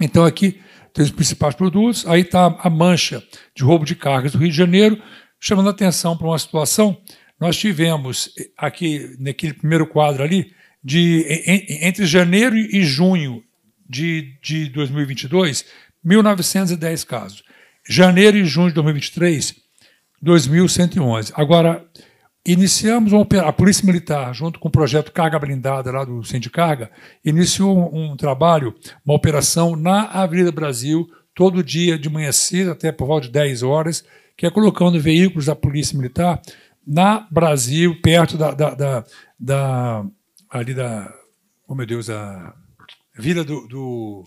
Então, aqui tem os principais produtos, aí está a mancha de roubo de cargas do Rio de Janeiro, chamando a atenção para uma situação. Nós tivemos, eh, aqui naquele primeiro quadro ali, de, entre janeiro e junho de, de 2022, 1.910 casos. Janeiro e junho de 2023, 2.111. Agora, Iniciamos uma, a Polícia Militar, junto com o projeto Carga Blindada lá do Sindicarga, iniciou um, um trabalho, uma operação na Avenida Brasil, todo dia de manhã cedo até por volta de 10 horas, que é colocando veículos da Polícia Militar na Brasil, perto da, da, da, da ali da, oh meu Deus, a Vila do, do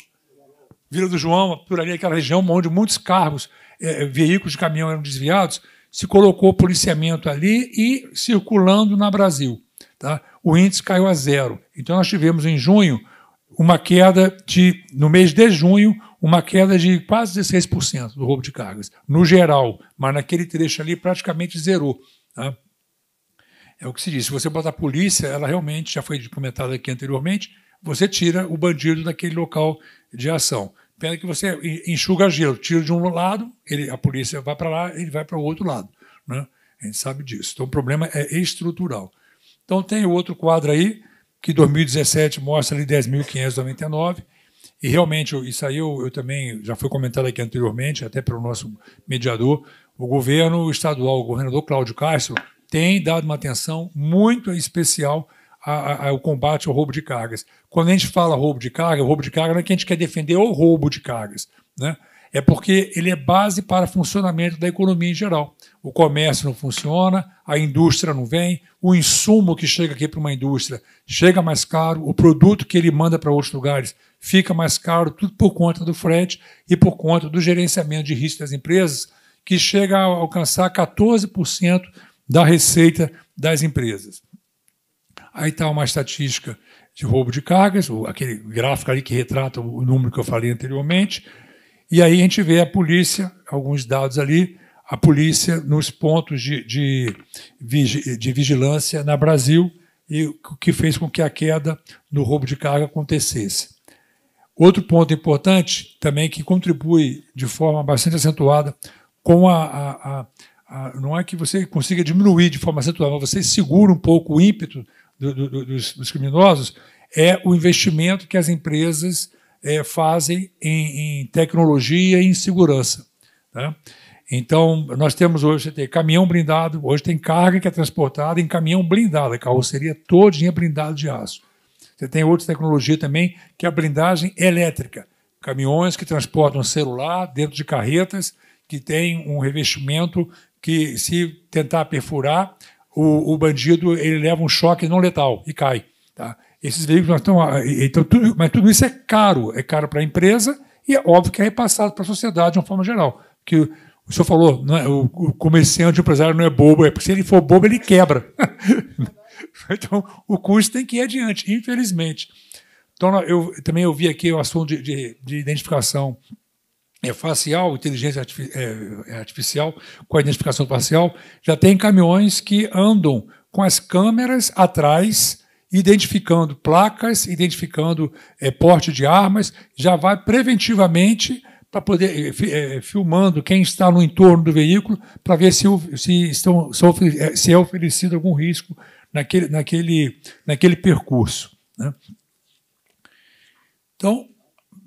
Vila do João, por ali aquela região onde muitos carros, é, veículos de caminhão eram desviados, se colocou policiamento ali e circulando na Brasil. Tá? O índice caiu a zero. Então nós tivemos em junho uma queda de, no mês de junho, uma queda de quase 16% do roubo de cargas, no geral, mas naquele trecho ali praticamente zerou. Tá? É o que se diz, se você botar a polícia, ela realmente, já foi comentado aqui anteriormente, você tira o bandido daquele local de ação pena que você enxuga gelo, tira de um lado, ele, a polícia vai para lá, ele vai para o outro lado. Né? A gente sabe disso. Então, o problema é estrutural. Então, tem outro quadro aí, que 2017 mostra ali 10.599, e realmente, isso aí eu, eu, também já foi comentado aqui anteriormente, até pelo nosso mediador, o governo estadual, o governador Cláudio Castro, tem dado uma atenção muito especial a, a, o combate ao roubo de cargas. Quando a gente fala roubo de carga, roubo de carga não é que a gente quer defender o roubo de cargas, né? é porque ele é base para funcionamento da economia em geral. O comércio não funciona, a indústria não vem, o insumo que chega aqui para uma indústria chega mais caro, o produto que ele manda para outros lugares fica mais caro, tudo por conta do frete e por conta do gerenciamento de risco das empresas, que chega a alcançar 14% da receita das empresas. Aí está uma estatística de roubo de cargas, aquele gráfico ali que retrata o número que eu falei anteriormente. E aí a gente vê a polícia, alguns dados ali, a polícia nos pontos de, de, de vigilância na Brasil, e o que fez com que a queda no roubo de carga acontecesse. Outro ponto importante também que contribui de forma bastante acentuada com a, a, a, a não é que você consiga diminuir de forma acentuada, mas você segura um pouco o ímpeto do, do, dos, dos, criminosos é o investimento que as empresas é, fazem em, em, tecnologia e em segurança. Tá? Então, nós temos hoje, tem caminhão blindado, hoje tem carga que é transportada em caminhão blindado, a carroceria todinha é blindada de aço. Você tem outra tecnologia também, que é a blindagem elétrica. Caminhões que transportam celular dentro de carretas, que tem um revestimento que, se tentar perfurar, o, o bandido ele leva um choque não letal e cai. Tá? Esses veículos estão. Então, tudo, mas tudo isso é caro. É caro para a empresa e é óbvio que é repassado para a sociedade de uma forma geral. Porque o senhor falou, é, o, o comerciante, o empresário não é bobo, é porque se ele for bobo, ele quebra. então, o custo tem que ir adiante, infelizmente. Então, eu, também ouvi vi aqui o assunto de, de, de identificação é, facial, inteligência é, é, artificial, com a identificação facial, já tem caminhões que andam com as câmeras atrás, identificando placas, identificando é, porte de armas, já vai preventivamente para poder é, é, filmando quem está no entorno do veículo para ver se, se, estão, é se é oferecido algum risco naquele, naquele, naquele percurso. Né? Então,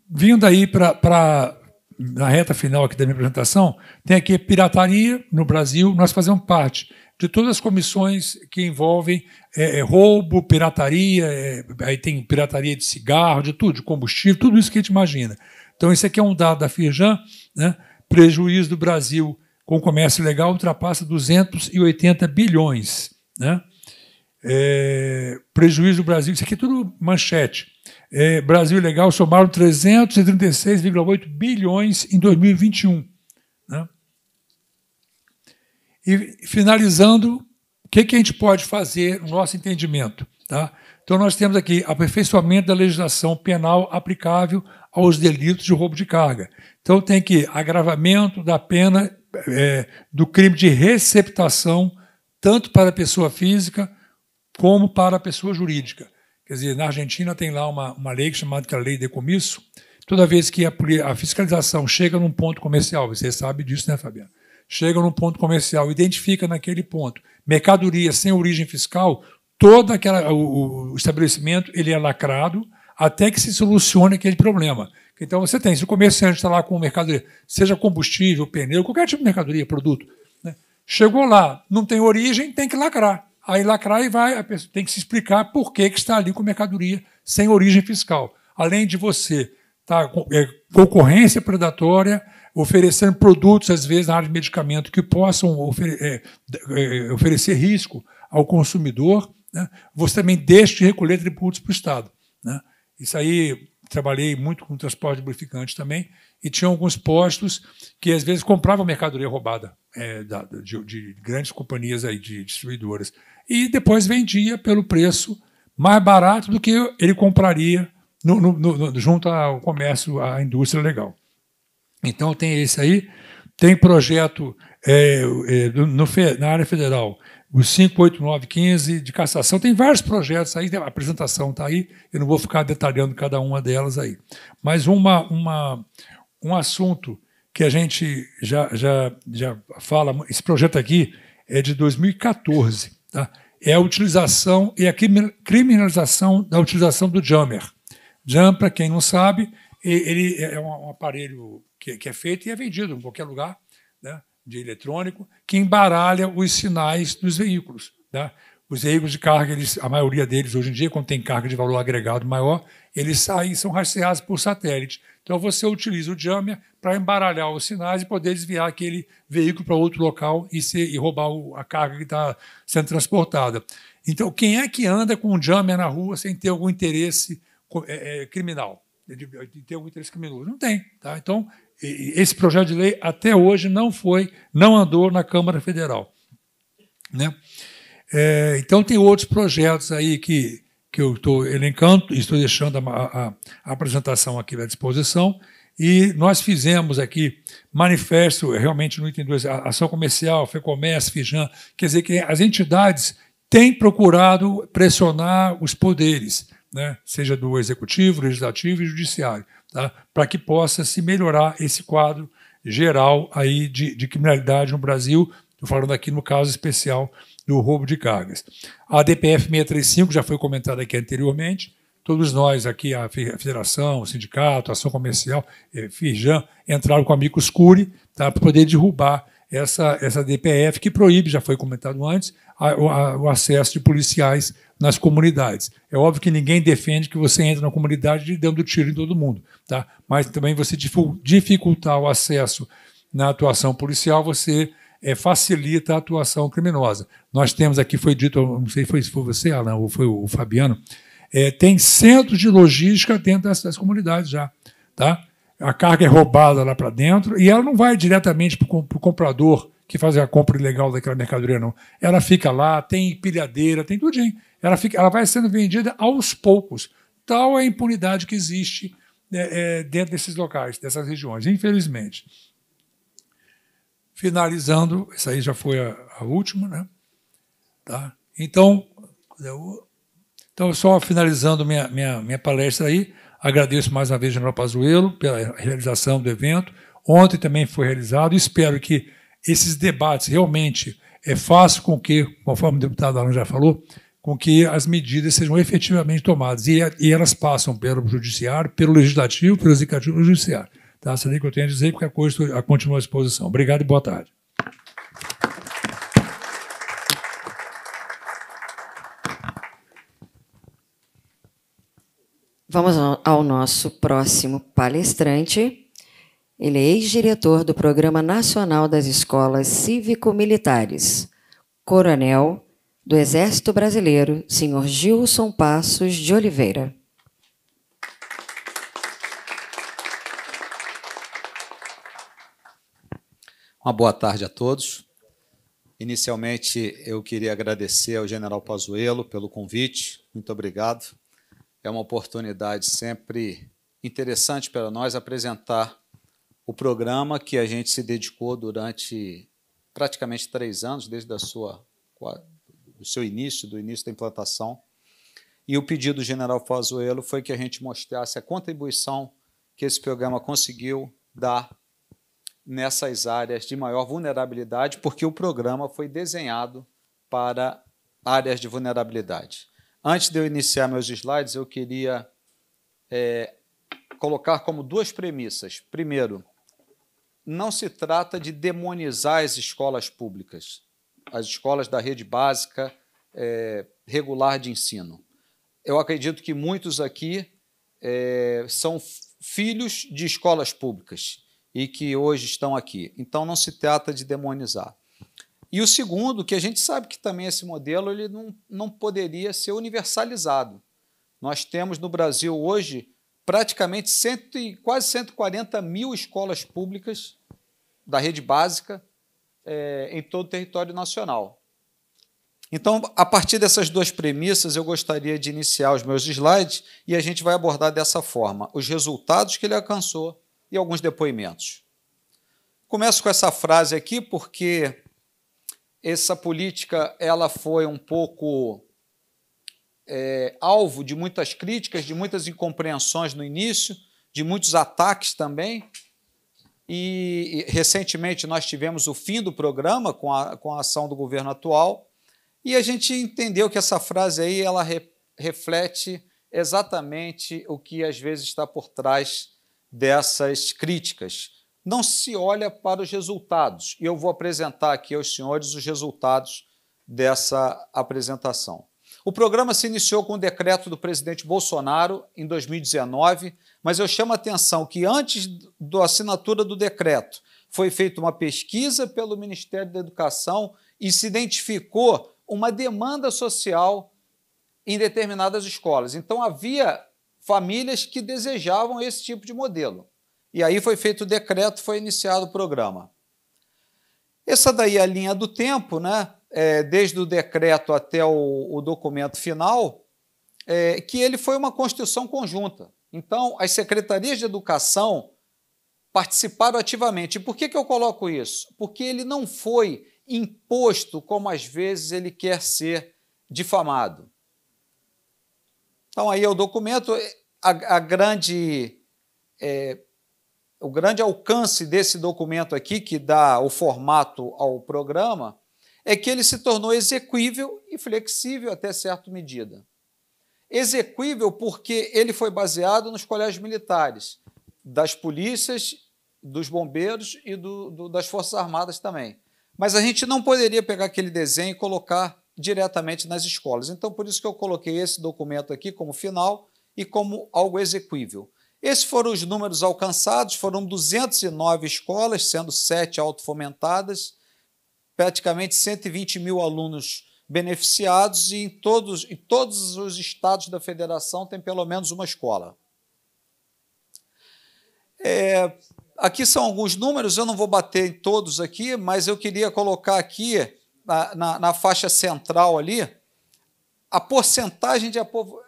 vindo aí para na reta final aqui da minha apresentação, tem aqui pirataria no Brasil, nós fazemos parte de todas as comissões que envolvem é, é, roubo, pirataria, é, aí tem pirataria de cigarro, de tudo, de combustível, tudo isso que a gente imagina. Então, esse aqui é um dado da Firjan, né? prejuízo do Brasil com comércio legal ultrapassa 280 bilhões. Né? É, prejuízo do Brasil, isso aqui é tudo manchete é, Brasil Legal somaram 336,8 bilhões em 2021. Né? E, finalizando, o que, que a gente pode fazer no nosso entendimento? Tá? Então, nós temos aqui aperfeiçoamento da legislação penal aplicável aos delitos de roubo de carga. Então, tem que agravamento da pena é, do crime de receptação, tanto para a pessoa física como para a pessoa jurídica. Quer dizer, na Argentina tem lá uma, uma lei é chamada que é a lei de comício. Toda vez que a, a fiscalização chega num ponto comercial, você sabe disso, né, Fabiano? Chega num ponto comercial, identifica naquele ponto mercadoria sem origem fiscal, toda aquela o, o estabelecimento ele é lacrado até que se solucione aquele problema. Então você tem, se o comerciante está lá com mercadoria, seja combustível, pneu, qualquer tipo de mercadoria, produto, né? chegou lá, não tem origem, tem que lacrar. Aí Lacraia vai, tem que se explicar por que, que está ali com mercadoria sem origem fiscal. Além de você estar tá, com é, concorrência predatória, oferecendo produtos, às vezes, na área de medicamento, que possam ofer é, é, oferecer risco ao consumidor, né? você também deixa de recolher tributos para o Estado. Né? Isso aí, trabalhei muito com transporte lubrificante também, e tinha alguns postos que às vezes compravam mercadoria roubada é, de, de, grandes companhias aí de distribuidoras e depois vendia pelo preço mais barato do que ele compraria no, no, no, junto ao comércio, à indústria legal. Então tem esse aí, tem projeto é, é, na área federal, o 58915 de cassação, tem vários projetos aí, a apresentação está aí, eu não vou ficar detalhando cada uma delas aí. Mas uma, uma, um assunto que a gente já, já, já fala, esse projeto aqui é de 2014. Tá? É a utilização e a criminalização da utilização do jammer. Jam, para quem não sabe, ele é, é um aparelho que é feito e é vendido em qualquer lugar, né, de eletrônico, que embaralha os sinais dos veículos. Né? Os veículos de carga, eles, a maioria deles hoje em dia, quando tem carga de valor agregado maior, eles saem, são rastreados por satélite. Então você utiliza o jammer para embaralhar os sinais e poder desviar aquele veículo para outro local e, e roubar o, a carga que está sendo transportada. Então, quem é que anda com um jammer na rua sem ter algum interesse é, é, criminal? De, de ter algum interesse criminoso? Não tem. Tá? Então, esse projeto de lei até hoje não foi, não andou na Câmara Federal. Né? É, então, tem outros projetos aí que, que eu estou elencando, estou deixando a, a, a apresentação aqui à disposição. E nós fizemos aqui manifesto, realmente no item 2, ação comercial, FEComércio, Fijan, quer dizer que as entidades têm procurado pressionar os poderes, né, seja do executivo, legislativo e judiciário, tá, para que possa se melhorar esse quadro geral aí de, de criminalidade no Brasil, estou falando aqui no caso especial do roubo de cargas. A DPF 635 já foi comentada aqui anteriormente. Todos nós aqui, a Federação, o Sindicato, a Ação Comercial, é, Firjan, entraram com a Mico Curi tá, para poder derrubar essa, essa DPF que proíbe, já foi comentado antes, a, a, o acesso de policiais nas comunidades. É óbvio que ninguém defende que você entre na comunidade dando tiro em todo mundo, tá? mas também você dificultar o acesso na atuação policial, você é, facilita a atuação criminosa. Nós temos aqui, foi dito, não sei se foi, foi você, Alan, ou foi o Fabiano, é, tem centros de logística dentro dessas comunidades já. Tá? A carga é roubada lá para dentro e ela não vai diretamente para o comprador que faz a compra ilegal daquela mercadoria, não. Ela fica lá, tem pilhadeira, tem tudinho. Ela, fica, ela vai sendo vendida aos poucos. Tal é a impunidade que existe né, é, dentro desses locais, dessas regiões, infelizmente finalizando, essa aí já foi a, a última, né? Tá? Então, é então, só finalizando minha, minha, minha palestra aí, agradeço mais uma vez, General Pazuello, pela realização do evento. Ontem também foi realizado. Espero que esses debates realmente é, façam com que, conforme o deputado Alan já falou, com que as medidas sejam efetivamente tomadas. E, e elas passam pelo Judiciário, pelo Legislativo, pelo Executivo e pelo Judiciário. Tá? Essa é que eu tenho a dizer, porque a coisa continua à exposição. Obrigado e boa tarde. Vamos ao nosso próximo palestrante. Ele é ex-diretor do Programa Nacional das Escolas Cívico-Militares, coronel do Exército Brasileiro, senhor Gilson Passos de Oliveira. Uma boa tarde a todos. Inicialmente, eu queria agradecer ao General Pazuello pelo convite. Muito obrigado. É uma oportunidade sempre interessante para nós apresentar o programa que a gente se dedicou durante praticamente três anos, desde a sua, seu início, do início da implantação. E o pedido do General Pazuello foi que a gente mostrasse a contribuição que esse programa conseguiu dar nessas áreas de maior vulnerabilidade, porque o programa foi desenhado para áreas de vulnerabilidade. Antes de eu iniciar meus slides, eu queria é, colocar como duas premissas. Primeiro, não se trata de demonizar as escolas públicas, as escolas da rede básica é, regular de ensino. Eu acredito que muitos aqui é, são filhos de escolas públicas e que hoje estão aqui. Então não se trata de demonizar. E o segundo, que a gente sabe que também esse modelo ele não, não poderia ser universalizado. Nós temos no Brasil hoje praticamente quase 140 mil escolas públicas da rede básica é, em todo o território nacional. Então, a partir dessas duas premissas, eu gostaria de iniciar os meus slides e a gente vai abordar dessa forma os resultados que ele alcançou, e alguns depoimentos. Começo com essa frase aqui porque essa política ela foi um pouco é, alvo de muitas críticas, de muitas incompreensões no início, de muitos ataques também. E, e recentemente nós tivemos o fim do programa com a, com a ação do governo atual, e a gente entendeu que essa frase aí ela re, reflete exatamente o que às vezes está por trás dessas críticas. Não se olha para os resultados. E eu vou apresentar aqui aos senhores os resultados dessa apresentação. O programa se iniciou com o decreto do presidente Bolsonaro em 2019, mas eu chamo a atenção que antes da assinatura do decreto foi feita uma pesquisa pelo Ministério da Educação e se identificou uma demanda social em determinadas escolas. Então havia famílias que desejavam esse tipo de modelo. E aí foi feito o decreto, foi iniciado o programa. Essa daí é a linha do tempo, né? É, desde o decreto até o, o documento final, é, que ele foi uma construção conjunta. Então, as secretarias de educação participaram ativamente. E por que, que eu coloco isso? Porque ele não foi imposto como às vezes ele quer ser difamado. Então, aí é o documento. É, a, a grande, é, o grande alcance desse documento aqui, que dá o formato ao programa, é que ele se tornou execuível e flexível até certa medida. Execuível porque ele foi baseado nos colégios militares, das polícias, dos bombeiros e do, do, das Forças Armadas também. Mas a gente não poderia pegar aquele desenho e colocar diretamente nas escolas. Então, por isso que eu coloquei esse documento aqui como final e como algo exequível. Esses foram os números alcançados, foram 209 escolas, sendo sete autofomentadas, praticamente 120 mil alunos beneficiados e em todos, em todos os estados da federação tem pelo menos uma escola. É, aqui são alguns números, eu não vou bater em todos aqui, mas eu queria colocar aqui na, na, na faixa central ali, a porcentagem de,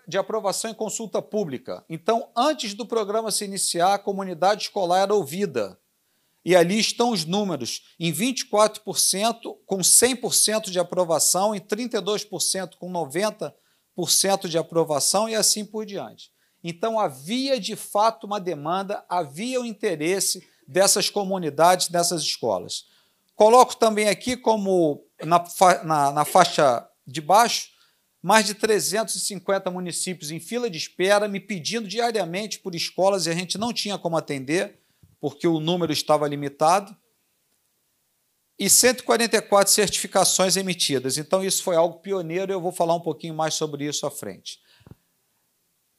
de aprovação em consulta pública. Então, antes do programa se iniciar, a comunidade escolar era ouvida. E ali estão os números: em 24%, com 100% de aprovação, em 32%, com 90% de aprovação, e assim por diante. Então, havia de fato uma demanda, havia o um interesse dessas comunidades, dessas escolas. Coloco também aqui como na, na, na faixa de baixo, mais de 350 municípios em fila de espera, me pedindo diariamente por escolas e a gente não tinha como atender, porque o número estava limitado. E 144 certificações emitidas. Então, isso foi algo pioneiro e eu vou falar um pouquinho mais sobre isso à frente.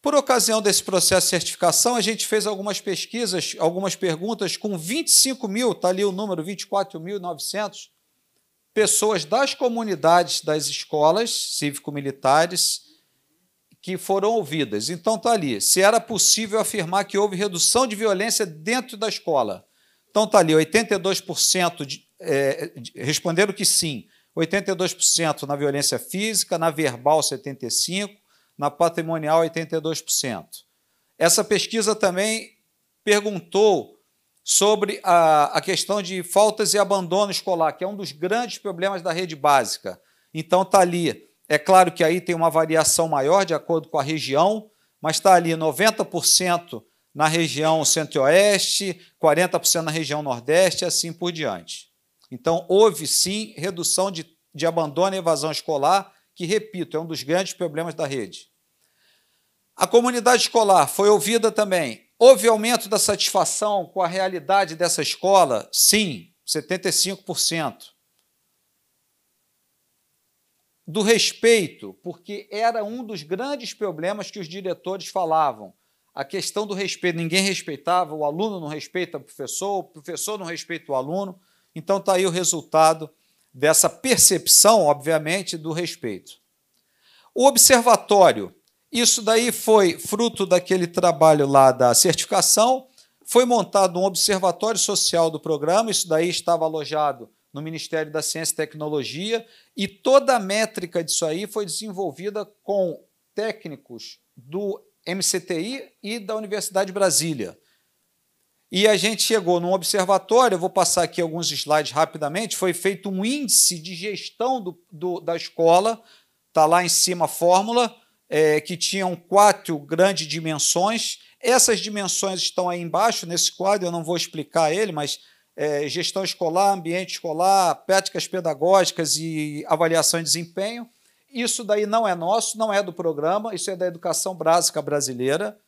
Por ocasião desse processo de certificação, a gente fez algumas pesquisas, algumas perguntas com 25 mil, está ali o número, 24.900 pessoas das comunidades das escolas cívico-militares que foram ouvidas. Então está ali. Se era possível afirmar que houve redução de violência dentro da escola. Então está ali, 82% de, é, responderam que sim. 82% na violência física, na verbal 75%, na patrimonial 82%. Essa pesquisa também perguntou sobre a, a questão de faltas e abandono escolar, que é um dos grandes problemas da rede básica. Então está ali. É claro que aí tem uma variação maior de acordo com a região, mas está ali 90% na região centro-oeste, 40% na região nordeste e assim por diante. Então, houve sim redução de, de abandono e evasão escolar, que, repito, é um dos grandes problemas da rede. A comunidade escolar foi ouvida também Houve aumento da satisfação com a realidade dessa escola? Sim, 75%. Do respeito, porque era um dos grandes problemas que os diretores falavam. A questão do respeito, ninguém respeitava, o aluno não respeita o professor, o professor não respeita o aluno. Então está aí o resultado dessa percepção, obviamente, do respeito. O observatório isso daí foi fruto daquele trabalho lá da certificação. Foi montado um observatório social do programa, isso daí estava alojado no Ministério da Ciência e Tecnologia, e toda a métrica disso aí foi desenvolvida com técnicos do MCTI e da Universidade de Brasília. E a gente chegou num observatório, eu vou passar aqui alguns slides rapidamente, foi feito um índice de gestão do, do, da escola, está lá em cima a fórmula, é, que tinham quatro grandes dimensões. Essas dimensões estão aí embaixo nesse quadro, eu não vou explicar ele, mas é, gestão escolar, ambiente escolar, práticas pedagógicas e avaliação de desempenho. Isso daí não é nosso, não é do programa, isso é da educação básica brasileira.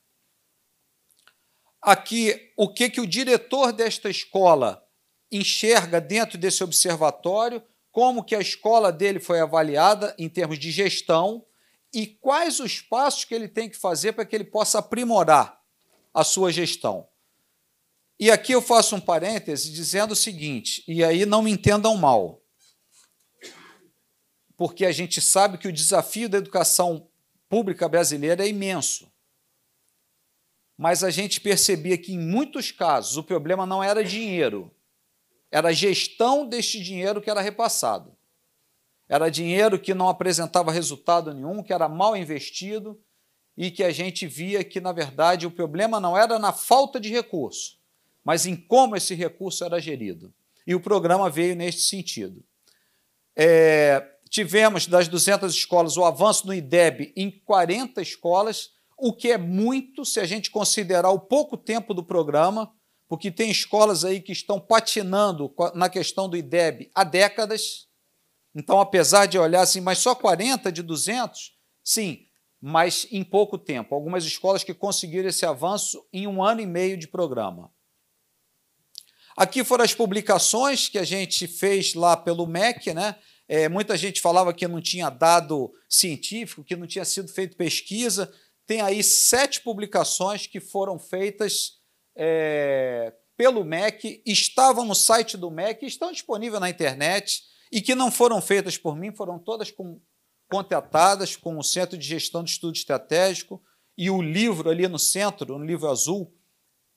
Aqui, o que, que o diretor desta escola enxerga dentro desse observatório, como que a escola dele foi avaliada em termos de gestão, e quais os passos que ele tem que fazer para que ele possa aprimorar a sua gestão. E aqui eu faço um parêntese dizendo o seguinte, e aí não me entendam mal, porque a gente sabe que o desafio da educação pública brasileira é imenso. Mas a gente percebia que, em muitos casos, o problema não era dinheiro, era a gestão deste dinheiro que era repassado. Era dinheiro que não apresentava resultado nenhum, que era mal investido e que a gente via que, na verdade, o problema não era na falta de recurso, mas em como esse recurso era gerido. E o programa veio neste sentido. É, tivemos das 200 escolas o avanço no IDEB em 40 escolas, o que é muito se a gente considerar o pouco tempo do programa, porque tem escolas aí que estão patinando na questão do IDEB há décadas então, apesar de olhar assim, mas só 40 de 200? Sim, mas em pouco tempo. Algumas escolas que conseguiram esse avanço em um ano e meio de programa. Aqui foram as publicações que a gente fez lá pelo MEC, né? É, muita gente falava que não tinha dado científico, que não tinha sido feito pesquisa. Tem aí sete publicações que foram feitas é, pelo MEC, estavam no site do MEC, estão disponíveis na internet e que não foram feitas por mim, foram todas com, contratadas com o Centro de Gestão de Estudo Estratégico e o livro ali no centro, no livro azul,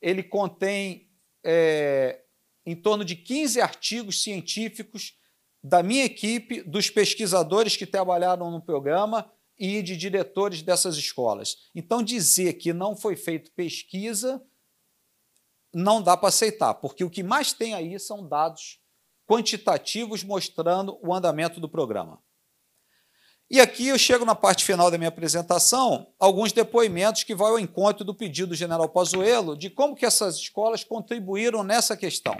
ele contém é, em torno de 15 artigos científicos da minha equipe, dos pesquisadores que trabalharam no programa e de diretores dessas escolas. Então, dizer que não foi feito pesquisa não dá para aceitar, porque o que mais tem aí são dados quantitativos mostrando o andamento do programa. E aqui eu chego na parte final da minha apresentação, alguns depoimentos que vão ao encontro do pedido do general Pazuello de como que essas escolas contribuíram nessa questão.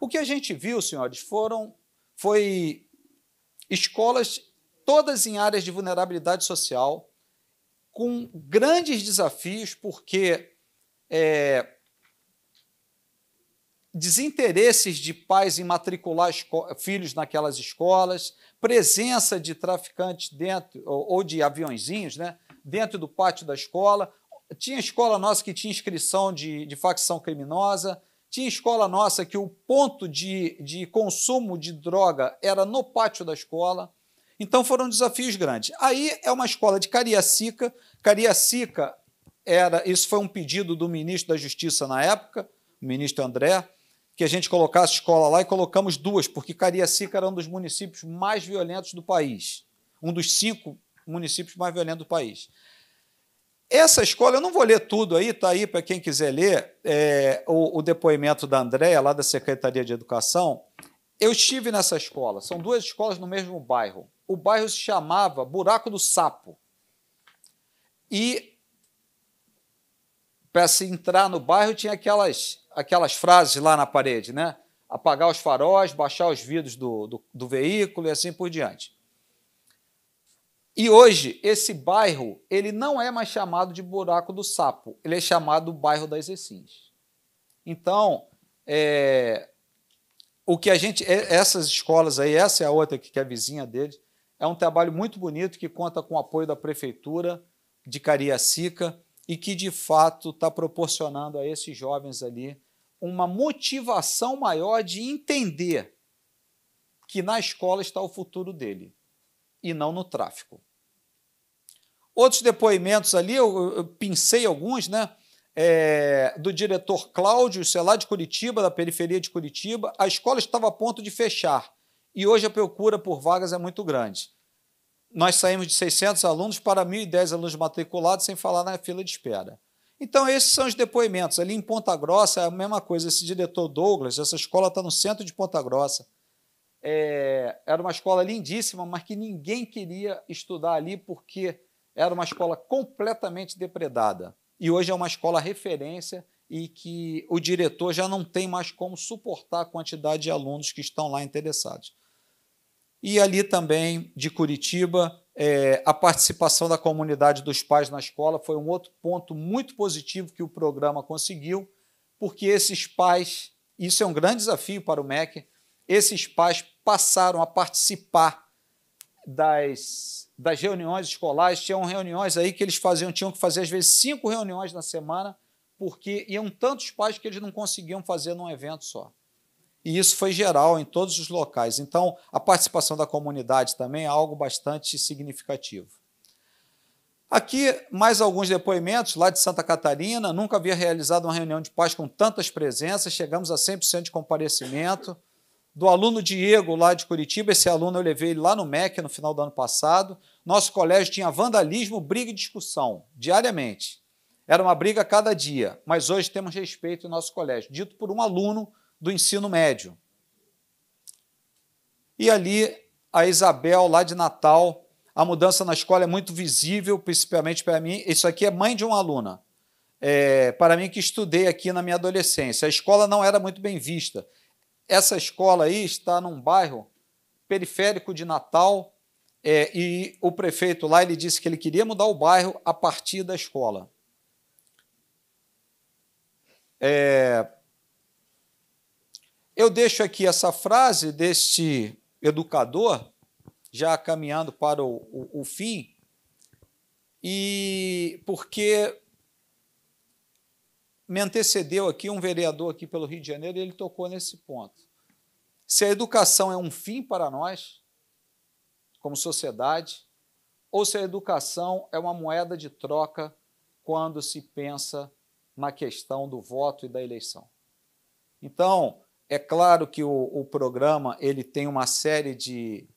O que a gente viu, senhores, foram foi escolas todas em áreas de vulnerabilidade social, com grandes desafios, porque é, desinteresses de pais em matricular filhos naquelas escolas, presença de traficantes dentro, ou, ou de aviãozinhos, né, dentro do pátio da escola. Tinha escola nossa que tinha inscrição de, de facção criminosa, tinha escola nossa que o ponto de, de consumo de droga era no pátio da escola. Então foram desafios grandes. Aí é uma escola de Cariacica. Cariacica era, isso foi um pedido do ministro da Justiça na época, o ministro André, que a gente colocasse escola lá e colocamos duas, porque Cariacica era um dos municípios mais violentos do país, um dos cinco municípios mais violentos do país. Essa escola, eu não vou ler tudo aí, está aí para quem quiser ler é, o, o, depoimento da Andréia, lá da Secretaria de Educação. Eu estive nessa escola, são duas escolas no mesmo bairro. O bairro se chamava Buraco do Sapo. E para se entrar no bairro tinha aquelas aquelas frases lá na parede, né? Apagar os faróis, baixar os vidros do, do, do veículo e assim por diante. E hoje, esse bairro, ele não é mais chamado de Buraco do Sapo, ele é chamado Bairro das Essins. Então, é, o que a gente, é, essas escolas aí, essa é a outra que é vizinha dele é um trabalho muito bonito que conta com o apoio da prefeitura de Cariacica e que de fato está proporcionando a esses jovens ali uma motivação maior de entender que na escola está o futuro dele e não no tráfico. Outros depoimentos ali, eu, eu pincei alguns, né? É, do diretor Cláudio, sei é lá, de Curitiba, da periferia de Curitiba. A escola estava a ponto de fechar e hoje a procura por vagas é muito grande. Nós saímos de 600 alunos para 1.010 alunos matriculados, sem falar na fila de espera. Então, esses são os depoimentos. Ali em Ponta Grossa é a mesma coisa. Esse diretor Douglas, essa escola está no centro de Ponta Grossa. É, era uma escola lindíssima, mas que ninguém queria estudar ali porque era uma escola completamente depredada. E hoje é uma escola referência e que o diretor já não tem mais como suportar a quantidade de alunos que estão lá interessados. E ali também de Curitiba, é, a participação da comunidade dos pais na escola foi um outro ponto muito positivo que o programa conseguiu, porque esses pais, isso é um grande desafio para o MEC, esses pais passaram a participar das, das reuniões escolares. Tinham reuniões aí que eles faziam, tinham que fazer às vezes cinco reuniões na semana, porque iam tantos pais que eles não conseguiam fazer num evento só e isso foi geral em todos os locais. Então, a participação da comunidade também é algo bastante significativo. Aqui, mais alguns depoimentos lá de Santa Catarina. Nunca havia realizado uma reunião de paz com tantas presenças, chegamos a 100% de comparecimento. Do aluno Diego, lá de Curitiba, esse aluno eu levei ele lá no MEC no final do ano passado. Nosso colégio tinha vandalismo, briga e discussão, diariamente. Era uma briga cada dia, mas hoje temos respeito no nosso colégio, dito por um aluno do ensino médio. E ali, a Isabel, lá de Natal, a mudança na escola é muito visível, principalmente para mim. Isso aqui é mãe de uma aluna. É, para mim, que estudei aqui na minha adolescência. A escola não era muito bem vista. Essa escola aí está num bairro periférico de Natal, é, e o prefeito lá ele disse que ele queria mudar o bairro a partir da escola. É, eu deixo aqui essa frase deste educador, já caminhando para o, o, o fim, e porque me antecedeu aqui um vereador aqui pelo Rio de Janeiro e ele tocou nesse ponto. Se a educação é um fim para nós, como sociedade, ou se a educação é uma moeda de troca quando se pensa na questão do voto e da eleição. Então, é claro que o, o programa ele tem uma série de,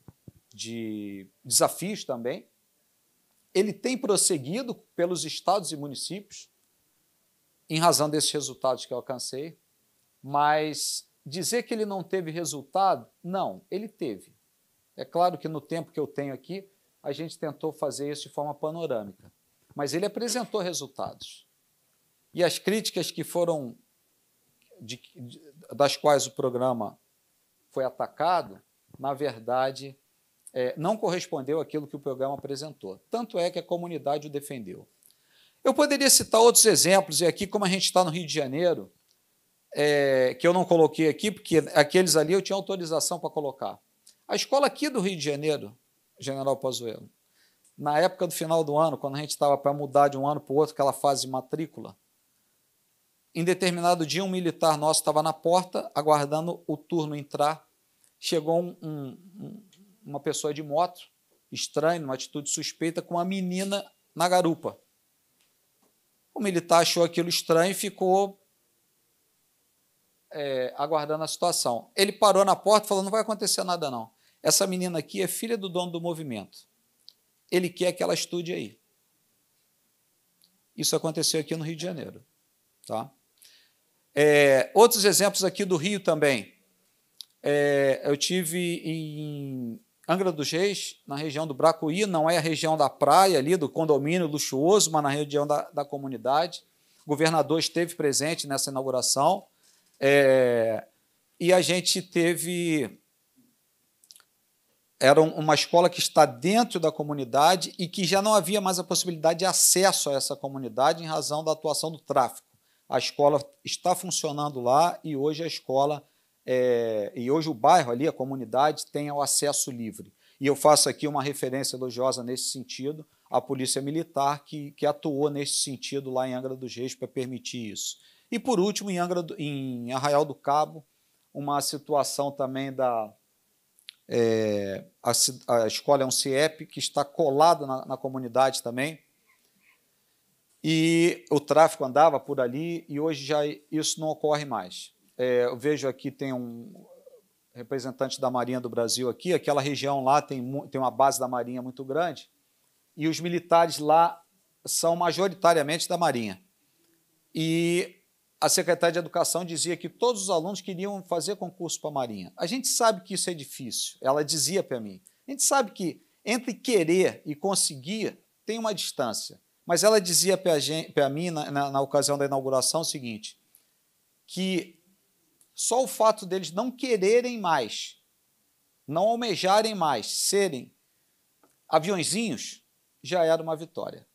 de desafios também. Ele tem prosseguido pelos estados e municípios, em razão desses resultados que eu alcancei, mas dizer que ele não teve resultado, não, ele teve. É claro que no tempo que eu tenho aqui, a gente tentou fazer isso de forma panorâmica, mas ele apresentou resultados. E as críticas que foram de, de, das quais o programa foi atacado, na verdade, é, não correspondeu àquilo que o programa apresentou. Tanto é que a comunidade o defendeu. Eu poderia citar outros exemplos, e aqui, como a gente está no Rio de Janeiro, é, que eu não coloquei aqui, porque aqueles ali eu tinha autorização para colocar. A escola aqui do Rio de Janeiro, General Pazuello, na época do final do ano, quando a gente estava para mudar de um ano para o outro, aquela fase de matrícula, em determinado dia, um militar nosso estava na porta, aguardando o turno entrar. Chegou um, um, uma pessoa de moto, estranha, numa atitude suspeita, com uma menina na garupa. O militar achou aquilo estranho e ficou é, aguardando a situação. Ele parou na porta e falou: Não vai acontecer nada, não. Essa menina aqui é filha do dono do movimento. Ele quer que ela estude aí. Isso aconteceu aqui no Rio de Janeiro. Tá? É, outros exemplos aqui do Rio também. É, eu tive em Angra dos Reis, na região do Bracuí, não é a região da praia ali, do condomínio luxuoso, mas na região da, da comunidade. O governador esteve presente nessa inauguração. É, e a gente teve. Era uma escola que está dentro da comunidade e que já não havia mais a possibilidade de acesso a essa comunidade em razão da atuação do tráfico a escola está funcionando lá e hoje a escola é, e hoje o bairro ali, a comunidade, tem o acesso livre. E eu faço aqui uma referência elogiosa nesse sentido à Polícia Militar, que, que atuou nesse sentido lá em Angra dos Reis para permitir isso. E por último, em, Angra do, em Arraial do Cabo, uma situação também da. É, a, a, escola é um CIEP que está colada na, na comunidade também, e o tráfico andava por ali e hoje já isso não ocorre mais. É, eu vejo aqui tem um representante da Marinha do Brasil aqui, aquela região lá tem, tem uma base da Marinha muito grande e os militares lá são majoritariamente da Marinha. E a secretária de Educação dizia que todos os alunos queriam fazer concurso para a Marinha. A gente sabe que isso é difícil, ela dizia para mim. A gente sabe que entre querer e conseguir tem uma distância. Mas ela dizia para mim, na, na, na ocasião da inauguração, o seguinte: que só o fato deles não quererem mais, não almejarem mais serem aviãozinhos, já era uma vitória.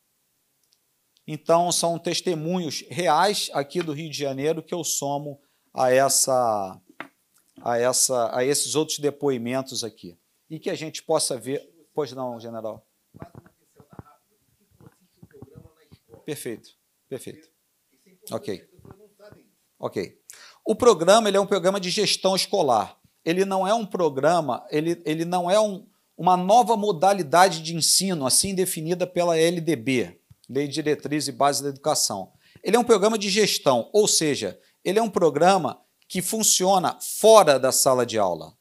Então, são testemunhos reais aqui do Rio de Janeiro que eu somo a, essa, a, essa, a esses outros depoimentos aqui. E que a gente possa ver. Pois não, general. Perfeito, perfeito. Ok. Ok. O programa ele é um programa de gestão escolar. Ele não é um programa, ele, ele não é um, uma nova modalidade de ensino, assim definida pela LDB, Lei de Diretriz e Base da Educação. Ele é um programa de gestão, ou seja, ele é um programa que funciona fora da sala de aula.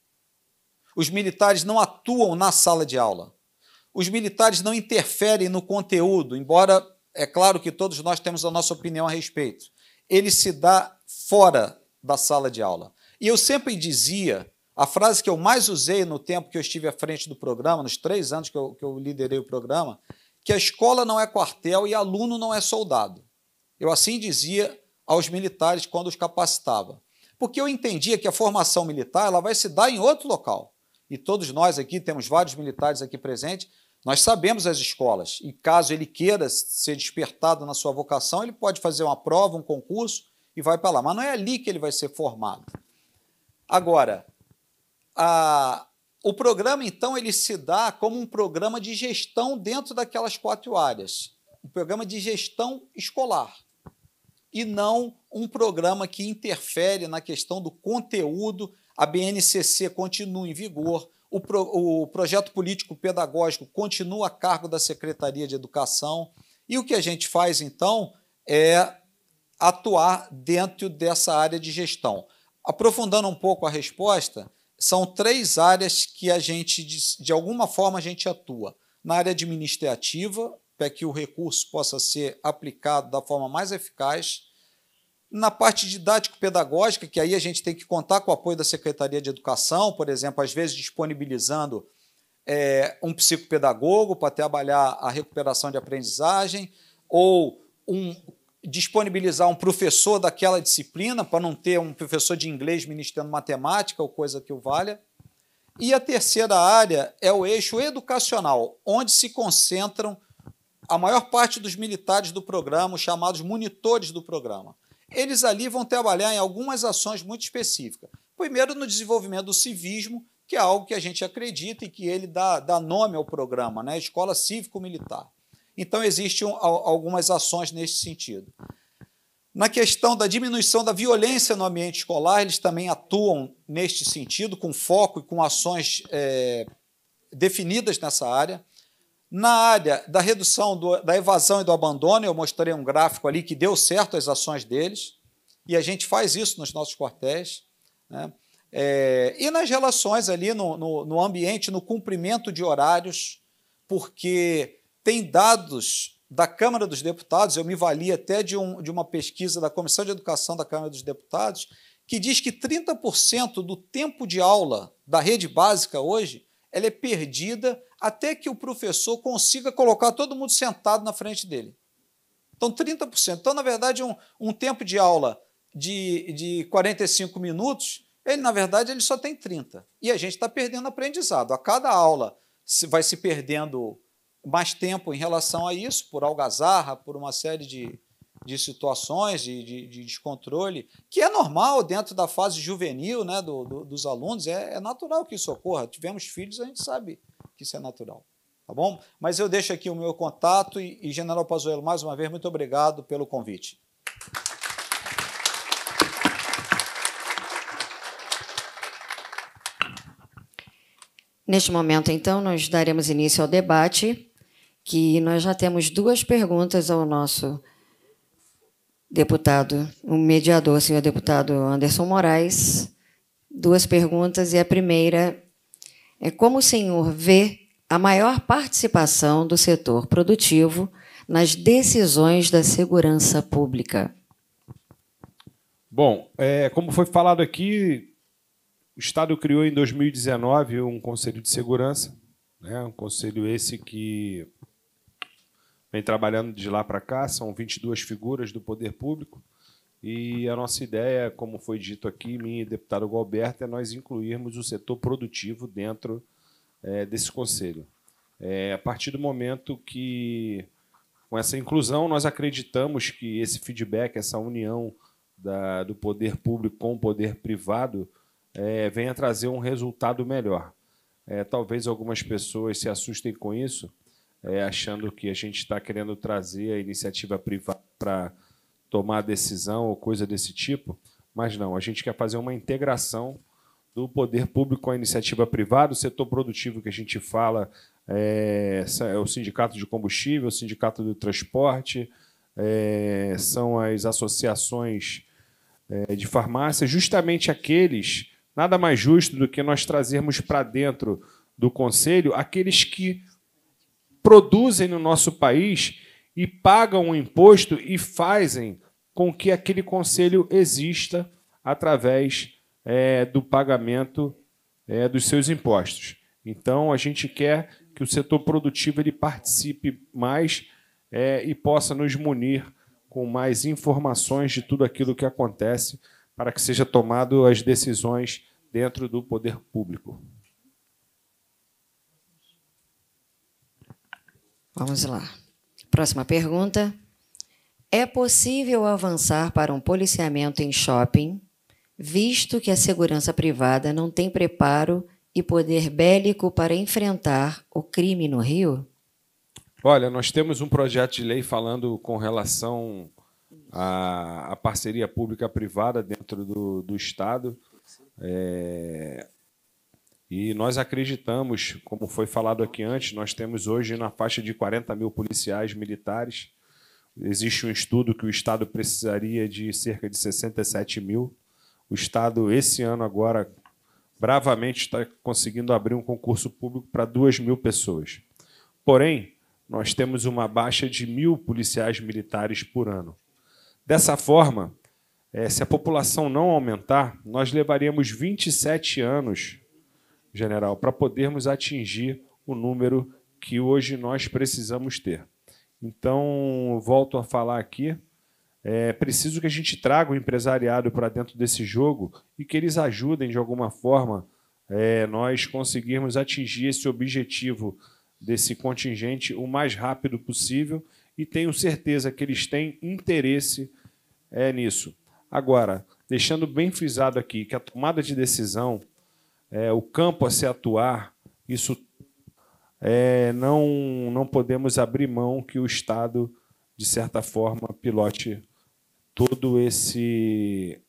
Os militares não atuam na sala de aula. Os militares não interferem no conteúdo, embora é claro que todos nós temos a nossa opinião a respeito. Ele se dá fora da sala de aula. E eu sempre dizia, a frase que eu mais usei no tempo que eu estive à frente do programa, nos três anos que eu, que eu liderei o programa, que a escola não é quartel e aluno não é soldado. Eu assim dizia aos militares quando os capacitava. Porque eu entendia que a formação militar ela vai se dar em outro local. E todos nós aqui, temos vários militares aqui presentes, nós sabemos as escolas, e caso ele queira ser despertado na sua vocação, ele pode fazer uma prova, um concurso e vai para lá. Mas não é ali que ele vai ser formado. Agora, a, o programa, então, ele se dá como um programa de gestão dentro daquelas quatro áreas. Um programa de gestão escolar. E não um programa que interfere na questão do conteúdo. A BNCC continua em vigor, o, pro, o projeto político pedagógico continua a cargo da Secretaria de Educação. E o que a gente faz, então, é atuar dentro dessa área de gestão. Aprofundando um pouco a resposta, são três áreas que a gente, de alguma forma, a gente atua. Na área administrativa, para que o recurso possa ser aplicado da forma mais eficaz. Na parte didático-pedagógica, que aí a gente tem que contar com o apoio da Secretaria de Educação, por exemplo, às vezes disponibilizando é, um psicopedagogo para trabalhar a recuperação de aprendizagem, ou um, disponibilizar um professor daquela disciplina, para não ter um professor de inglês ministrando matemática ou coisa que o valha. E a terceira área é o eixo educacional, onde se concentram a maior parte dos militares do programa, os chamados monitores do programa eles ali vão trabalhar em algumas ações muito específicas. Primeiro, no desenvolvimento do civismo, que é algo que a gente acredita e que ele dá, dá nome ao programa, né? Escola Cívico-Militar. Então, existem algumas ações nesse sentido. Na questão da diminuição da violência no ambiente escolar, eles também atuam neste sentido, com foco e com ações é, definidas nessa área. Na área da redução do, da evasão e do abandono, eu mostrei um gráfico ali que deu certo as ações deles, e a gente faz isso nos nossos quartéis. Né? É, e nas relações ali no, no, no ambiente, no cumprimento de horários, porque tem dados da Câmara dos Deputados, eu me vali até de, um, de uma pesquisa da Comissão de Educação da Câmara dos Deputados, que diz que 30% do tempo de aula da rede básica hoje ela é perdida até que o professor consiga colocar todo mundo sentado na frente dele. Então, 30%. Então, na verdade, um, um tempo de aula de, de 45 minutos, ele, na verdade, ele só tem 30. E a gente está perdendo aprendizado. A cada aula vai se perdendo mais tempo em relação a isso, por algazarra, por uma série de, de situações de, de, de, descontrole, que é normal dentro da fase juvenil né, do, do, dos alunos, é, é natural que isso ocorra. Tivemos filhos, a gente sabe que isso é natural. Tá bom? Mas eu deixo aqui o meu contato e, e General Pazuello, mais uma vez, muito obrigado pelo convite. Neste momento, então, nós daremos início ao debate, que nós já temos duas perguntas ao nosso deputado, o mediador, senhor deputado Anderson Moraes. Duas perguntas, e a primeira é como o senhor vê a maior participação do setor produtivo nas decisões da segurança pública? Bom, é, como foi falado aqui, o Estado criou em 2019 um Conselho de Segurança, né? um conselho esse que vem trabalhando de lá para cá, são 22 figuras do poder público. E a nossa ideia, como foi dito aqui, minha e deputado Galberto, é nós incluirmos o setor produtivo dentro é, desse conselho. É, a partir do momento que, com essa inclusão, nós acreditamos que esse feedback, essa união da, do poder público com o poder privado, é, venha trazer um resultado melhor. É, talvez algumas pessoas se assustem com isso, é, achando que a gente está querendo trazer a iniciativa privada para tomar decisão ou coisa desse tipo, mas não, a gente quer fazer uma integração do poder público com a iniciativa privada, o setor produtivo que a gente fala é, é o sindicato de combustível, o sindicato do transporte, é, são as associações é, de farmácia, justamente aqueles, nada mais justo do que nós trazermos para dentro do conselho aqueles que produzem no nosso país e pagam o imposto e fazem com que aquele conselho exista através é, do pagamento é, dos seus impostos. Então, a gente quer que o setor produtivo ele participe mais é, e possa nos munir com mais informações de tudo aquilo que acontece para que seja tomado as decisões dentro do poder público. Vamos lá. Próxima pergunta. É possível avançar para um policiamento em shopping, visto que a segurança privada não tem preparo e poder bélico para enfrentar o crime no Rio? Olha, nós temos um projeto de lei falando com relação à, à parceria pública-privada dentro do, do Estado. É, e nós acreditamos, como foi falado aqui antes, nós temos hoje na faixa de 40 mil policiais militares Existe um estudo que o Estado precisaria de cerca de 67 mil. O Estado, esse ano agora, bravamente está conseguindo abrir um concurso público para 2 mil pessoas. Porém, nós temos uma baixa de mil policiais militares por ano. Dessa forma, eh, se a população não aumentar, nós levaríamos 27 anos, general, para podermos atingir o número que hoje nós precisamos ter. Então, volto a falar aqui, é preciso que a gente traga o empresariado para dentro desse jogo e que eles ajudem de alguma forma é, nós conseguirmos atingir esse objetivo desse contingente o mais rápido possível e tenho certeza que eles têm interesse é, nisso. Agora, deixando bem frisado aqui que a tomada de decisão, é, o campo a se atuar, isso é, não, não podemos abrir mão que o Estado, de certa forma, pilote todo esse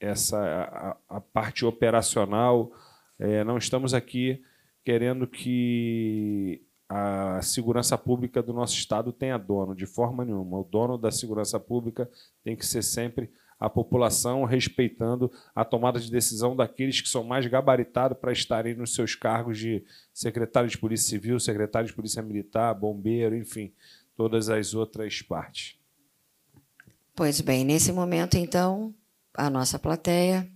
essa a, a parte operacional. É, não estamos aqui querendo que a segurança pública do nosso estado tenha dono, de forma nenhuma. O dono da segurança pública tem que ser sempre a população, respeitando a tomada de decisão daqueles que são mais gabaritados para estarem nos seus cargos de secretário de Polícia Civil, secretário de Polícia Militar, bombeiro, enfim, todas as outras partes. Pois bem, nesse momento, então, a nossa plateia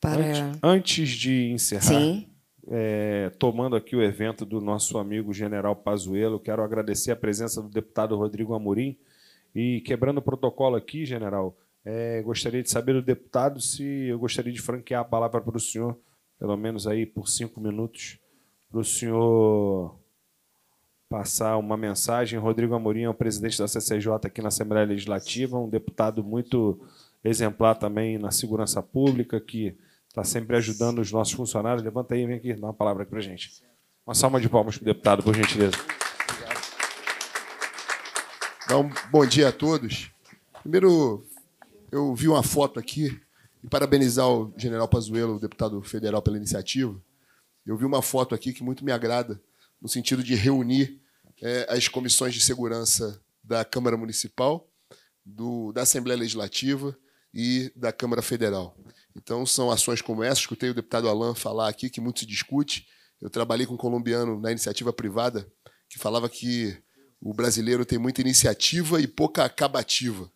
para. Antes, antes de encerrar. Sim. É, tomando aqui o evento do nosso amigo General Pazuello, quero agradecer a presença do deputado Rodrigo Amorim e quebrando o protocolo aqui, General, é, gostaria de saber do deputado se eu gostaria de franquear a palavra para o senhor, pelo menos aí por cinco minutos, para o senhor passar uma mensagem. Rodrigo Amorim é o presidente da CCJ aqui na Assembleia Legislativa, um deputado muito exemplar também na segurança pública, que está sempre ajudando os nossos funcionários. Levanta aí, vem aqui, dá uma palavra aqui para gente. Uma salva de palmas para o deputado, por gentileza. Então, bom dia a todos. Primeiro, eu vi uma foto aqui, e parabenizar o general Pazuello, o deputado federal, pela iniciativa. Eu vi uma foto aqui que muito me agrada, no sentido de reunir é, as comissões de segurança da Câmara Municipal, do, da Assembleia Legislativa e da Câmara Federal. Então, são ações como essa. Escutei o deputado Alain falar aqui, que muito se discute. Eu trabalhei com um colombiano na iniciativa privada, que falava que o brasileiro tem muita iniciativa e pouca acabativa.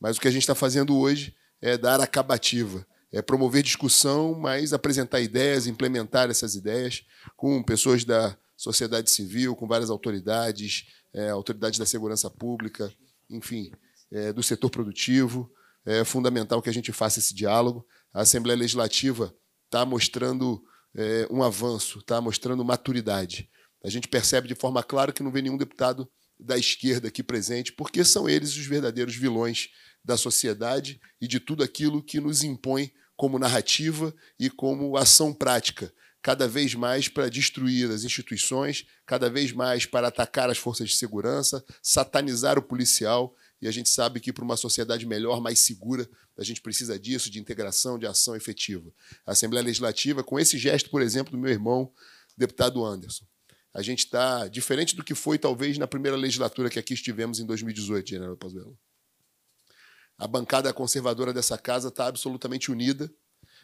Mas o que a gente está fazendo hoje é dar acabativa, é promover discussão, mas apresentar ideias, implementar essas ideias com pessoas da sociedade civil, com várias autoridades, é, autoridades da segurança pública, enfim, é, do setor produtivo. É fundamental que a gente faça esse diálogo. A Assembleia Legislativa está mostrando é, um avanço, está mostrando maturidade. A gente percebe de forma clara que não vem nenhum deputado da esquerda aqui presente, porque são eles os verdadeiros vilões da sociedade e de tudo aquilo que nos impõe como narrativa e como ação prática, cada vez mais para destruir as instituições, cada vez mais para atacar as forças de segurança, satanizar o policial. E a gente sabe que para uma sociedade melhor, mais segura, a gente precisa disso, de integração, de ação efetiva. A Assembleia Legislativa, com esse gesto, por exemplo, do meu irmão, deputado Anderson, a gente está diferente do que foi, talvez, na primeira legislatura que aqui estivemos em 2018, general Pazuello. A bancada conservadora dessa casa está absolutamente unida.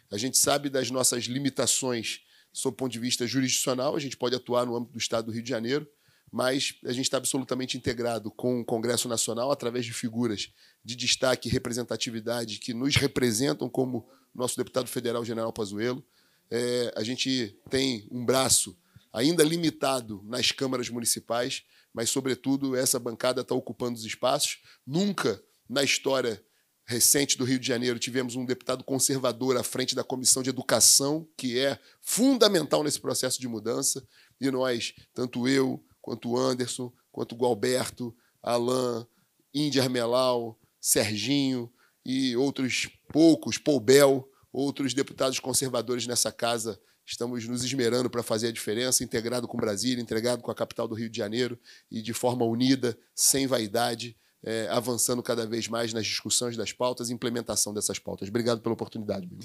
A gente sabe das nossas limitações sob o ponto de vista jurisdicional, a gente pode atuar no âmbito do Estado do Rio de Janeiro, mas a gente está absolutamente integrado com o Congresso Nacional através de figuras de destaque e representatividade que nos representam, como nosso deputado federal, general Pazuello. É, a gente tem um braço ainda limitado nas câmaras municipais, mas, sobretudo, essa bancada está ocupando os espaços. Nunca na história recente do Rio de Janeiro, tivemos um deputado conservador à frente da Comissão de Educação, que é fundamental nesse processo de mudança. E nós, tanto eu, quanto o Anderson, quanto o Gualberto, Alain, Índia Armelau, Serginho e outros poucos, Paul Bell, outros deputados conservadores nessa casa, estamos nos esmerando para fazer a diferença, integrado com Brasília, integrado com a capital do Rio de Janeiro e de forma unida, sem vaidade é, avançando cada vez mais nas discussões das pautas e implementação dessas pautas. Obrigado pela oportunidade, Bruno.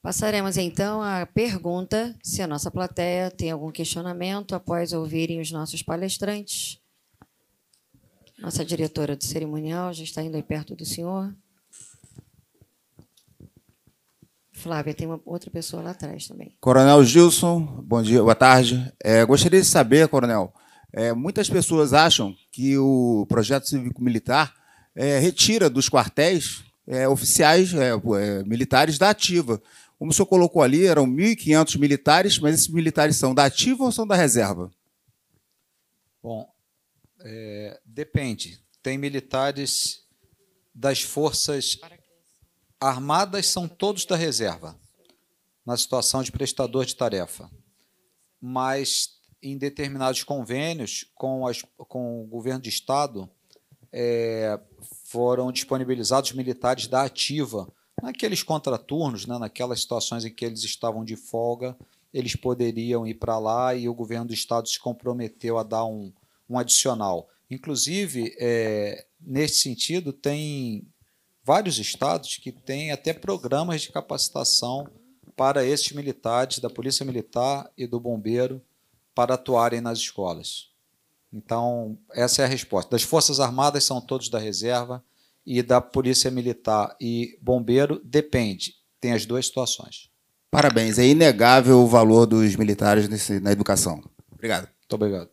Passaremos então à pergunta se a nossa plateia tem algum questionamento após ouvirem os nossos palestrantes. Nossa diretora do cerimonial já está indo aí perto do senhor. Flávia, tem uma outra pessoa lá atrás também. Coronel Gilson, bom dia, boa tarde. É, gostaria de saber, Coronel, é, muitas pessoas acham que o projeto cívico-militar é, retira dos quartéis é, oficiais é, é, militares da ativa. Como o senhor colocou ali, eram 1.500 militares, mas esses militares são da ativa ou são da reserva? Bom, depende. Tem militares das forças. Para Armadas são todos da reserva, na situação de prestador de tarefa. Mas em determinados convênios com, as, com o governo de Estado, é, foram disponibilizados militares da ativa. Naqueles contraturnos, né, naquelas situações em que eles estavam de folga, eles poderiam ir para lá e o governo do Estado se comprometeu a dar um, um adicional. Inclusive, é, nesse sentido, tem vários estados que têm até programas de capacitação para esses militares da Polícia Militar e do Bombeiro para atuarem nas escolas. Então, essa é a resposta. Das Forças Armadas são todos da reserva e da Polícia Militar e Bombeiro depende. Tem as duas situações. Parabéns, é inegável o valor dos militares nesse, na educação. Obrigado. Muito obrigado.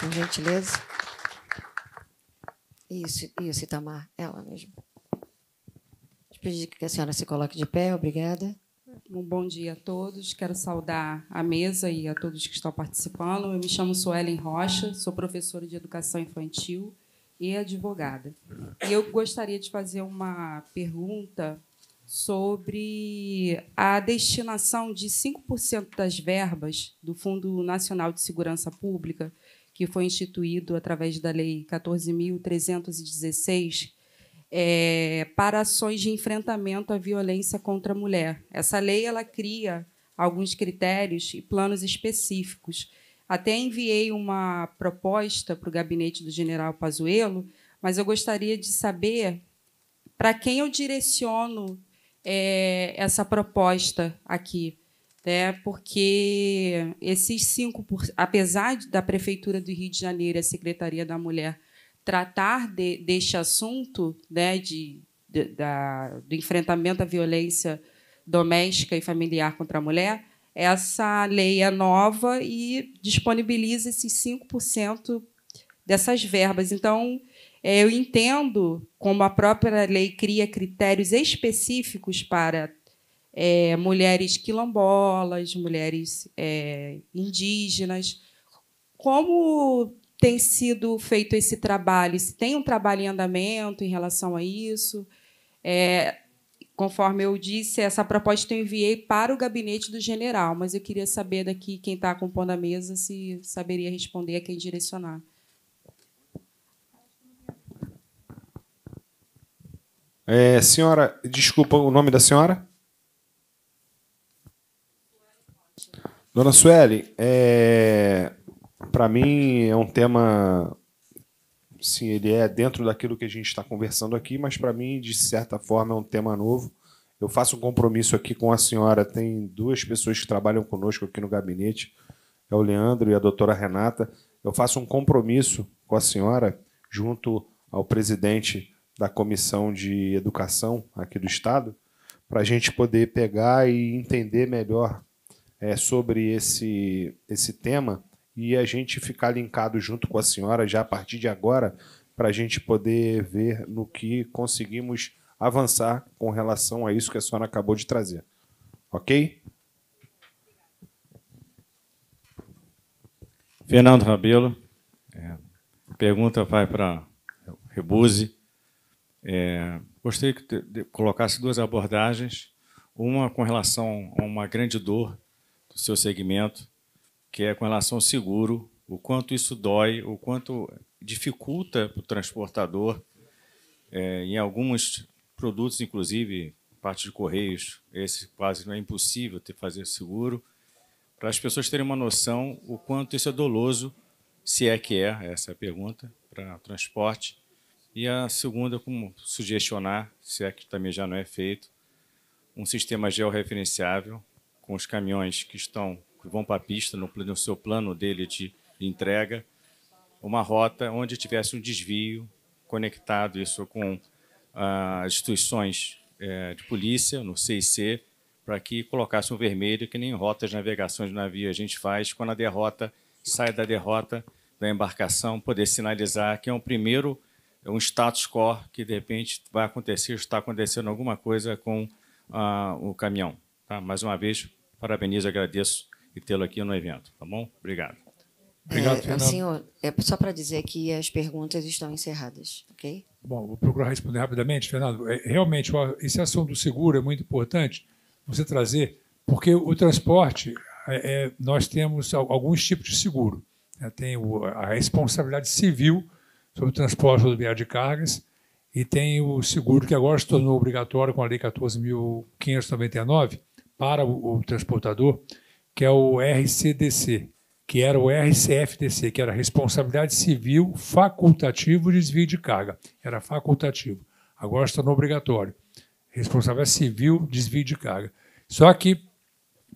Com gentileza. Isso, isso, Itamar, ela mesmo. Vou pedir que a senhora se coloque de pé, obrigada. Um bom dia a todos. Quero saudar a mesa e a todos que estão participando. Eu me chamo Suelen Rocha, sou professora de educação infantil e advogada. E eu gostaria de fazer uma pergunta sobre a destinação de 5% das verbas do Fundo Nacional de Segurança Pública que foi instituído através da Lei 14.316, é, para ações de enfrentamento à violência contra a mulher. Essa lei ela cria alguns critérios e planos específicos. Até enviei uma proposta para o gabinete do general Pazuello, mas eu gostaria de saber para quem eu direciono é, essa proposta aqui né? porque esses 5%, apesar da Prefeitura do Rio de Janeiro, a Secretaria da Mulher, tratar de, deste assunto né, de, de da, do enfrentamento à violência doméstica e familiar contra a mulher, essa lei é nova e disponibiliza esses 5% dessas verbas. Então, é, eu entendo como a própria lei cria critérios específicos para é, mulheres quilombolas, mulheres é, indígenas. Como tem sido feito esse trabalho? Se tem um trabalho em andamento em relação a isso? É, conforme eu disse, essa proposta eu enviei para o gabinete do general, mas eu queria saber daqui quem está compondo a mesa se saberia responder a quem direcionar. É, senhora, desculpa o nome da senhora? Dona Sueli, é... para mim é um tema. Sim, ele é dentro daquilo que a gente está conversando aqui, mas para mim, de certa forma, é um tema novo. Eu faço um compromisso aqui com a senhora. Tem duas pessoas que trabalham conosco aqui no gabinete, é o Leandro e a doutora Renata. Eu faço um compromisso com a senhora, junto ao presidente da Comissão de Educação aqui do Estado, para a gente poder pegar e entender melhor é, sobre esse, esse tema e a gente ficar linkado junto com a senhora já a partir de agora para a gente poder ver no que conseguimos avançar com relação a isso que a senhora acabou de trazer. Ok? Fernando Rabelo, é, pergunta vai para Rebuse. É, gostaria que te, de, colocasse duas abordagens, uma com relação a uma grande dor seu segmento, que é com relação ao seguro, o quanto isso dói, o quanto dificulta para o transportador, é, em alguns produtos, inclusive parte de correios, esse quase não é impossível ter fazer seguro, para as pessoas terem uma noção o quanto isso é doloso, se é que é, essa é a pergunta, para transporte. E a segunda, como sugestionar, se é que também já não é feito, um sistema georreferenciável com os caminhões que estão que vão para a pista no, no seu plano dele de entrega, uma rota onde tivesse um desvio conectado isso com ah, as instituições eh, de polícia, no CIC, para que colocasse um vermelho, que nem rotas de navegação de navio a gente faz, quando a derrota sai da derrota da embarcação, poder sinalizar que é um primeiro, é um status quo que de repente vai acontecer, está acontecendo alguma coisa com ah, o caminhão. Tá? Mais uma vez, Parabenizo, agradeço e tê-lo aqui no evento, tá bom? Obrigado. Obrigado, é, Fernando. Senhor, é só para dizer que as perguntas estão encerradas, ok? Bom, vou procurar responder rapidamente, Fernando. É, realmente, esse assunto do seguro é muito importante você trazer, porque o transporte, é, é nós temos alguns tipos de seguro. Né? Tem a responsabilidade civil sobre o transporte rodoviário de cargas e tem o seguro que agora se tornou obrigatório com a Lei 14.599, para o, o transportador, que é o RCDC, que era o RCFDC, que era Responsabilidade Civil Facultativo de Desvio de Carga. Era facultativo. Agora está no obrigatório. Responsabilidade Civil Desvio de Carga. Só que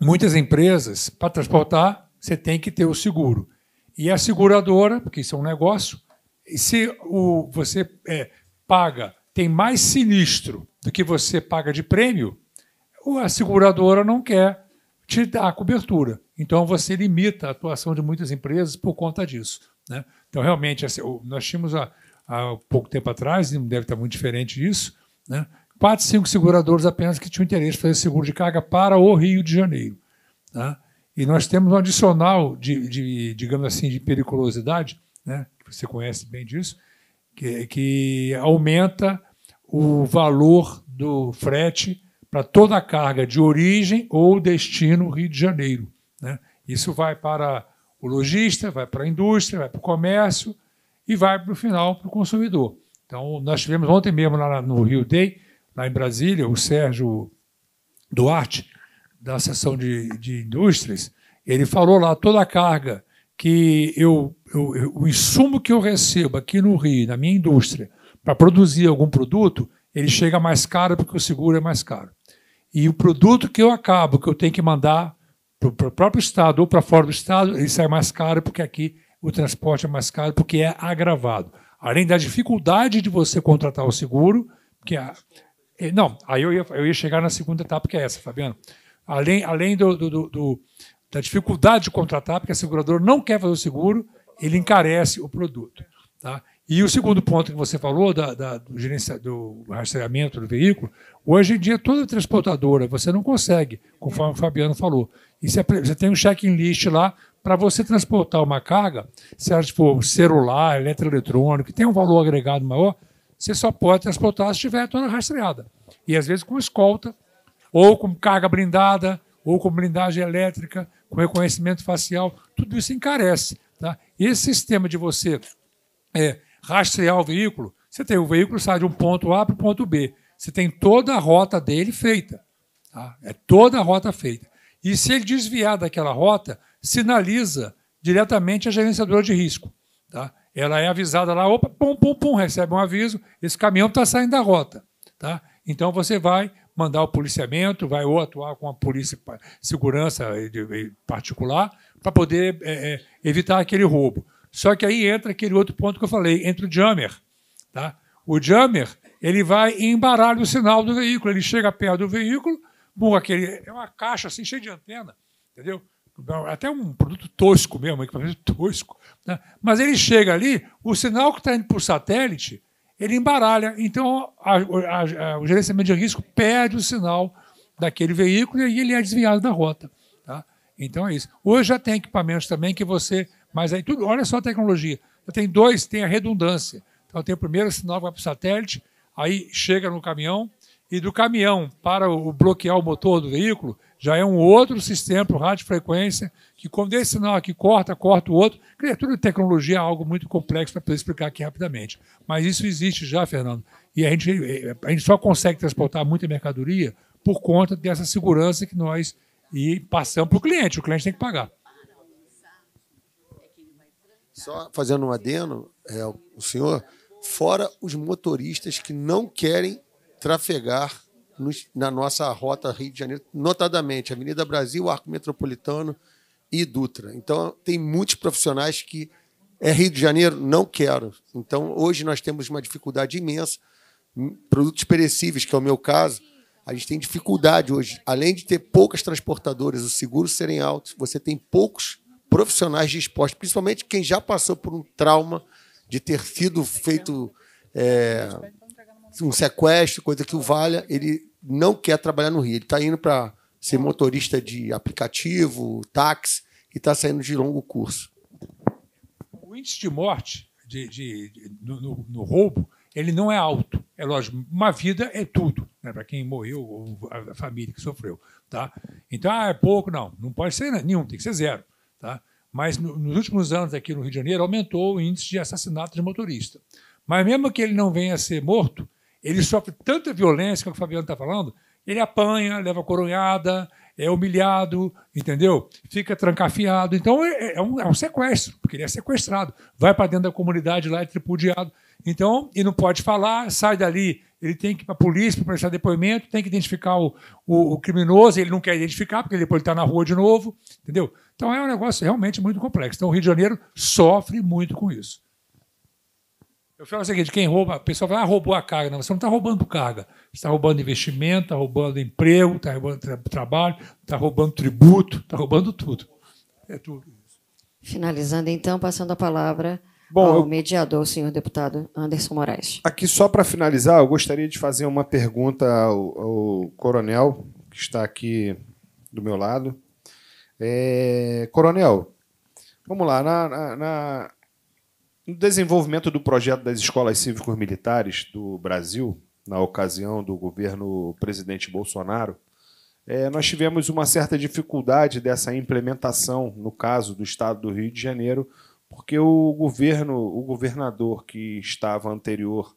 muitas empresas, para transportar, você tem que ter o seguro. E a seguradora, porque isso é um negócio, se o, você é, paga, tem mais sinistro do que você paga de prêmio, a seguradora não quer te dar a cobertura. Então você limita a atuação de muitas empresas por conta disso. Né? Então, realmente, assim, nós tínhamos há, há pouco tempo atrás, não deve estar muito diferente disso, né? quatro, cinco seguradores apenas que tinham interesse em fazer seguro de carga para o Rio de Janeiro. Né? E nós temos um adicional de, de digamos assim, de periculosidade, né? que você conhece bem disso, que, que aumenta o valor do frete para toda a carga de origem ou destino Rio de Janeiro. Né? Isso vai para o lojista, vai para a indústria, vai para o comércio e vai para o final para o consumidor. Então, nós tivemos ontem mesmo lá no Rio Day, lá em Brasília, o Sérgio Duarte, da seção de, de indústrias, ele falou lá toda a carga que eu, eu, eu, o insumo que eu recebo aqui no Rio, na minha indústria, para produzir algum produto, ele chega mais caro porque o seguro é mais caro. E o produto que eu acabo, que eu tenho que mandar para o próprio Estado ou para fora do Estado, ele sai mais caro, porque aqui o transporte é mais caro, porque é agravado. Além da dificuldade de você contratar o seguro, que a, eh, não, aí eu ia, eu ia chegar na segunda etapa, que é essa, Fabiano. Além, além do, do, do, da dificuldade de contratar, porque a seguradora não quer fazer o seguro, ele encarece o produto. Tá? E o segundo ponto que você falou da, da do, gerenciamento do rastreamento do veículo, Hoje em dia, toda transportadora, você não consegue, conforme o Fabiano falou. E você, tem um checklist lá para você transportar uma carga, se ela for tipo celular, eletroeletrônico, que tem um valor agregado maior, você só pode transportar se tiver toda rastreada. E às vezes com escolta, ou com carga blindada, ou com blindagem elétrica, com reconhecimento facial, tudo isso encarece. Tá? Esse sistema de você é, rastrear o veículo, você tem o veículo sai de um ponto A para o ponto B. Você tem toda a rota dele feita. Tá? É toda a rota feita. E se ele desviar daquela rota, sinaliza diretamente a gerenciadora de risco. Tá? Ela é avisada lá, opa, pum, pum, pum, recebe um aviso, esse caminhão está saindo da rota. Tá? Então você vai mandar o policiamento, vai ou atuar com a polícia segurança particular para poder é, é, evitar aquele roubo. Só que aí entra aquele outro ponto que eu falei, entra o jammer. Tá? O jammer ele vai e embaralha o sinal do veículo. Ele chega perto do veículo, bom, aquele, é uma caixa assim cheia de antena, entendeu? É até um produto tosco mesmo, equipamento tosco. Né? Mas ele chega ali, o sinal que está indo por satélite, ele embaralha. Então, a, a, a, o gerenciamento de risco perde o sinal daquele veículo e ele é desviado da rota. Tá? Então é isso. Hoje já tem equipamentos também que você. Mas aí tudo, olha só a tecnologia. Já tem dois, tem a redundância. Então tem o primeiro sinal que vai para o satélite, Aí chega no caminhão e do caminhão para o bloquear o motor do veículo já é um outro sistema para frequência que quando esse sinal aqui corta, corta o outro. Criatura de tecnologia é algo muito complexo para poder explicar aqui rapidamente. Mas isso existe já, Fernando. E a gente, eh, a gente só consegue transportar muita mercadoria por conta dessa segurança que nós e passamos para o cliente. O cliente tem que pagar. Só fazendo um adeno, é, o senhor fora os motoristas que não querem trafegar nos, na nossa rota Rio de Janeiro, notadamente Avenida Brasil, Arco Metropolitano e Dutra. Então, tem muitos profissionais que é Rio de Janeiro, não quero. Então, hoje nós temos uma dificuldade imensa. Produtos perecíveis, que é o meu caso, a gente tem dificuldade hoje. Além de ter poucas transportadoras, os seguros serem altos, você tem poucos profissionais dispostos, principalmente quem já passou por um trauma de ter sido feito é, um sequestro, coisa que o valha, ele não quer trabalhar no Rio. Ele está indo para ser motorista de aplicativo, táxi, e está saindo de longo curso. O índice de morte de, de, de no, no, no, roubo ele não é alto. É lógico, uma vida é tudo, né, para quem morreu ou a família que sofreu. Tá? Então, ah, é pouco, não. Não pode ser né? nenhum, tem que ser zero. Tá? mas no, nos últimos anos aqui no Rio de Janeiro aumentou o índice de assassinato de motorista. Mas mesmo que ele não venha a ser morto, ele sofre tanta violência, como o Fabiano está falando, ele apanha, leva coronhada, é humilhado, entendeu? Fica trancafiado. Então é, é, é um, é um, sequestro, porque ele é sequestrado. Vai para dentro da comunidade lá, é tripudiado. Então, ele não pode falar, sai dali, ele tem que ir para a polícia para prestar depoimento, tem que identificar o, o, o, criminoso, ele não quer identificar, porque depois ele está na rua de novo, entendeu? Então é um negócio realmente muito complexo. Então o Rio de Janeiro sofre muito com isso. Eu falo o seguinte: quem rouba, o pessoal fala, ah, roubou a carga. Não, você não está roubando carga. Você está roubando investimento, está roubando emprego, está roubando tra trabalho, está roubando tributo, está roubando tudo. É tudo isso. Finalizando, então, passando a palavra Bom, ao eu... mediador, senhor deputado Anderson Moraes. Aqui, só para finalizar, eu gostaria de fazer uma pergunta ao, ao coronel, que está aqui do meu lado. É, coronel, vamos lá. Na, na, na, no desenvolvimento do projeto das escolas cívicos-militares do Brasil, na ocasião do governo presidente Bolsonaro, é, nós tivemos uma certa dificuldade dessa implementação, no caso do estado do Rio de Janeiro, porque o governo, o governador que estava anterior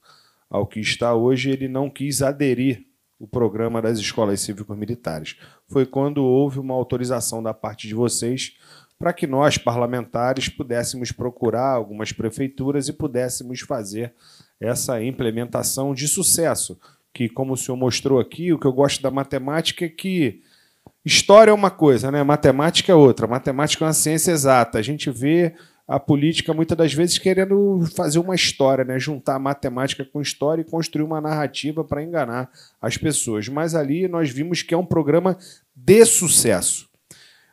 ao que está hoje, ele não quis aderir o programa das escolas cívico-militares. Foi quando houve uma autorização da parte de vocês para que nós, parlamentares, pudéssemos procurar algumas prefeituras e pudéssemos fazer essa implementação de sucesso. Que, como o senhor mostrou aqui, o que eu gosto da matemática é que história é uma coisa, né? matemática é outra. Matemática é uma ciência exata. A gente vê a política muitas das vezes querendo fazer uma história, né? juntar matemática com história e construir uma narrativa para enganar as pessoas. Mas ali nós vimos que é um programa de sucesso.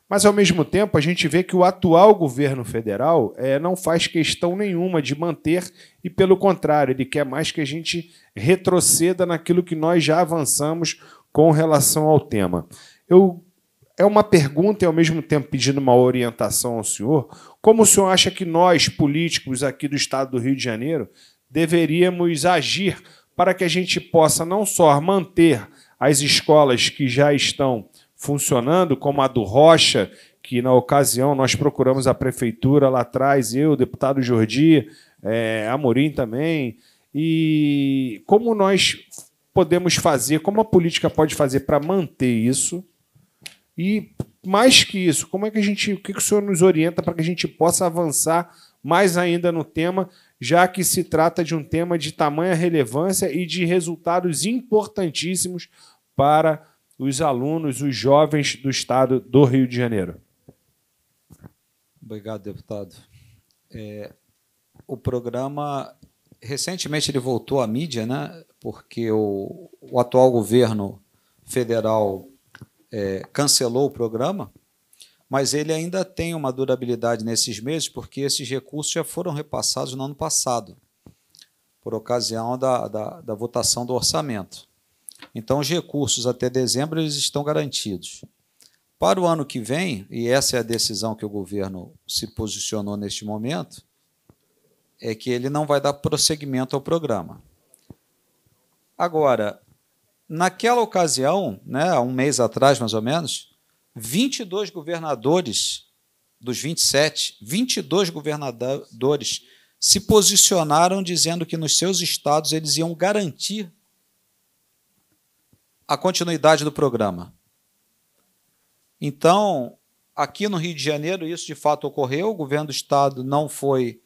Mas, ao mesmo tempo, a gente vê que o atual governo federal é, não faz questão nenhuma de manter, e, pelo contrário, ele quer mais que a gente retroceda naquilo que nós já avançamos com relação ao tema. Eu, é uma pergunta e, ao mesmo tempo, pedindo uma orientação ao senhor como o senhor acha que nós, políticos aqui do estado do Rio de Janeiro, deveríamos agir para que a gente possa não só manter as escolas que já estão funcionando, como a do Rocha, que na ocasião nós procuramos a prefeitura lá atrás, eu, o deputado Jordi, é, Amorim também, e como nós podemos fazer, como a política pode fazer para manter isso e mais que isso, como é que a gente, o que, que o senhor nos orienta para que a gente possa avançar mais ainda no tema, já que se trata de um tema de tamanha relevância e de resultados importantíssimos para os alunos, os jovens do estado do Rio de Janeiro? Obrigado, deputado. É, o programa recentemente ele voltou à mídia, né? Porque o, o atual governo federal é, cancelou o programa, mas ele ainda tem uma durabilidade nesses meses, porque esses recursos já foram repassados no ano passado, por ocasião da, da, da votação do orçamento. Então, os recursos até dezembro eles estão garantidos. Para o ano que vem, e essa é a decisão que o governo se posicionou neste momento, é que ele não vai dar prosseguimento ao programa. Agora, Naquela ocasião, né, um mês atrás mais ou menos, 22 governadores dos 27, 22 governadores se posicionaram dizendo que nos seus estados eles iam garantir a continuidade do programa. Então, aqui no Rio de Janeiro, isso de fato ocorreu, o governo do estado não foi.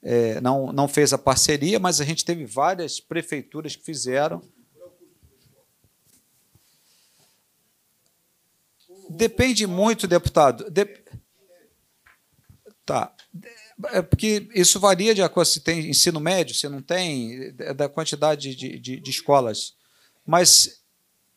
É, não, não fez a parceria, mas a gente teve várias prefeituras que fizeram Depende muito, deputado. De... Tá. É porque isso varia de acordo se tem ensino médio, se não tem, é da quantidade de, de, de escolas. Mas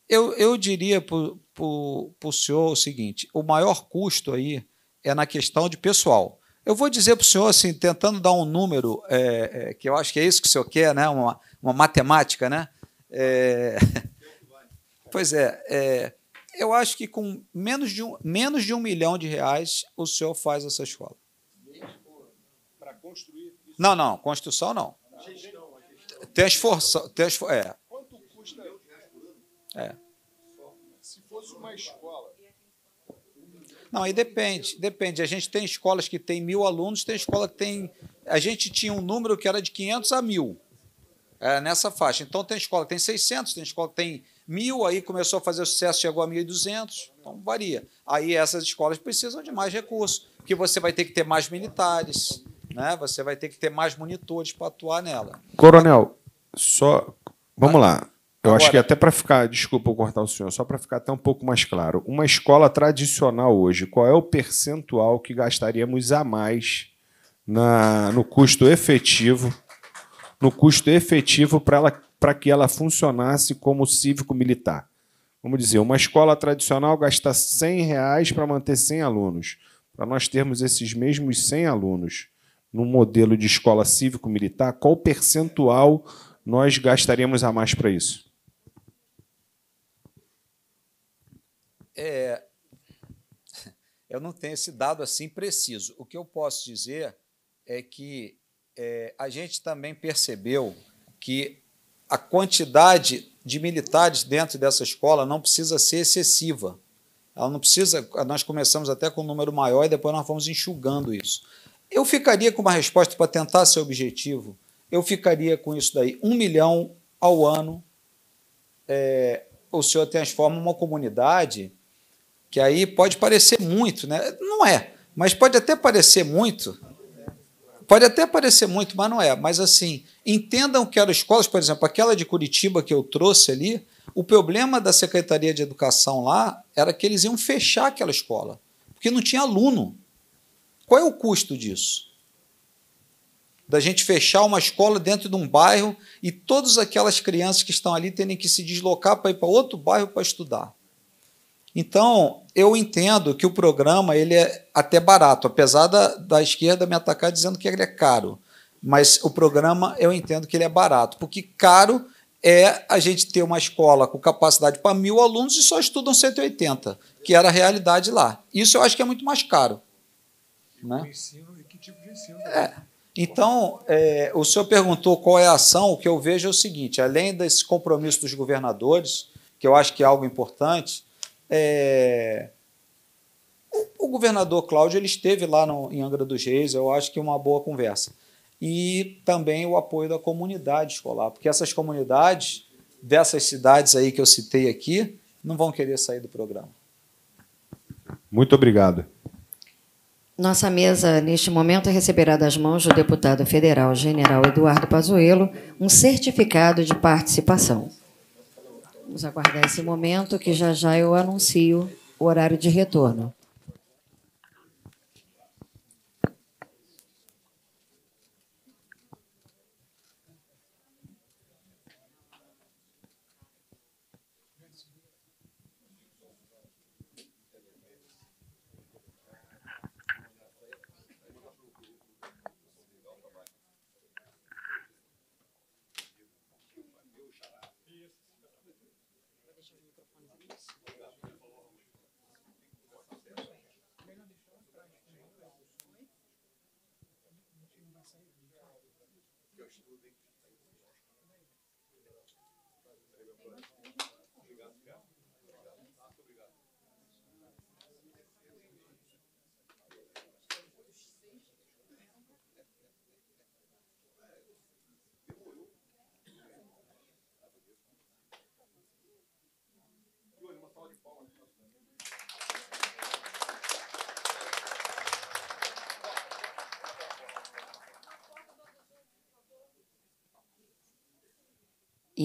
eu, eu diria para o senhor o seguinte: o maior custo aí é na questão de pessoal. Eu vou dizer para o senhor, assim, tentando dar um número, é, é, que eu acho que é isso que o senhor quer, né? uma, uma matemática, né? É... Pois é, é, eu acho que com menos de um, menos de um milhão de reais o senhor faz essa escola. Para construir? Isso. Não, não, construção não. Transformação. Transfor, é. Quanto custa? É. Se fosse uma escola. Não, aí depende, depende. A gente tem escolas que tem mil alunos, tem escola que tem. A gente tinha um número que era de 500 a mil, é, nessa faixa. Então tem escola que tem 600, tem escola que tem Mil aí começou a fazer sucesso, chegou a 1.200, então varia. Aí essas escolas precisam de mais recursos, porque você vai ter que ter mais militares, né? Você vai ter que ter mais monitores para atuar nela. Coronel, só vamos lá. Eu Agora, acho que até para ficar, desculpa eu cortar o senhor, só para ficar até um pouco mais claro. Uma escola tradicional hoje, qual é o percentual que gastaríamos a mais na, no custo efetivo, no custo efetivo para ela para que ela funcionasse como cívico-militar. Vamos dizer, uma escola tradicional gasta 100 reais para manter 100 alunos. Para nós termos esses mesmos 100 alunos no modelo de escola cívico-militar, qual percentual nós gastaríamos a mais para isso? É, eu não tenho esse dado assim preciso. O que eu posso dizer é que é, a gente também percebeu que a quantidade de militares dentro dessa escola não precisa ser excessiva. Ela não precisa. Nós começamos até com um número maior e depois nós fomos enxugando isso. Eu ficaria com uma resposta para tentar ser objetivo. Eu ficaria com isso daí. Um milhão ao ano. É, o senhor transforma uma comunidade que aí pode parecer muito, né? Não é, mas pode até parecer muito, pode até parecer muito, mas não é. Mas assim, entendam que eram escolas, por exemplo, aquela de Curitiba que eu trouxe ali, o problema da Secretaria de Educação lá era que eles iam fechar aquela escola, porque não tinha aluno. Qual é o custo disso? Da gente fechar uma escola dentro de um bairro e todas aquelas crianças que estão ali terem que se deslocar para ir para outro bairro para estudar. Então, eu entendo que o programa ele é até barato, apesar da, da esquerda me atacar dizendo que ele é caro. Mas o programa eu entendo que ele é barato, porque caro é a gente ter uma escola com capacidade para mil alunos e só estudam 180, que era a realidade lá. Isso eu acho que é muito mais caro. Que né? ensino, e que tipo de ensino? É. Então, é, o senhor perguntou qual é a ação, o que eu vejo é o seguinte: além desse compromisso dos governadores, que eu acho que é algo importante, é... O, governador Cláudio ele esteve lá no, em Angra dos Reis, eu acho que uma boa conversa. E também o apoio da comunidade escolar, porque essas comunidades dessas cidades aí que eu citei aqui não vão querer sair do programa. Muito obrigado. Nossa mesa, neste momento, receberá das mãos do deputado federal general Eduardo Pazuello um certificado de participação. Vamos aguardar esse momento que já já eu anuncio o horário de retorno.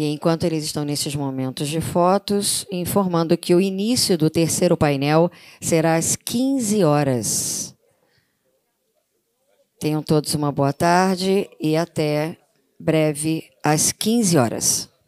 E enquanto eles estão nesses momentos de fotos, informando que o início do terceiro painel será às 15 horas. Tenham todos uma boa tarde e até breve às 15 horas.